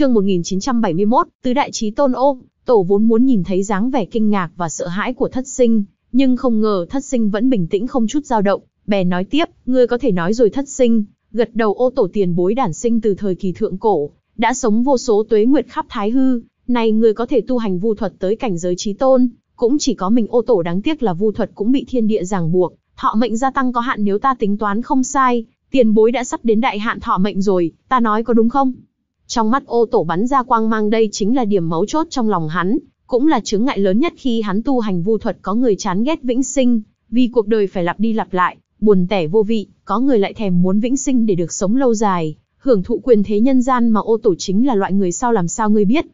Chương 1971, tứ đại chí tôn ô, tổ vốn muốn nhìn thấy dáng vẻ kinh ngạc và sợ hãi của thất sinh, nhưng không ngờ thất sinh vẫn bình tĩnh không chút dao động, bè nói tiếp, ngươi có thể nói rồi thất sinh, gật đầu ô tổ tiền bối đản sinh từ thời kỳ thượng cổ, đã sống vô số tuế nguyệt khắp thái hư, nay ngươi có thể tu hành vu thuật tới cảnh giới trí tôn, cũng chỉ có mình ô tổ đáng tiếc là vu thuật cũng bị thiên địa ràng buộc, thọ mệnh gia tăng có hạn nếu ta tính toán không sai, tiền bối đã sắp đến đại hạn thọ mệnh rồi, ta nói có đúng không? Trong mắt ô tổ bắn ra quang mang đây chính là điểm mấu chốt trong lòng hắn, cũng là chứng ngại lớn nhất khi hắn tu hành vu thuật có người chán ghét vĩnh sinh, vì cuộc đời phải lặp đi lặp lại, buồn tẻ vô vị, có người lại thèm muốn vĩnh sinh để được sống lâu dài, hưởng thụ quyền thế nhân gian mà ô tổ chính là loại người sao làm sao ngươi biết.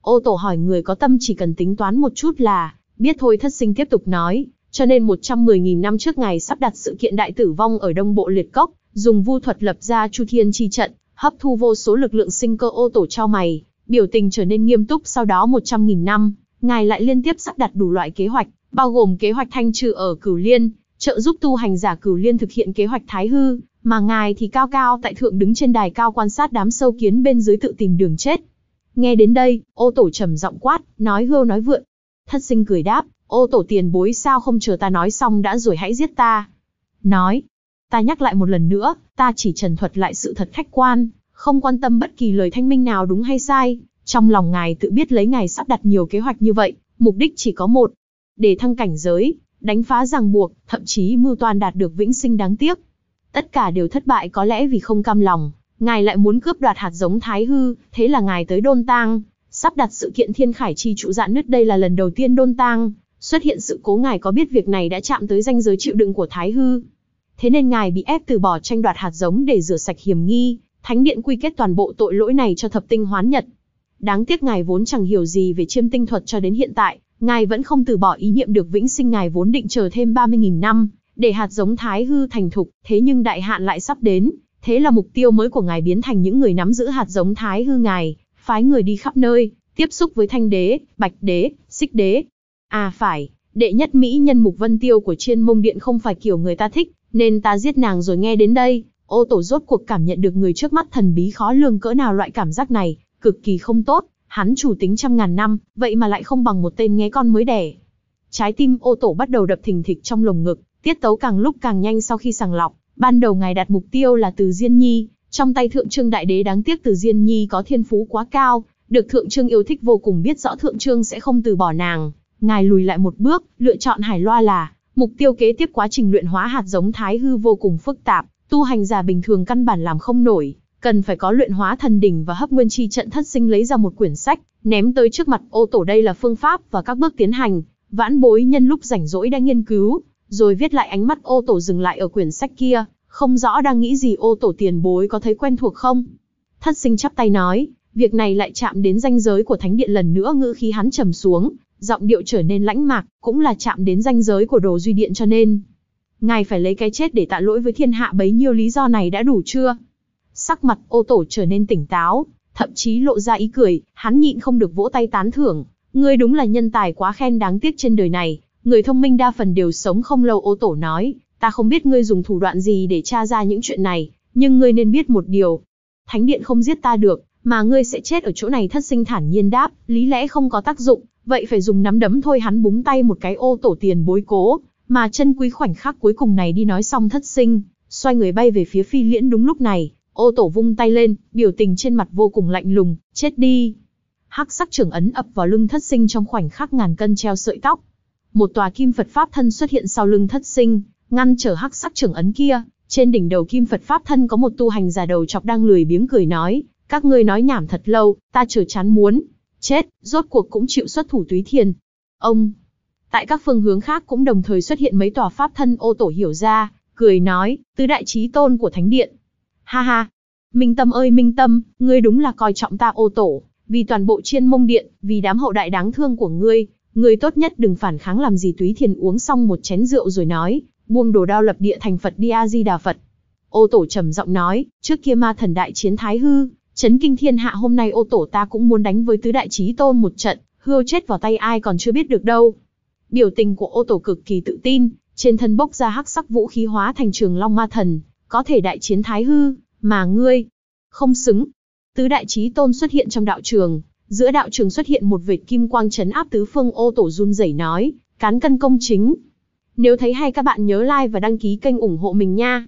Ô tổ hỏi người có tâm chỉ cần tính toán một chút là, biết thôi thất sinh tiếp tục nói, cho nên 110.000 năm trước ngày sắp đặt sự kiện đại tử vong ở đông bộ liệt cốc, dùng vu thuật lập ra chu thiên chi trận, hấp thu vô số lực lượng sinh cơ ô tổ trao mày, biểu tình trở nên nghiêm túc sau đó 100.000 năm, ngài lại liên tiếp sắp đặt đủ loại kế hoạch, bao gồm kế hoạch thanh trừ ở Cửu Liên, trợ giúp tu hành giả Cửu Liên thực hiện kế hoạch thái hư, mà ngài thì cao cao tại thượng đứng trên đài cao quan sát đám sâu kiến bên dưới tự tìm đường chết. Nghe đến đây, ô tổ trầm giọng quát, nói hưu nói vượn. Thất sinh cười đáp, ô tổ tiền bối sao không chờ ta nói xong đã rồi hãy giết ta. Nói, Ta nhắc lại một lần nữa, ta chỉ trần thuật lại sự thật khách quan, không quan tâm bất kỳ lời thanh minh nào đúng hay sai. Trong lòng ngài tự biết lấy ngài sắp đặt nhiều kế hoạch như vậy, mục đích chỉ có một. Để thăng cảnh giới, đánh phá ràng buộc, thậm chí mưu toan đạt được vĩnh sinh đáng tiếc. Tất cả đều thất bại có lẽ vì không cam lòng, ngài lại muốn cướp đoạt hạt giống thái hư, thế là ngài tới đôn tang, sắp đặt sự kiện thiên khải chi trụ dạn nứt đây là lần đầu tiên đôn tang, xuất hiện sự cố ngài có biết việc này đã chạm tới danh giới chịu đựng của thái hư, Thế nên ngài bị ép từ bỏ tranh đoạt hạt giống để rửa sạch hiểm nghi, thánh điện quy kết toàn bộ tội lỗi này cho thập tinh hoán nhật. Đáng tiếc ngài vốn chẳng hiểu gì về chiêm tinh thuật cho đến hiện tại, ngài vẫn không từ bỏ ý niệm được vĩnh sinh ngài vốn định chờ thêm 30.000 năm, để hạt giống thái hư thành thục, thế nhưng đại hạn lại sắp đến, thế là mục tiêu mới của ngài biến thành những người nắm giữ hạt giống thái hư ngài, phái người đi khắp nơi, tiếp xúc với thanh đế, bạch đế, xích đế. À phải, đệ nhất mỹ nhân mục vân tiêu của chuyên mông điện không phải kiểu người ta thích, nên ta giết nàng rồi nghe đến đây, ô tổ rốt cuộc cảm nhận được người trước mắt thần bí khó lường cỡ nào loại cảm giác này, cực kỳ không tốt, hắn chủ tính trăm ngàn năm, vậy mà lại không bằng một tên nghe con mới đẻ. Trái tim ô tổ bắt đầu đập thình thịch trong lồng ngực, tiết tấu càng lúc càng nhanh sau khi sàng lọc, ban đầu ngài đặt mục tiêu là từ Diên Nhi, trong tay Thượng Trương Đại Đế đáng tiếc từ Diên Nhi có thiên phú quá cao, được Thượng Trương yêu thích vô cùng biết rõ Thượng Trương sẽ không từ bỏ nàng, ngài lùi lại một bước, lựa chọn Hải Loa là Mục tiêu kế tiếp quá trình luyện hóa hạt giống thái hư vô cùng phức tạp, tu hành giả bình thường căn bản làm không nổi, cần phải có luyện hóa thần đỉnh và hấp nguyên chi trận thất sinh lấy ra một quyển sách, ném tới trước mặt ô tổ đây là phương pháp và các bước tiến hành, vãn bối nhân lúc rảnh rỗi đã nghiên cứu, rồi viết lại ánh mắt ô tổ dừng lại ở quyển sách kia, không rõ đang nghĩ gì ô tổ tiền bối có thấy quen thuộc không? Thất sinh chắp tay nói, việc này lại chạm đến danh giới của thánh điện lần nữa ngữ khí hắn trầm xuống, giọng điệu trở nên lãnh mạc, cũng là chạm đến ranh giới của đồ duy điện cho nên. Ngài phải lấy cái chết để tạ lỗi với thiên hạ bấy nhiêu lý do này đã đủ chưa? Sắc mặt ô tổ trở nên tỉnh táo, thậm chí lộ ra ý cười, hắn nhịn không được vỗ tay tán thưởng. Ngươi đúng là nhân tài quá khen đáng tiếc trên đời này, người thông minh đa phần đều sống không lâu ô tổ nói. Ta không biết ngươi dùng thủ đoạn gì để tra ra những chuyện này, nhưng ngươi nên biết một điều. Thánh điện không giết ta được, mà ngươi sẽ chết ở chỗ này thất sinh thản nhiên đáp, lý lẽ không có tác dụng, Vậy phải dùng nắm đấm thôi hắn búng tay một cái ô tổ tiền bối cố, mà chân quý khoảnh khắc cuối cùng này đi nói xong thất sinh, xoay người bay về phía phi liễn đúng lúc này, ô tổ vung tay lên, biểu tình trên mặt vô cùng lạnh lùng, chết đi. Hắc sắc trưởng ấn ập vào lưng thất sinh trong khoảnh khắc ngàn cân treo sợi tóc. Một tòa kim Phật Pháp thân xuất hiện sau lưng thất sinh, ngăn trở hắc sắc trưởng ấn kia, trên đỉnh đầu kim Phật Pháp thân có một tu hành già đầu chọc đang lười biếng cười nói, các ngươi nói nhảm thật lâu, ta chờ chán muốn, chết, rốt cuộc cũng chịu xuất thủ túy thiền. Ông, tại các phương hướng khác cũng đồng thời xuất hiện mấy tòa pháp thân ô tổ hiểu ra, cười nói, tứ đại trí tôn của thánh điện. Ha ha, Minh Tâm ơi Minh Tâm, ngươi đúng là coi trọng ta ô tổ, vì toàn bộ chiên mông điện, vì đám hậu đại đáng thương của ngươi, ngươi tốt nhất đừng phản kháng làm gì túy thiền uống xong một chén rượu rồi nói, buông đồ đao lập địa thành Phật đi A Di Đà Phật. Ô tổ trầm giọng nói, trước kia ma thần đại chiến thái hư, Chấn kinh thiên hạ hôm nay ô tổ ta cũng muốn đánh với tứ đại trí tôn một trận, hưu chết vào tay ai còn chưa biết được đâu. Biểu tình của ô tổ cực kỳ tự tin, trên thân bốc ra hắc sắc vũ khí hóa thành trường long ma thần, có thể đại chiến thái hư, mà ngươi không xứng. Tứ đại trí tôn xuất hiện trong đạo trường, giữa đạo trường xuất hiện một vệt kim quang chấn áp tứ phương ô tổ run rẩy nói, cán cân công chính. Nếu thấy hay các bạn nhớ like và đăng ký kênh ủng hộ mình nha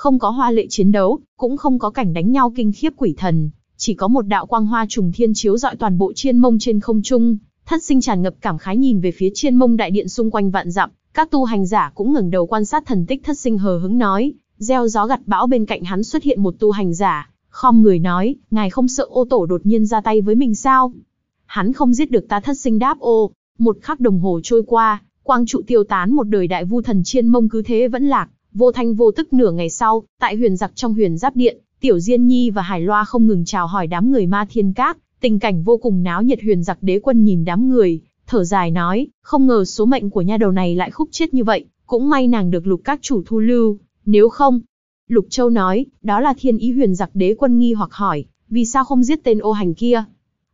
không có hoa lệ chiến đấu, cũng không có cảnh đánh nhau kinh khiếp quỷ thần, chỉ có một đạo quang hoa trùng thiên chiếu dọi toàn bộ chiên mông trên không trung, thất sinh tràn ngập cảm khái nhìn về phía chiên mông đại điện xung quanh vạn dặm, các tu hành giả cũng ngẩng đầu quan sát thần tích thất sinh hờ hứng nói, gieo gió gặt bão bên cạnh hắn xuất hiện một tu hành giả, khom người nói, ngài không sợ ô tổ đột nhiên ra tay với mình sao? Hắn không giết được ta thất sinh đáp ô, một khắc đồng hồ trôi qua, quang trụ tiêu tán một đời đại vu thần chiên mông cứ thế vẫn lạc, Vô thanh vô tức nửa ngày sau, tại huyền giặc trong huyền giáp điện, Tiểu Diên Nhi và Hải Loa không ngừng chào hỏi đám người ma thiên các, tình cảnh vô cùng náo nhiệt huyền giặc đế quân nhìn đám người, thở dài nói, không ngờ số mệnh của nha đầu này lại khúc chết như vậy, cũng may nàng được lục các chủ thu lưu, nếu không. Lục Châu nói, đó là thiên ý huyền giặc đế quân nghi hoặc hỏi, vì sao không giết tên ô hành kia?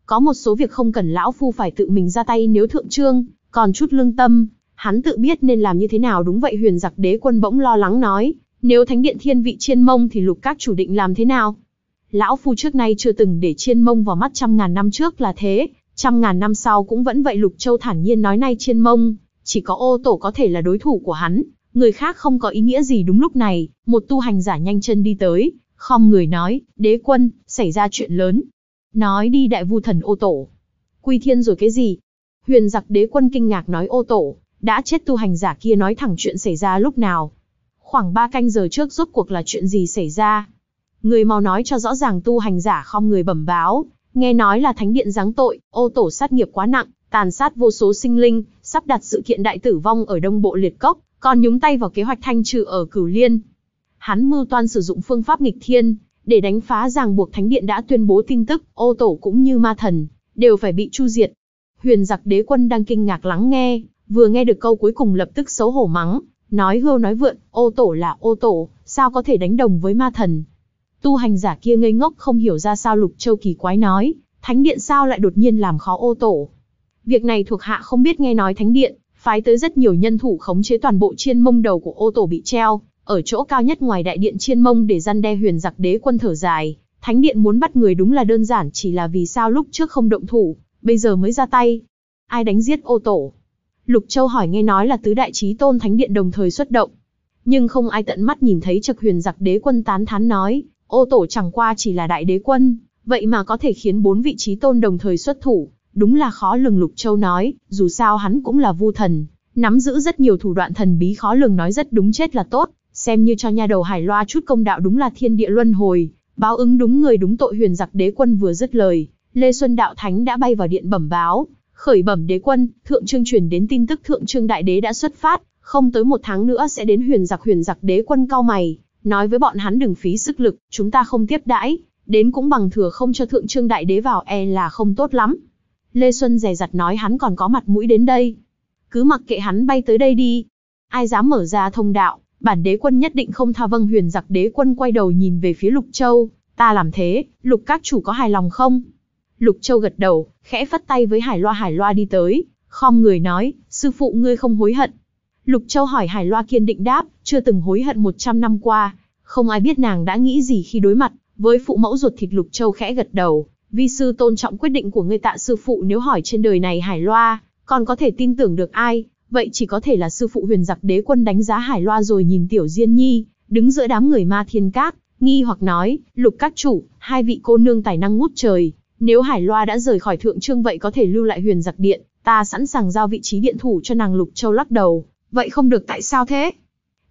Có một số việc không cần lão phu phải tự mình ra tay nếu thượng trương, còn chút lương tâm, Hắn tự biết nên làm như thế nào đúng vậy huyền giặc đế quân bỗng lo lắng nói, nếu thánh điện thiên vị chiên mông thì lục các chủ định làm thế nào? Lão Phu trước nay chưa từng để chiên mông vào mắt trăm ngàn năm trước là thế, trăm ngàn năm sau cũng vẫn vậy lục châu thản nhiên nói nay chiên mông, chỉ có ô tổ có thể là đối thủ của hắn, người khác không có ý nghĩa gì đúng lúc này, một tu hành giả nhanh chân đi tới, khom người nói, đế quân, xảy ra chuyện lớn. Nói đi đại vu thần ô tổ. Quy thiên rồi cái gì? Huyền giặc đế quân kinh ngạc nói ô tổ, đã chết tu hành giả kia nói thẳng chuyện xảy ra lúc nào. Khoảng 3 canh giờ trước rốt cuộc là chuyện gì xảy ra. Người mau nói cho rõ ràng tu hành giả không người bẩm báo. Nghe nói là thánh điện giáng tội, ô tổ sát nghiệp quá nặng, tàn sát vô số sinh linh, sắp đặt sự kiện đại tử vong ở đông bộ liệt cốc, còn nhúng tay vào kế hoạch thanh trừ ở cửu liên. Hắn mưu toan sử dụng phương pháp nghịch thiên, để đánh phá ràng buộc thánh điện đã tuyên bố tin tức, ô tổ cũng như ma thần, đều phải bị chu diệt. Huyền giặc đế quân đang kinh ngạc lắng nghe, vừa nghe được câu cuối cùng lập tức xấu hổ mắng, nói hưu nói vượn, ô tổ là ô tổ, sao có thể đánh đồng với ma thần. Tu hành giả kia ngây ngốc không hiểu ra sao Lục Châu kỳ quái nói, thánh điện sao lại đột nhiên làm khó ô tổ. Việc này thuộc hạ không biết nghe nói thánh điện, phái tới rất nhiều nhân thủ khống chế toàn bộ chiên mông đầu của ô tổ bị treo, ở chỗ cao nhất ngoài đại điện chiên mông để gian đe huyền giặc đế quân thở dài. Thánh điện muốn bắt người đúng là đơn giản chỉ là vì sao lúc trước không động thủ, bây giờ mới ra tay. Ai đánh giết ô tổ, Lục Châu hỏi nghe nói là tứ đại chí tôn thánh điện đồng thời xuất động. Nhưng không ai tận mắt nhìn thấy Trực Huyền Giặc Đế Quân tán thán nói, ô tổ chẳng qua chỉ là đại đế quân, vậy mà có thể khiến bốn vị trí tôn đồng thời xuất thủ, đúng là khó lường Lục Châu nói, dù sao hắn cũng là vu thần, nắm giữ rất nhiều thủ đoạn thần bí khó lường nói rất đúng chết là tốt, xem như cho nha đầu Hải Loa chút công đạo đúng là thiên địa luân hồi, báo ứng đúng người đúng tội Huyền Giặc Đế Quân vừa dứt lời, Lê Xuân Đạo Thánh đã bay vào điện bẩm báo, khởi bẩm đế quân, thượng trương truyền đến tin tức thượng trương đại đế đã xuất phát, không tới một tháng nữa sẽ đến huyền giặc huyền giặc đế quân cao mày, nói với bọn hắn đừng phí sức lực, chúng ta không tiếp đãi, đến cũng bằng thừa không cho thượng trương đại đế vào e là không tốt lắm. Lê Xuân rè rặt nói hắn còn có mặt mũi đến đây. Cứ mặc kệ hắn bay tới đây đi. Ai dám mở ra thông đạo, bản đế quân nhất định không tha vâng huyền giặc đế quân quay đầu nhìn về phía Lục Châu. Ta làm thế, Lục các chủ có hài lòng không? Lục Châu gật đầu, khẽ phất tay với Hải Loa Hải Loa đi tới, khom người nói, sư phụ ngươi không hối hận. Lục Châu hỏi Hải Loa kiên định đáp, chưa từng hối hận 100 năm qua, không ai biết nàng đã nghĩ gì khi đối mặt, với phụ mẫu ruột thịt Lục Châu khẽ gật đầu, vi sư tôn trọng quyết định của ngươi tạ sư phụ nếu hỏi trên đời này Hải Loa, còn có thể tin tưởng được ai, vậy chỉ có thể là sư phụ huyền giặc đế quân đánh giá Hải Loa rồi nhìn Tiểu Diên Nhi, đứng giữa đám người ma thiên các, nghi hoặc nói, Lục các chủ, hai vị cô nương tài năng ngút trời, nếu Hải Loa đã rời khỏi Thượng Trương vậy có thể lưu lại huyền giặc điện, ta sẵn sàng giao vị trí điện thủ cho nàng Lục Châu lắc đầu. Vậy không được tại sao thế?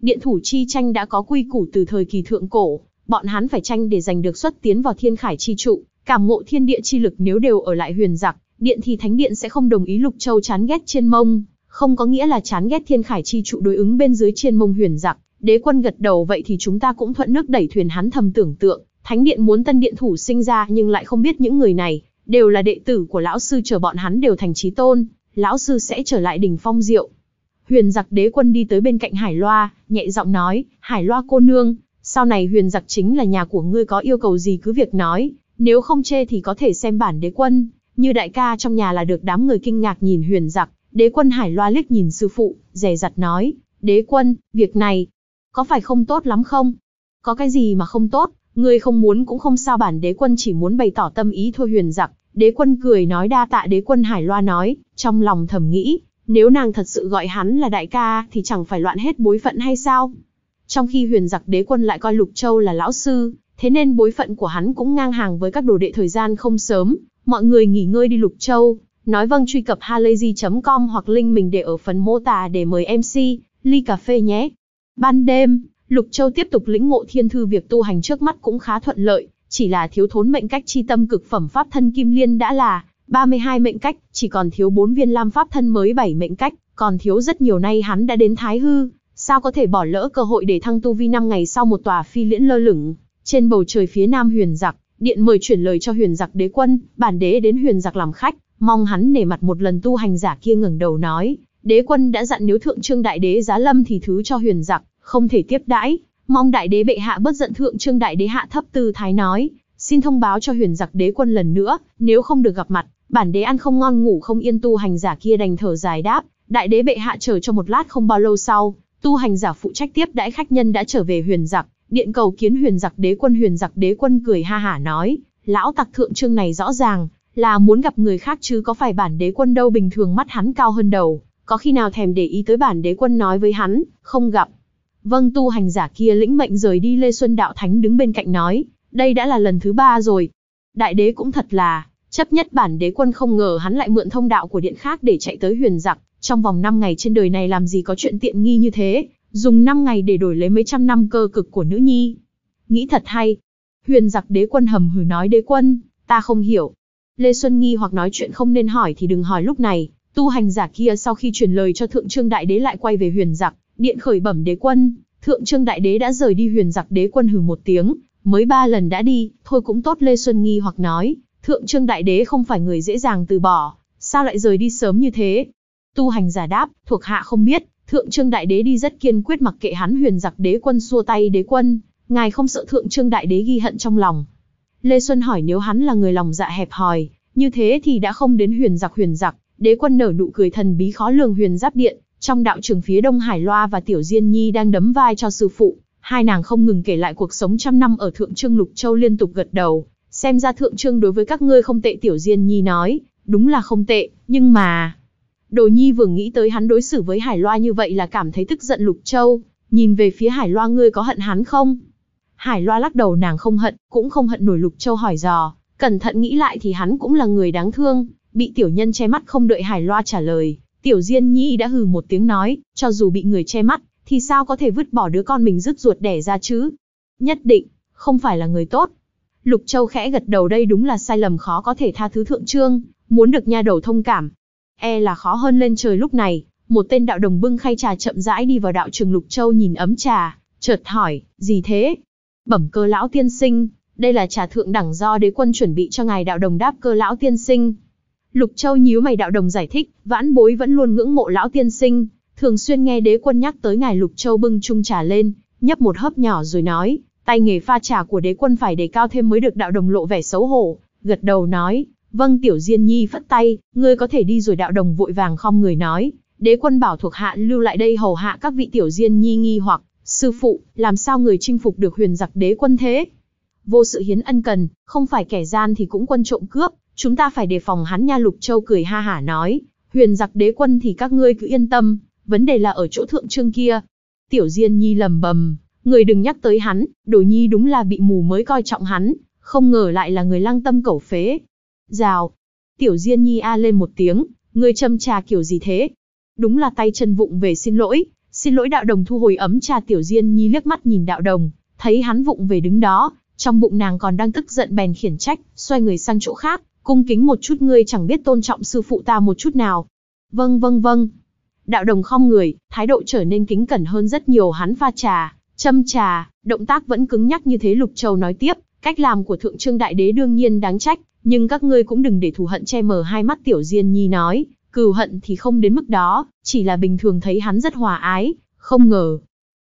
Điện thủ chi tranh đã có quy củ từ thời kỳ thượng cổ, bọn hắn phải tranh để giành được xuất tiến vào thiên khải chi trụ, cảm ngộ thiên địa chi lực nếu đều ở lại huyền giặc, điện thì thánh điện sẽ không đồng ý Lục Châu chán ghét trên mông, không có nghĩa là chán ghét thiên khải chi trụ đối ứng bên dưới trên mông huyền giặc. Đế quân gật đầu vậy thì chúng ta cũng thuận nước đẩy thuyền hắn thầm tưởng tượng, Thánh điện muốn tân điện thủ sinh ra nhưng lại không biết những người này, đều là đệ tử của lão sư chờ bọn hắn đều thành trí tôn, lão sư sẽ trở lại đỉnh phong diệu. Huyền giặc đế quân đi tới bên cạnh Hải Loa, nhẹ giọng nói, Hải Loa cô nương, sau này huyền giặc chính là nhà của ngươi có yêu cầu gì cứ việc nói, nếu không chê thì có thể xem bản đế quân, như đại ca trong nhà là được đám người kinh ngạc nhìn huyền giặc, đế quân Hải Loa liếc nhìn sư phụ, dè dặt nói, đế quân, việc này, có phải không tốt lắm không? Có cái gì mà không tốt, Ngươi không muốn cũng không sao bản đế quân chỉ muốn bày tỏ tâm ý thôi huyền giặc. Đế quân cười nói đa tạ đế quân hải loa nói, trong lòng thầm nghĩ, nếu nàng thật sự gọi hắn là đại ca thì chẳng phải loạn hết bối phận hay sao? Trong khi huyền giặc đế quân lại coi Lục Châu là lão sư, thế nên bối phận của hắn cũng ngang hàng với các đồ đệ thời gian không sớm, mọi người nghỉ ngơi đi Lục Châu, nói vâng truy cập halayzi.com hoặc link mình để ở phần mô tả để mời MC, ly cà phê nhé. Ban đêm, Lục Châu tiếp tục lĩnh ngộ thiên thư việc tu hành trước mắt cũng khá thuận lợi, chỉ là thiếu thốn mệnh cách chi tâm cực phẩm pháp thân kim liên đã là 32 mệnh cách, chỉ còn thiếu 4 viên lam pháp thân mới 7 mệnh cách, còn thiếu rất nhiều nay hắn đã đến thái hư, sao có thể bỏ lỡ cơ hội để thăng tu vi năm ngày sau một tòa phi liễn lơ lửng, trên bầu trời phía nam huyền giặc, điện mời chuyển lời cho huyền giặc đế quân, bản đế đến huyền giặc làm khách, mong hắn nể mặt một lần tu hành giả kia ngẩng đầu nói, đế quân đã dặn nếu thượng trương đại đế giá lâm thì thứ cho huyền giặc, không thể tiếp đãi, mong đại đế bệ hạ bất giận thượng trương đại đế hạ thấp tư thái nói, xin thông báo cho huyền giặc đế quân lần nữa, nếu không được gặp mặt, bản đế ăn không ngon ngủ không yên tu hành giả kia đành thở dài đáp, đại đế bệ hạ chờ cho một lát không bao lâu sau, tu hành giả phụ trách tiếp đãi khách nhân đã trở về huyền giặc, điện cầu kiến huyền giặc đế quân huyền giặc đế quân cười ha hả nói, lão tặc thượng trương này rõ ràng là muốn gặp người khác chứ có phải bản đế quân đâu bình thường mắt hắn cao hơn đầu, có khi nào thèm để ý tới bản đế quân nói với hắn, không gặp. Vâng tu hành giả kia lĩnh mệnh rời đi Lê Xuân Đạo Thánh đứng bên cạnh nói, đây đã là lần thứ ba rồi. Đại đế cũng thật là, chấp nhất bản đế quân không ngờ hắn lại mượn thông đạo của điện khác để chạy tới huyền giặc, trong vòng 5 ngày trên đời này làm gì có chuyện tiện nghi như thế, dùng 5 ngày để đổi lấy mấy trăm năm cơ cực của nữ nhi. Nghĩ thật hay. Huyền giặc đế quân hầm hừ nói đế quân, ta không hiểu. Lê Xuân nghi hoặc nói chuyện không nên hỏi thì đừng hỏi lúc này, tu hành giả kia sau khi truyền lời cho thượng trương đại đế lại quay về huyền giặc, Điện khởi bẩm đế quân, Thượng Trương Đại Đế đã rời đi huyền giặc đế quân hừ một tiếng, mới ba lần đã đi, thôi cũng tốt Lê Xuân Nghi hoặc nói, Thượng Trương Đại Đế không phải người dễ dàng từ bỏ, sao lại rời đi sớm như thế? Tu hành giả đáp, thuộc hạ không biết, Thượng Trương Đại Đế đi rất kiên quyết mặc kệ hắn huyền giặc đế quân xua tay đế quân, ngài không sợ Thượng Trương Đại Đế ghi hận trong lòng. Lê Xuân hỏi nếu hắn là người lòng dạ hẹp hòi, như thế thì đã không đến huyền giặc huyền giặc, đế quân nở nụ cười thần bí khó lường huyền giáp điện, trong đạo trường phía Đông Hải Loa và Tiểu Diên Nhi đang đấm vai cho sư phụ, hai nàng không ngừng kể lại cuộc sống trăm năm ở Thượng Trương Lục Châu liên tục gật đầu. Xem ra Thượng Trương đối với các ngươi không tệ Tiểu Diên Nhi nói, đúng là không tệ, nhưng mà... Đồ Nhi vừa nghĩ tới hắn đối xử với Hải Loa như vậy là cảm thấy tức giận Lục Châu, nhìn về phía Hải Loa ngươi có hận hắn không? Hải Loa lắc đầu nàng không hận, cũng không hận nổi Lục Châu hỏi dò, cẩn thận nghĩ lại thì hắn cũng là người đáng thương, bị tiểu nhân che mắt không đợi Hải Loa trả lời, Tiểu Diên Nhi đã hừ một tiếng nói, cho dù bị người che mắt, thì sao có thể vứt bỏ đứa con mình rứt ruột đẻ ra chứ? Nhất định, không phải là người tốt. Lục Châu khẽ gật đầu đây đúng là sai lầm khó có thể tha thứ thượng trương, muốn được nha đầu thông cảm. E là khó hơn lên trời lúc này, một tên đạo đồng bưng khay trà chậm rãi đi vào đạo trường Lục Châu nhìn ấm trà, chợt hỏi, gì thế? Bẩm cơ lão tiên sinh, đây là trà thượng đẳng do đế quân chuẩn bị cho ngài đạo đồng đáp cơ lão tiên sinh, Lục Châu nhíu mày đạo đồng giải thích, vãn bối vẫn luôn ngưỡng mộ lão tiên sinh, thường xuyên nghe đế quân nhắc tới ngài Lục Châu bưng chung trà lên, nhấp một hớp nhỏ rồi nói, tay nghề pha trà của đế quân phải đề cao thêm mới được đạo đồng lộ vẻ xấu hổ, gật đầu nói, vâng tiểu diên nhi phất tay, ngươi có thể đi rồi đạo đồng vội vàng không người nói, đế quân bảo thuộc hạ lưu lại đây hầu hạ các vị tiểu diên nhi nghi hoặc, sư phụ, làm sao người chinh phục được huyền giặc đế quân thế? Vô sự hiến ân cần, không phải kẻ gian thì cũng quân trộm cướp, chúng ta phải đề phòng hắn nha lục châu cười ha hả nói, huyền giặc đế quân thì các ngươi cứ yên tâm, vấn đề là ở chỗ thượng trương kia. Tiểu Diên Nhi lầm bầm, người đừng nhắc tới hắn, đồ nhi đúng là bị mù mới coi trọng hắn, không ngờ lại là người lang tâm cẩu phế. Rào, Tiểu Diên Nhi a lên một tiếng, người châm trà kiểu gì thế? Đúng là tay chân vụng về xin lỗi, xin lỗi đạo đồng thu hồi ấm trà Tiểu Diên Nhi liếc mắt nhìn đạo đồng, thấy hắn vụng về đứng đó, trong bụng nàng còn đang tức giận bèn khiển trách, xoay người sang chỗ khác, cung kính một chút ngươi chẳng biết tôn trọng sư phụ ta một chút nào. Vâng vâng vâng. Đạo đồng không người, thái độ trở nên kính cẩn hơn rất nhiều hắn pha trà, châm trà, động tác vẫn cứng nhắc như thế Lục Châu nói tiếp, cách làm của Thượng Trương Đại Đế đương nhiên đáng trách, nhưng các ngươi cũng đừng để thù hận che mờ hai mắt Tiểu Diên Nhi nói, cừu hận thì không đến mức đó, chỉ là bình thường thấy hắn rất hòa ái, không ngờ.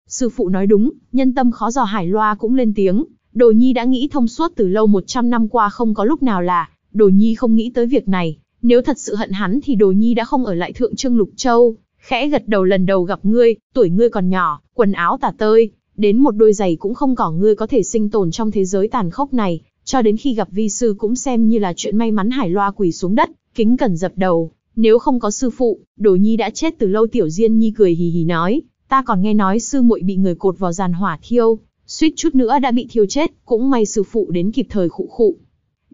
Sư phụ nói đúng, nhân tâm khó dò hải loa cũng lên tiếng, Đồ Nhi đã nghĩ thông suốt từ lâu 100 năm qua không có lúc nào là Đồ Nhi không nghĩ tới việc này, nếu thật sự hận hắn thì Đồ Nhi đã không ở lại Thượng Trương Lục Châu. Khẽ gật đầu lần đầu gặp ngươi, tuổi ngươi còn nhỏ, quần áo tả tơi, đến một đôi giày cũng không có ngươi có thể sinh tồn trong thế giới tàn khốc này, cho đến khi gặp vi sư cũng xem như là chuyện may mắn hải loa quỷ xuống đất, kính cẩn dập đầu. Nếu không có sư phụ, Đồ Nhi đã chết từ lâu tiểu diên Nhi cười hì hì nói, ta còn nghe nói sư muội bị người cột vào giàn hỏa thiêu, suýt chút nữa đã bị thiêu chết, cũng may sư phụ đến kịp thời khụ khụ,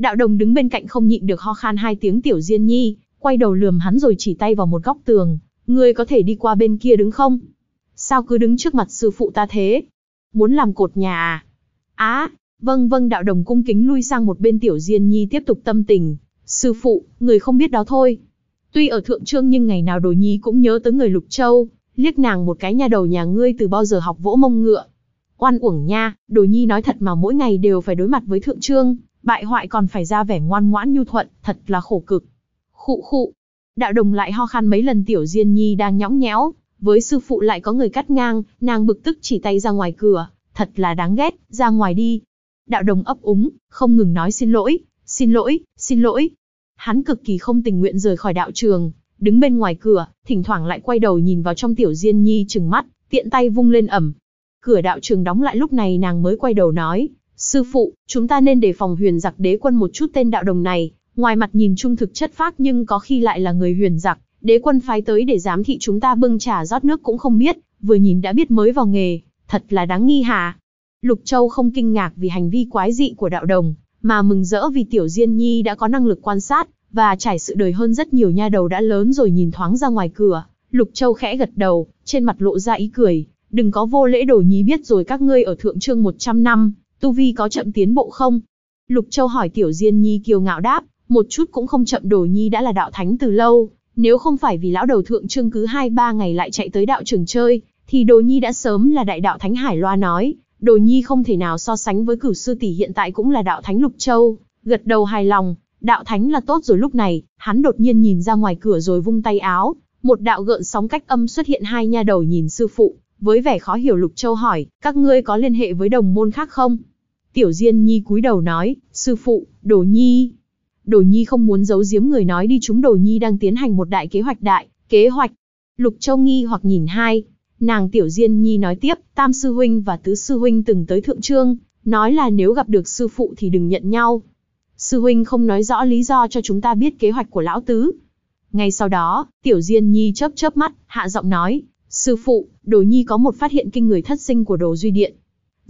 Đạo đồng đứng bên cạnh không nhịn được ho khan hai tiếng tiểu diên nhi, quay đầu lườm hắn rồi chỉ tay vào một góc tường, ngươi có thể đi qua bên kia đứng không? Sao cứ đứng trước mặt sư phụ ta thế? Muốn làm cột nhà à? Á, à, vâng vâng đạo đồng cung kính lui sang một bên tiểu diên nhi tiếp tục tâm tình, sư phụ, người không biết đó thôi. Tuy ở thượng trương nhưng ngày nào đồ nhi cũng nhớ tới người lục châu, liếc nàng một cái nhà đầu nhà ngươi từ bao giờ học vỗ mông ngựa. Oan uổng nha, đồ nhi nói thật mà mỗi ngày đều phải đối mặt với thượng trương, bại hoại còn phải ra vẻ ngoan ngoãn nhu thuận, thật là khổ cực. Khụ khụ, đạo đồng lại ho khan mấy lần tiểu diên nhi đang nhõng nhẽo, với sư phụ lại có người cắt ngang, nàng bực tức chỉ tay ra ngoài cửa, thật là đáng ghét, ra ngoài đi. Đạo đồng ấp úng, không ngừng nói xin lỗi, xin lỗi, xin lỗi. Hắn cực kỳ không tình nguyện rời khỏi đạo trường, đứng bên ngoài cửa, thỉnh thoảng lại quay đầu nhìn vào trong tiểu diên nhi chừng mắt, tiện tay vung lên ẩm. Cửa đạo trường đóng lại lúc này nàng mới quay đầu nói, Sư phụ, chúng ta nên đề phòng huyền giặc đế quân một chút tên đạo đồng này, ngoài mặt nhìn trung thực chất phác nhưng có khi lại là người huyền giặc, đế quân phái tới để giám thị chúng ta bưng trà rót nước cũng không biết, vừa nhìn đã biết mới vào nghề, thật là đáng nghi hà. Lục Châu không kinh ngạc vì hành vi quái dị của đạo đồng, mà mừng rỡ vì tiểu Diên Nhi đã có năng lực quan sát, và trải sự đời hơn rất nhiều nha đầu đã lớn rồi nhìn thoáng ra ngoài cửa. Lục Châu khẽ gật đầu, trên mặt lộ ra ý cười, đừng có vô lễ đồ nhí biết rồi các ngươi ở thượng trương 100 năm, Tu Vi có chậm tiến bộ không? Lục Châu hỏi Tiểu Diên Nhi kiều ngạo đáp, một chút cũng không chậm đồ nhi đã là đạo thánh từ lâu, nếu không phải vì lão đầu thượng trương cứ hai ba ngày lại chạy tới đạo trường chơi, thì đồ nhi đã sớm là đại đạo thánh Hải Loa nói, đồ nhi không thể nào so sánh với cửu sư tỷ hiện tại cũng là đạo thánh Lục Châu, gật đầu hài lòng, đạo thánh là tốt rồi lúc này, hắn đột nhiên nhìn ra ngoài cửa rồi vung tay áo, một đạo gợn sóng cách âm xuất hiện hai nha đầu nhìn sư phụ, với vẻ khó hiểu Lục Châu hỏi, các ngươi có liên hệ với đồng môn khác không? Tiểu Diên Nhi cúi đầu nói, sư phụ, Đồ Nhi. Đồ Nhi không muốn giấu giếm người nói đi chúng Đồ Nhi đang tiến hành một đại kế hoạch đại, kế hoạch. Lục Châu nghi hoặc nhìn hai, nàng Tiểu Diên Nhi nói tiếp, Tam Sư Huynh và Tứ Sư Huynh từng tới Thượng Trương, nói là nếu gặp được sư phụ thì đừng nhận nhau. Sư Huynh không nói rõ lý do cho chúng ta biết kế hoạch của Lão Tứ. Ngay sau đó, Tiểu Diên Nhi chớp chớp mắt, hạ giọng nói, Sư phụ, Đồ Nhi có một phát hiện kinh người thất sinh của Đồ Duy Điện.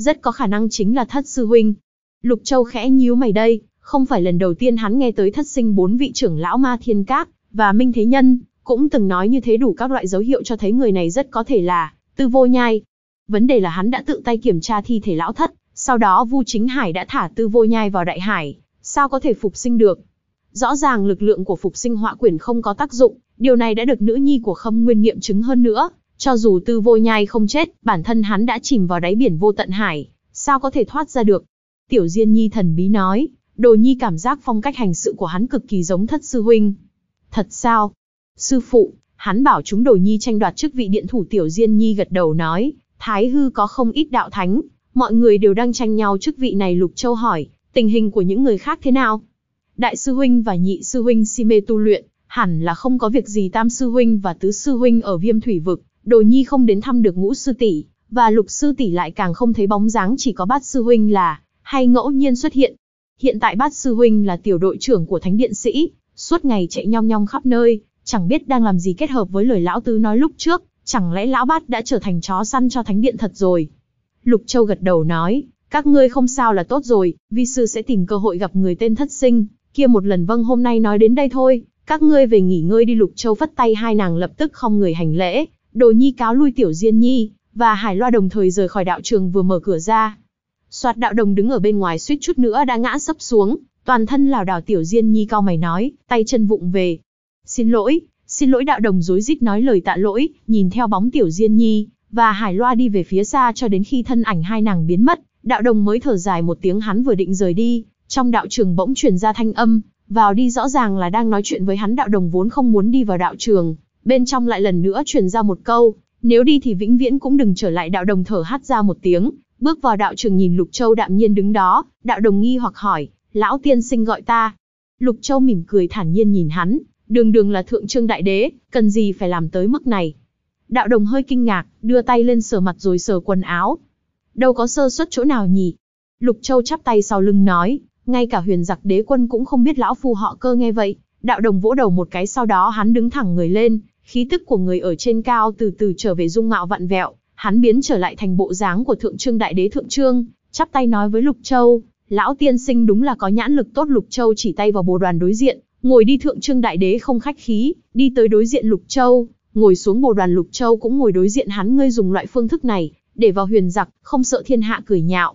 Rất có khả năng chính là thất sư huynh. Lục Châu khẽ nhíu mày đây, không phải lần đầu tiên hắn nghe tới thất sinh bốn vị trưởng lão ma thiên các, và Minh Thế Nhân, cũng từng nói như thế đủ các loại dấu hiệu cho thấy người này rất có thể là tư vô nhai. Vấn đề là hắn đã tự tay kiểm tra thi thể lão thất, sau đó Vu Chính Hải đã thả tư vô nhai vào đại hải, sao có thể phục sinh được. Rõ ràng lực lượng của phục sinh họa quyển không có tác dụng, điều này đã được nữ nhi của Khâm Nguyên nghiệm chứng hơn nữa, cho dù tư vô nhai không chết, bản thân hắn đã chìm vào đáy biển vô tận hải, sao có thể thoát ra được? Tiểu Diên Nhi thần bí nói, đồ nhi cảm giác phong cách hành sự của hắn cực kỳ giống thất sư huynh. Thật sao? Sư phụ, hắn bảo chúng đồ nhi tranh đoạt chức vị điện thủ Tiểu Diên Nhi gật đầu nói, Thái Hư có không ít đạo thánh, mọi người đều đang tranh nhau chức vị này Lục Châu hỏi, tình hình của những người khác thế nào? Đại sư huynh và nhị sư huynh si mê tu luyện, hẳn là không có việc gì tam sư huynh và tứ sư huynh ở viêm thủy vực, Đồ Nhi không đến thăm được ngũ sư tỷ, và lục sư tỷ lại càng không thấy bóng dáng chỉ có bát sư huynh là, hay ngẫu nhiên xuất hiện. Hiện tại bát sư huynh là tiểu đội trưởng của thánh điện sĩ, suốt ngày chạy nhong nhong khắp nơi, chẳng biết đang làm gì kết hợp với lời lão tứ nói lúc trước, chẳng lẽ lão bát đã trở thành chó săn cho thánh điện thật rồi. Lục Châu gật đầu nói, các ngươi không sao là tốt rồi, vi sư sẽ tìm cơ hội gặp người tên thất sinh, kia một lần vâng hôm nay nói đến đây thôi, các ngươi về nghỉ ngơi đi Lục Châu phất tay hai nàng lập tức không người hành lễ, Đồ Nhi cáo lui Tiểu Diên Nhi, và Hải Loa đồng thời rời khỏi đạo trường vừa mở cửa ra. Soạt đạo đồng đứng ở bên ngoài suýt chút nữa đã ngã sấp xuống, toàn thân lảo đảo Tiểu Diên Nhi cao mày nói, tay chân vụng về. Xin lỗi, xin lỗi đạo đồng rối rít nói lời tạ lỗi, nhìn theo bóng Tiểu Diên Nhi, và Hải Loa đi về phía xa cho đến khi thân ảnh hai nàng biến mất, đạo đồng mới thở dài một tiếng hắn vừa định rời đi, trong đạo trường bỗng truyền ra thanh âm, vào đi rõ ràng là đang nói chuyện với hắn đạo đồng vốn không muốn đi vào đạo trường, bên trong lại lần nữa truyền ra một câu, nếu đi thì vĩnh viễn cũng đừng trở lại đạo đồng thở hát ra một tiếng, bước vào đạo trường nhìn Lục Châu đạm nhiên đứng đó, đạo đồng nghi hoặc hỏi, lão tiên sinh gọi ta. Lục Châu mỉm cười thản nhiên nhìn hắn, đường đường là thượng trương đại đế, cần gì phải làm tới mức này. Đạo đồng hơi kinh ngạc, đưa tay lên sờ mặt rồi sờ quần áo. Đâu có sơ suất chỗ nào nhỉ? Lục Châu chắp tay sau lưng nói, ngay cả huyền giặc đế quân cũng không biết lão phu họ cơ nghe vậy. Đạo đồng vỗ đầu một cái sau đó hắn đứng thẳng người lên, khí tức của người ở trên cao từ từ trở về dung mạo vặn vẹo, hắn biến trở lại thành bộ dáng của thượng trương đại đế thượng trương, chắp tay nói với Lục Châu, lão tiên sinh đúng là có nhãn lực tốt Lục Châu chỉ tay vào bồ đoàn đối diện, ngồi đi thượng trương đại đế không khách khí, đi tới đối diện Lục Châu, ngồi xuống bồ đoàn Lục Châu cũng ngồi đối diện hắn ngươi dùng loại phương thức này, để vào huyền giặc, không sợ thiên hạ cười nhạo.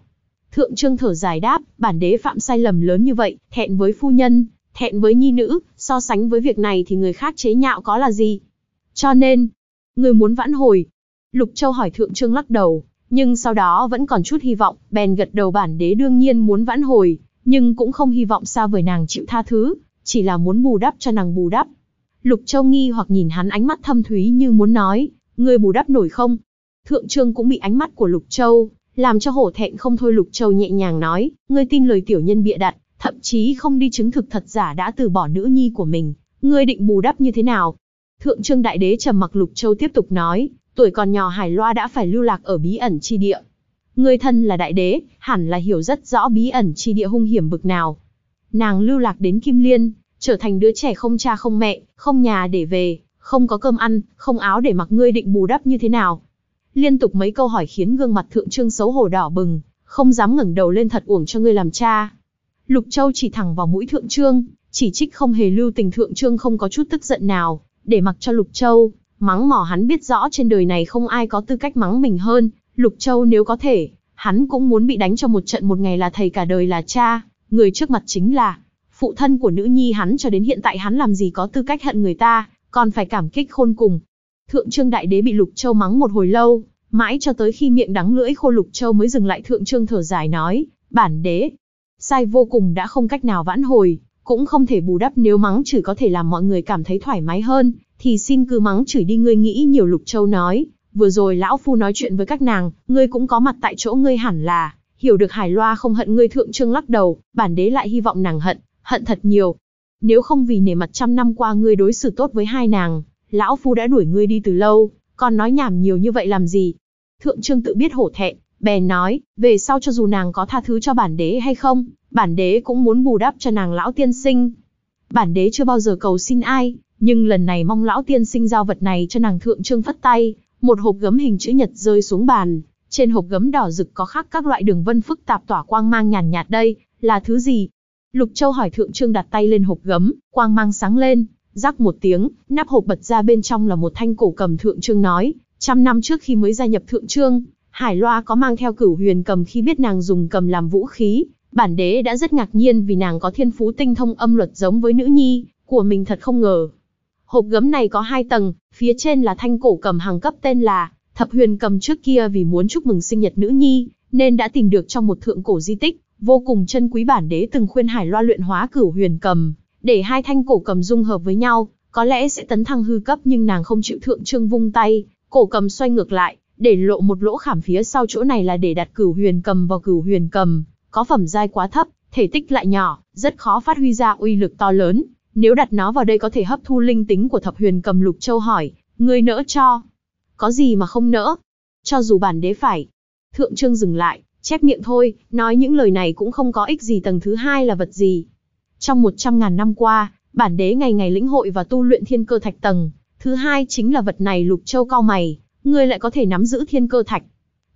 Thượng trương thở dài đáp, bản đế phạm sai lầm lớn như vậy, thẹn với phu nhân, thẹn với nhi nữ, so sánh với việc này thì người khác chế nhạo có là gì. Cho nên, người muốn vãn hồi. Lục Châu hỏi Thượng Trương lắc đầu, nhưng sau đó vẫn còn chút hy vọng, bèn gật đầu bản đế đương nhiên muốn vãn hồi, nhưng cũng không hy vọng xa vời nàng chịu tha thứ, chỉ là muốn bù đắp cho nàng bù đắp. Lục Châu nghi hoặc nhìn hắn ánh mắt thâm thúy như muốn nói, người bù đắp nổi không? Thượng Trương cũng bị ánh mắt của Lục Châu, làm cho hổ thẹn không thôi Lục Châu nhẹ nhàng nói, ngươi tin lời tiểu nhân bịa đặt, thậm chí không đi chứng thực thật giả đã từ bỏ nữ nhi của mình, ngươi định bù đắp như thế nào? Thượng Trương Đại Đế trầm mặc Lục Châu tiếp tục nói, tuổi còn nhỏ Hải Loa đã phải lưu lạc ở bí ẩn chi địa. Người thân là Đại Đế, hẳn là hiểu rất rõ bí ẩn chi địa hung hiểm bực nào. Nàng lưu lạc đến Kim Liên, trở thành đứa trẻ không cha không mẹ, không nhà để về, không có cơm ăn, không áo để mặc ngươi định bù đắp như thế nào. Liên tục mấy câu hỏi khiến gương mặt Thượng Trương xấu hổ đỏ bừng, không dám ngẩng đầu lên thật uổng cho ngươi làm cha. Lục Châu chỉ thẳng vào mũi Thượng Trương, chỉ trích không hề lưu tình Thượng Trương không có chút tức giận nào, để mặc cho Lục Châu, mắng mỏ hắn biết rõ trên đời này không ai có tư cách mắng mình hơn, Lục Châu nếu có thể, hắn cũng muốn bị đánh cho một trận một ngày là thầy cả đời là cha, người trước mặt chính là phụ thân của nữ nhi hắn cho đến hiện tại hắn làm gì có tư cách hận người ta, còn phải cảm kích khôn cùng. Thượng Trương Đại Đế bị Lục Châu mắng một hồi lâu, mãi cho tới khi miệng đắng lưỡi khô Lục Châu mới dừng lại Thượng Trương thở dài nói, bản đế, sai vô cùng đã không cách nào vãn hồi, cũng không thể bù đắp nếu mắng chửi có thể làm mọi người cảm thấy thoải mái hơn, thì xin cứ mắng chửi đi ngươi nghĩ nhiều Lục Châu nói, vừa rồi lão phu nói chuyện với các nàng, ngươi cũng có mặt tại chỗ ngươi hẳn là, hiểu được Hải Loa không hận ngươi thượng trương lắc đầu, bản đế lại hy vọng nàng hận, hận thật nhiều. Nếu không vì nể mặt trăm năm qua ngươi đối xử tốt với hai nàng, lão phu đã đuổi ngươi đi từ lâu, còn nói nhảm nhiều như vậy làm gì? Thượng trương tự biết hổ thẹn, bèn nói, về sau cho dù nàng có tha thứ cho bản đế hay không, bản đế cũng muốn bù đắp cho nàng lão tiên sinh. Bản đế chưa bao giờ cầu xin ai, nhưng lần này mong lão tiên sinh giao vật này cho nàng thượng trương phất tay, một hộp gấm hình chữ nhật rơi xuống bàn, trên hộp gấm đỏ rực có khắc các loại đường vân phức tạp tỏa quang mang nhàn nhạt, nhạt đây, là thứ gì? Lục Châu hỏi thượng trương đặt tay lên hộp gấm, quang mang sáng lên, rắc một tiếng, nắp hộp bật ra bên trong là một thanh cổ cầm thượng trương nói, trăm năm trước khi mới gia nhập thượng trương, Hải Loa có mang theo cửu huyền cầm khi biết nàng dùng cầm làm vũ khí, bản đế đã rất ngạc nhiên vì nàng có thiên phú tinh thông âm luật giống với nữ nhi của mình thật không ngờ. Hộp gấm này có hai tầng, phía trên là thanh cổ cầm hàng cấp tên là Thập Huyền cầm trước kia vì muốn chúc mừng sinh nhật nữ nhi, nên đã tìm được trong một thượng cổ di tích, vô cùng chân quý bản đế từng khuyên Hải Loa luyện hóa cửu huyền cầm, để hai thanh cổ cầm dung hợp với nhau, có lẽ sẽ tấn thăng hư cấp nhưng nàng không chịu thượng trương vung tay, cổ cầm xoay ngược lại, để lộ một lỗ khảm phía sau chỗ này là để đặt cửu huyền cầm vào cửu huyền cầm, có phẩm giai quá thấp, thể tích lại nhỏ, rất khó phát huy ra uy lực to lớn. Nếu đặt nó vào đây có thể hấp thu linh tính của thập huyền cầm lục châu hỏi, người nỡ cho? Có gì mà không nỡ? Cho dù bản đế phải. Thượng trương dừng lại, chép miệng thôi, nói những lời này cũng không có ích gì tầng thứ hai là vật gì. Trong một trăm ngàn năm qua, bản đế ngày ngày lĩnh hội và tu luyện thiên cơ thạch tầng. Thứ hai chính là vật này lục châu cao mày, người lại có thể nắm giữ thiên cơ thạch.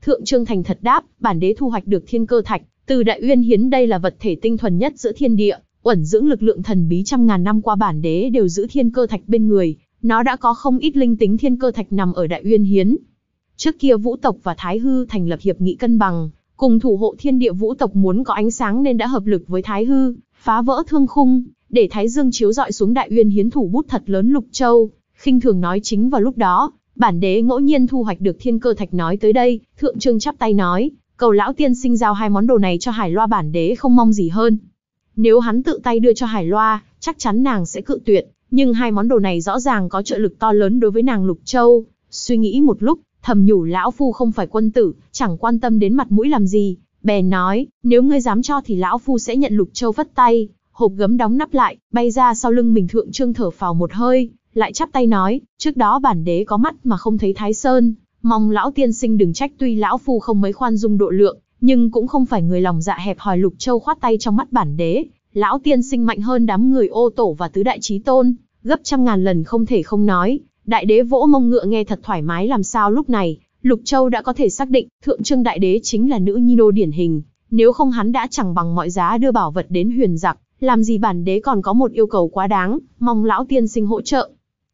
Thượng Trương Thành thật đáp, bản đế thu hoạch được thiên cơ thạch, từ đại uyên hiến đây là vật thể tinh thuần nhất giữa thiên địa, uẩn dưỡng lực lượng thần bí trăm ngàn năm qua bản đế đều giữ thiên cơ thạch bên người, nó đã có không ít linh tính thiên cơ thạch nằm ở đại uyên hiến. Trước kia vũ tộc và thái hư thành lập hiệp nghị cân bằng, cùng thủ hộ thiên địa vũ tộc muốn có ánh sáng nên đã hợp lực với thái hư, phá vỡ thương khung, để thái dương chiếu dọi xuống đại uyên hiến thủ bút thật lớn lục châu, khinh thường nói chính vào lúc đó, bản đế ngẫu nhiên thu hoạch được thiên cơ thạch nói tới đây, thượng trương chắp tay nói, Cầu lão tiên sinh giao hai món đồ này cho Hải Loa bản đế không mong gì hơn. Nếu hắn tự tay đưa cho Hải Loa, chắc chắn nàng sẽ cự tuyệt, nhưng hai món đồ này rõ ràng có trợ lực to lớn đối với nàng Lục Châu. Suy nghĩ một lúc, thầm nhủ lão phu không phải quân tử, chẳng quan tâm đến mặt mũi làm gì, bèn nói, nếu ngươi dám cho thì lão phu sẽ nhận Lục Châu vất tay, hộp gấm đóng nắp lại, bay ra sau lưng mình thượng trương thở phào một hơi, lại chắp tay nói, trước đó bản đế có mắt mà không thấy Thái Sơn, Mong lão tiên sinh đừng trách tuy lão phu không mấy khoan dung độ lượng, nhưng cũng không phải người lòng dạ hẹp hòi lục châu khoát tay trong mắt bản đế. Lão tiên sinh mạnh hơn đám người ô tổ và tứ đại trí tôn, gấp trăm ngàn lần không thể không nói. Đại đế vỗ mông ngựa nghe thật thoải mái làm sao lúc này, Lục Châu đã có thể xác định thượng trương đại đế chính là nữ nhi nô điển hình. Nếu không hắn đã chẳng bằng mọi giá đưa bảo vật đến huyền giặc, làm gì bản đế còn có một yêu cầu quá đáng, mong lão tiên sinh hỗ trợ.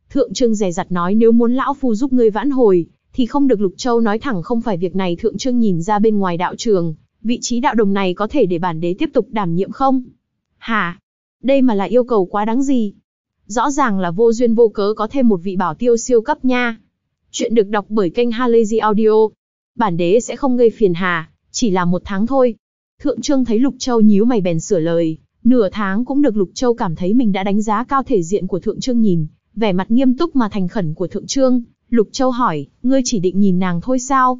Thượng trương rè rặt nói nếu muốn lão phu giúp ngươi vãn hồi, thì không được Lục Châu nói thẳng không phải việc này Thượng Trương nhìn ra bên ngoài đạo trường, vị trí đạo đồng này có thể để bản đế tiếp tục đảm nhiệm không? Hả? Đây mà là yêu cầu quá đáng gì? Rõ ràng là vô duyên vô cớ có thêm một vị bảo tiêu siêu cấp nha. Chuyện được đọc bởi kênh Halazy Audio. Bản đế sẽ không gây phiền hà, chỉ là một tháng thôi. Thượng Trương thấy Lục Châu nhíu mày bèn sửa lời, nửa tháng cũng được Lục Châu cảm thấy mình đã đánh giá cao thể diện của Thượng Trương nhìn, vẻ mặt nghiêm túc mà thành khẩn của Thượng Trương, Lục Châu hỏi, ngươi chỉ định nhìn nàng thôi sao?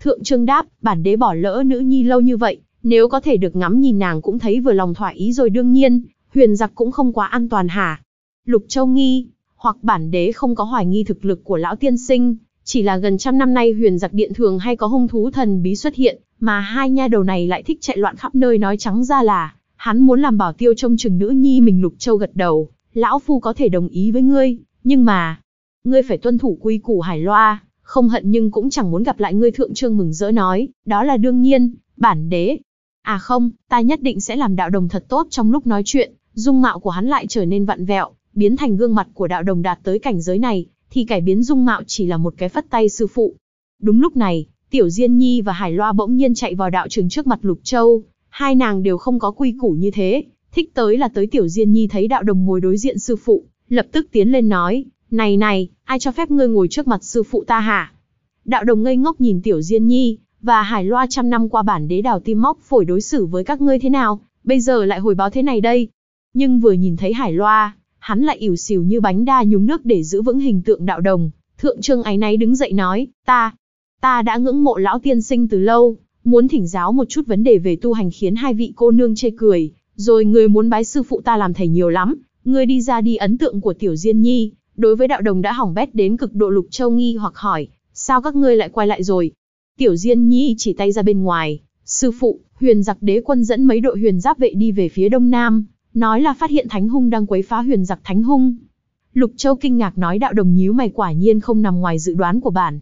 Thượng Trương đáp, bản đế bỏ lỡ nữ nhi lâu như vậy, nếu có thể được ngắm nhìn nàng cũng thấy vừa lòng thỏa ý rồi đương nhiên, huyền giặc cũng không quá an toàn hả? Lục Châu nghi, hoặc bản đế không có hoài nghi thực lực của lão tiên sinh, chỉ là gần trăm năm nay huyền giặc điện thường hay có hung thú thần bí xuất hiện, mà hai nha đầu này lại thích chạy loạn khắp nơi nói trắng ra là, hắn muốn làm bảo tiêu trông chừng nữ nhi mình Lục Châu gật đầu, lão phu có thể đồng ý với ngươi, nhưng mà, ngươi phải tuân thủ quy củ Hải Loa, không hận nhưng cũng chẳng muốn gặp lại ngươi thượng trương mừng rỡ nói, đó là đương nhiên, bản đế. À không, ta nhất định sẽ làm đạo đồng thật tốt trong lúc nói chuyện, dung mạo của hắn lại trở nên vặn vẹo, biến thành gương mặt của đạo đồng đạt tới cảnh giới này, thì cải biến dung mạo chỉ là một cái phất tay sư phụ. Đúng lúc này, Tiểu Diên Nhi và Hải Loa bỗng nhiên chạy vào đạo trường trước mặt Lục Châu, hai nàng đều không có quy củ như thế, thích tới là tới Tiểu Diên Nhi thấy đạo đồng ngồi đối diện sư phụ, lập tức tiến lên nói, này này, ai cho phép ngươi ngồi trước mặt sư phụ ta hả? Đạo đồng ngây ngốc nhìn tiểu Diên Nhi, và Hải Loa trăm năm qua bản đế đào tim móc phổi đối xử với các ngươi thế nào, bây giờ lại hồi báo thế này đây. Nhưng vừa nhìn thấy Hải Loa, hắn lại ỉu xìu như bánh đa nhúng nước để giữ vững hình tượng đạo đồng. Thượng trương ấy náy đứng dậy nói, ta, ta đã ngưỡng mộ lão tiên sinh từ lâu, muốn thỉnh giáo một chút vấn đề về tu hành khiến hai vị cô nương chê cười, rồi người muốn bái sư phụ ta làm thầy nhiều lắm, người đi ra đi ấn tượng của tiểu diên nhi, Đối với đạo đồng đã hỏng bét đến cực độ Lục Châu nghi hoặc hỏi, sao các ngươi lại quay lại rồi? Tiểu Diên Nhi chỉ tay ra bên ngoài, sư phụ, huyền giặc đế quân dẫn mấy đội huyền giáp vệ đi về phía đông nam, nói là phát hiện thánh hung đang quấy phá huyền giặc thánh hung. Lục Châu kinh ngạc nói đạo đồng nhíu mày quả nhiên không nằm ngoài dự đoán của bản.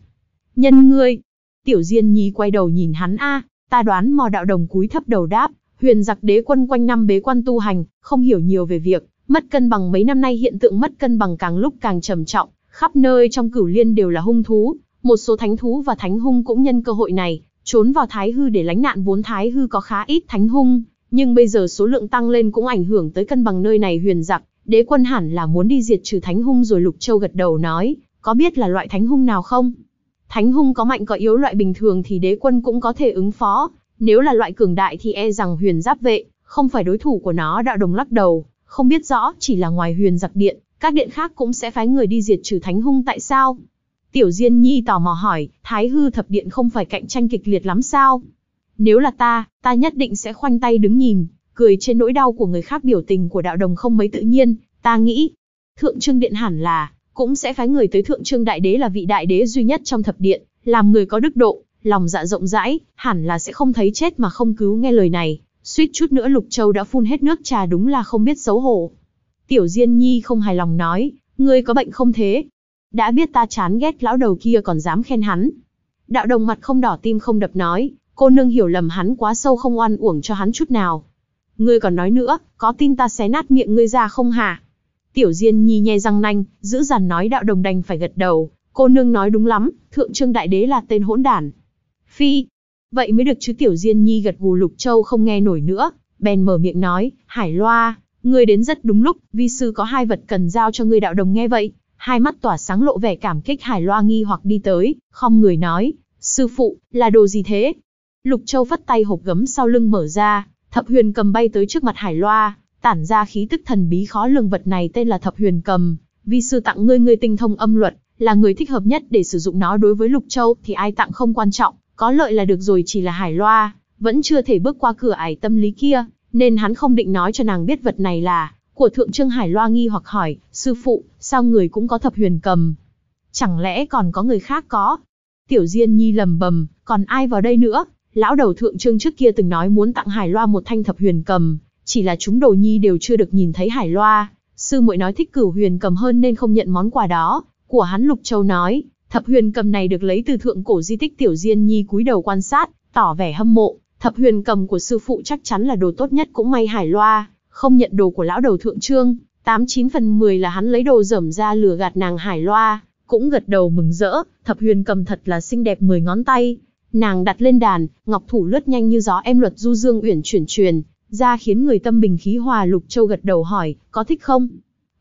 Nhân ngươi, tiểu diên nhi quay đầu nhìn hắn a, ta đoán mò đạo đồng cúi thấp đầu đáp, huyền giặc đế quân quanh năm bế quan tu hành, không hiểu nhiều về việc Mất cân bằng mấy năm nay hiện tượng mất cân bằng càng lúc càng trầm trọng, khắp nơi trong cửu liên đều là hung thú, một số thánh thú và thánh hung cũng nhân cơ hội này, trốn vào thái hư để lánh nạn vốn thái hư có khá ít thánh hung, nhưng bây giờ số lượng tăng lên cũng ảnh hưởng tới cân bằng nơi này huyền giặc, đế quân hẳn là muốn đi diệt trừ thánh hung rồi Lục Châu gật đầu nói, có biết là loại thánh hung nào không? Thánh hung có mạnh có yếu loại bình thường thì đế quân cũng có thể ứng phó, nếu là loại cường đại thì e rằng huyền giáp vệ, không phải đối thủ của nó đạo đồng lắc đầu, không biết rõ chỉ là ngoài huyền giặc điện, các điện khác cũng sẽ phái người đi diệt trừ thánh hung tại sao? Tiểu Diên Nhi tò mò hỏi, Thái Hư Thập Điện không phải cạnh tranh kịch liệt lắm sao? Nếu là ta, ta nhất định sẽ khoanh tay đứng nhìn, cười trên nỗi đau của người khác biểu tình của đạo đồng không mấy tự nhiên, ta nghĩ. Thượng Trương Điện hẳn là, cũng sẽ phái người tới Thượng Trương Đại Đế là vị đại đế duy nhất trong Thập Điện, làm người có đức độ, lòng dạ rộng rãi, hẳn là sẽ không thấy chết mà không cứu nghe lời này. Suýt chút nữa Lục Châu đã phun hết nước trà đúng là không biết xấu hổ. Tiểu Diên Nhi không hài lòng nói, ngươi có bệnh không thế? Đã biết ta chán ghét lão đầu kia còn dám khen hắn. Đạo đồng mặt không đỏ tim không đập nói, cô nương hiểu lầm hắn quá sâu không oan uổng cho hắn chút nào. Ngươi còn nói nữa, có tin ta xé nát miệng ngươi ra không hả? Tiểu Diên Nhi nhe răng nanh, giữ dằn nói đạo đồng đành phải gật đầu. Cô nương nói đúng lắm, thượng trương đại đế là tên hỗn đản. Phi, Vậy mới được chứ tiểu Diên Nhi gật gù Lục Châu không nghe nổi nữa, bèn mở miệng nói, Hải Loa, ngươi đến rất đúng lúc, vi sư có hai vật cần giao cho ngươi đạo đồng nghe vậy. Hai mắt tỏa sáng lộ vẻ cảm kích Hải Loa nghi hoặc đi tới, không người nói, sư phụ, là đồ gì thế? Lục Châu phất tay hộp gấm sau lưng mở ra, thập huyền cầm bay tới trước mặt Hải Loa, tản ra khí tức thần bí khó lường vật này tên là thập huyền cầm. Vi sư tặng ngươi ngươi tinh thông âm luật, là người thích hợp nhất để sử dụng nó đối với Lục Châu thì ai tặng không quan trọng, có lợi là được rồi chỉ là Hải Loa, vẫn chưa thể bước qua cửa ải tâm lý kia, nên hắn không định nói cho nàng biết vật này là của Thượng Trương Hải Loa nghi hoặc hỏi, sư phụ, sao người cũng có thập huyền cầm? Chẳng lẽ còn có người khác có? Tiểu Diên Nhi lầm bầm, còn ai vào đây nữa? Lão đầu Thượng Trương trước kia từng nói muốn tặng Hải Loa một thanh thập huyền cầm, chỉ là chúng đồ nhi đều chưa được nhìn thấy Hải Loa. Sư muội nói thích cửu huyền cầm hơn nên không nhận món quà đó, của hắn Lục Châu nói, Thập huyền cầm này được lấy từ thượng cổ di tích Tiểu Diên Nhi cúi đầu quan sát, tỏ vẻ hâm mộ. Thập huyền cầm của sư phụ chắc chắn là đồ tốt nhất cũng may hải loa, không nhận đồ của lão đầu thượng trương. Tám chín phần mười là hắn lấy đồ dởm ra lừa gạt nàng hải loa, cũng gật đầu mừng rỡ, thập huyền cầm thật là xinh đẹp mười ngón tay. Nàng đặt lên đàn, ngọc thủ lướt nhanh như gió em luật du dương uyển chuyển truyền, ra khiến người tâm bình khí hòa lục châu gật đầu hỏi, có thích không?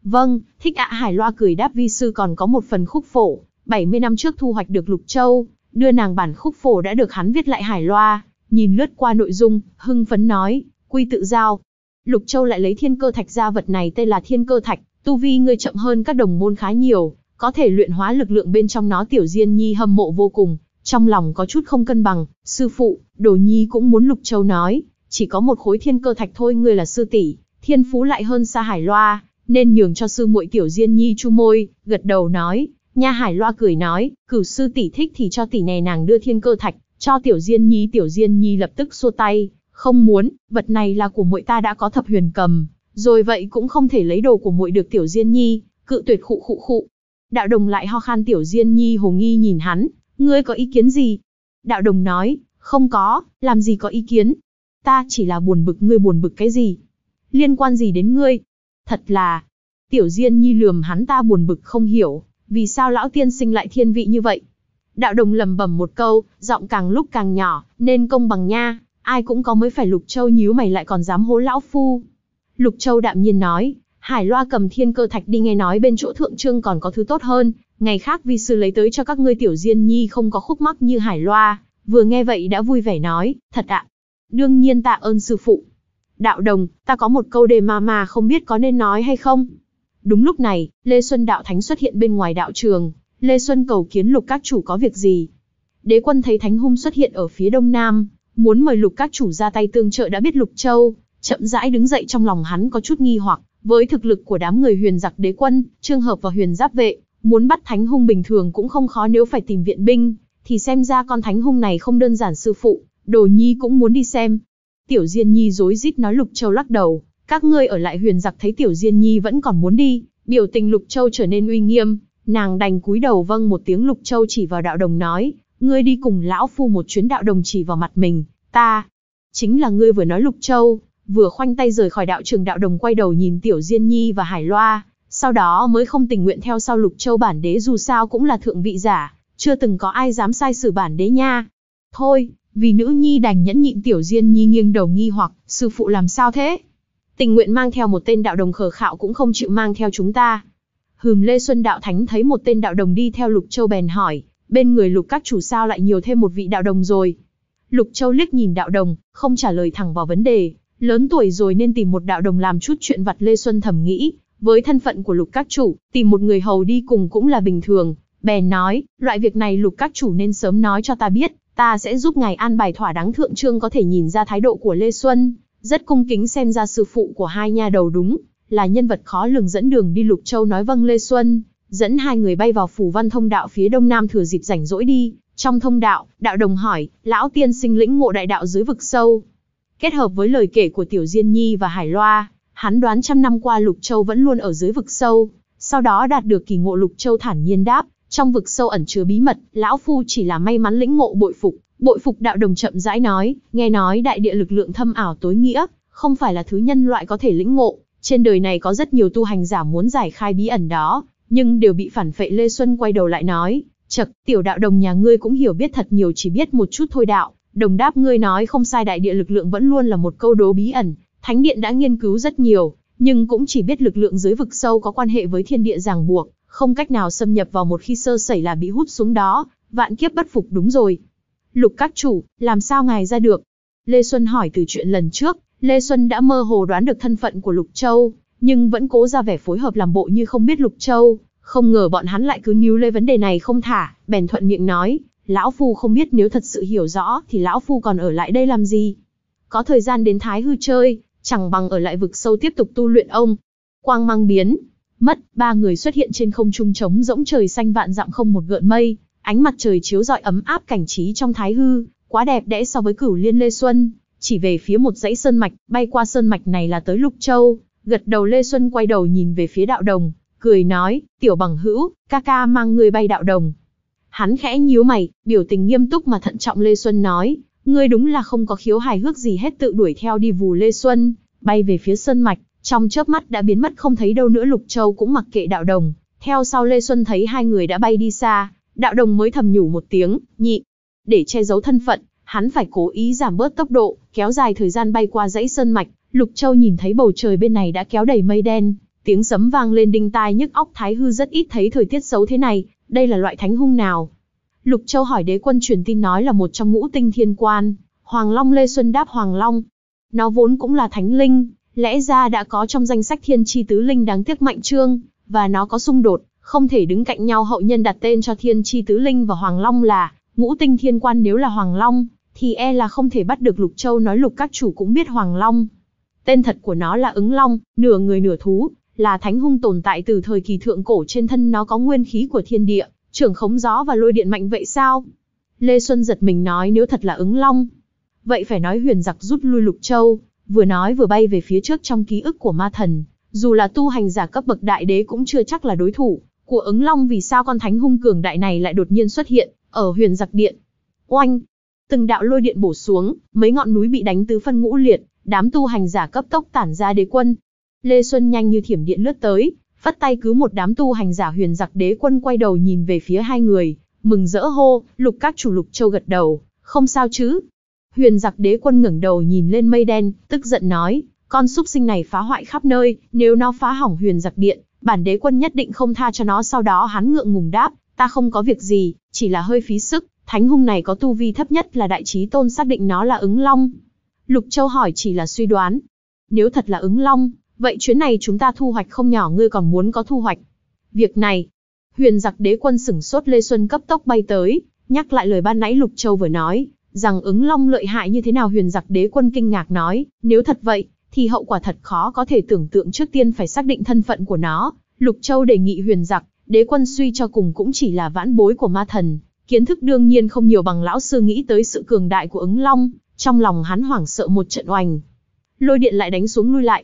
Vâng, thích ạ hải loa cười đáp vi sư còn có một phần khúc phổ, 70 năm trước thu hoạch được Lục Châu, đưa nàng bản khúc phổ đã được hắn viết lại hải loa, nhìn lướt qua nội dung, hưng phấn nói, quy tự giao. Lục Châu lại lấy thiên cơ thạch ra vật này tên là thiên cơ thạch, tu vi ngươi chậm hơn các đồng môn khá nhiều, có thể luyện hóa lực lượng bên trong nó tiểu diên nhi hâm mộ vô cùng, trong lòng có chút không cân bằng, sư phụ, đồ nhi cũng muốn Lục Châu nói, chỉ có một khối thiên cơ thạch thôi ngươi là sư tỷ, thiên phú lại hơn xa hải loa, nên nhường cho sư muội tiểu diên nhi chu môi, gật đầu nói, Nha Hải Loa cười nói, cửu sư tỷ thích thì cho tỷ nè nàng đưa thiên cơ thạch, cho tiểu diên nhi tiểu diên nhi lập tức xua tay, không muốn, vật này là của muội ta đã có thập huyền cầm, rồi vậy cũng không thể lấy đồ của muội được tiểu diên nhi, cự tuyệt khụ khụ khụ. Đạo đồng lại ho khan tiểu diên nhi hồ nghi nhìn hắn, ngươi có ý kiến gì? Đạo đồng nói, không có, làm gì có ý kiến. Ta chỉ là buồn bực ngươi buồn bực cái gì? Liên quan gì đến ngươi? Thật là, tiểu diên nhi lườm hắn ta buồn bực không hiểu, vì sao lão tiên sinh lại thiên vị như vậy? Đạo đồng lầm bẩm một câu, giọng càng lúc càng nhỏ, nên công bằng nha, ai cũng có mới phải Lục Châu nhíu mày lại còn dám hố lão phu. Lục Châu đạm nhiên nói, Hải Loa cầm thiên cơ thạch đi nghe nói bên chỗ thượng trương còn có thứ tốt hơn, ngày khác vi sư lấy tới cho các ngươi tiểu diên nhi không có khúc mắc như Hải Loa, vừa nghe vậy đã vui vẻ nói, thật ạ. Đương nhiên tạ ơn sư phụ. Đạo đồng, ta có một câu đề mà mà không biết có nên nói hay không. Đúng lúc này, Lê Xuân đạo thánh xuất hiện bên ngoài đạo trường, Lê Xuân cầu kiến lục các chủ có việc gì. Đế quân thấy thánh hung xuất hiện ở phía đông nam, muốn mời lục các chủ ra tay tương trợ đã biết lục châu, chậm rãi đứng dậy trong lòng hắn có chút nghi hoặc, với thực lực của đám người huyền giặc đế quân, trương hợp và huyền giáp vệ, muốn bắt thánh hung bình thường cũng không khó nếu phải tìm viện binh, thì xem ra con thánh hung này không đơn giản sư phụ, đồ nhi cũng muốn đi xem. Tiểu Diên Nhi rối rít nói Lục Châu lắc đầu, các ngươi ở lại huyền giặc thấy Tiểu Diên Nhi vẫn còn muốn đi, biểu tình Lục Châu trở nên uy nghiêm, nàng đành cúi đầu vâng một tiếng Lục Châu chỉ vào đạo đồng nói, ngươi đi cùng lão phu một chuyến đạo đồng chỉ vào mặt mình, ta. Chính là ngươi vừa nói Lục Châu, vừa khoanh tay rời khỏi đạo trường đạo đồng quay đầu nhìn Tiểu Diên Nhi và Hải Loa, sau đó mới không tình nguyện theo sau Lục Châu bản đế dù sao cũng là thượng vị giả, chưa từng có ai dám sai sử bản đế nha. Thôi, vì nữ nhi đành nhẫn nhịn Tiểu Diên Nhi nghiêng đầu nghi hoặc, sư phụ làm sao thế? tình nguyện mang theo một tên đạo đồng khờ khạo cũng không chịu mang theo chúng ta. Hừm Lê Xuân Đạo Thánh thấy một tên đạo đồng đi theo Lục Châu bèn hỏi, bên người Lục các chủ sao lại nhiều thêm một vị đạo đồng rồi. Lục Châu liếc nhìn đạo đồng, không trả lời thẳng vào vấn đề, lớn tuổi rồi nên tìm một đạo đồng làm chút chuyện vặt Lê Xuân thầm nghĩ, với thân phận của Lục các chủ, tìm một người hầu đi cùng cũng là bình thường. Bèn nói, loại việc này Lục các chủ nên sớm nói cho ta biết, ta sẽ giúp ngài an bài thỏa đáng thượng trương có thể nhìn ra thái độ của Lê Xuân, rất cung kính xem ra sư phụ của hai nha đầu đúng, là nhân vật khó lường dẫn đường đi Lục Châu nói vâng Lê Xuân, dẫn hai người bay vào phủ văn thông đạo phía đông nam thừa dịp rảnh rỗi đi. Trong thông đạo, đạo đồng hỏi, lão tiên sinh lĩnh ngộ đại đạo dưới vực sâu. Kết hợp với lời kể của Tiểu Diên Nhi và Hải Loa, hắn đoán trăm năm qua Lục Châu vẫn luôn ở dưới vực sâu, sau đó đạt được kỳ ngộ Lục Châu thản nhiên đáp, trong vực sâu ẩn chứa bí mật, lão phu chỉ là may mắn lĩnh ngộ bội phục, Bội phục đạo đồng chậm rãi nói, nghe nói đại địa lực lượng thâm ảo tối nghĩa, không phải là thứ nhân loại có thể lĩnh ngộ. Trên đời này có rất nhiều tu hành giả muốn giải khai bí ẩn đó, nhưng đều bị phản phệ Lê Xuân quay đầu lại nói, chật, tiểu đạo đồng nhà ngươi cũng hiểu biết thật nhiều chỉ biết một chút thôi đạo, đồng đáp ngươi nói không sai đại địa lực lượng vẫn luôn là một câu đố bí ẩn, thánh điện đã nghiên cứu rất nhiều, nhưng cũng chỉ biết lực lượng dưới vực sâu có quan hệ với thiên địa ràng buộc, không cách nào xâm nhập vào một khi sơ xảy là bị hút xuống đó, vạn kiếp bất phục đúng rồi, Lục các chủ, làm sao ngài ra được? Lê Xuân hỏi từ chuyện lần trước, Lê Xuân đã mơ hồ đoán được thân phận của Lục Châu, nhưng vẫn cố ra vẻ phối hợp làm bộ như không biết Lục Châu. Không ngờ bọn hắn lại cứ níu lê vấn đề này không thả, bèn thuận miệng nói, lão phu không biết nếu thật sự hiểu rõ thì lão phu còn ở lại đây làm gì. Có thời gian đến Thái Hư chơi, chẳng bằng ở lại vực sâu tiếp tục tu luyện ông. Quang mang biến, mất, ba người xuất hiện trên không trung trống rỗng trời xanh vạn dặm không một gợn mây, Ánh mặt trời chiếu rọi ấm áp cảnh trí trong Thái Hư, quá đẹp đẽ so với cửu liên Lê Xuân. Chỉ về phía một dãy sơn mạch, bay qua sơn mạch này là tới Lục Châu. Gật đầu Lê Xuân quay đầu nhìn về phía đạo đồng, cười nói, tiểu bằng hữu, ca ca mang ngươi bay đạo đồng. Hắn khẽ nhíu mày, biểu tình nghiêm túc mà thận trọng Lê Xuân nói, ngươi đúng là không có khiếu hài hước gì hết tự đuổi theo đi vù Lê Xuân, bay về phía sơn mạch, trong chớp mắt đã biến mất không thấy đâu nữa Lục Châu cũng mặc kệ đạo đồng, theo sau Lê Xuân thấy hai người đã bay đi xa, đạo đồng mới thầm nhủ một tiếng, nhị. Để che giấu thân phận, hắn phải cố ý giảm bớt tốc độ, kéo dài thời gian bay qua dãy sơn mạch. Lục Châu nhìn thấy bầu trời bên này đã kéo đầy mây đen, tiếng sấm vang lên đinh tai nhức óc Thái Hư rất ít thấy thời tiết xấu thế này, đây là loại thánh hung nào? Lục Châu hỏi đế quân truyền tin nói là một trong ngũ tinh thiên quan, Hoàng Long Lê Xuân đáp Hoàng Long. Nó vốn cũng là thánh linh, lẽ ra đã có trong danh sách thiên tri tứ linh đáng tiếc mạnh trương, và nó có xung đột, không thể đứng cạnh nhau hậu nhân đặt tên cho thiên chi tứ linh và hoàng long là ngũ tinh thiên quan nếu là hoàng long thì e là không thể bắt được lục châu nói lục các chủ cũng biết hoàng long tên thật của nó là ứng long nửa người nửa thú là thánh hung tồn tại từ thời kỳ thượng cổ trên thân nó có nguyên khí của thiên địa trưởng khống gió và lôi điện mạnh vậy sao lê xuân giật mình nói nếu thật là ứng long vậy phải nói huyền giặc rút lui lục châu vừa nói vừa bay về phía trước trong ký ức của ma thần dù là tu hành giả cấp bậc đại đế cũng chưa chắc là đối thủ của ứng long vì sao con thánh hung cường đại này lại đột nhiên xuất hiện ở huyền giặc điện. Oanh! Từng đạo lôi điện bổ xuống, mấy ngọn núi bị đánh tứ phân ngũ liệt, đám tu hành giả cấp tốc tản ra đế quân. Lê Xuân nhanh như thiểm điện lướt tới, vắt tay cứu một đám tu hành giả huyền giặc đế quân quay đầu nhìn về phía hai người, mừng rỡ hô, lục các chủ lục châu gật đầu, không sao chứ. Huyền giặc đế quân ngẩng đầu nhìn lên mây đen, tức giận nói, con súc sinh này phá hoại khắp nơi, nếu nó phá hỏng huyền giặc điện, Bản đế quân nhất định không tha cho nó sau đó hắn ngượng ngùng đáp, ta không có việc gì, chỉ là hơi phí sức, thánh hung này có tu vi thấp nhất là đại trí tôn xác định nó là ứng long. Lục Châu hỏi chỉ là suy đoán. Nếu thật là ứng long, vậy chuyến này chúng ta thu hoạch không nhỏ ngươi còn muốn có thu hoạch. Việc này, huyền giặc đế quân sửng sốt Lê Xuân cấp tốc bay tới, nhắc lại lời ban nãy Lục Châu vừa nói, rằng ứng long lợi hại như thế nào huyền giặc đế quân kinh ngạc nói, nếu thật vậy, thì hậu quả thật khó có thể tưởng tượng trước tiên phải xác định thân phận của nó. Lục Châu đề nghị huyền giặc, đế quân suy cho cùng cũng chỉ là vãn bối của ma thần, kiến thức đương nhiên không nhiều bằng lão sư nghĩ tới sự cường đại của ứng long, trong lòng hắn hoảng sợ một trận oành. Lôi điện lại đánh xuống lui lại.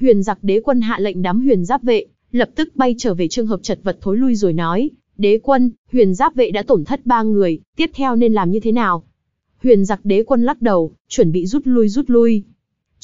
Huyền giặc đế quân hạ lệnh đám huyền giáp vệ, lập tức bay trở về trường hợp chật vật thối lui rồi nói, đế quân, huyền giáp vệ đã tổn thất ba người, tiếp theo nên làm như thế nào? Huyền giặc đế quân lắc đầu, chuẩn bị rút lui rút lui.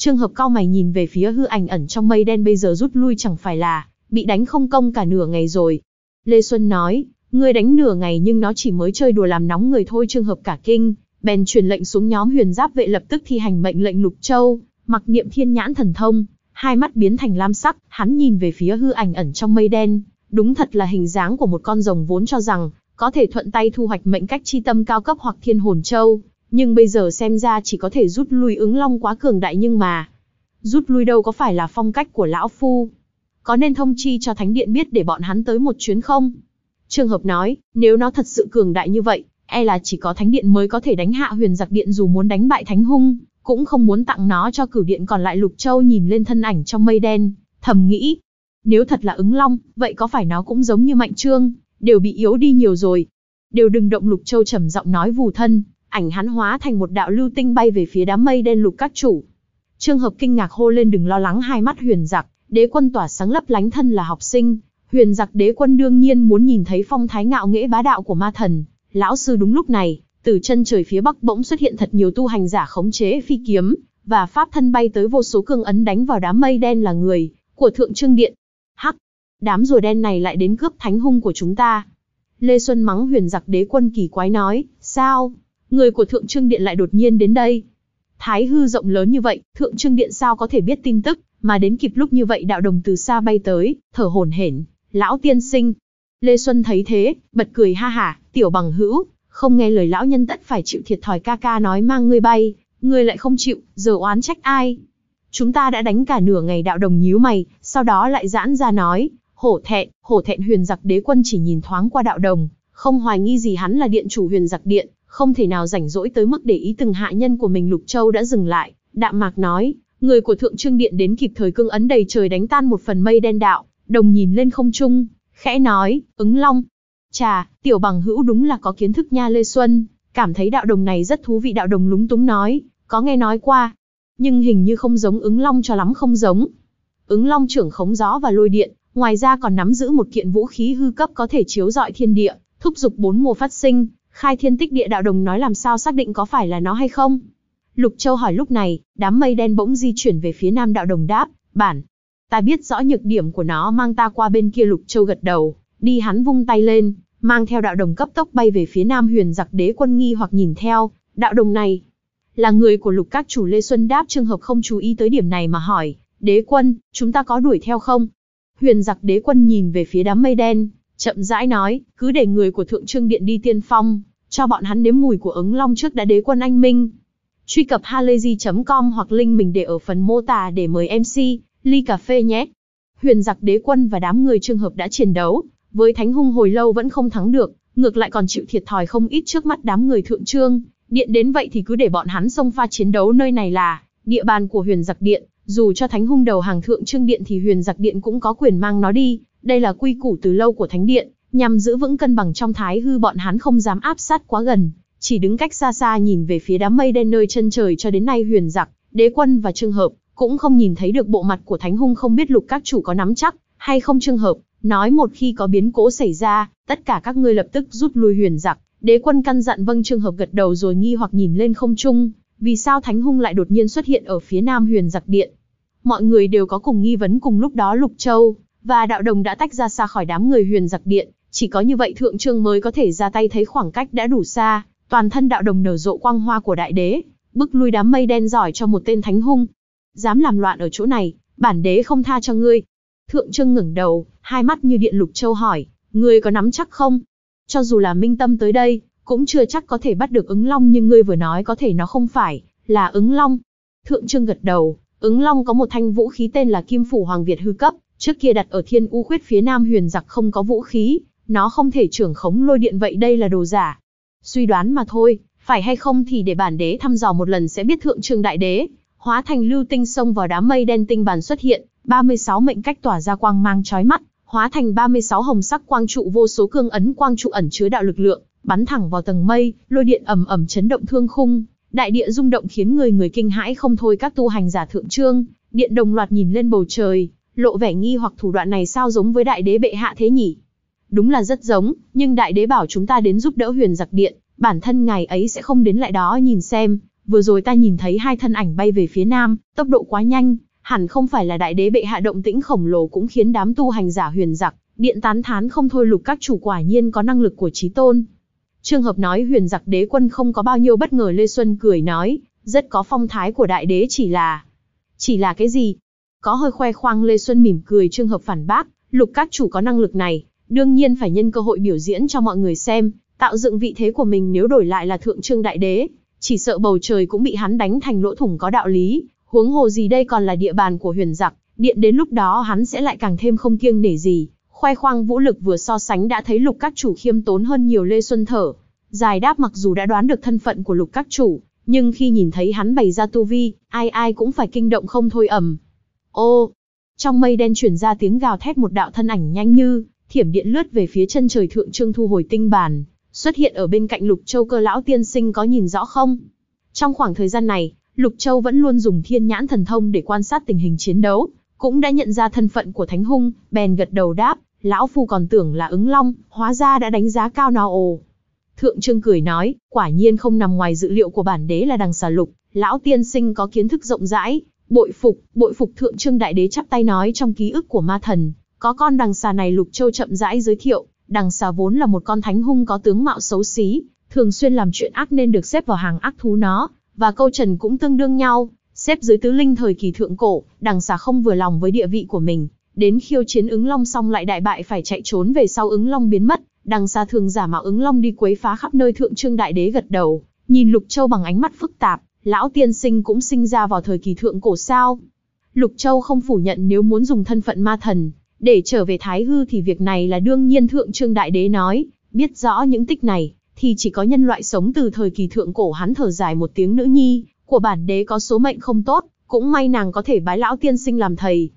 Trường hợp cao mày nhìn về phía hư ảnh ẩn trong mây đen bây giờ rút lui chẳng phải là, bị đánh không công cả nửa ngày rồi. Lê Xuân nói, ngươi đánh nửa ngày nhưng nó chỉ mới chơi đùa làm nóng người thôi trường hợp cả kinh, bèn truyền lệnh xuống nhóm huyền giáp vệ lập tức thi hành mệnh lệnh lục châu, mặc niệm thiên nhãn thần thông, hai mắt biến thành lam sắc, hắn nhìn về phía hư ảnh ẩn trong mây đen, đúng thật là hình dáng của một con rồng vốn cho rằng, có thể thuận tay thu hoạch mệnh cách chi tâm cao cấp hoặc thiên hồn châu, nhưng bây giờ xem ra chỉ có thể rút lui ứng long quá cường đại nhưng mà, rút lui đâu có phải là phong cách của lão phu. Có nên thông chi cho Thánh Điện biết để bọn hắn tới một chuyến không? Trường hợp nói, nếu nó thật sự cường đại như vậy, e là chỉ có Thánh Điện mới có thể đánh hạ huyền giặc điện dù muốn đánh bại Thánh Hung, cũng không muốn tặng nó cho cửu điện còn lại Lục Châu nhìn lên thân ảnh trong mây đen, thầm nghĩ. Nếu thật là ứng long, vậy có phải nó cũng giống như Mạnh Trương, đều bị yếu đi nhiều rồi. Đều đừng động Lục Châu trầm giọng nói vù thân, ảnh hắn hóa thành một đạo lưu tinh bay về phía đám mây đen lục các chủ. Trương Hợp kinh ngạc hô lên đừng lo lắng hai mắt huyền giặc, đế quân tỏa sáng lấp lánh thân là học sinh, huyền giặc đế quân đương nhiên muốn nhìn thấy phong thái ngạo nghễ bá đạo của ma thần. Lão sư đúng lúc này, từ chân trời phía bắc bỗng xuất hiện thật nhiều tu hành giả khống chế phi kiếm, và pháp thân bay tới vô số cương ấn đánh vào đám mây đen là người của thượng trương điện. Hắc, đám rùa đen này lại đến cướp thánh hung của chúng ta. Lê Xuân mắng huyền giặc đế quân kỳ quái nói, sao? người của Thượng Trương Điện lại đột nhiên đến đây. Thái hư rộng lớn như vậy, Thượng Trương Điện sao có thể biết tin tức, mà đến kịp lúc như vậy đạo đồng từ xa bay tới, thở hổn hển, lão tiên sinh. Lê Xuân thấy thế, bật cười ha hả, tiểu bằng hữu, không nghe lời lão nhân tất phải chịu thiệt thòi ca ca nói mang ngươi bay, ngươi lại không chịu, giờ oán trách ai. Chúng ta đã đánh cả nửa ngày đạo đồng nhíu mày, sau đó lại giãn ra nói, hổ thẹn, hổ thẹn huyền giặc đế quân chỉ nhìn thoáng qua đạo đồng, không hoài nghi gì hắn là điện chủ huyền giặc điện, không thể nào rảnh rỗi tới mức để ý từng hạ nhân của mình Lục Châu đã dừng lại, đạm mạc nói, người của Thượng Trương Điện đến kịp thời cương ấn đầy trời đánh tan một phần mây đen đạo, đồng nhìn lên không trung, khẽ nói, ứng long. Chà, tiểu bằng hữu đúng là có kiến thức nha Lê Xuân, cảm thấy đạo đồng này rất thú vị đạo đồng lúng túng nói, có nghe nói qua, nhưng hình như không giống ứng long cho lắm không giống. Ứng long trưởng khống gió và lôi điện, ngoài ra còn nắm giữ một kiện vũ khí hư cấp có thể chiếu rọi thiên địa, thúc giục bốn mùa phát sinh, khai thiên tích địa đạo đồng nói làm sao xác định có phải là nó hay không? Lục Châu hỏi lúc này, đám mây đen bỗng di chuyển về phía nam đạo đồng đáp, bản. Ta biết rõ nhược điểm của nó mang ta qua bên kia Lục Châu gật đầu, đi hắn vung tay lên, mang theo đạo đồng cấp tốc bay về phía nam huyền giặc đế quân nghi hoặc nhìn theo, đạo đồng này. Là người của lục các chủ Lê Xuân đáp trường hợp không chú ý tới điểm này mà hỏi, đế quân, chúng ta có đuổi theo không? Huyền giặc đế quân nhìn về phía đám mây đen, chậm rãi nói, cứ để người của thượng trương điện đi tiên phong, cho bọn hắn nếm mùi của ứng long trước đã đế quân anh minh. Truy cập halayzi.com hoặc link mình để ở phần mô tả để mời MC, ly cà phê nhé. Huyền giặc đế quân và đám người trường hợp đã chiến đấu, với thánh hung hồi lâu vẫn không thắng được, ngược lại còn chịu thiệt thòi không ít trước mắt đám người thượng trương. Điện đến vậy thì cứ để bọn hắn xông pha chiến đấu nơi này là địa bàn của huyền giặc điện, dù cho thánh hung đầu hàng thượng trương điện thì huyền giặc điện cũng có quyền mang nó đi, đây là quy củ từ lâu của thánh điện, Nhằm giữ vững cân bằng trong thái hư bọn hắn không dám áp sát quá gần, chỉ đứng cách xa xa nhìn về phía đám mây đen nơi chân trời cho đến nay huyền giặc, đế quân và trường hợp, cũng không nhìn thấy được bộ mặt của thánh hung không biết lục các chủ có nắm chắc, hay không trường hợp, nói một khi có biến cố xảy ra, tất cả các ngươi lập tức rút lui huyền giặc. Đế quân căn dặn vâng trường hợp gật đầu rồi nghi hoặc nhìn lên không trung, vì sao thánh hung lại đột nhiên xuất hiện ở phía nam huyền giặc điện. Mọi người đều có cùng nghi vấn cùng lúc đó Lục Châu và Đạo Đồng đã tách ra xa khỏi đám người huyền giặc điện, chỉ có như vậy thượng trương mới có thể ra tay thấy khoảng cách đã đủ xa, toàn thân đạo đồng nở rộ quang hoa của đại đế, bức lui đám mây đen giỏi cho một tên thánh hung. Dám làm loạn ở chỗ này, bản đế không tha cho ngươi. Thượng trương ngẩng đầu, hai mắt như điện lục châu hỏi, ngươi có nắm chắc không? Cho dù là minh tâm tới đây, cũng chưa chắc có thể bắt được ứng long nhưng ngươi vừa nói có thể nó không phải, là ứng long. Thượng trương gật đầu, ứng long có một thanh vũ khí tên là kim phủ hoàng Việt hư cấp, trước kia đặt ở thiên u khuyết phía nam huyền giặc không có vũ khí, nó không thể trưởng khống lôi điện vậy đây là đồ giả. Suy đoán mà thôi, phải hay không thì để bản đế thăm dò một lần sẽ biết thượng trường đại đế, hóa thành lưu tinh sông vào đám mây đen tinh bàn xuất hiện, 36 mệnh cách tỏa ra quang mang chói mắt, hóa thành 36 hồng sắc quang trụ vô số cương ấn quang trụ ẩn chứa đạo lực lượng, bắn thẳng vào tầng mây, lôi điện ầm ầm chấn động thương khung, đại địa rung động khiến người người kinh hãi không thôi các tu hành giả thượng trương, điện đồng loạt nhìn lên bầu trời, lộ vẻ nghi hoặc thủ đoạn này sao giống với đại đế bệ hạ thế nhỉ? đúng là rất giống, nhưng đại đế bảo chúng ta đến giúp đỡ huyền giặc điện, bản thân ngài ấy sẽ không đến lại đó nhìn xem, vừa rồi ta nhìn thấy hai thân ảnh bay về phía nam, tốc độ quá nhanh, hẳn không phải là đại đế bệ hạ động tĩnh khổng lồ cũng khiến đám tu hành giả huyền giặc, điện tán thán không thôi lục các chủ quả nhiên có năng lực của trí tôn. Trường hợp nói huyền giặc đế quân không có bao nhiêu bất ngờ Lê Xuân cười nói, rất có phong thái của đại đế chỉ là... Chỉ là cái gì? Có hơi khoe khoang Lê Xuân mỉm cười trường hợp phản bác, lục các chủ có năng lực này, đương nhiên phải nhân cơ hội biểu diễn cho mọi người xem, tạo dựng vị thế của mình nếu đổi lại là thượng trương đại đế, chỉ sợ bầu trời cũng bị hắn đánh thành lỗ thủng có đạo lý, huống hồ gì đây còn là địa bàn của huyền giặc, điện đến lúc đó hắn sẽ lại càng thêm không kiêng nể gì, khoe khoang vũ lực vừa so sánh đã thấy lục các chủ khiêm tốn hơn nhiều Lê Xuân Thở. Giải đáp mặc dù đã đoán được thân phận của lục các chủ, nhưng khi nhìn thấy hắn bày ra tu vi, ai ai cũng phải kinh động không thôi ầm. Ô! Trong mây đen chuyển ra tiếng gào thét một đạo thân ảnh nhanh như, thiểm điện lướt về phía chân trời thượng trương thu hồi tinh bản, xuất hiện ở bên cạnh Lục Châu cơ lão tiên sinh có nhìn rõ không? Trong khoảng thời gian này, Lục Châu vẫn luôn dùng thiên nhãn thần thông để quan sát tình hình chiến đấu, cũng đã nhận ra thân phận của Thánh Hung, bèn gật đầu đáp, lão phu còn tưởng là ứng long, hóa ra đã đánh giá cao nó ồ. Thượng Trương cười nói, quả nhiên không nằm ngoài dự liệu của bản đế là đằng xà lục, lão tiên sinh có kiến thức rộng rãi, bội phục, bội phục Thượng Trương đại đế chắp tay nói trong ký ức của ma thần, có con đằng xà này Lục Châu chậm rãi giới thiệu, đằng xà vốn là một con thánh hung có tướng mạo xấu xí, thường xuyên làm chuyện ác nên được xếp vào hàng ác thú nó, và câu trần cũng tương đương nhau, xếp dưới tứ linh thời kỳ thượng cổ, đằng xà không vừa lòng với địa vị của mình, đến khiêu chiến ứng long xong lại đại bại phải chạy trốn về sau ứng long biến mất, đằng xà thường giả mạo ứng long đi quấy phá khắp nơi thượng trương đại đế gật đầu, nhìn Lục Châu bằng ánh mắt phức tạp, lão tiên sinh cũng sinh ra vào thời kỳ thượng cổ sao? Lục Châu không phủ nhận nếu muốn dùng thân phận ma thần, để trở về Thái Hư thì việc này là đương nhiên Thượng Trương Đại Đế nói, biết rõ những tích này, thì chỉ có nhân loại sống từ thời kỳ thượng cổ hắn thở dài một tiếng nữ nhi, của bản đế có số mệnh không tốt, cũng may nàng có thể bái lão tiên sinh làm thầy.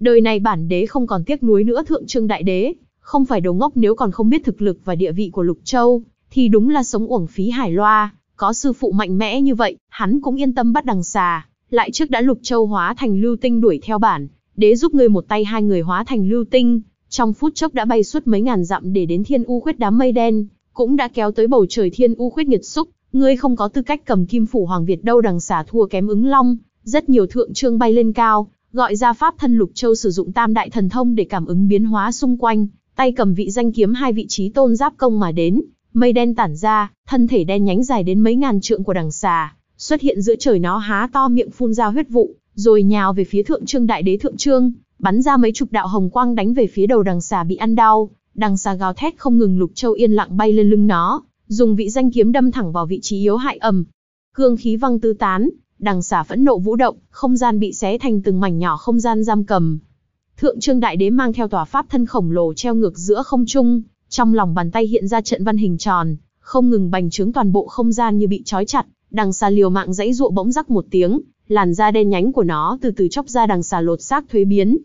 Đời này bản đế không còn tiếc nuối nữa Thượng Trương Đại Đế, không phải đồ ngốc nếu còn không biết thực lực và địa vị của Lục Châu, thì đúng là sống uổng phí hải loa, có sư phụ mạnh mẽ như vậy, hắn cũng yên tâm bắt đằng xà, lại trước đã Lục Châu hóa thành lưu tinh đuổi theo bản, đế giúp ngươi một tay hai người hóa thành lưu tinh, trong phút chốc đã bay suốt mấy ngàn dặm để đến thiên u khuyết đám mây đen, cũng đã kéo tới bầu trời thiên u khuyết nhiệt xúc, ngươi không có tư cách cầm kim phủ hoàng Việt đâu đằng xả thua kém ứng long, rất nhiều thượng trương bay lên cao, gọi ra pháp thân lục châu sử dụng tam đại thần thông để cảm ứng biến hóa xung quanh, tay cầm vị danh kiếm hai vị trí tôn giáp công mà đến, mây đen tản ra, thân thể đen nhánh dài đến mấy ngàn trượng của đằng xà, xuất hiện giữa trời nó há to miệng phun ra huyết vụ, rồi nhào về phía thượng trương đại đế thượng trương, bắn ra mấy chục đạo hồng quang đánh về phía đầu đằng xà bị ăn đau, đằng xà gào thét không ngừng lục châu yên lặng bay lên lưng nó, dùng vị danh kiếm đâm thẳng vào vị trí yếu hại ầm. Cương khí văng tứ tán, đằng xà phẫn nộ vũ động, không gian bị xé thành từng mảnh nhỏ không gian giam cầm. Thượng Trương Đại Đế mang theo tòa pháp thân khổng lồ treo ngược giữa không trung, trong lòng bàn tay hiện ra trận văn hình tròn, không ngừng bành trướng toàn bộ không gian như bị trói chặt, Đằng xà liều mạng dãy ruộng bỗng rắc một tiếng, làn da đen nhánh của nó từ từ chóc ra đằng xà lột xác thuế biến.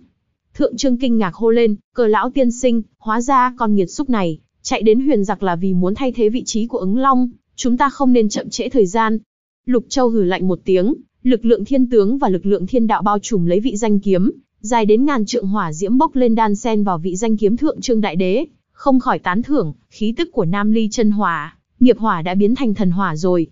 Thượng Trương kinh ngạc hô lên, cờ lão tiên sinh, hóa ra con nghiệt xúc này, chạy đến huyền giặc là vì muốn thay thế vị trí của ứng long, chúng ta không nên chậm trễ thời gian. Lục Châu hử lạnh một tiếng, lực lượng thiên tướng và lực lượng thiên đạo bao trùm lấy vị danh kiếm, dài đến ngàn trượng hỏa diễm bốc lên đan sen vào vị danh kiếm thượng trương đại đế, không khỏi tán thưởng, khí tức của Nam Ly chân hỏa, nghiệp hỏa đã biến thành thần hỏa rồi,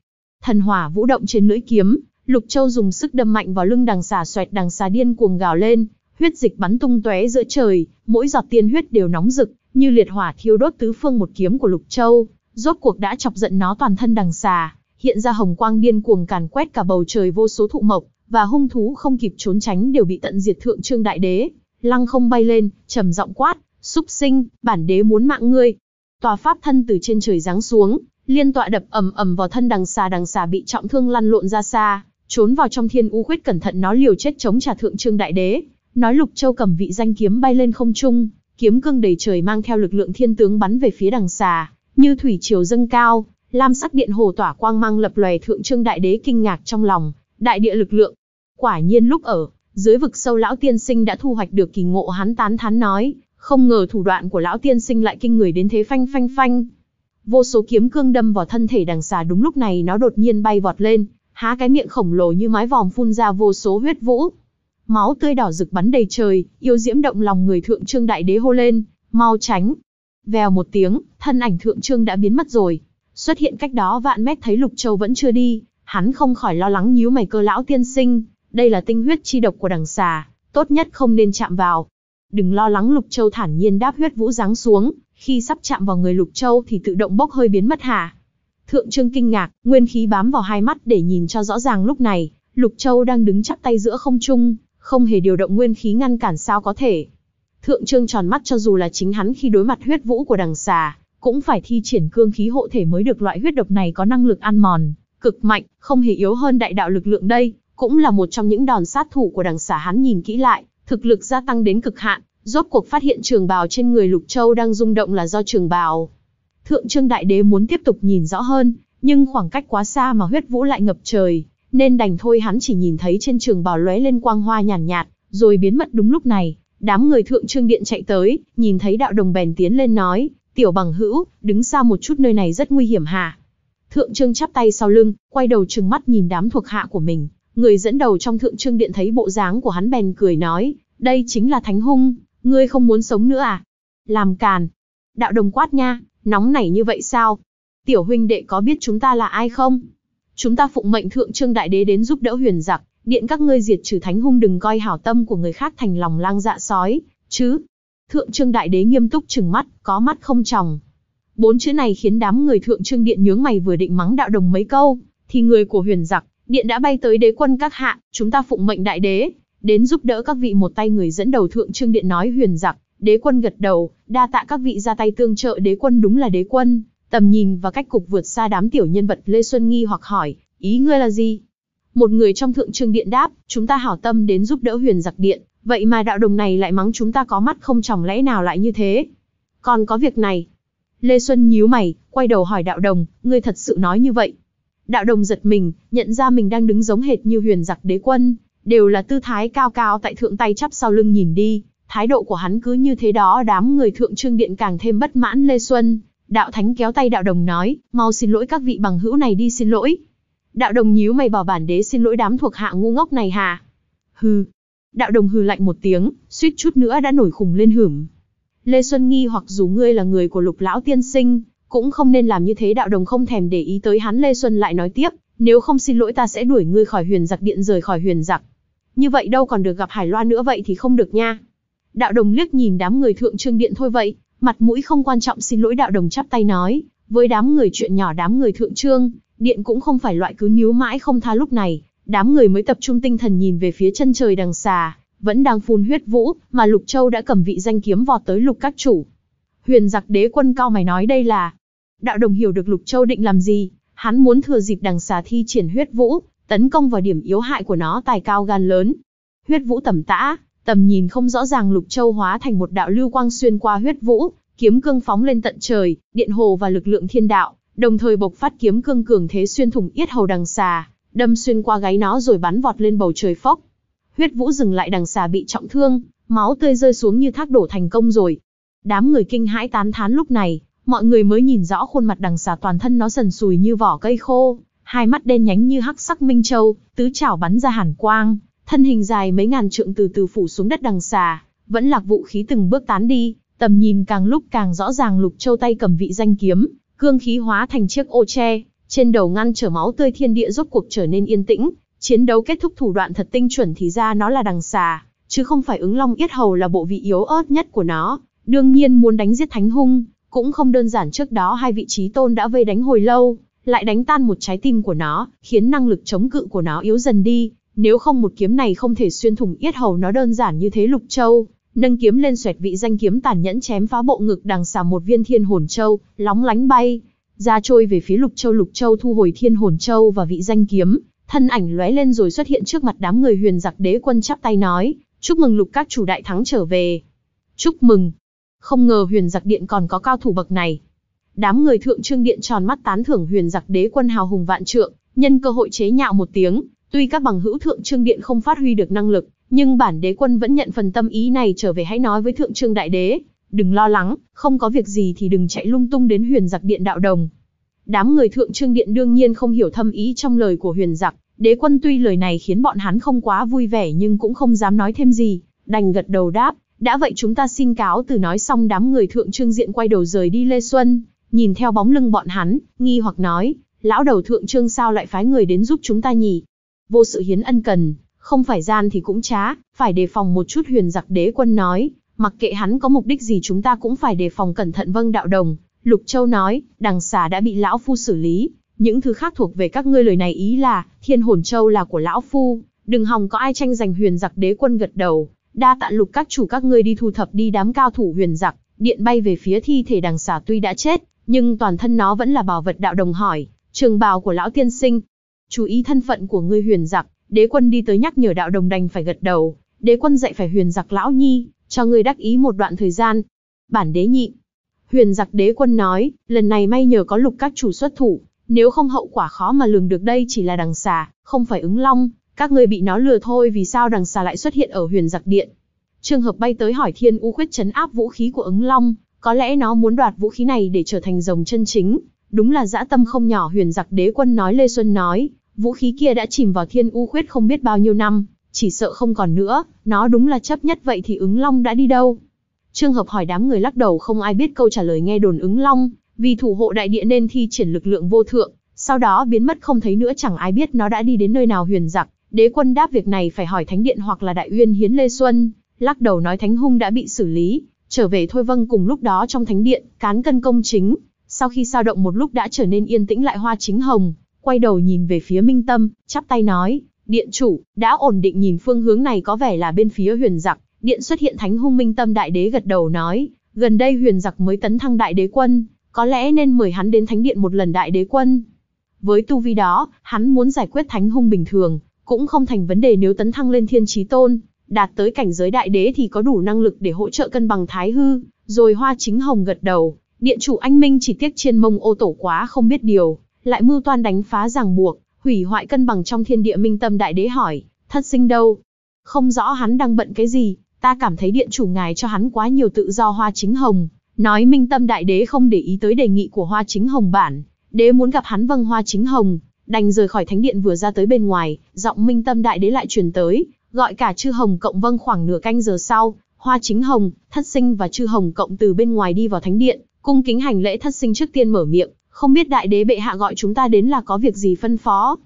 Thần hỏa vũ động trên lưỡi kiếm, Lục Châu dùng sức đâm mạnh vào lưng đằng xà xoẹt đằng xà điên cuồng gào lên, huyết dịch bắn tung tóe giữa trời, mỗi giọt tiên huyết đều nóng rực, như liệt hỏa thiêu đốt tứ phương một kiếm của Lục Châu, rốt cuộc đã chọc giận nó toàn thân đằng xà, hiện ra hồng quang điên cuồng càn quét cả bầu trời vô số thụ mộc, và hung thú không kịp trốn tránh đều bị tận diệt thượng trương đại đế. Lăng không bay lên, trầm giọng quát, súc sinh, bản đế muốn mạng ngươi. Tòa pháp thân từ trên trời giáng xuống, liên tọa đập ầm ầm vào thân đằng xà đằng xà bị trọng thương lăn lộn ra xa, trốn vào trong thiên u khuyết cẩn thận nó liều chết chống trả thượng trương đại đế. Nói lục châu cầm vị danh kiếm bay lên không trung, kiếm cương đầy trời mang theo lực lượng thiên tướng bắn về phía đằng xà, như thủy triều dâng cao, lam sắc điện hồ tỏa quang mang lập lòe thượng trương đại đế kinh ngạc trong lòng, đại địa lực lượng. Quả nhiên lúc ở, dưới vực sâu lão tiên sinh đã thu hoạch được kỳ ngộ hắn tán thán nói, không ngờ thủ đoạn của lão tiên sinh lại kinh người đến thế phanh phanh phanh, Vô số kiếm cương đâm vào thân thể đằng xà đúng lúc này nó đột nhiên bay vọt lên, há cái miệng khổng lồ như mái vòm phun ra vô số huyết vũ. Máu tươi đỏ rực bắn đầy trời, yêu diễm động lòng người thượng trương đại đế hô lên, mau tránh. Vèo một tiếng, thân ảnh thượng trương đã biến mất rồi. Xuất hiện cách đó vạn mét thấy Lục Châu vẫn chưa đi, hắn không khỏi lo lắng nhíu mày cơ lão tiên sinh, đây là tinh huyết chi độc của đằng xà, tốt nhất không nên chạm vào. Đừng lo lắng Lục Châu thản nhiên đáp huyết vũ giáng xuống, khi sắp chạm vào người Lục Châu thì tự động bốc hơi biến mất hả? Thượng Trương kinh ngạc, nguyên khí bám vào hai mắt để nhìn cho rõ ràng lúc này, Lục Châu đang đứng chắp tay giữa không trung, không hề điều động nguyên khí ngăn cản sao có thể. Thượng Trương tròn mắt cho dù là chính hắn khi đối mặt huyết vũ của đằng xà, cũng phải thi triển cương khí hộ thể mới được loại huyết độc này có năng lực ăn mòn, cực mạnh, không hề yếu hơn đại đạo lực lượng đây, cũng là một trong những đòn sát thủ của đằng xà hắn nhìn kỹ lại, thực lực gia tăng đến cực hạn, Rốt cuộc phát hiện trường bào trên người Lục Châu đang rung động là do trường bào. Thượng Trương Đại Đế muốn tiếp tục nhìn rõ hơn, nhưng khoảng cách quá xa mà huyết vũ lại ngập trời, nên đành thôi hắn chỉ nhìn thấy trên trường bào lóe lên quang hoa nhàn nhạt, nhạt, rồi biến mất đúng lúc này. Đám người Thượng Trương Điện chạy tới, nhìn thấy đạo đồng bèn tiến lên nói, tiểu bằng hữu, đứng xa một chút nơi này rất nguy hiểm hả? Thượng Trương chắp tay sau lưng, quay đầu trừng mắt nhìn đám thuộc hạ của mình. Người dẫn đầu trong Thượng Trương Điện thấy bộ dáng của hắn bèn cười nói, đây chính là Thánh Hung, Ngươi không muốn sống nữa à? Làm càn. Đạo đồng quát nha, nóng nảy như vậy sao? Tiểu huynh đệ có biết chúng ta là ai không? Chúng ta phụng mệnh thượng trương đại đế đến giúp đỡ huyền giặc, điện các ngươi diệt trừ thánh hung đừng coi hảo tâm của người khác thành lòng lang dạ sói, chứ. Thượng trương đại đế nghiêm túc trừng mắt, có mắt không tròng. Bốn chữ này khiến đám người thượng trương điện nhướng mày vừa định mắng đạo đồng mấy câu, thì người của huyền giặc, điện đã bay tới đế quân các hạ, chúng ta phụng mệnh đại đế, đến giúp đỡ các vị một tay người dẫn đầu thượng trương điện nói huyền giặc, đế quân gật đầu, đa tạ các vị ra tay tương trợ đế quân đúng là đế quân, tầm nhìn và cách cục vượt xa đám tiểu nhân vật Lê Xuân Nghi hoặc hỏi, ý ngươi là gì? Một người trong thượng trương điện đáp, chúng ta hảo tâm đến giúp đỡ huyền giặc điện, vậy mà đạo đồng này lại mắng chúng ta có mắt không chồng lẽ nào lại như thế? Còn có việc này. Lê Xuân nhíu mày, quay đầu hỏi đạo đồng, ngươi thật sự nói như vậy. Đạo đồng giật mình, nhận ra mình đang đứng giống hệt như huyền giặc đế quân, đều là tư thái cao cao tại thượng tay chắp sau lưng nhìn đi, thái độ của hắn cứ như thế đó đám người thượng trương điện càng thêm bất mãn Lê Xuân. Đạo Thánh kéo tay đạo đồng nói, mau xin lỗi các vị bằng hữu này đi xin lỗi. Đạo đồng nhíu mày bảo bản đế xin lỗi đám thuộc hạ ngu ngốc này hà. Hừ. Đạo đồng hừ lạnh một tiếng, suýt chút nữa đã nổi khùng lên hửm. Lê Xuân nghi hoặc dù ngươi là người của lục lão tiên sinh, cũng không nên làm như thế đạo đồng không thèm để ý tới hắn Lê Xuân lại nói tiếp, nếu không xin lỗi ta sẽ đuổi ngươi khỏi huyền giặc điện rời khỏi huyền giặc. Như vậy đâu còn được gặp Hải Loan nữa vậy thì không được nha. Đạo đồng liếc nhìn đám người thượng trương điện thôi vậy, mặt mũi không quan trọng xin lỗi đạo đồng chắp tay nói, với đám người chuyện nhỏ đám người thượng trương, điện cũng không phải loại cứ níu mãi không tha lúc này, đám người mới tập trung tinh thần nhìn về phía chân trời đằng xà, vẫn đang phun huyết vũ, mà Lục Châu đã cầm vị danh kiếm vọt tới Lục các chủ. Huyền giặc đế quân cao mày nói đây là, đạo đồng hiểu được Lục Châu định làm gì, hắn muốn thừa dịp đằng xà thi triển huyết vũ, tấn công vào điểm yếu hại của nó tài cao gan lớn. Huyết vũ tầm tã, tầm nhìn không rõ ràng lục châu hóa thành một đạo lưu quang xuyên qua huyết vũ, kiếm cương phóng lên tận trời, điện hồ và lực lượng thiên đạo, đồng thời bộc phát kiếm cương cường thế xuyên thủng yết hầu đằng xà, đâm xuyên qua gáy nó rồi bắn vọt lên bầu trời phốc. Huyết vũ dừng lại đằng xà bị trọng thương, máu tươi rơi xuống như thác đổ thành công rồi. Đám người kinh hãi tán thán lúc này, mọi người mới nhìn rõ khuôn mặt đằng xà toàn thân nó sần sùi như vỏ cây khô, hai mắt đen nhánh như hắc sắc minh châu, tứ chảo bắn ra hàn quang, thân hình dài mấy ngàn trượng từ từ phủ xuống đất đằng xà, vẫn lạc vũ khí từng bước tán đi, tầm nhìn càng lúc càng rõ ràng Lục Châu tay cầm vị danh kiếm, cương khí hóa thành chiếc ô tre trên đầu ngăn trở máu tươi thiên địa rốt cuộc trở nên yên tĩnh, chiến đấu kết thúc thủ đoạn thật tinh chuẩn thì ra nó là đằng xà, chứ không phải ứng long yết hầu là bộ vị yếu ớt nhất của nó, đương nhiên muốn đánh giết thánh hung, cũng không đơn giản trước đó hai vị trí tôn đã vây đánh hồi lâu, lại đánh tan một trái tim của nó, khiến năng lực chống cự của nó yếu dần đi, nếu không một kiếm này không thể xuyên thủng yết hầu nó đơn giản như thế Lục Châu, nâng kiếm lên xoẹt vị danh kiếm tàn nhẫn chém phá bộ ngực đằng xà một viên thiên hồn châu, lóng lánh bay, ra trôi về phía Lục Châu, Lục Châu thu hồi thiên hồn châu và vị danh kiếm, thân ảnh lóe lên rồi xuất hiện trước mặt đám người Huyền Giặc Đế quân chắp tay nói: "Chúc mừng Lục các chủ đại thắng trở về." "Chúc mừng." Không ngờ Huyền Giặc Điện còn có cao thủ bậc này, Đám người thượng trương điện tròn mắt tán thưởng huyền giặc đế quân hào hùng vạn trượng, nhân cơ hội chế nhạo một tiếng, tuy các bằng hữu thượng trương điện không phát huy được năng lực, nhưng bản đế quân vẫn nhận phần tâm ý này trở về hãy nói với thượng trương đại đế, đừng lo lắng, không có việc gì thì đừng chạy lung tung đến huyền giặc điện đạo đồng. Đám người thượng trương điện đương nhiên không hiểu thâm ý trong lời của huyền giặc, đế quân tuy lời này khiến bọn hắn không quá vui vẻ nhưng cũng không dám nói thêm gì, đành gật đầu đáp, đã vậy chúng ta xin cáo từ nói xong đám người thượng trương diện quay đầu rời đi Lê Xuân, nhìn theo bóng lưng bọn hắn, nghi hoặc nói, lão đầu thượng trương sao lại phái người đến giúp chúng ta nhỉ? Vô sự hiến ân cần, không phải gian thì cũng chá, phải đề phòng một chút huyền giặc đế quân nói, mặc kệ hắn có mục đích gì chúng ta cũng phải đề phòng cẩn thận vâng đạo đồng. Lục Châu nói, đằng xà đã bị lão phu xử lý, những thứ khác thuộc về các ngươi lời này ý là, thiên hồn châu là của lão phu, đừng hòng có ai tranh giành huyền giặc đế quân gật đầu, đa tạ lục các chủ các ngươi đi thu thập đi đám cao thủ huyền giặc, điện bay về phía thi thể đằng xà tuy đã chết, nhưng toàn thân nó vẫn là bảo vật đạo đồng hỏi, trường bào của lão tiên sinh. Chú ý thân phận của ngươi huyền giặc, đế quân đi tới nhắc nhở đạo đồng đành phải gật đầu, đế quân dạy phải huyền giặc lão nhi, cho ngươi đắc ý một đoạn thời gian. Bản đế nhị. Huyền giặc đế quân nói, lần này may nhờ có lục các chủ xuất thủ, nếu không hậu quả khó mà lường được đây chỉ là đằng xà, không phải ứng long, các ngươi bị nó lừa thôi vì sao đằng xà lại xuất hiện ở huyền giặc điện. Trường hợp bay tới hỏi thiên u khuyết chấn áp vũ khí của ứng long, có lẽ nó muốn đoạt vũ khí này để trở thành rồng chân chính. Đúng là dã tâm không nhỏ huyền giặc đế quân nói Lê Xuân nói, vũ khí kia đã chìm vào thiên u khuyết không biết bao nhiêu năm, chỉ sợ không còn nữa, nó đúng là chấp nhất vậy thì ứng long đã đi đâu. Trường hợp hỏi đám người lắc đầu không ai biết câu trả lời nghe đồn ứng long, vì thủ hộ đại địa nên thi triển lực lượng vô thượng, sau đó biến mất không thấy nữa chẳng ai biết nó đã đi đến nơi nào huyền giặc. Đế quân đáp việc này phải hỏi Thánh Điện hoặc là Đại Uyên Hiến Lê Xuân, lắc đầu nói Thánh Hung đã bị xử lý, Trở về Thôi Vâng cùng lúc đó trong thánh điện, cán cân công chính, sau khi sao động một lúc đã trở nên yên tĩnh lại hoa chính hồng, quay đầu nhìn về phía Minh Tâm, chắp tay nói, điện chủ, đã ổn định nhìn phương hướng này có vẻ là bên phía huyền giặc, điện xuất hiện thánh hung Minh Tâm đại đế gật đầu nói, gần đây huyền giặc mới tấn thăng đại đế quân, có lẽ nên mời hắn đến thánh điện một lần đại đế quân. Với tu vi đó, hắn muốn giải quyết thánh hung bình thường, cũng không thành vấn đề nếu tấn thăng lên thiên trí tôn, đạt tới cảnh giới đại đế thì có đủ năng lực để hỗ trợ cân bằng thái hư, rồi hoa chính hồng gật đầu, điện chủ anh Minh chỉ tiếc trên mông ô tổ quá không biết điều, lại mưu toan đánh phá ràng buộc, hủy hoại cân bằng trong thiên địa minh tâm đại đế hỏi, thất sinh đâu? Không rõ hắn đang bận cái gì, ta cảm thấy điện chủ ngài cho hắn quá nhiều tự do hoa chính hồng, nói minh tâm đại đế không để ý tới đề nghị của hoa chính hồng bản, đế muốn gặp hắn vâng hoa chính hồng, đành rời khỏi thánh điện vừa ra tới bên ngoài, giọng minh tâm đại đế lại truyền tới, Gọi cả chư Hồng Cộng vâng khoảng nửa canh giờ sau, Hoa Chính Hồng, Thất Sinh và chư Hồng Cộng từ bên ngoài đi vào thánh điện, cung kính hành lễ Thất Sinh trước tiên mở miệng, không biết đại đế bệ hạ gọi chúng ta đến là có việc gì phân phó.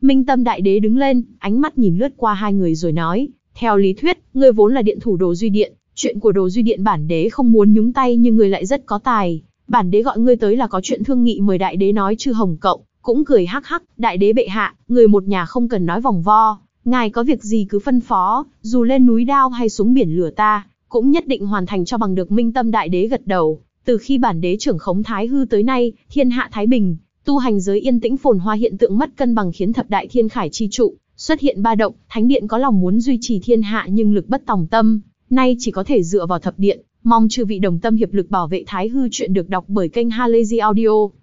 Minh Tâm đại đế đứng lên, ánh mắt nhìn lướt qua hai người rồi nói, theo lý thuyết, ngươi vốn là điện thủ đồ duy điện, chuyện của đồ duy điện bản đế không muốn nhúng tay nhưng ngươi lại rất có tài, bản đế gọi ngươi tới là có chuyện thương nghị mời đại đế nói chư Hồng Cộng, cũng cười hắc hắc, đại đế bệ hạ, người một nhà không cần nói vòng vo, Ngài có việc gì cứ phân phó, dù lên núi đao hay xuống biển lửa ta, cũng nhất định hoàn thành cho bằng được minh tâm đại đế gật đầu. Từ khi bản đế trưởng khống Thái Hư tới nay, thiên hạ Thái Bình, tu hành giới yên tĩnh phồn hoa hiện tượng mất cân bằng khiến thập đại thiên khải chi trụ, xuất hiện ba động, thánh điện có lòng muốn duy trì thiên hạ nhưng lực bất tòng tâm, nay chỉ có thể dựa vào thập điện, mong chư vị đồng tâm hiệp lực bảo vệ Thái Hư chuyện được đọc bởi kênh Halazy Audio.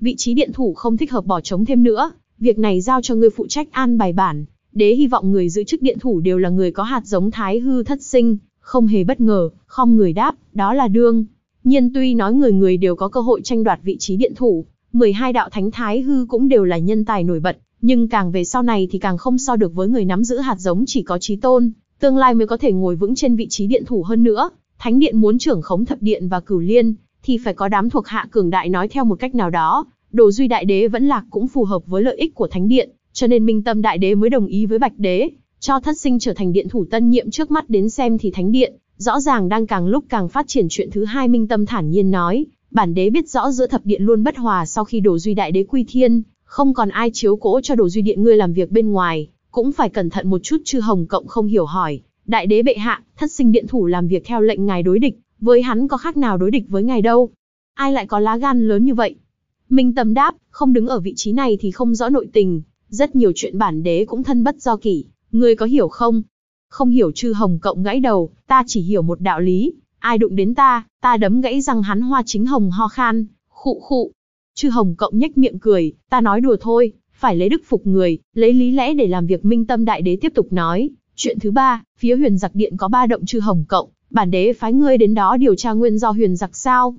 Vị trí điện thủ không thích hợp bỏ trống thêm nữa, việc này giao cho người phụ trách an bài bản, đế hy vọng người giữ chức điện thủ đều là người có hạt giống thái hư thất sinh, không hề bất ngờ, không người đáp, đó là đương. Nhiên tuy nói người người đều có cơ hội tranh đoạt vị trí điện thủ, 12 đạo thánh thái hư cũng đều là nhân tài nổi bật, nhưng càng về sau này thì càng không so được với người nắm giữ hạt giống chỉ có trí tôn, tương lai mới có thể ngồi vững trên vị trí điện thủ hơn nữa. Thánh điện muốn trưởng khống thập điện và cửu liên, thì phải có đám thuộc hạ cường đại nói theo một cách nào đó, đồ duy đại đế vẫn lạc cũng phù hợp với lợi ích của thánh điện, cho nên Minh Tâm Đại Đế mới đồng ý với Bạch Đế, cho thất sinh trở thành điện thủ tân nhiệm trước mắt đến xem thì thánh điện, rõ ràng đang càng lúc càng phát triển chuyện thứ hai Minh Tâm thản nhiên nói, bản đế biết rõ giữa thập điện luôn bất hòa sau khi Đồ Duy Đại Đế quy thiên, không còn ai chiếu cố cho Đồ Duy Điện ngươi làm việc bên ngoài, cũng phải cẩn thận một chút chư Hồng Cộng không hiểu hỏi, Đại Đế bệ hạ, thất sinh điện thủ làm việc theo lệnh ngài đối địch, với hắn có khác nào đối địch với ngài đâu? Ai lại có lá gan lớn như vậy? Minh Tâm đáp, không đứng ở vị trí này thì không rõ nội tình, rất nhiều chuyện bản đế cũng thân bất do kỷ, ngươi có hiểu không? Không hiểu chư hồng cộng gãy đầu, ta chỉ hiểu một đạo lý, ai đụng đến ta, ta đấm gãy răng hắn hoa chính hồng ho khan, khụ khụ. Chư hồng cộng nhếch miệng cười, ta nói đùa thôi, phải lấy đức phục người, lấy lý lẽ để làm việc minh tâm đại đế tiếp tục nói. Chuyện thứ ba, phía huyền giặc điện có ba động chư hồng cộng, bản đế phái ngươi đến đó điều tra nguyên do huyền giặc sao.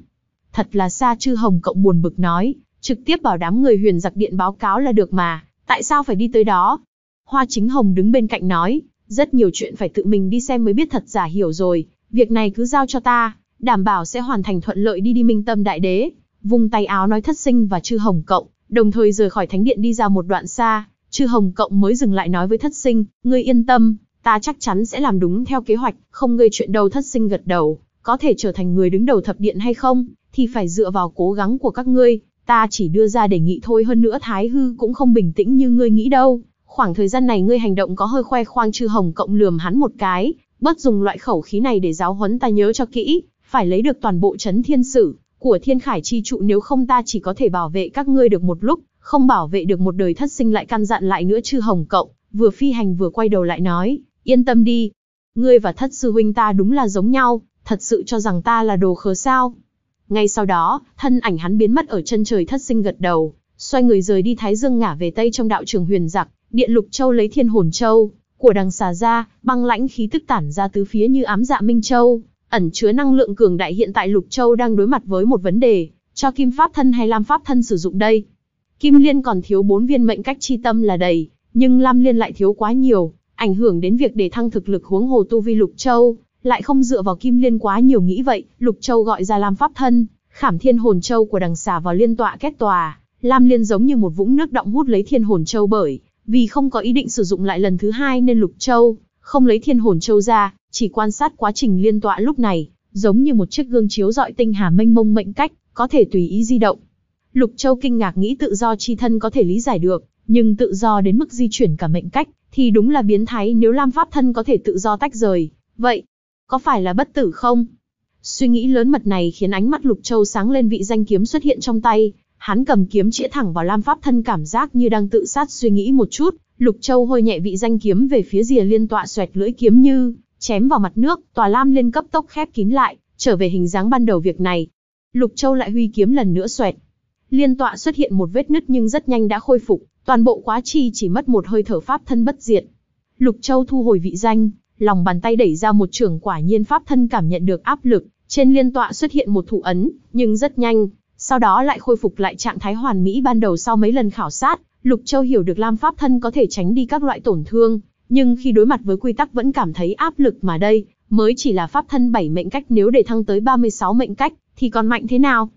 Thật là xa chư hồng cộng buồn bực nói, trực tiếp bảo đám người huyền giặc điện báo cáo là được mà, Tại sao phải đi tới đó? Hoa chính hồng đứng bên cạnh nói, rất nhiều chuyện phải tự mình đi xem mới biết thật giả hiểu rồi, việc này cứ giao cho ta, đảm bảo sẽ hoàn thành thuận lợi đi đi minh tâm đại đế. Vùng tay áo nói thất sinh và chư hồng cộng, đồng thời rời khỏi thánh điện đi ra một đoạn xa, chư hồng cộng mới dừng lại nói với thất sinh, ngươi yên tâm, ta chắc chắn sẽ làm đúng theo kế hoạch, không gây chuyện đâu thất sinh gật đầu, có thể trở thành người đứng đầu thập điện hay không, thì phải dựa vào cố gắng của các ngươi, Ta chỉ đưa ra đề nghị thôi hơn nữa Thái Hư cũng không bình tĩnh như ngươi nghĩ đâu. Khoảng thời gian này ngươi hành động có hơi khoe khoang chư hồng cộng lườm hắn một cái, bất dùng loại khẩu khí này để giáo huấn ta nhớ cho kỹ, phải lấy được toàn bộ Trấn thiên sử của thiên khải chi trụ nếu không ta chỉ có thể bảo vệ các ngươi được một lúc, không bảo vệ được một đời thất sinh lại căn dặn lại nữa chư hồng cộng, vừa phi hành vừa quay đầu lại nói, yên tâm đi, ngươi và thất sư huynh ta đúng là giống nhau, thật sự cho rằng ta là đồ khờ sao. Ngay sau đó, thân ảnh hắn biến mất ở chân trời thất sinh gật đầu, xoay người rời đi Thái Dương ngả về Tây trong đạo trường huyền giặc, điện lục châu lấy thiên hồn châu, của đằng xà ra, băng lãnh khí tức tản ra tứ phía như ám dạ minh châu, ẩn chứa năng lượng cường đại hiện tại lục châu đang đối mặt với một vấn đề, cho kim pháp thân hay lam pháp thân sử dụng đây. Kim liên còn thiếu bốn viên mệnh cách chi tâm là đầy, nhưng lam liên lại thiếu quá nhiều, ảnh hưởng đến việc để thăng thực lực huống hồ tu vi lục châu, lại không dựa vào kim liên quá nhiều nghĩ vậy, Lục Châu gọi ra Lam Pháp Thân, khảm thiên hồn châu của đằng xà vào liên tọa kết tòa, Lam Liên giống như một vũng nước động hút lấy thiên hồn châu bởi, vì không có ý định sử dụng lại lần thứ hai nên Lục Châu không lấy thiên hồn châu ra, chỉ quan sát quá trình liên tọa lúc này, giống như một chiếc gương chiếu dọi tinh hà mênh mông mệnh cách, có thể tùy ý di động. Lục Châu kinh ngạc nghĩ tự do chi thân có thể lý giải được, nhưng tự do đến mức di chuyển cả mệnh cách, thì đúng là biến thái nếu Lam Pháp thân có thể tự do tách rời. Vậy, có phải là bất tử không? Suy nghĩ lớn mật này khiến ánh mắt Lục Châu sáng lên vị danh kiếm xuất hiện trong tay, hắn cầm kiếm chĩa thẳng vào Lam Pháp thân cảm giác như đang tự sát suy nghĩ một chút, Lục Châu hơi nhẹ vị danh kiếm về phía rìa liên tọa xoẹt lưỡi kiếm như chém vào mặt nước, tòa Lam liên cấp tốc khép kín lại, trở về hình dáng ban đầu việc này. Lục Châu lại huy kiếm lần nữa xoẹt. Liên tọa xuất hiện một vết nứt nhưng rất nhanh đã khôi phục, toàn bộ quá chi chỉ mất một hơi thở pháp thân bất diệt. Lục Châu thu hồi vị danh, lòng bàn tay đẩy ra một trưởng quả nhiên pháp thân cảm nhận được áp lực, trên liên tọa xuất hiện một thủ ấn, nhưng rất nhanh, sau đó lại khôi phục lại trạng thái hoàn mỹ ban đầu sau mấy lần khảo sát, Lục Châu hiểu được Lam pháp thân có thể tránh đi các loại tổn thương, nhưng khi đối mặt với quy tắc vẫn cảm thấy áp lực mà đây, mới chỉ là pháp thân 7 mệnh cách nếu để thăng tới 36 mệnh cách, thì còn mạnh thế nào?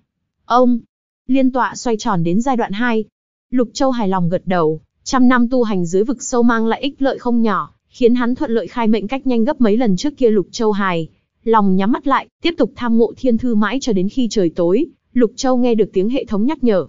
Ông, liên tọa xoay tròn đến giai đoạn 2. Lục Châu hài lòng gật đầu, trăm năm tu hành dưới vực sâu mang lại ích lợi không nhỏ, khiến hắn thuận lợi khai mệnh cách nhanh gấp mấy lần trước kia Lục Châu hài. Lòng nhắm mắt lại, tiếp tục tham ngộ thiên thư mãi cho đến khi trời tối, Lục Châu nghe được tiếng hệ thống nhắc nhở.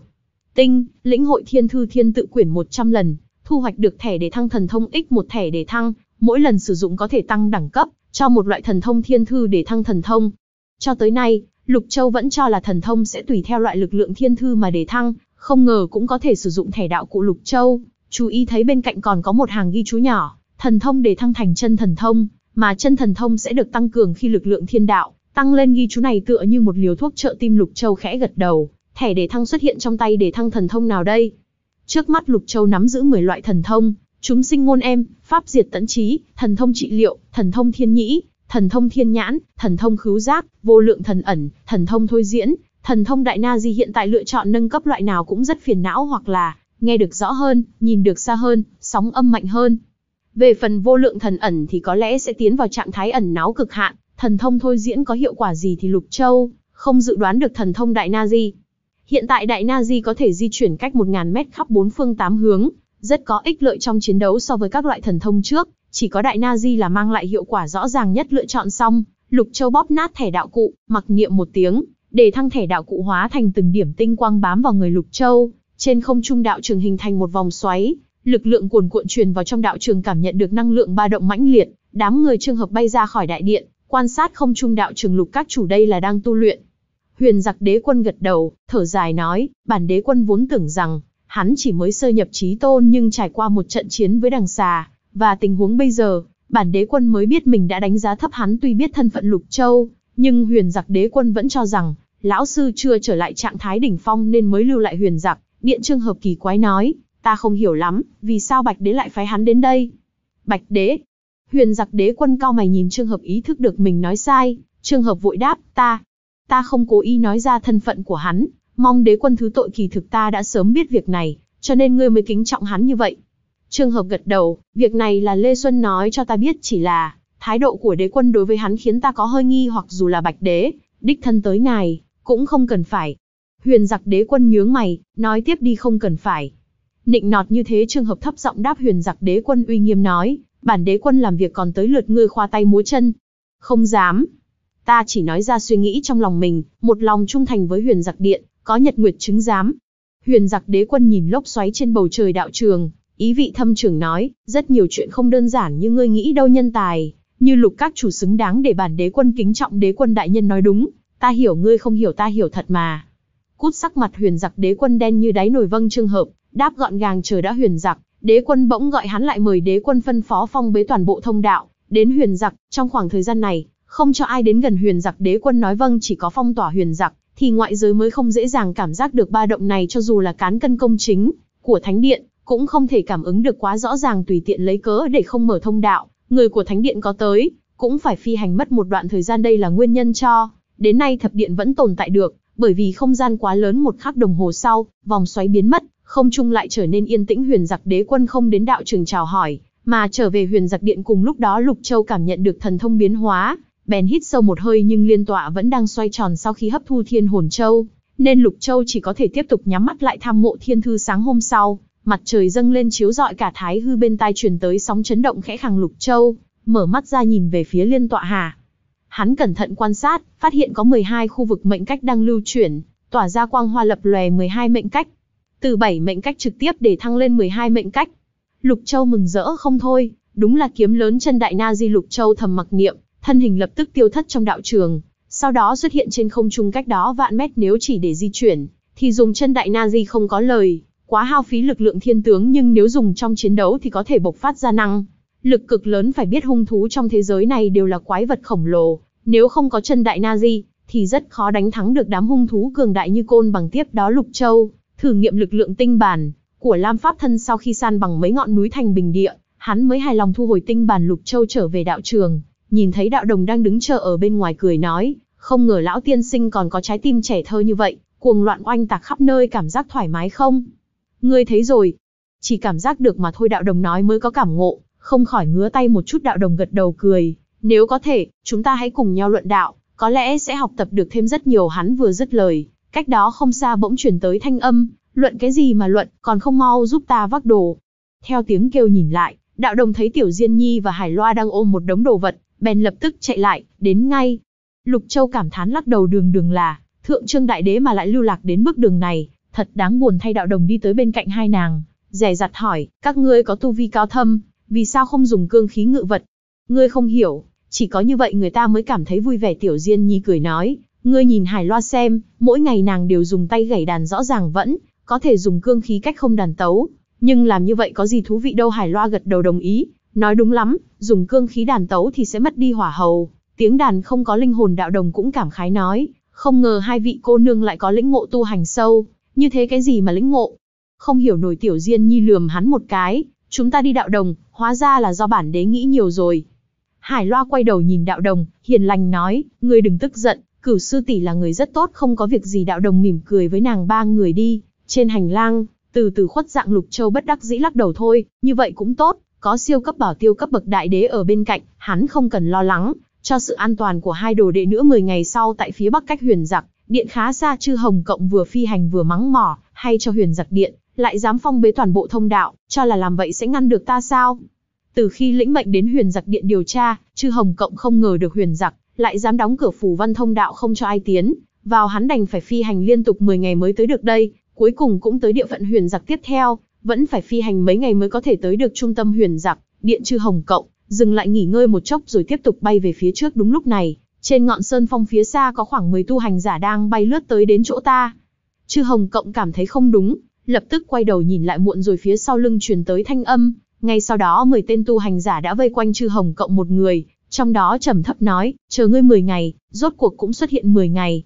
Tinh, lĩnh hội thiên thư thiên tự quyển 100 lần, thu hoạch được thẻ để thăng thần thông X một thẻ để thăng, mỗi lần sử dụng có thể tăng đẳng cấp, cho một loại thần thông thiên thư để thăng thần thông. Cho tới nay, Lục Châu vẫn cho là thần thông sẽ tùy theo loại lực lượng thiên thư mà để thăng, không ngờ cũng có thể sử dụng thẻ đạo cụ Lục Châu. Chú ý thấy bên cạnh còn có một hàng ghi chú nhỏ, Thần thông để thăng thành chân thần thông, mà chân thần thông sẽ được tăng cường khi lực lượng thiên đạo tăng lên ghi chú này tựa như một liều thuốc trợ tim Lục Châu khẽ gật đầu, thẻ để thăng xuất hiện trong tay để thăng thần thông nào đây? Trước mắt Lục Châu nắm giữ 10 loại thần thông, chúng sinh ngôn em, pháp diệt tận trí, thần thông trị liệu, thần thông thiên nhĩ, thần thông thiên nhãn, thần thông khứu giác, vô lượng thần ẩn, thần thông thôi diễn, thần thông đại na di hiện tại lựa chọn nâng cấp loại nào cũng rất phiền não hoặc là nghe được rõ hơn, nhìn được xa hơn, sóng âm mạnh hơn, về phần vô lượng thần ẩn thì có lẽ sẽ tiến vào trạng thái ẩn náu cực hạn, thần thông thôi diễn có hiệu quả gì thì Lục Châu không dự đoán được thần thông Đại Na Di. Hiện tại Đại Na Di có thể di chuyển cách 1.000 mét khắp bốn phương tám hướng, rất có ích lợi trong chiến đấu so với các loại thần thông trước, chỉ có Đại Na Di là mang lại hiệu quả rõ ràng nhất lựa chọn xong, Lục Châu bóp nát thẻ đạo cụ, mặc niệm một tiếng, để thăng thẻ đạo cụ hóa thành từng điểm tinh quang bám vào người Lục Châu, trên không trung đạo trường hình thành một vòng xoáy, Lực lượng cuồn cuộn truyền vào trong đạo trường cảm nhận được năng lượng ba động mãnh liệt, đám người trường hợp bay ra khỏi đại điện, quan sát không trung đạo trường lục các chủ đây là đang tu luyện. Huyền giặc đế quân gật đầu, thở dài nói, bản đế quân vốn tưởng rằng, hắn chỉ mới sơ nhập trí tôn nhưng trải qua một trận chiến với đằng xà, và tình huống bây giờ, bản đế quân mới biết mình đã đánh giá thấp hắn tuy biết thân phận lục châu, nhưng huyền giặc đế quân vẫn cho rằng, lão sư chưa trở lại trạng thái đỉnh phong nên mới lưu lại huyền giặc, điện trường hợp kỳ quái nói, Ta không hiểu lắm, vì sao Bạch Đế lại phái hắn đến đây? Bạch Đế. Huyền giặc đế quân cao mày nhìn Trương Hợp ý thức được mình nói sai, Trương Hợp vội đáp, ta. Ta không cố ý nói ra thân phận của hắn, mong đế quân thứ tội kỳ thực ta đã sớm biết việc này, cho nên ngươi mới kính trọng hắn như vậy. Trường hợp gật đầu, việc này là Lê Xuân nói cho ta biết chỉ là, thái độ của đế quân đối với hắn khiến ta có hơi nghi hoặc dù là bạch đế, đích thân tới ngài, cũng không cần phải. Huyền giặc đế quân nhướng mày, nói tiếp đi không cần phải, Nịnh nọt như thế trường hợp thấp giọng đáp huyền giặc đế quân uy nghiêm nói, bản đế quân làm việc còn tới lượt ngươi khoa tay múa chân. Không dám. Ta chỉ nói ra suy nghĩ trong lòng mình, một lòng trung thành với huyền giặc điện, có nhật nguyệt chứng giám. Huyền giặc đế quân nhìn lốc xoáy trên bầu trời đạo trường, ý vị thâm trường nói, rất nhiều chuyện không đơn giản như ngươi nghĩ đâu nhân tài, như lục các chủ xứng đáng để bản đế quân kính trọng đế quân đại nhân nói đúng, ta hiểu ngươi không hiểu ta hiểu thật mà. Cút sắc mặt huyền giặc đế quân đen như đáy nồi vâng trường hợp, Đáp gọn gàng trời đã huyền giặc, đế quân bỗng gọi hắn lại mời đế quân phân phó phong bế toàn bộ thông đạo, đến huyền giặc, trong khoảng thời gian này, không cho ai đến gần huyền giặc đế quân nói vâng chỉ có phong tỏa huyền giặc, thì ngoại giới mới không dễ dàng cảm giác được ba động này cho dù là cán cân công chính của thánh điện, cũng không thể cảm ứng được quá rõ ràng tùy tiện lấy cớ để không mở thông đạo, người của thánh điện có tới, cũng phải phi hành mất một đoạn thời gian đây là nguyên nhân cho, đến nay thập điện vẫn tồn tại được, bởi vì không gian quá lớn một khắc đồng hồ sau, vòng xoáy biến mất, không trung lại trở nên yên tĩnh huyền giặc đế quân không đến đạo trường chào hỏi, mà trở về huyền giặc điện cùng lúc đó Lục Châu cảm nhận được thần thông biến hóa, bèn hít sâu một hơi nhưng liên tọa vẫn đang xoay tròn sau khi hấp thu thiên hồn châu, nên Lục Châu chỉ có thể tiếp tục nhắm mắt lại tham mộ thiên thư sáng hôm sau, mặt trời dâng lên chiếu rọi cả thái hư bên tai truyền tới sóng chấn động khẽ khàng Lục Châu, mở mắt ra nhìn về phía liên tọa hà. Hắn cẩn thận quan sát, phát hiện có 12 khu vực mệnh cách đang lưu chuyển, tỏa ra quang hoa lập lòe 12 mệnh cách, từ 7 mệnh cách trực tiếp để thăng lên 12 mệnh cách. Lục Châu mừng rỡ không thôi, đúng là kiếm lớn chân đại na di Lục Châu thầm mặc niệm, thân hình lập tức tiêu thất trong đạo trường, sau đó xuất hiện trên không trung cách đó vạn mét nếu chỉ để di chuyển, thì dùng chân đại na di không có lời, quá hao phí lực lượng thiên tướng nhưng nếu dùng trong chiến đấu thì có thể bộc phát ra năng. Lực cực lớn phải biết hung thú trong thế giới này đều là quái vật khổng lồ, nếu không có chân đại na di, thì rất khó đánh thắng được đám hung thú cường đại như côn bằng tiếp đó Lục Châu, thử nghiệm lực lượng tinh bản của Lam Pháp Thân sau khi san bằng mấy ngọn núi thành bình địa, hắn mới hài lòng thu hồi tinh bản Lục Châu trở về đạo trường, nhìn thấy đạo đồng đang đứng chờ ở bên ngoài cười nói, không ngờ lão tiên sinh còn có trái tim trẻ thơ như vậy, cuồng loạn oanh tạc khắp nơi cảm giác thoải mái không? Ngươi thấy rồi, chỉ cảm giác được mà thôi đạo đồng nói mới có cảm ngộ, không khỏi ngứa tay một chút đạo đồng gật đầu cười, nếu có thể, chúng ta hãy cùng nhau luận đạo, có lẽ sẽ học tập được thêm rất nhiều hắn vừa dứt lời, Cách đó không xa bỗng chuyển tới thanh âm, luận cái gì mà luận, còn không mau giúp ta vác đồ. Theo tiếng kêu nhìn lại, đạo đồng thấy Tiểu Diên Nhi và Hải Loa đang ôm một đống đồ vật, bèn lập tức chạy lại, đến ngay. Lục Châu cảm thán lắc đầu đường đường là, thượng trương đại đế mà lại lưu lạc đến bước đường này, thật đáng buồn thay đạo đồng đi tới bên cạnh hai nàng, rè rặt hỏi, các ngươi có tu vi cao thâm, vì sao không dùng cương khí ngự vật? Ngươi không hiểu, chỉ có như vậy người ta mới cảm thấy vui vẻ Tiểu Diên Nhi cười nói, Ngươi nhìn Hải Loa xem, mỗi ngày nàng đều dùng tay gảy đàn rõ ràng vẫn, có thể dùng cương khí cách không đàn tấu, nhưng làm như vậy có gì thú vị đâu Hải Loa gật đầu đồng ý, nói đúng lắm, dùng cương khí đàn tấu thì sẽ mất đi hỏa hầu. Tiếng đàn không có linh hồn đạo đồng cũng cảm khái nói, không ngờ hai vị cô nương lại có lĩnh ngộ tu hành sâu, như thế cái gì mà lĩnh ngộ. Không hiểu nổi tiểu diên nhi lườm hắn một cái, chúng ta đi đạo đồng, hóa ra là do bản đế nghĩ nhiều rồi. Hải Loa quay đầu nhìn đạo đồng, hiền lành nói, ngươi đừng tức giận, Cửu sư tỷ là người rất tốt không có việc gì đạo đồng mỉm cười với nàng ba người đi, trên hành lang, từ từ khuất dạng lục châu bất đắc dĩ lắc đầu thôi, như vậy cũng tốt, có siêu cấp bảo tiêu cấp bậc đại đế ở bên cạnh, hắn không cần lo lắng, cho sự an toàn của hai đồ đệ nữa 10 ngày sau tại phía bắc cách huyền giặc, điện khá xa chư hồng cộng vừa phi hành vừa mắng mỏ, hay cho huyền giặc điện, lại dám phong bế toàn bộ thông đạo, cho là làm vậy sẽ ngăn được ta sao? Từ khi lĩnh mệnh đến huyền giặc điện điều tra, chư hồng cộng không ngờ được huyền giặc lại dám đóng cửa phủ văn thông đạo không cho ai tiến, vào hắn đành phải phi hành liên tục 10 ngày mới tới được đây, cuối cùng cũng tới địa phận huyền giặc tiếp theo, vẫn phải phi hành mấy ngày mới có thể tới được trung tâm huyền giặc, điện chư Hồng Cộng, dừng lại nghỉ ngơi một chốc rồi tiếp tục bay về phía trước đúng lúc này, trên ngọn sơn phong phía xa có khoảng 10 tu hành giả đang bay lướt tới đến chỗ ta. Chư Hồng Cộng cảm thấy không đúng, lập tức quay đầu nhìn lại muộn rồi phía sau lưng truyền tới thanh âm, ngay sau đó 10 tên tu hành giả đã vây quanh chư Hồng Cộng một người, trong đó trầm thấp nói, chờ ngươi 10 ngày, rốt cuộc cũng xuất hiện 10 ngày.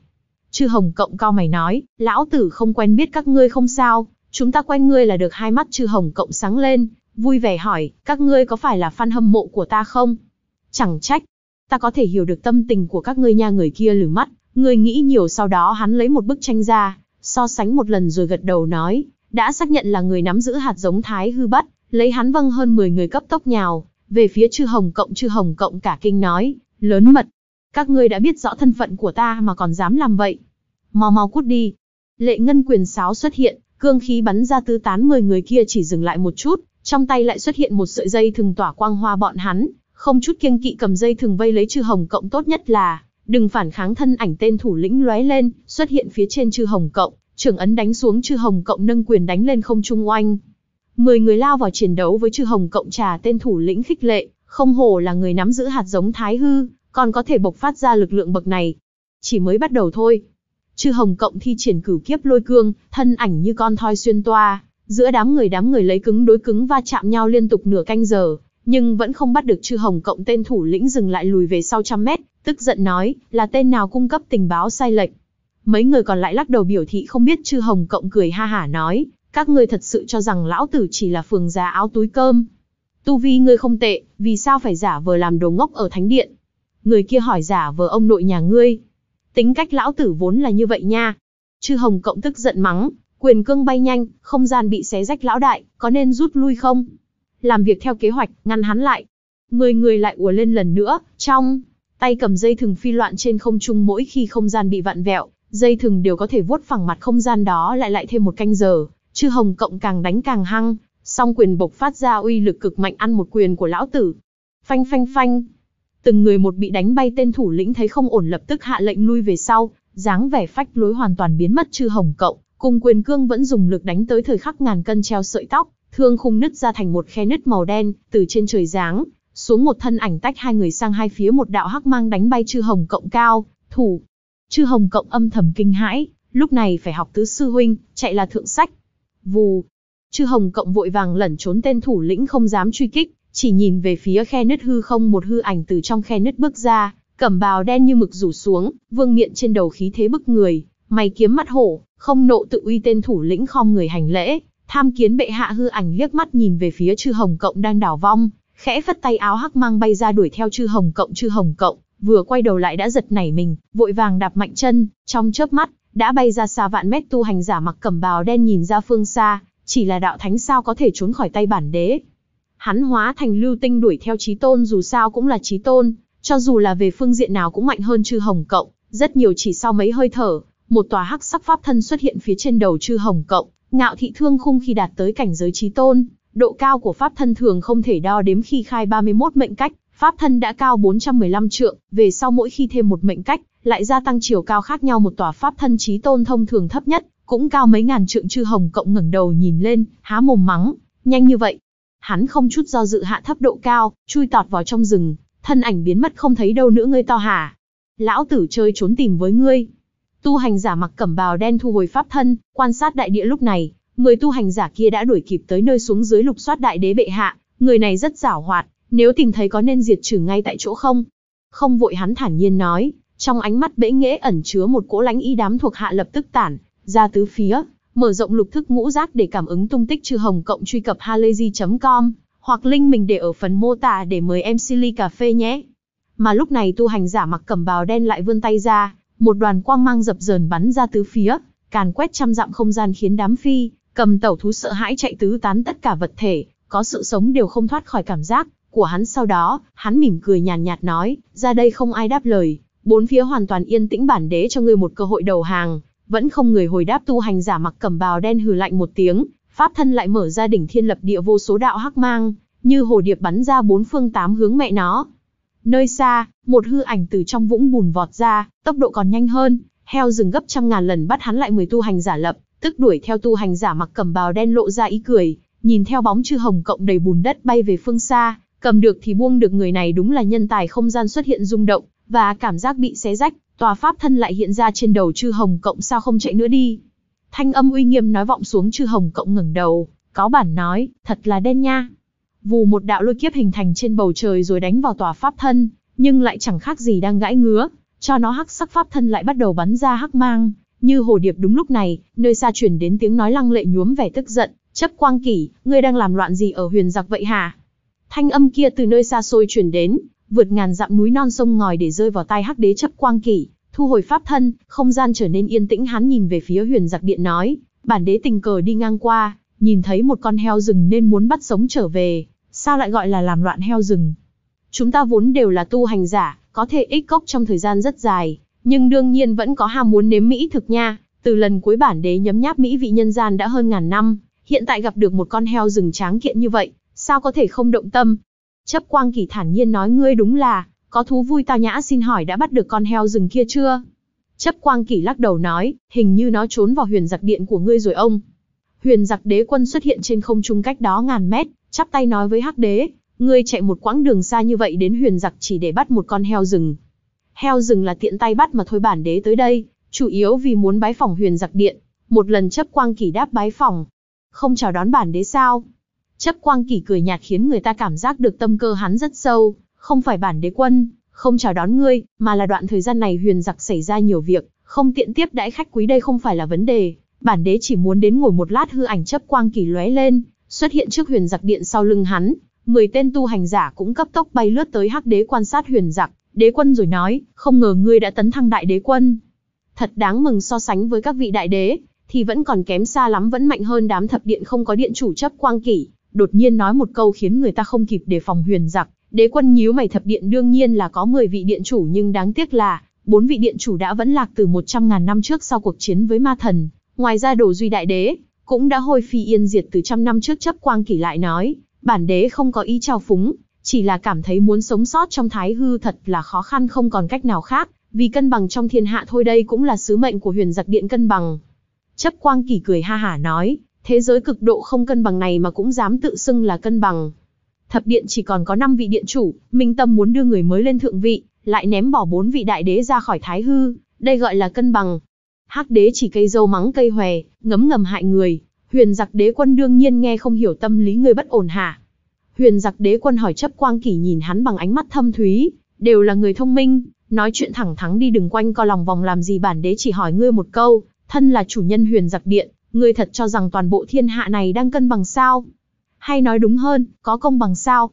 Chư Hồng Cộng cao mày nói, lão tử không quen biết các ngươi không sao, chúng ta quen ngươi là được hai mắt Chư Hồng Cộng sáng lên, vui vẻ hỏi, các ngươi có phải là fan hâm mộ của ta không? Chẳng trách, ta có thể hiểu được tâm tình của các ngươi nha người kia lử mắt, người nghĩ nhiều sau đó hắn lấy một bức tranh ra, so sánh một lần rồi gật đầu nói, đã xác nhận là người nắm giữ hạt giống thái hư bắt, lấy hắn vâng hơn 10 người cấp tốc nhào, về phía chư Hồng Cộng chư Hồng Cộng cả kinh nói, lớn mật. Các ngươi đã biết rõ thân phận của ta mà còn dám làm vậy. Mau mau cút đi. Lệ ngân quyền sáo xuất hiện, cương khí bắn ra tứ tán mười người kia chỉ dừng lại một chút, trong tay lại xuất hiện một sợi dây thừng tỏa quang hoa bọn hắn, không chút kiêng kỵ cầm dây thừng vây lấy chư Hồng Cộng tốt nhất là, đừng phản kháng thân ảnh tên thủ lĩnh lóe lên, xuất hiện phía trên chư Hồng Cộng, trưởng ấn đánh xuống chư Hồng Cộng nâng quyền đánh lên không trung oanh, Mười người lao vào chiến đấu với chư hồng cộng trà tên thủ lĩnh khích lệ, không hồ là người nắm giữ hạt giống thái hư, còn có thể bộc phát ra lực lượng bậc này. Chỉ mới bắt đầu thôi. Chư hồng cộng thi triển cửu kiếp lôi cương, thân ảnh như con thoi xuyên toa, giữa đám người đám người lấy cứng đối cứng va chạm nhau liên tục nửa canh giờ, nhưng vẫn không bắt được chư hồng cộng tên thủ lĩnh dừng lại lùi về sau trăm mét, tức giận nói, là tên nào cung cấp tình báo sai lệch. Mấy người còn lại lắc đầu biểu thị không biết chư hồng cộng cười ha hả nói, các ngươi thật sự cho rằng lão tử chỉ là phường già áo túi cơm. Tu vi ngươi không tệ, vì sao phải giả vờ làm đồ ngốc ở thánh điện? Người kia hỏi giả vờ ông nội nhà ngươi. Tính cách lão tử vốn là như vậy nha. Chư Hồng Cộng tức giận mắng, quyền cương bay nhanh, không gian bị xé rách lão đại, có nên rút lui không? Làm việc theo kế hoạch, ngăn hắn lại. Mười người lại ùa lên lần nữa, trong, tay cầm dây thừng phi loạn trên không trung mỗi khi không gian bị vặn vẹo, dây thừng đều có thể vuốt phẳng mặt không gian đó lại lại thêm một canh giờ, Chư Hồng Cộng càng đánh càng hăng, song quyền bộc phát ra uy lực cực mạnh ăn một quyền của lão tử. Phanh phanh phanh. Từng người một bị đánh bay tên thủ lĩnh thấy không ổn lập tức hạ lệnh lui về sau, dáng vẻ phách lối hoàn toàn biến mất chư Hồng Cộng, cùng quyền cương vẫn dùng lực đánh tới thời khắc ngàn cân treo sợi tóc, thương khung nứt ra thành một khe nứt màu đen, từ trên trời giáng, xuống một thân ảnh tách hai người sang hai phía một đạo hắc mang đánh bay chư Hồng Cộng cao, thủ. Chư Hồng Cộng âm thầm kinh hãi, lúc này phải học tứ sư huynh, chạy là thượng sách. Vù. Chư Hồng Cộng vội vàng lẩn trốn tên thủ lĩnh không dám truy kích, chỉ nhìn về phía khe nứt hư không một hư ảnh từ trong khe nứt bước ra, cẩm bào đen như mực rủ xuống, vương miện trên đầu khí thế bức người, mày kiếm mắt hổ, không nộ tự uy tên thủ lĩnh khom người hành lễ, tham kiến bệ hạ hư ảnh liếc mắt nhìn về phía chư Hồng Cộng đang đảo vong, khẽ phất tay áo hắc mang bay ra đuổi theo chư Hồng Cộng chư Hồng Cộng, vừa quay đầu lại đã giật nảy mình, vội vàng đạp mạnh chân, trong chớp mắt, đã bay ra xa vạn mét tu hành giả mặc cẩm bào đen nhìn ra phương xa, chỉ là đạo thánh sao có thể trốn khỏi tay bản đế. Hắn hóa thành lưu tinh đuổi theo trí tôn dù sao cũng là trí tôn, cho dù là về phương diện nào cũng mạnh hơn chư hồng cộng, rất nhiều chỉ sau mấy hơi thở, một tòa hắc sắc pháp thân xuất hiện phía trên đầu chư hồng cộng, ngạo thị thương khung khi đạt tới cảnh giới trí tôn, độ cao của pháp thân thường không thể đo đếm khi khai 31 mệnh cách, pháp thân đã cao 415 trượng, về sau mỗi khi thêm một mệnh cách, lại gia tăng chiều cao khác nhau một tòa pháp thân trí tôn thông thường thấp nhất, cũng cao mấy ngàn trượng chư hồng cộng ngẩng đầu nhìn lên, há mồm mắng, nhanh như vậy. Hắn không chút do dự hạ thấp độ cao, chui tọt vào trong rừng, thân ảnh biến mất không thấy đâu nữa ngươi to hả. Lão tử chơi trốn tìm với ngươi. Tu hành giả mặc cẩm bào đen thu hồi pháp thân, quan sát đại địa lúc này, người tu hành giả kia đã đuổi kịp tới nơi xuống dưới lục soát đại đế bệ hạ, người này rất giảo hoạt, nếu tìm thấy có nên diệt trừ ngay tại chỗ không? Không vội hắn thản nhiên nói, trong ánh mắt bệ nghệ ẩn chứa một cỗ lánh ý đám thuộc hạ lập tức tản, ra tứ phía, mở rộng lục thức ngũ giác để cảm ứng tung tích chư hồng cộng truy cập halayzi.com, hoặc link mình để ở phần mô tả để mời em Silly Cà Phê nhé. Mà lúc này tu hành giả mặc cẩm bào đen lại vươn tay ra, một đoàn quang mang dập dờn bắn ra tứ phía, càn quét trăm dặm không gian khiến đám phi, cầm tẩu thú sợ hãi chạy tứ tán tất cả vật thể, có sự sống đều không thoát khỏi cảm giác của hắn sau đó, hắn mỉm cười nhàn nhạt nói, ra đây không ai đáp lời, bốn phía hoàn toàn yên tĩnh bản đế cho ngươi một cơ hội đầu hàng, vẫn không người hồi đáp tu hành giả mặc cẩm bào đen hừ lạnh một tiếng, pháp thân lại mở ra đỉnh thiên lập địa vô số đạo hắc mang, như hồ điệp bắn ra bốn phương tám hướng mẹ nó. Nơi xa, một hư ảnh từ trong vũng bùn vọt ra, tốc độ còn nhanh hơn, heo rừng gấp trăm ngàn lần bắt hắn lại mười tu hành giả lập, tức đuổi theo tu hành giả mặc cẩm bào đen lộ ra ý cười, nhìn theo bóng chư hồng cộng đầy bùn đất bay về phương xa, cầm được thì buông được người này đúng là nhân tài không gian xuất hiện rung động, và cảm giác bị xé rách, tòa pháp thân lại hiện ra trên đầu chư hồng cộng sao không chạy nữa đi. Thanh âm uy nghiêm nói vọng xuống chư hồng cộng ngẩng đầu, có bản nói, thật là đen nha. Vù một đạo lôi kiếp hình thành trên bầu trời rồi đánh vào tòa pháp thân, nhưng lại chẳng khác gì đang gãi ngứa, cho nó hắc sắc pháp thân lại bắt đầu bắn ra hắc mang, như hồ điệp đúng lúc này, nơi xa truyền đến tiếng nói lăng lệ nhuốm vẻ tức giận, chấp quang kỷ, ngươi đang làm loạn gì ở huyền giặc vậy hả? Thanh âm kia từ nơi xa xôi truyền đến, vượt ngàn dặm núi non sông ngòi để rơi vào tay hắc đế chấp quang kỷ, thu hồi pháp thân, không gian trở nên yên tĩnh hắn nhìn về phía huyền giặc điện nói, bản đế tình cờ đi ngang qua, nhìn thấy một con heo rừng nên muốn bắt sống trở về, sao lại gọi là làm loạn heo rừng. Chúng ta vốn đều là tu hành giả, có thể ích cốc trong thời gian rất dài, nhưng đương nhiên vẫn có ham muốn nếm mỹ thực nha, từ lần cuối bản đế nhấm nháp mỹ vị nhân gian đã hơn ngàn năm, hiện tại gặp được một con heo rừng tráng kiện như vậy, sao có thể không động tâm, Chấp quang kỳ thản nhiên nói ngươi đúng là, có thú vui tao nhã xin hỏi đã bắt được con heo rừng kia chưa? Chấp quang kỳ lắc đầu nói, hình như nó trốn vào huyền giặc điện của ngươi rồi ông. Huyền giặc đế quân xuất hiện trên không trung cách đó ngàn mét, chắp tay nói với hắc đế, ngươi chạy một quãng đường xa như vậy đến huyền giặc chỉ để bắt một con heo rừng. Heo rừng là tiện tay bắt mà thôi bản đế tới đây, chủ yếu vì muốn bái phòng huyền giặc điện. Một lần chấp quang kỳ đáp bái phòng. Không chào đón bản đế sao? Chấp quang kỷ cười nhạt khiến người ta cảm giác được tâm cơ hắn rất sâu, không phải bản đế quân, không chào đón ngươi, mà là đoạn thời gian này huyền giặc xảy ra nhiều việc, không tiện tiếp đãi khách quý đây không phải là vấn đề. Bản đế chỉ muốn đến ngồi một lát hư ảnh chấp quang kỷ lóe lên, xuất hiện trước huyền giặc điện sau lưng hắn. Mười tên tu hành giả cũng cấp tốc bay lướt tới hắc đế quan sát huyền giặc, đế quân rồi nói, không ngờ ngươi đã tấn thăng đại đế quân. Thật đáng mừng so sánh với các vị đại đế, thì vẫn còn kém xa lắm vẫn mạnh hơn đám thập điện không có điện chủ chấp quang kỷ, đột nhiên nói một câu khiến người ta không kịp đề phòng huyền giặc. Đế quân nhíu mày thập điện đương nhiên là có 10 vị điện chủ nhưng đáng tiếc là bốn vị điện chủ đã vẫn lạc từ 100.000 năm trước sau cuộc chiến với ma thần. Ngoài ra đồ duy đại đế cũng đã hôi phi yên diệt từ trăm năm trước chấp quang kỷ lại nói, bản đế không có ý trao phúng, chỉ là cảm thấy muốn sống sót trong thái hư thật là khó khăn không còn cách nào khác, vì cân bằng trong thiên hạ thôi đây cũng là sứ mệnh của huyền giặc điện cân bằng. Chấp quang kỷ cười ha hả nói, Thế giới cực độ không cân bằng này mà cũng dám tự xưng là cân bằng. Thập điện chỉ còn có 5 vị điện chủ, Minh Tâm muốn đưa người mới lên thượng vị, lại ném bỏ bốn vị đại đế ra khỏi thái hư, đây gọi là cân bằng. Hắc đế chỉ cây dâu mắng cây hòe, ngấm ngầm hại người, huyền giặc đế quân đương nhiên nghe không hiểu tâm lý người bất ổn hả. Huyền giặc đế quân hỏi chấp quang kỷ nhìn hắn bằng ánh mắt thâm thúy, đều là người thông minh, nói chuyện thẳng thắn đi đừng quanh co lòng vòng làm gì bản đế chỉ hỏi ngươi một câu, thân là chủ nhân huyền giặc điện, Ngươi thật cho rằng toàn bộ thiên hạ này đang cân bằng sao? Hay nói đúng hơn, có công bằng sao?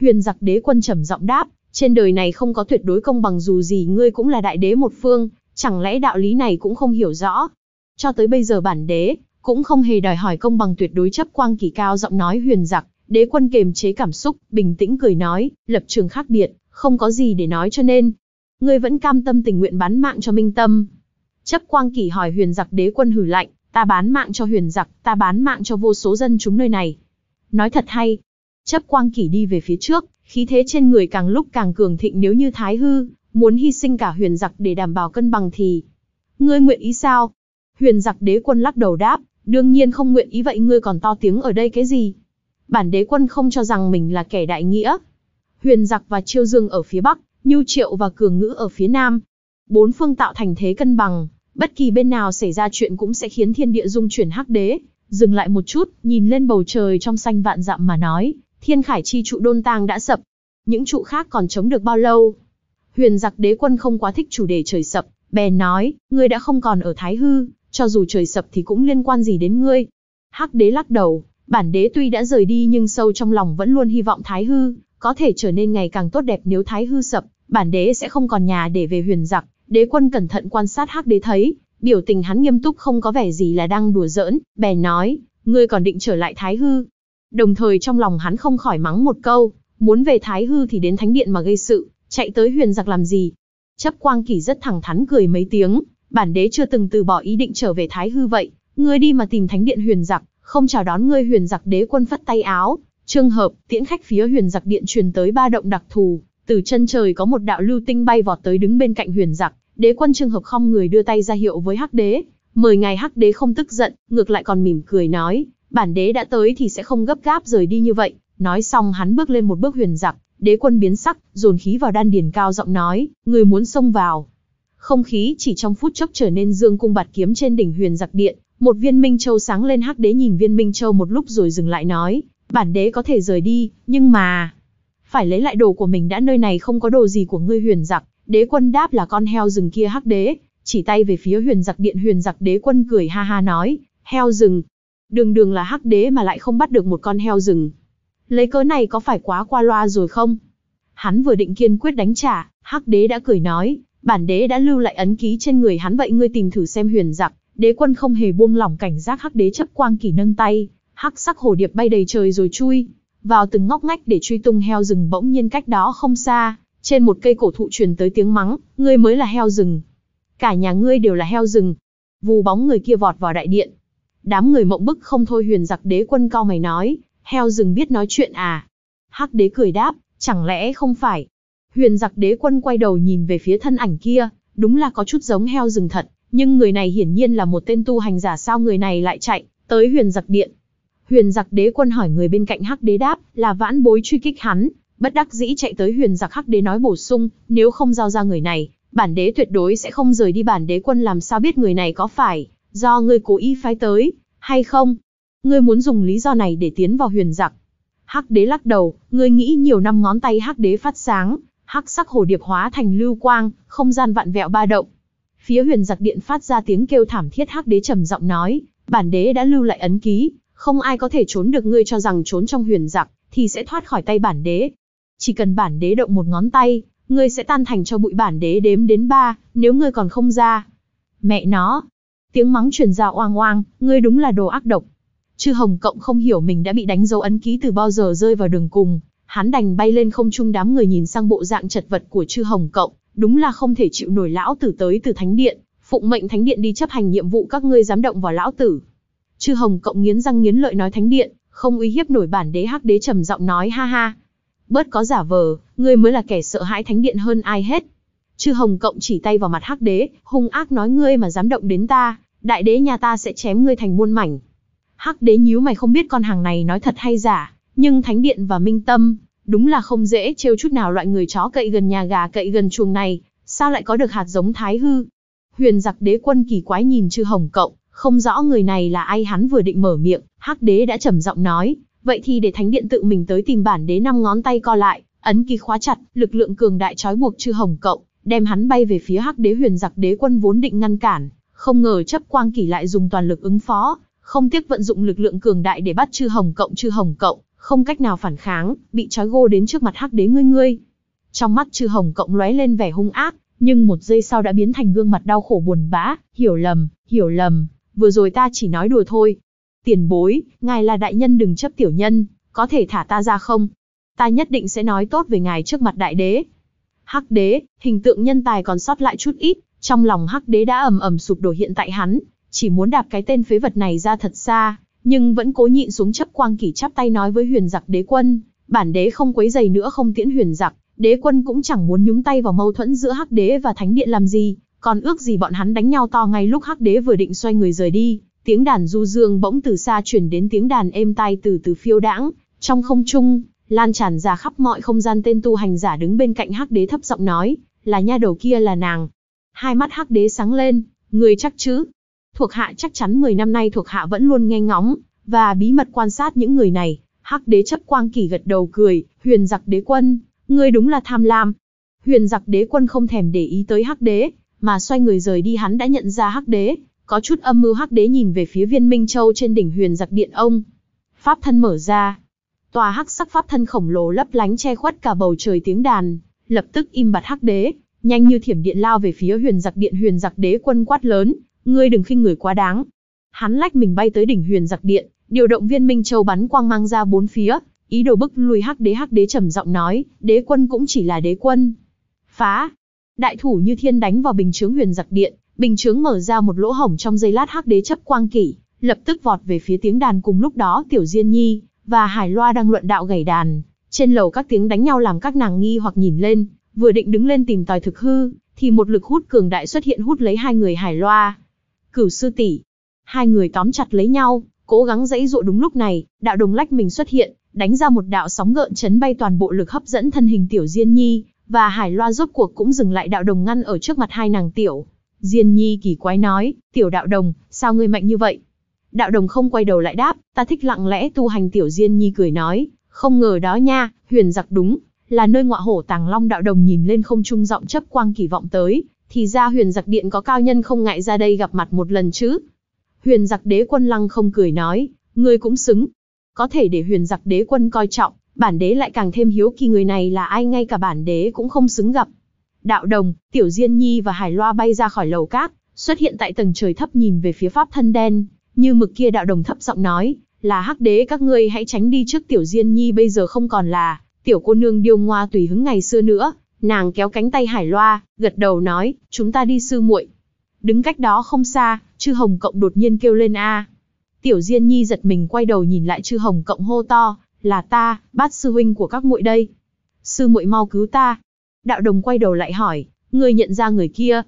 Huyền giặc đế quân trầm giọng đáp, trên đời này không có tuyệt đối công bằng dù gì ngươi cũng là đại đế một phương, chẳng lẽ đạo lý này cũng không hiểu rõ? Cho tới bây giờ bản đế, cũng không hề đòi hỏi công bằng tuyệt đối chấp quang kỳ cao giọng nói huyền giặc, đế quân kềm chế cảm xúc, bình tĩnh cười nói, lập trường khác biệt, không có gì để nói cho nên. Ngươi vẫn cam tâm tình nguyện bán mạng cho minh tâm. Chấp quang kỳ hỏi huyền giặc đế quân hử lạnh, ta bán mạng cho huyền giặc, ta bán mạng cho vô số dân chúng nơi này. Nói thật hay, chấp quang kỷ đi về phía trước, khí thế trên người càng lúc càng cường thịnh nếu như thái hư, muốn hy sinh cả huyền giặc để đảm bảo cân bằng thì. Ngươi nguyện ý sao? Huyền giặc đế quân lắc đầu đáp, đương nhiên không nguyện ý vậy ngươi còn to tiếng ở đây cái gì? Bản đế quân không cho rằng mình là kẻ đại nghĩa. Huyền giặc và chiêu dương ở phía bắc, Nhu Triệu và Cường Ngữ ở phía nam. Bốn phương tạo thành thế cân bằng, Bất kỳ bên nào xảy ra chuyện cũng sẽ khiến thiên địa dung chuyển hắc đế. Dừng lại một chút, nhìn lên bầu trời trong xanh vạn dặm mà nói, thiên khải chi trụ đôn tàng đã sập. Những trụ khác còn chống được bao lâu? Huyền giặc đế quân không quá thích chủ đề trời sập, bèn nói, ngươi đã không còn ở Thái Hư, cho dù trời sập thì cũng liên quan gì đến ngươi. Hắc đế lắc đầu, bản đế tuy đã rời đi nhưng sâu trong lòng vẫn luôn hy vọng Thái Hư, có thể trở nên ngày càng tốt đẹp nếu Thái Hư sập, bản đế sẽ không còn nhà để về huyền giặc. Đế quân cẩn thận quan sát hắc đế thấy, biểu tình hắn nghiêm túc không có vẻ gì là đang đùa giỡn, bèn nói, ngươi còn định trở lại Thái Hư. Đồng thời trong lòng hắn không khỏi mắng một câu, muốn về Thái Hư thì đến Thánh Điện mà gây sự, chạy tới huyền giặc làm gì. Chấp Quang kỷ rất thẳng thắn cười mấy tiếng, bản đế chưa từng từ bỏ ý định trở về Thái Hư vậy, ngươi đi mà tìm Thánh Điện huyền giặc, không chào đón ngươi huyền giặc đế quân phất tay áo. Trường hợp, tiễn khách phía huyền giặc điện truyền tới ba động đặc thù, từ chân trời có một đạo lưu tinh bay vọt tới đứng bên cạnh huyền giặc Đế quân trường hợp không người đưa tay ra hiệu với hắc đế, mời ngài hắc đế không tức giận, ngược lại còn mỉm cười nói, bản đế đã tới thì sẽ không gấp gáp rời đi như vậy. Nói xong hắn bước lên một bước huyền giặc, đế quân biến sắc, dồn khí vào đan điền cao giọng nói, người muốn xông vào. Không khí chỉ trong phút chốc trở nên dương cung bạt kiếm trên đỉnh huyền giặc điện, một viên minh châu sáng lên hắc đế nhìn viên minh châu một lúc rồi dừng lại nói, bản đế có thể rời đi, nhưng mà... Phải lấy lại đồ của mình đã nơi này không có đồ gì của ngươi huyền giặc, Đế quân đáp là con heo rừng kia hắc đế, chỉ tay về phía huyền giặc điện huyền giặc đế quân cười ha ha nói, heo rừng. Đường đường là hắc đế mà lại không bắt được một con heo rừng. Lấy cớ này có phải quá qua loa rồi không? Hắn vừa định kiên quyết đánh trả, hắc đế đã cười nói, bản đế đã lưu lại ấn ký trên người hắn vậy ngươi tìm thử xem huyền giặc. Đế quân không hề buông lỏng cảnh giác hắc đế chấp quang kỳ nâng tay, hắc sắc hồ điệp bay đầy trời rồi chui vào từng ngóc ngách để truy tung heo rừng bỗng nhiên cách đó không xa trên một cây cổ thụ truyền tới tiếng mắng, ngươi mới là heo rừng. Cả nhà ngươi đều là heo rừng. Vù bóng người kia vọt vào đại điện. Đám người mộng bức không thôi huyền giặc đế quân cao mày nói, heo rừng biết nói chuyện à. Hắc đế cười đáp, chẳng lẽ không phải. Huyền giặc đế quân quay đầu nhìn về phía thân ảnh kia, đúng là có chút giống heo rừng thật, nhưng người này hiển nhiên là một tên tu hành giả sao người này lại chạy, tới huyền giặc điện. Huyền giặc đế quân hỏi người bên cạnh hắc đế đáp, là vãn bối truy kích hắn, bất đắc dĩ chạy tới huyền giặc hắc đế nói bổ sung, nếu không giao ra người này, bản đế tuyệt đối sẽ không rời đi bản đế quân làm sao biết người này có phải, do ngươi cố ý phái tới, hay không? Ngươi muốn dùng lý do này để tiến vào huyền giặc. Hắc đế lắc đầu, ngươi nghĩ nhiều năm ngón tay hắc đế phát sáng, hắc sắc hồ điệp hóa thành lưu quang, không gian vạn vẹo ba động. Phía huyền giặc điện phát ra tiếng kêu thảm thiết hắc đế trầm giọng nói, bản đế đã lưu lại ấn ký, không ai có thể trốn được ngươi cho rằng trốn trong huyền giặc, thì sẽ thoát khỏi tay bản đế. Chỉ cần bản đế động một ngón tay, ngươi sẽ tan thành cho bụi bản đế đếm đến ba, nếu ngươi còn không ra. Mẹ nó! Tiếng mắng truyền ra oang oang, ngươi đúng là đồ ác độc. Chư Hồng Cộng không hiểu mình đã bị đánh dấu ấn ký từ bao giờ rơi vào đường cùng. Hắn đành bay lên không trung đám người nhìn sang bộ dạng chật vật của chư Hồng Cộng, đúng là không thể chịu nổi lão tử tới từ thánh điện, phụng mệnh thánh điện đi chấp hành nhiệm vụ các ngươi dám động vào lão tử. Chư Hồng Cộng nghiến răng nghiến lợi nói thánh điện, không uy hiếp nổi bản đế hắc đế trầm giọng nói ha ha, bớt có giả vờ, ngươi mới là kẻ sợ hãi thánh điện hơn ai hết. Chư Hồng Cộng chỉ tay vào mặt Hắc Đế, hung ác nói ngươi mà dám động đến ta, đại đế nhà ta sẽ chém ngươi thành muôn mảnh. Hắc Đế nhíu mày không biết con hàng này nói thật hay giả, nhưng Thánh Điện và Minh Tâm, đúng là không dễ trêu chút nào loại người chó cậy gần nhà gà cậy gần chuồng này, sao lại có được hạt giống thái hư. Huyền giặc đế quân kỳ quái nhìn chư Hồng Cộng, không rõ người này là ai hắn vừa định mở miệng, Hắc Đế đã trầm giọng nói, Vậy thì để thánh điện tự mình tới tìm bản đế năm ngón tay co lại, ấn ký khóa chặt, lực lượng cường đại trói buộc chư hồng cộng, đem hắn bay về phía hắc đế huyền giặc đế quân vốn định ngăn cản, không ngờ chấp quang kỷ lại dùng toàn lực ứng phó, không tiếc vận dụng lực lượng cường đại để bắt chư hồng cộng chư hồng cộng, không cách nào phản kháng, bị trói gô đến trước mặt hắc đế ngươi ngươi. Trong mắt chư hồng cộng lóe lên vẻ hung ác, nhưng một giây sau đã biến thành gương mặt đau khổ buồn bã, hiểu lầm, hiểu lầm, vừa rồi ta chỉ nói đùa thôi, tiền bối, ngài là đại nhân đừng chấp tiểu nhân, có thể thả ta ra không? Ta nhất định sẽ nói tốt về ngài trước mặt đại đế. Hắc đế, hình tượng nhân tài còn sót lại chút ít, trong lòng hắc đế đã ẩm ẩm sụp đổ hiện tại hắn, chỉ muốn đạp cái tên phế vật này ra thật xa, nhưng vẫn cố nhịn xuống chấp quang kỷ chắp tay nói với huyền giặc đế quân, bản đế không quấy giày nữa không tiễn huyền giặc, đế quân cũng chẳng muốn nhúng tay vào mâu thuẫn giữa hắc đế và thánh điện làm gì, còn ước gì bọn hắn đánh nhau to ngay lúc hắc đế vừa định xoay người rời đi, tiếng đàn du dương bỗng từ xa chuyển đến tiếng đàn êm tai từ từ phiêu đãng trong không trung lan tràn ra khắp mọi không gian tên tu hành giả đứng bên cạnh hắc đế thấp giọng nói là nha đầu kia là nàng hai mắt hắc đế sáng lên người chắc chứ thuộc hạ chắc chắn 10 năm nay thuộc hạ vẫn luôn nghe ngóng và bí mật quan sát những người này hắc đế chấp quang kỳ gật đầu cười huyền giặc đế quân ngươi đúng là tham lam huyền giặc đế quân không thèm để ý tới hắc đế mà xoay người rời đi hắn đã nhận ra hắc đế có chút âm mưu hắc đế nhìn về phía viên minh châu trên đỉnh huyền giặc điện ông. Pháp thân mở ra. Tòa hắc sắc pháp thân khổng lồ lấp lánh che khuất cả bầu trời tiếng đàn, lập tức im bặt hắc đế, nhanh như thiểm điện lao về phía huyền giặc điện huyền giặc đế quân quát lớn, ngươi đừng khinh người quá đáng. Hắn lách mình bay tới đỉnh huyền giặc điện, điều động viên minh châu bắn quang mang ra bốn phía, ý đồ bức lùi hắc đế hắc đế trầm giọng nói, đế quân cũng chỉ là đế quân. Phá! Đại thủ như thiên đánh vào bình chướng huyền giặc điện, bình chướng mở ra một lỗ hổng trong giây lát hắc đế chấp quang kỷ, lập tức vọt về phía tiếng đàn cùng lúc đó Tiểu Diên Nhi và Hải Loa đang luận đạo gảy đàn. Trên lầu các tiếng đánh nhau làm các nàng nghi hoặc nhìn lên, vừa định đứng lên tìm tòi thực hư, thì một lực hút cường đại xuất hiện hút lấy hai người Hải Loa. Cửu sư tỷ, hai người tóm chặt lấy nhau, cố gắng dãy dụa đúng lúc này, đạo đồng lách mình xuất hiện, đánh ra một đạo sóng gợn chấn bay toàn bộ lực hấp dẫn thân hình Tiểu Diên Nhi và Hải Loa rốt cuộc cũng dừng lại đạo đồng ngăn ở trước mặt hai nàng tiểu Diên Nhi kỳ quái nói, tiểu đạo đồng, sao ngươi mạnh như vậy? Đạo đồng không quay đầu lại đáp, ta thích lặng lẽ tu hành tiểu Diên Nhi cười nói, không ngờ đó nha, huyền giặc đúng, là nơi ngọa hổ tàng long đạo đồng nhìn lên không trung giọng chấp quang kỳ vọng tới, thì ra huyền giặc điện có cao nhân không ngại ra đây gặp mặt một lần chứ. Huyền giặc đế quân lăng không cười nói, ngươi cũng xứng. Có thể để huyền giặc đế quân coi trọng, bản đế lại càng thêm hiếu kỳ người này là ai ngay cả bản đế cũng không xứng gặp. Đạo Đồng, Tiểu Diên Nhi và Hải Loa bay ra khỏi lầu cát, xuất hiện tại tầng trời thấp nhìn về phía pháp thân đen, như mực kia Đạo Đồng thấp giọng nói, là hắc đế các ngươi hãy tránh đi trước Tiểu Diên Nhi bây giờ không còn là tiểu cô nương điêu ngoa tùy hứng ngày xưa nữa. Nàng kéo cánh tay Hải Loa, gật đầu nói, chúng ta đi sư muội. Đứng cách đó không xa, Chư Hồng Cộng đột nhiên kêu lên a. Tiểu Diên Nhi giật mình quay đầu nhìn lại Chư Hồng Cộng hô to, là ta, bát sư huynh của các muội đây. Sư muội mau cứu ta, Đạo đồng quay đầu lại hỏi, ngươi nhận ra người kia.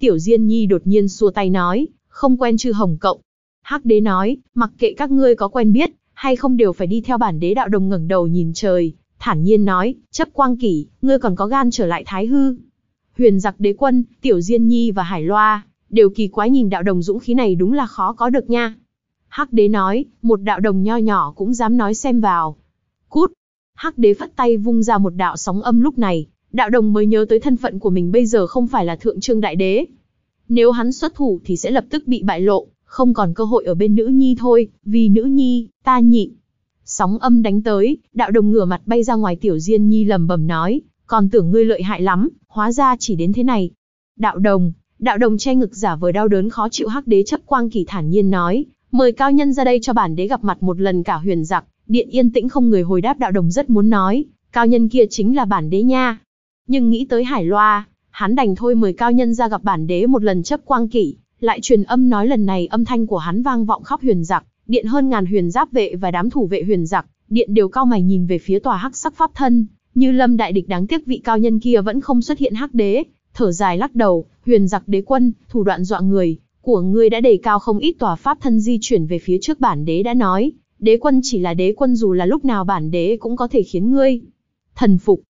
Tiểu Diên Nhi đột nhiên xua tay nói, không quen chư Hồng Cộng. Hắc đế nói, mặc kệ các ngươi có quen biết, hay không đều phải đi theo bản đế đạo đồng ngẩng đầu nhìn trời, thản nhiên nói, chấp quang kỷ, ngươi còn có gan trở lại thái hư. Huyền giặc đế quân, Tiểu Diên Nhi và Hải Loa, đều kỳ quái nhìn đạo đồng dũng khí này đúng là khó có được nha. Hắc đế nói, một đạo đồng nho nhỏ cũng dám nói xem vào. Cút! Hắc đế phất tay vung ra một đạo sóng âm lúc này, đạo đồng mới nhớ tới thân phận của mình bây giờ không phải là thượng trương đại đế. Nếu hắn xuất thủ thì sẽ lập tức bị bại lộ, không còn cơ hội ở bên nữ nhi thôi, vì nữ nhi, ta nhịn. Sóng âm đánh tới, đạo đồng ngửa mặt bay ra ngoài tiểu diên nhi lầm bầm nói, còn tưởng ngươi lợi hại lắm, hóa ra chỉ đến thế này. Đạo đồng, đạo đồng che ngực giả vờ đau đớn khó chịu hắc đế chấp quang kỳ thản nhiên nói, mời cao nhân ra đây cho bản đế gặp mặt một lần cả huyền giặc, điện yên tĩnh không người hồi đáp đạo đồng rất muốn nói, cao nhân kia chính là bản đế nha, nhưng nghĩ tới Hải Loa, hắn đành thôi mời cao nhân ra gặp bản đế một lần chấp quang kỷ, lại truyền âm nói lần này âm thanh của hắn vang vọng khắp huyền giặc, điện hơn ngàn huyền giáp vệ và đám thủ vệ huyền giặc, điện đều cao mày nhìn về phía tòa hắc sắc pháp thân, như lâm đại địch đáng tiếc vị cao nhân kia vẫn không xuất hiện hắc đế, thở dài lắc đầu, huyền giặc đế quân, thủ đoạn dọa người, của ngươi đã đề cao không ít tòa pháp thân di chuyển về phía trước bản đế đã nói, đế quân chỉ là đế quân dù là lúc nào bản đế cũng có thể khiến ngươi thần phục,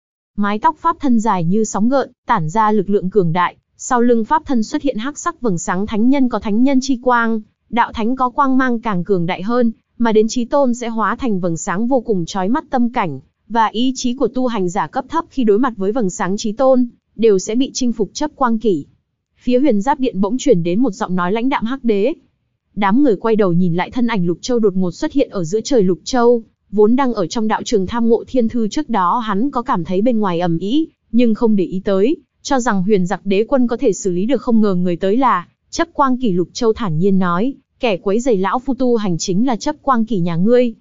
mái tóc pháp thân dài như sóng gợn, tản ra lực lượng cường đại, sau lưng pháp thân xuất hiện hắc sắc vầng sáng thánh nhân có thánh nhân chi quang, đạo thánh có quang mang càng cường đại hơn, mà đến chí tôn sẽ hóa thành vầng sáng vô cùng chói mắt tâm cảnh, và ý chí của tu hành giả cấp thấp khi đối mặt với vầng sáng chí tôn, đều sẽ bị chinh phục chấp quang kỷ. Phía huyền giáp điện bỗng chuyển đến một giọng nói lãnh đạm hắc đế. Đám người quay đầu nhìn lại thân ảnh Lục Châu đột ngột xuất hiện ở giữa trời Lục Châu, Vốn đang ở trong đạo trường tham ngộ thiên thư trước đó hắn có cảm thấy bên ngoài ầm ĩ, nhưng không để ý tới, cho rằng huyền giặc đế quân có thể xử lý được không ngờ người tới là, chấp quang kỷ lục châu thản nhiên nói, kẻ quấy giày lão phu tu hành chính là chấp quang kỷ nhà ngươi.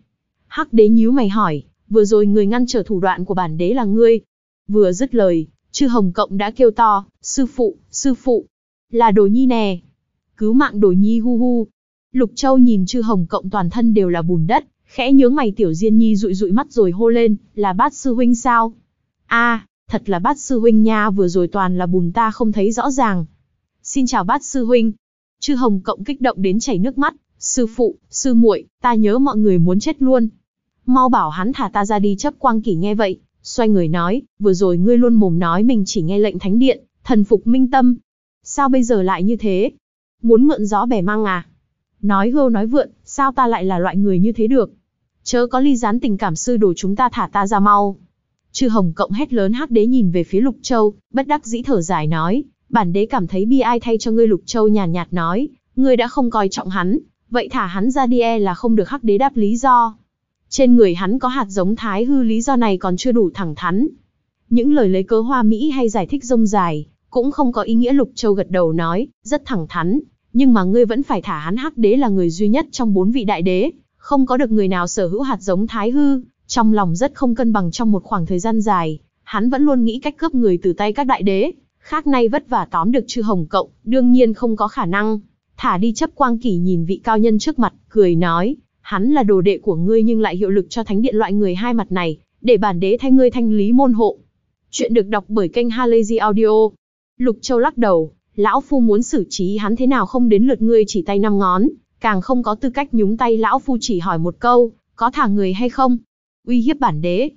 Hắc đế nhíu mày hỏi, vừa rồi người ngăn trở thủ đoạn của bản đế là ngươi. Vừa dứt lời, chư hồng cộng đã kêu to, sư phụ, sư phụ, là đồ nhi nè. Cứu mạng đồ nhi hu hu. Lục châu nhìn chư hồng cộng toàn thân đều là bùn đất, Khẽ nhướng mày tiểu Diên Nhi dụi dụi mắt rồi hô lên, là bát sư huynh sao? a thật là bát sư huynh nha vừa rồi toàn là bùn ta không thấy rõ ràng. Xin chào bát sư huynh. Chư Hồng Cộng kích động đến chảy nước mắt, sư phụ, sư muội, ta nhớ mọi người muốn chết luôn. Mau bảo hắn thả ta ra đi chấp quang kỷ nghe vậy, xoay người nói, vừa rồi ngươi luôn mồm nói mình chỉ nghe lệnh thánh điện, thần phục minh tâm. Sao bây giờ lại như thế? Muốn mượn gió bẻ măng à? Nói hưu nói vượn, sao ta lại là loại người như thế được? Chớ có ly gián tình cảm sư đồ chúng ta thả ta ra mau. Chư Hồng Cộng hét lớn hắc đế nhìn về phía Lục Châu, bất đắc dĩ thở dài nói, bản đế cảm thấy bi ai thay cho ngươi Lục Châu nhàn nhạt, nhạt nói, ngươi đã không coi trọng hắn, vậy thả hắn ra đi e là không được hắc đế đáp lý do. Trên người hắn có hạt giống thái hư lý do này còn chưa đủ thẳng thắn. Những lời lấy cớ hoa Mỹ hay giải thích rông dài, cũng không có ý nghĩa Lục Châu gật đầu nói, rất thẳng thắn, nhưng mà ngươi vẫn phải thả hắn hắc đế là người duy nhất trong bốn vị đại đế, không có được người nào sở hữu hạt giống thái hư, trong lòng rất không cân bằng trong một khoảng thời gian dài, hắn vẫn luôn nghĩ cách cướp người từ tay các đại đế, khác nay vất vả tóm được chư hồng cộng, đương nhiên không có khả năng. Thả đi chấp quang kỷ nhìn vị cao nhân trước mặt, cười nói, hắn là đồ đệ của ngươi nhưng lại hiệu lực cho thánh điện loại người hai mặt này, để bản đế thay ngươi thanh lý môn hộ. Chuyện được đọc bởi kênh Halazy Audio. Lục Châu lắc đầu, lão phu muốn xử trí hắn thế nào không đến lượt ngươi chỉ tay năm ngón, càng không có tư cách nhúng tay lão phu chỉ hỏi một câu, có thả người hay không? Uy hiếp bản đế.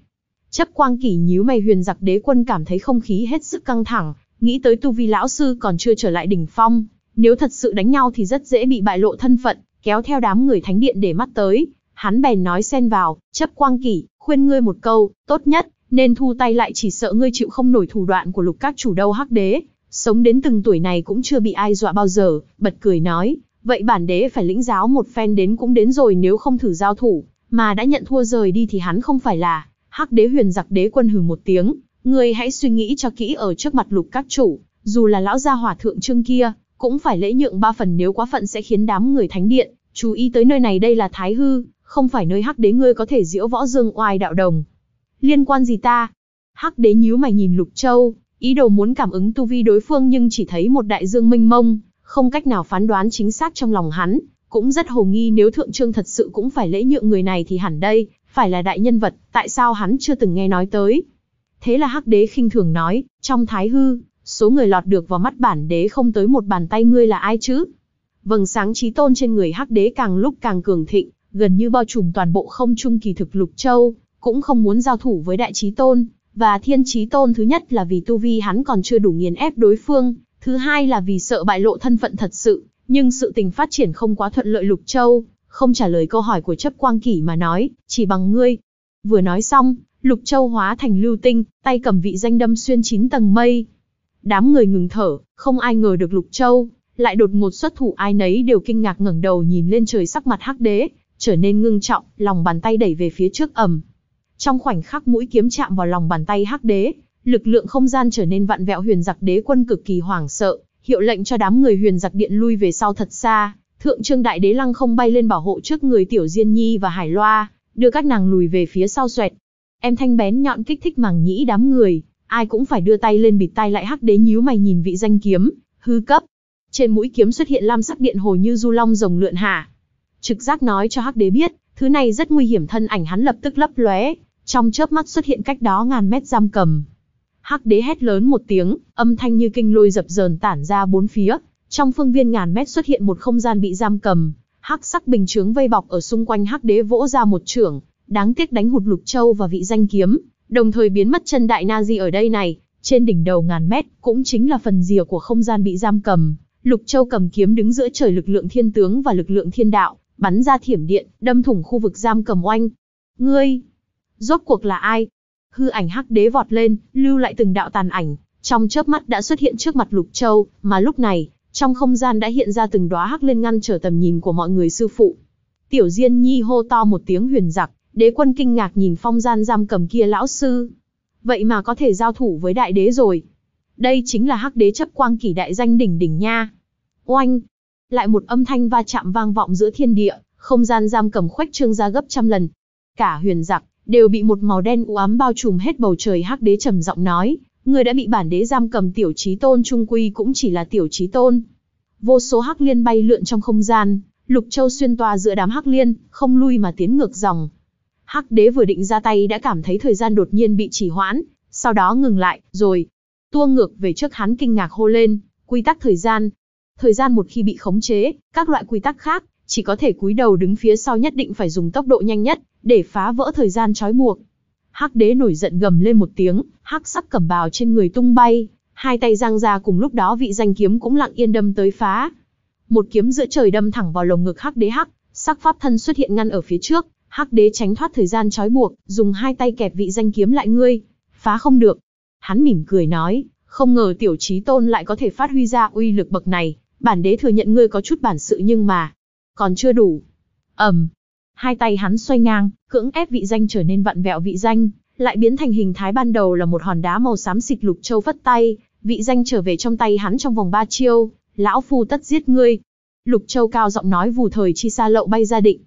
Chấp quang kỷ nhíu mày huyền giặc đế quân cảm thấy không khí hết sức căng thẳng, nghĩ tới tu vi lão sư còn chưa trở lại đỉnh phong, nếu thật sự đánh nhau thì rất dễ bị bại lộ thân phận, kéo theo đám người thánh điện để mắt tới. Hắn bèn nói xen vào, chấp quang kỷ, khuyên ngươi một câu, tốt nhất, nên thu tay lại chỉ sợ ngươi chịu không nổi thủ đoạn của lục các chủ đâu hắc đế. Sống đến từng tuổi này cũng chưa bị ai dọa bao giờ, bật cười nói, Vậy bản đế phải lĩnh giáo một phen đến cũng đến rồi nếu không thử giao thủ, mà đã nhận thua rời đi thì hắn không phải là. Hắc đế huyền giặc đế quân hừ một tiếng, người hãy suy nghĩ cho kỹ ở trước mặt lục các chủ, dù là lão gia hỏa thượng trương kia, cũng phải lễ nhượng ba phần nếu quá phận sẽ khiến đám người thánh điện, chú ý tới nơi này đây là thái hư, không phải nơi hắc đế ngươi có thể diễu võ dương oai đạo đồng. Liên quan gì ta? Hắc đế nhíu mày nhìn lục châu, ý đồ muốn cảm ứng tu vi đối phương nhưng chỉ thấy một đại dương mênh mông, không cách nào phán đoán chính xác trong lòng hắn, cũng rất hồ nghi nếu Thượng Trương thật sự cũng phải lễ nhượng người này thì hẳn đây, phải là đại nhân vật, tại sao hắn chưa từng nghe nói tới. Thế là Hắc Đế khinh thường nói, trong thái hư, số người lọt được vào mắt bản đế không tới một bàn tay ngươi là ai chứ? Vầng sáng trí tôn trên người Hắc Đế càng lúc càng cường thịnh, gần như bao trùm toàn bộ không trung kỳ thực lục châu, cũng không muốn giao thủ với đại trí tôn, và thiên trí tôn thứ nhất là vì tu vi hắn còn chưa đủ nghiền ép đối phương, Thứ hai là vì sợ bại lộ thân phận thật sự, nhưng sự tình phát triển không quá thuận lợi Lục Châu, không trả lời câu hỏi của chấp quang kỷ mà nói, chỉ bằng ngươi. Vừa nói xong, Lục Châu hóa thành lưu tinh, tay cầm vị danh đâm xuyên chín tầng mây. Đám người ngừng thở, không ai ngờ được Lục Châu, lại đột ngột xuất thủ ai nấy đều kinh ngạc ngẩng đầu nhìn lên trời sắc mặt hắc đế, trở nên ngưng trọng, lòng bàn tay đẩy về phía trước ầm. Trong khoảnh khắc mũi kiếm chạm vào lòng bàn tay hắc đế, lực lượng không gian trở nên vặn vẹo huyền giặc đế quân cực kỳ hoảng sợ, hiệu lệnh cho đám người huyền giặc điện lui về sau thật xa, thượng trương đại đế lăng không bay lên bảo hộ trước người tiểu diên nhi và hải loa, đưa các nàng lùi về phía sau xoẹt. Em thanh bén nhọn kích thích màng nhĩ đám người, ai cũng phải đưa tay lên bịt tai lại hắc đế nhíu mày nhìn vị danh kiếm, hư cấp. Trên mũi kiếm xuất hiện lam sắc điện hồ như du long rồng lượn hạ. Trực giác nói cho hắc đế biết, thứ này rất nguy hiểm thân ảnh hắn lập tức lấp lóe, trong chớp mắt xuất hiện cách đó ngàn mét giam cầm, Hắc đế hét lớn một tiếng, âm thanh như kinh lôi dập dờn tản ra bốn phía. Trong phương viên ngàn mét xuất hiện một không gian bị giam cầm. Hắc sắc bình chướng vây bọc ở xung quanh hắc đế vỗ ra một trưởng, đáng tiếc đánh hụt lục châu và vị danh kiếm, đồng thời biến mất chân đại na di ở đây này, trên đỉnh đầu ngàn mét, cũng chính là phần rìa của không gian bị giam cầm. Lục Châu cầm kiếm đứng giữa trời lực lượng thiên tướng và lực lượng thiên đạo, bắn ra thiểm điện, đâm thủng khu vực giam cầm oanh. Ngươi, rốt cuộc là ai? hư ảnh hắc đế vọt lên, lưu lại từng đạo tàn ảnh, trong chớp mắt đã xuất hiện trước mặt Lục Châu, mà lúc này, trong không gian đã hiện ra từng đóa hắc lên ngăn trở tầm nhìn của mọi người sư phụ. Tiểu Diên Nhi hô to một tiếng huyền giặc, đế quân kinh ngạc nhìn phong gian giam cầm kia lão sư. Vậy mà có thể giao thủ với đại đế rồi. Đây chính là hắc đế chấp quang kỳ đại danh đỉnh đỉnh nha. Oanh! Lại một âm thanh va chạm vang vọng giữa thiên địa, không gian giam cầm khoách trương ra gấp trăm lần. Cả huyền giặc, đều bị một màu đen u ám bao trùm hết bầu trời hắc đế trầm giọng nói người đã bị bản đế giam cầm tiểu trí tôn trung quy cũng chỉ là tiểu trí tôn vô số hắc liên bay lượn trong không gian lục châu xuyên toa giữa đám hắc liên không lui mà tiến ngược dòng hắc đế vừa định ra tay đã cảm thấy thời gian đột nhiên bị chỉ hoãn sau đó ngừng lại rồi tua ngược về trước hắn kinh ngạc hô lên quy tắc thời gian thời gian một khi bị khống chế các loại quy tắc khác chỉ có thể cúi đầu đứng phía sau nhất định phải dùng tốc độ nhanh nhất, để phá vỡ thời gian trói buộc. Hắc đế nổi giận gầm lên một tiếng, hắc sắc cẩm bào trên người tung bay, hai tay giang ra cùng lúc đó vị danh kiếm cũng lặng yên đâm tới phá. Một kiếm giữa trời đâm thẳng vào lồng ngực hắc đế hắc, sắc pháp thân xuất hiện ngăn ở phía trước, hắc đế tránh thoát thời gian trói buộc, dùng hai tay kẹp vị danh kiếm lại ngươi, phá không được. Hắn mỉm cười nói, không ngờ tiểu trí tôn lại có thể phát huy ra uy lực bậc này, bản đế thừa nhận ngươi có chút bản sự nhưng mà, còn chưa đủ. Ẩm. Hai tay hắn xoay ngang, cưỡng ép vị danh trở nên vặn vẹo vị danh, lại biến thành hình thái ban đầu là một hòn đá màu xám xịt lục châu phất tay, vị danh trở về trong tay hắn trong vòng ba chiêu, lão phu tất giết ngươi. Lục châu cao giọng nói vù thời chi xa lậu bay ra định.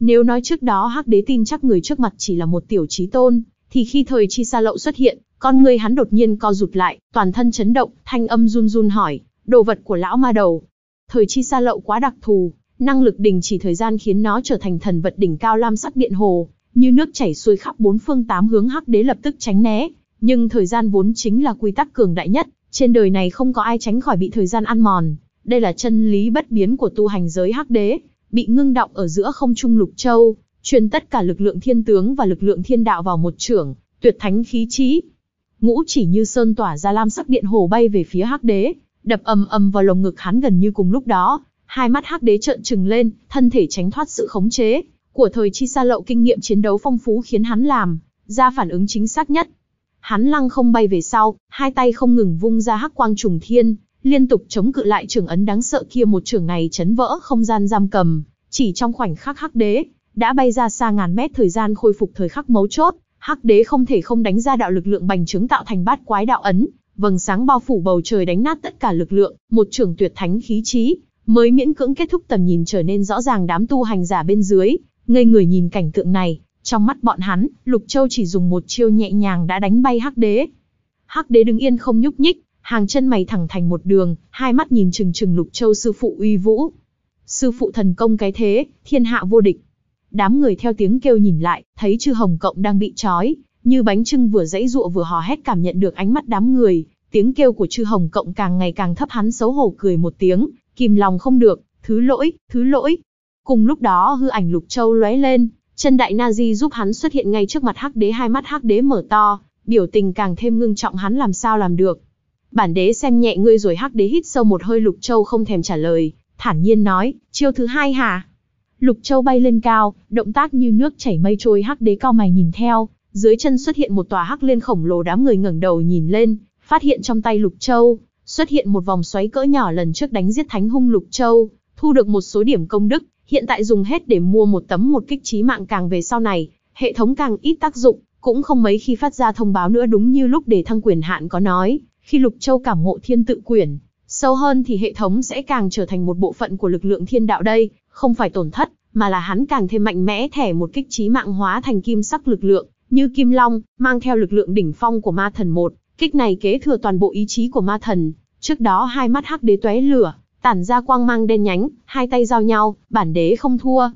Nếu nói trước đó hắc đế tin chắc người trước mặt chỉ là một tiểu trí tôn, thì khi thời chi xa lậu xuất hiện, con người hắn đột nhiên co rụt lại, toàn thân chấn động, thanh âm run run hỏi, đồ vật của lão ma đầu. Thời chi xa lậu quá đặc thù, Năng lực đình chỉ thời gian khiến nó trở thành thần vật đỉnh cao lam sắc điện hồ, như nước chảy xuôi khắp bốn phương tám hướng hắc đế lập tức tránh né, nhưng thời gian vốn chính là quy tắc cường đại nhất, trên đời này không có ai tránh khỏi bị thời gian ăn mòn. Đây là chân lý bất biến của tu hành giới hắc đế, bị ngưng động ở giữa không trung lục châu, truyền tất cả lực lượng thiên tướng và lực lượng thiên đạo vào một trưởng, tuyệt thánh khí trí. Ngũ chỉ như sơn tỏa ra lam sắc điện hồ bay về phía hắc đế, đập ầm ầm vào lồng ngực hắn gần như cùng lúc đó, hai mắt hắc đế trợn trừng lên, thân thể tránh thoát sự khống chế của thời chi sa lậu kinh nghiệm chiến đấu phong phú khiến hắn làm ra phản ứng chính xác nhất. Hắn lăng không bay về sau, hai tay không ngừng vung ra hắc quang trùng thiên, liên tục chống cự lại trường ấn đáng sợ kia một trường này chấn vỡ không gian giam cầm, chỉ trong khoảnh khắc hắc đế đã bay ra xa ngàn mét thời gian khôi phục thời khắc mấu chốt, hắc đế không thể không đánh ra đạo lực lượng bành trướng tạo thành bát quái đạo ấn, vầng sáng bao phủ bầu trời đánh nát tất cả lực lượng, một trường tuyệt thánh khí chí, mới miễn cưỡng kết thúc tầm nhìn trở nên rõ ràng đám tu hành giả bên dưới, ngây người nhìn cảnh tượng này, trong mắt bọn hắn, Lục Châu chỉ dùng một chiêu nhẹ nhàng đã đánh bay Hắc Đế. Hắc Đế đứng yên không nhúc nhích, hàng chân mày thẳng thành một đường, hai mắt nhìn chừng chừng Lục Châu sư phụ uy vũ. Sư phụ thần công cái thế, thiên hạ vô địch. Đám người theo tiếng kêu nhìn lại, thấy chư Hồng Cộng đang bị trói, như bánh trưng vừa dãy dụa vừa hò hét cảm nhận được ánh mắt đám người, tiếng kêu của chư Hồng Cộng càng ngày càng thấp hắn xấu hổ cười một tiếng, kìm lòng không được, thứ lỗi, thứ lỗi. Cùng lúc đó hư ảnh Lục Châu lóe lên, chân đại na di giúp hắn xuất hiện ngay trước mặt hắc đế hai mắt hắc đế mở to, biểu tình càng thêm ngưng trọng hắn làm sao làm được. Bản đế xem nhẹ ngươi rồi hắc đế hít sâu một hơi Lục Châu không thèm trả lời, thản nhiên nói, chiêu thứ hai hả? Lục Châu bay lên cao, động tác như nước chảy mây trôi hắc đế cao mày nhìn theo, dưới chân xuất hiện một tòa hắc liên khổng lồ đám người ngẩng đầu nhìn lên, phát hiện trong tay Lục Châu, xuất hiện một vòng xoáy cỡ nhỏ lần trước đánh giết Thánh Hung Lục Châu, thu được một số điểm công đức, hiện tại dùng hết để mua một tấm một kích trí mạng càng về sau này, hệ thống càng ít tác dụng, cũng không mấy khi phát ra thông báo nữa đúng như lúc để thăng quyền hạn có nói, khi Lục Châu cảm ngộ thiên tự quyển, sâu hơn thì hệ thống sẽ càng trở thành một bộ phận của lực lượng thiên đạo đây, không phải tổn thất, mà là hắn càng thêm mạnh mẽ thẻ một kích trí mạng hóa thành kim sắc lực lượng, như Kim Long, mang theo lực lượng đỉnh phong của ma thần một Kích này kế thừa toàn bộ ý chí của ma thần, trước đó hai mắt hắc đế tóe lửa, tản ra quang mang đen nhánh, hai tay giao nhau, bản đế không thua.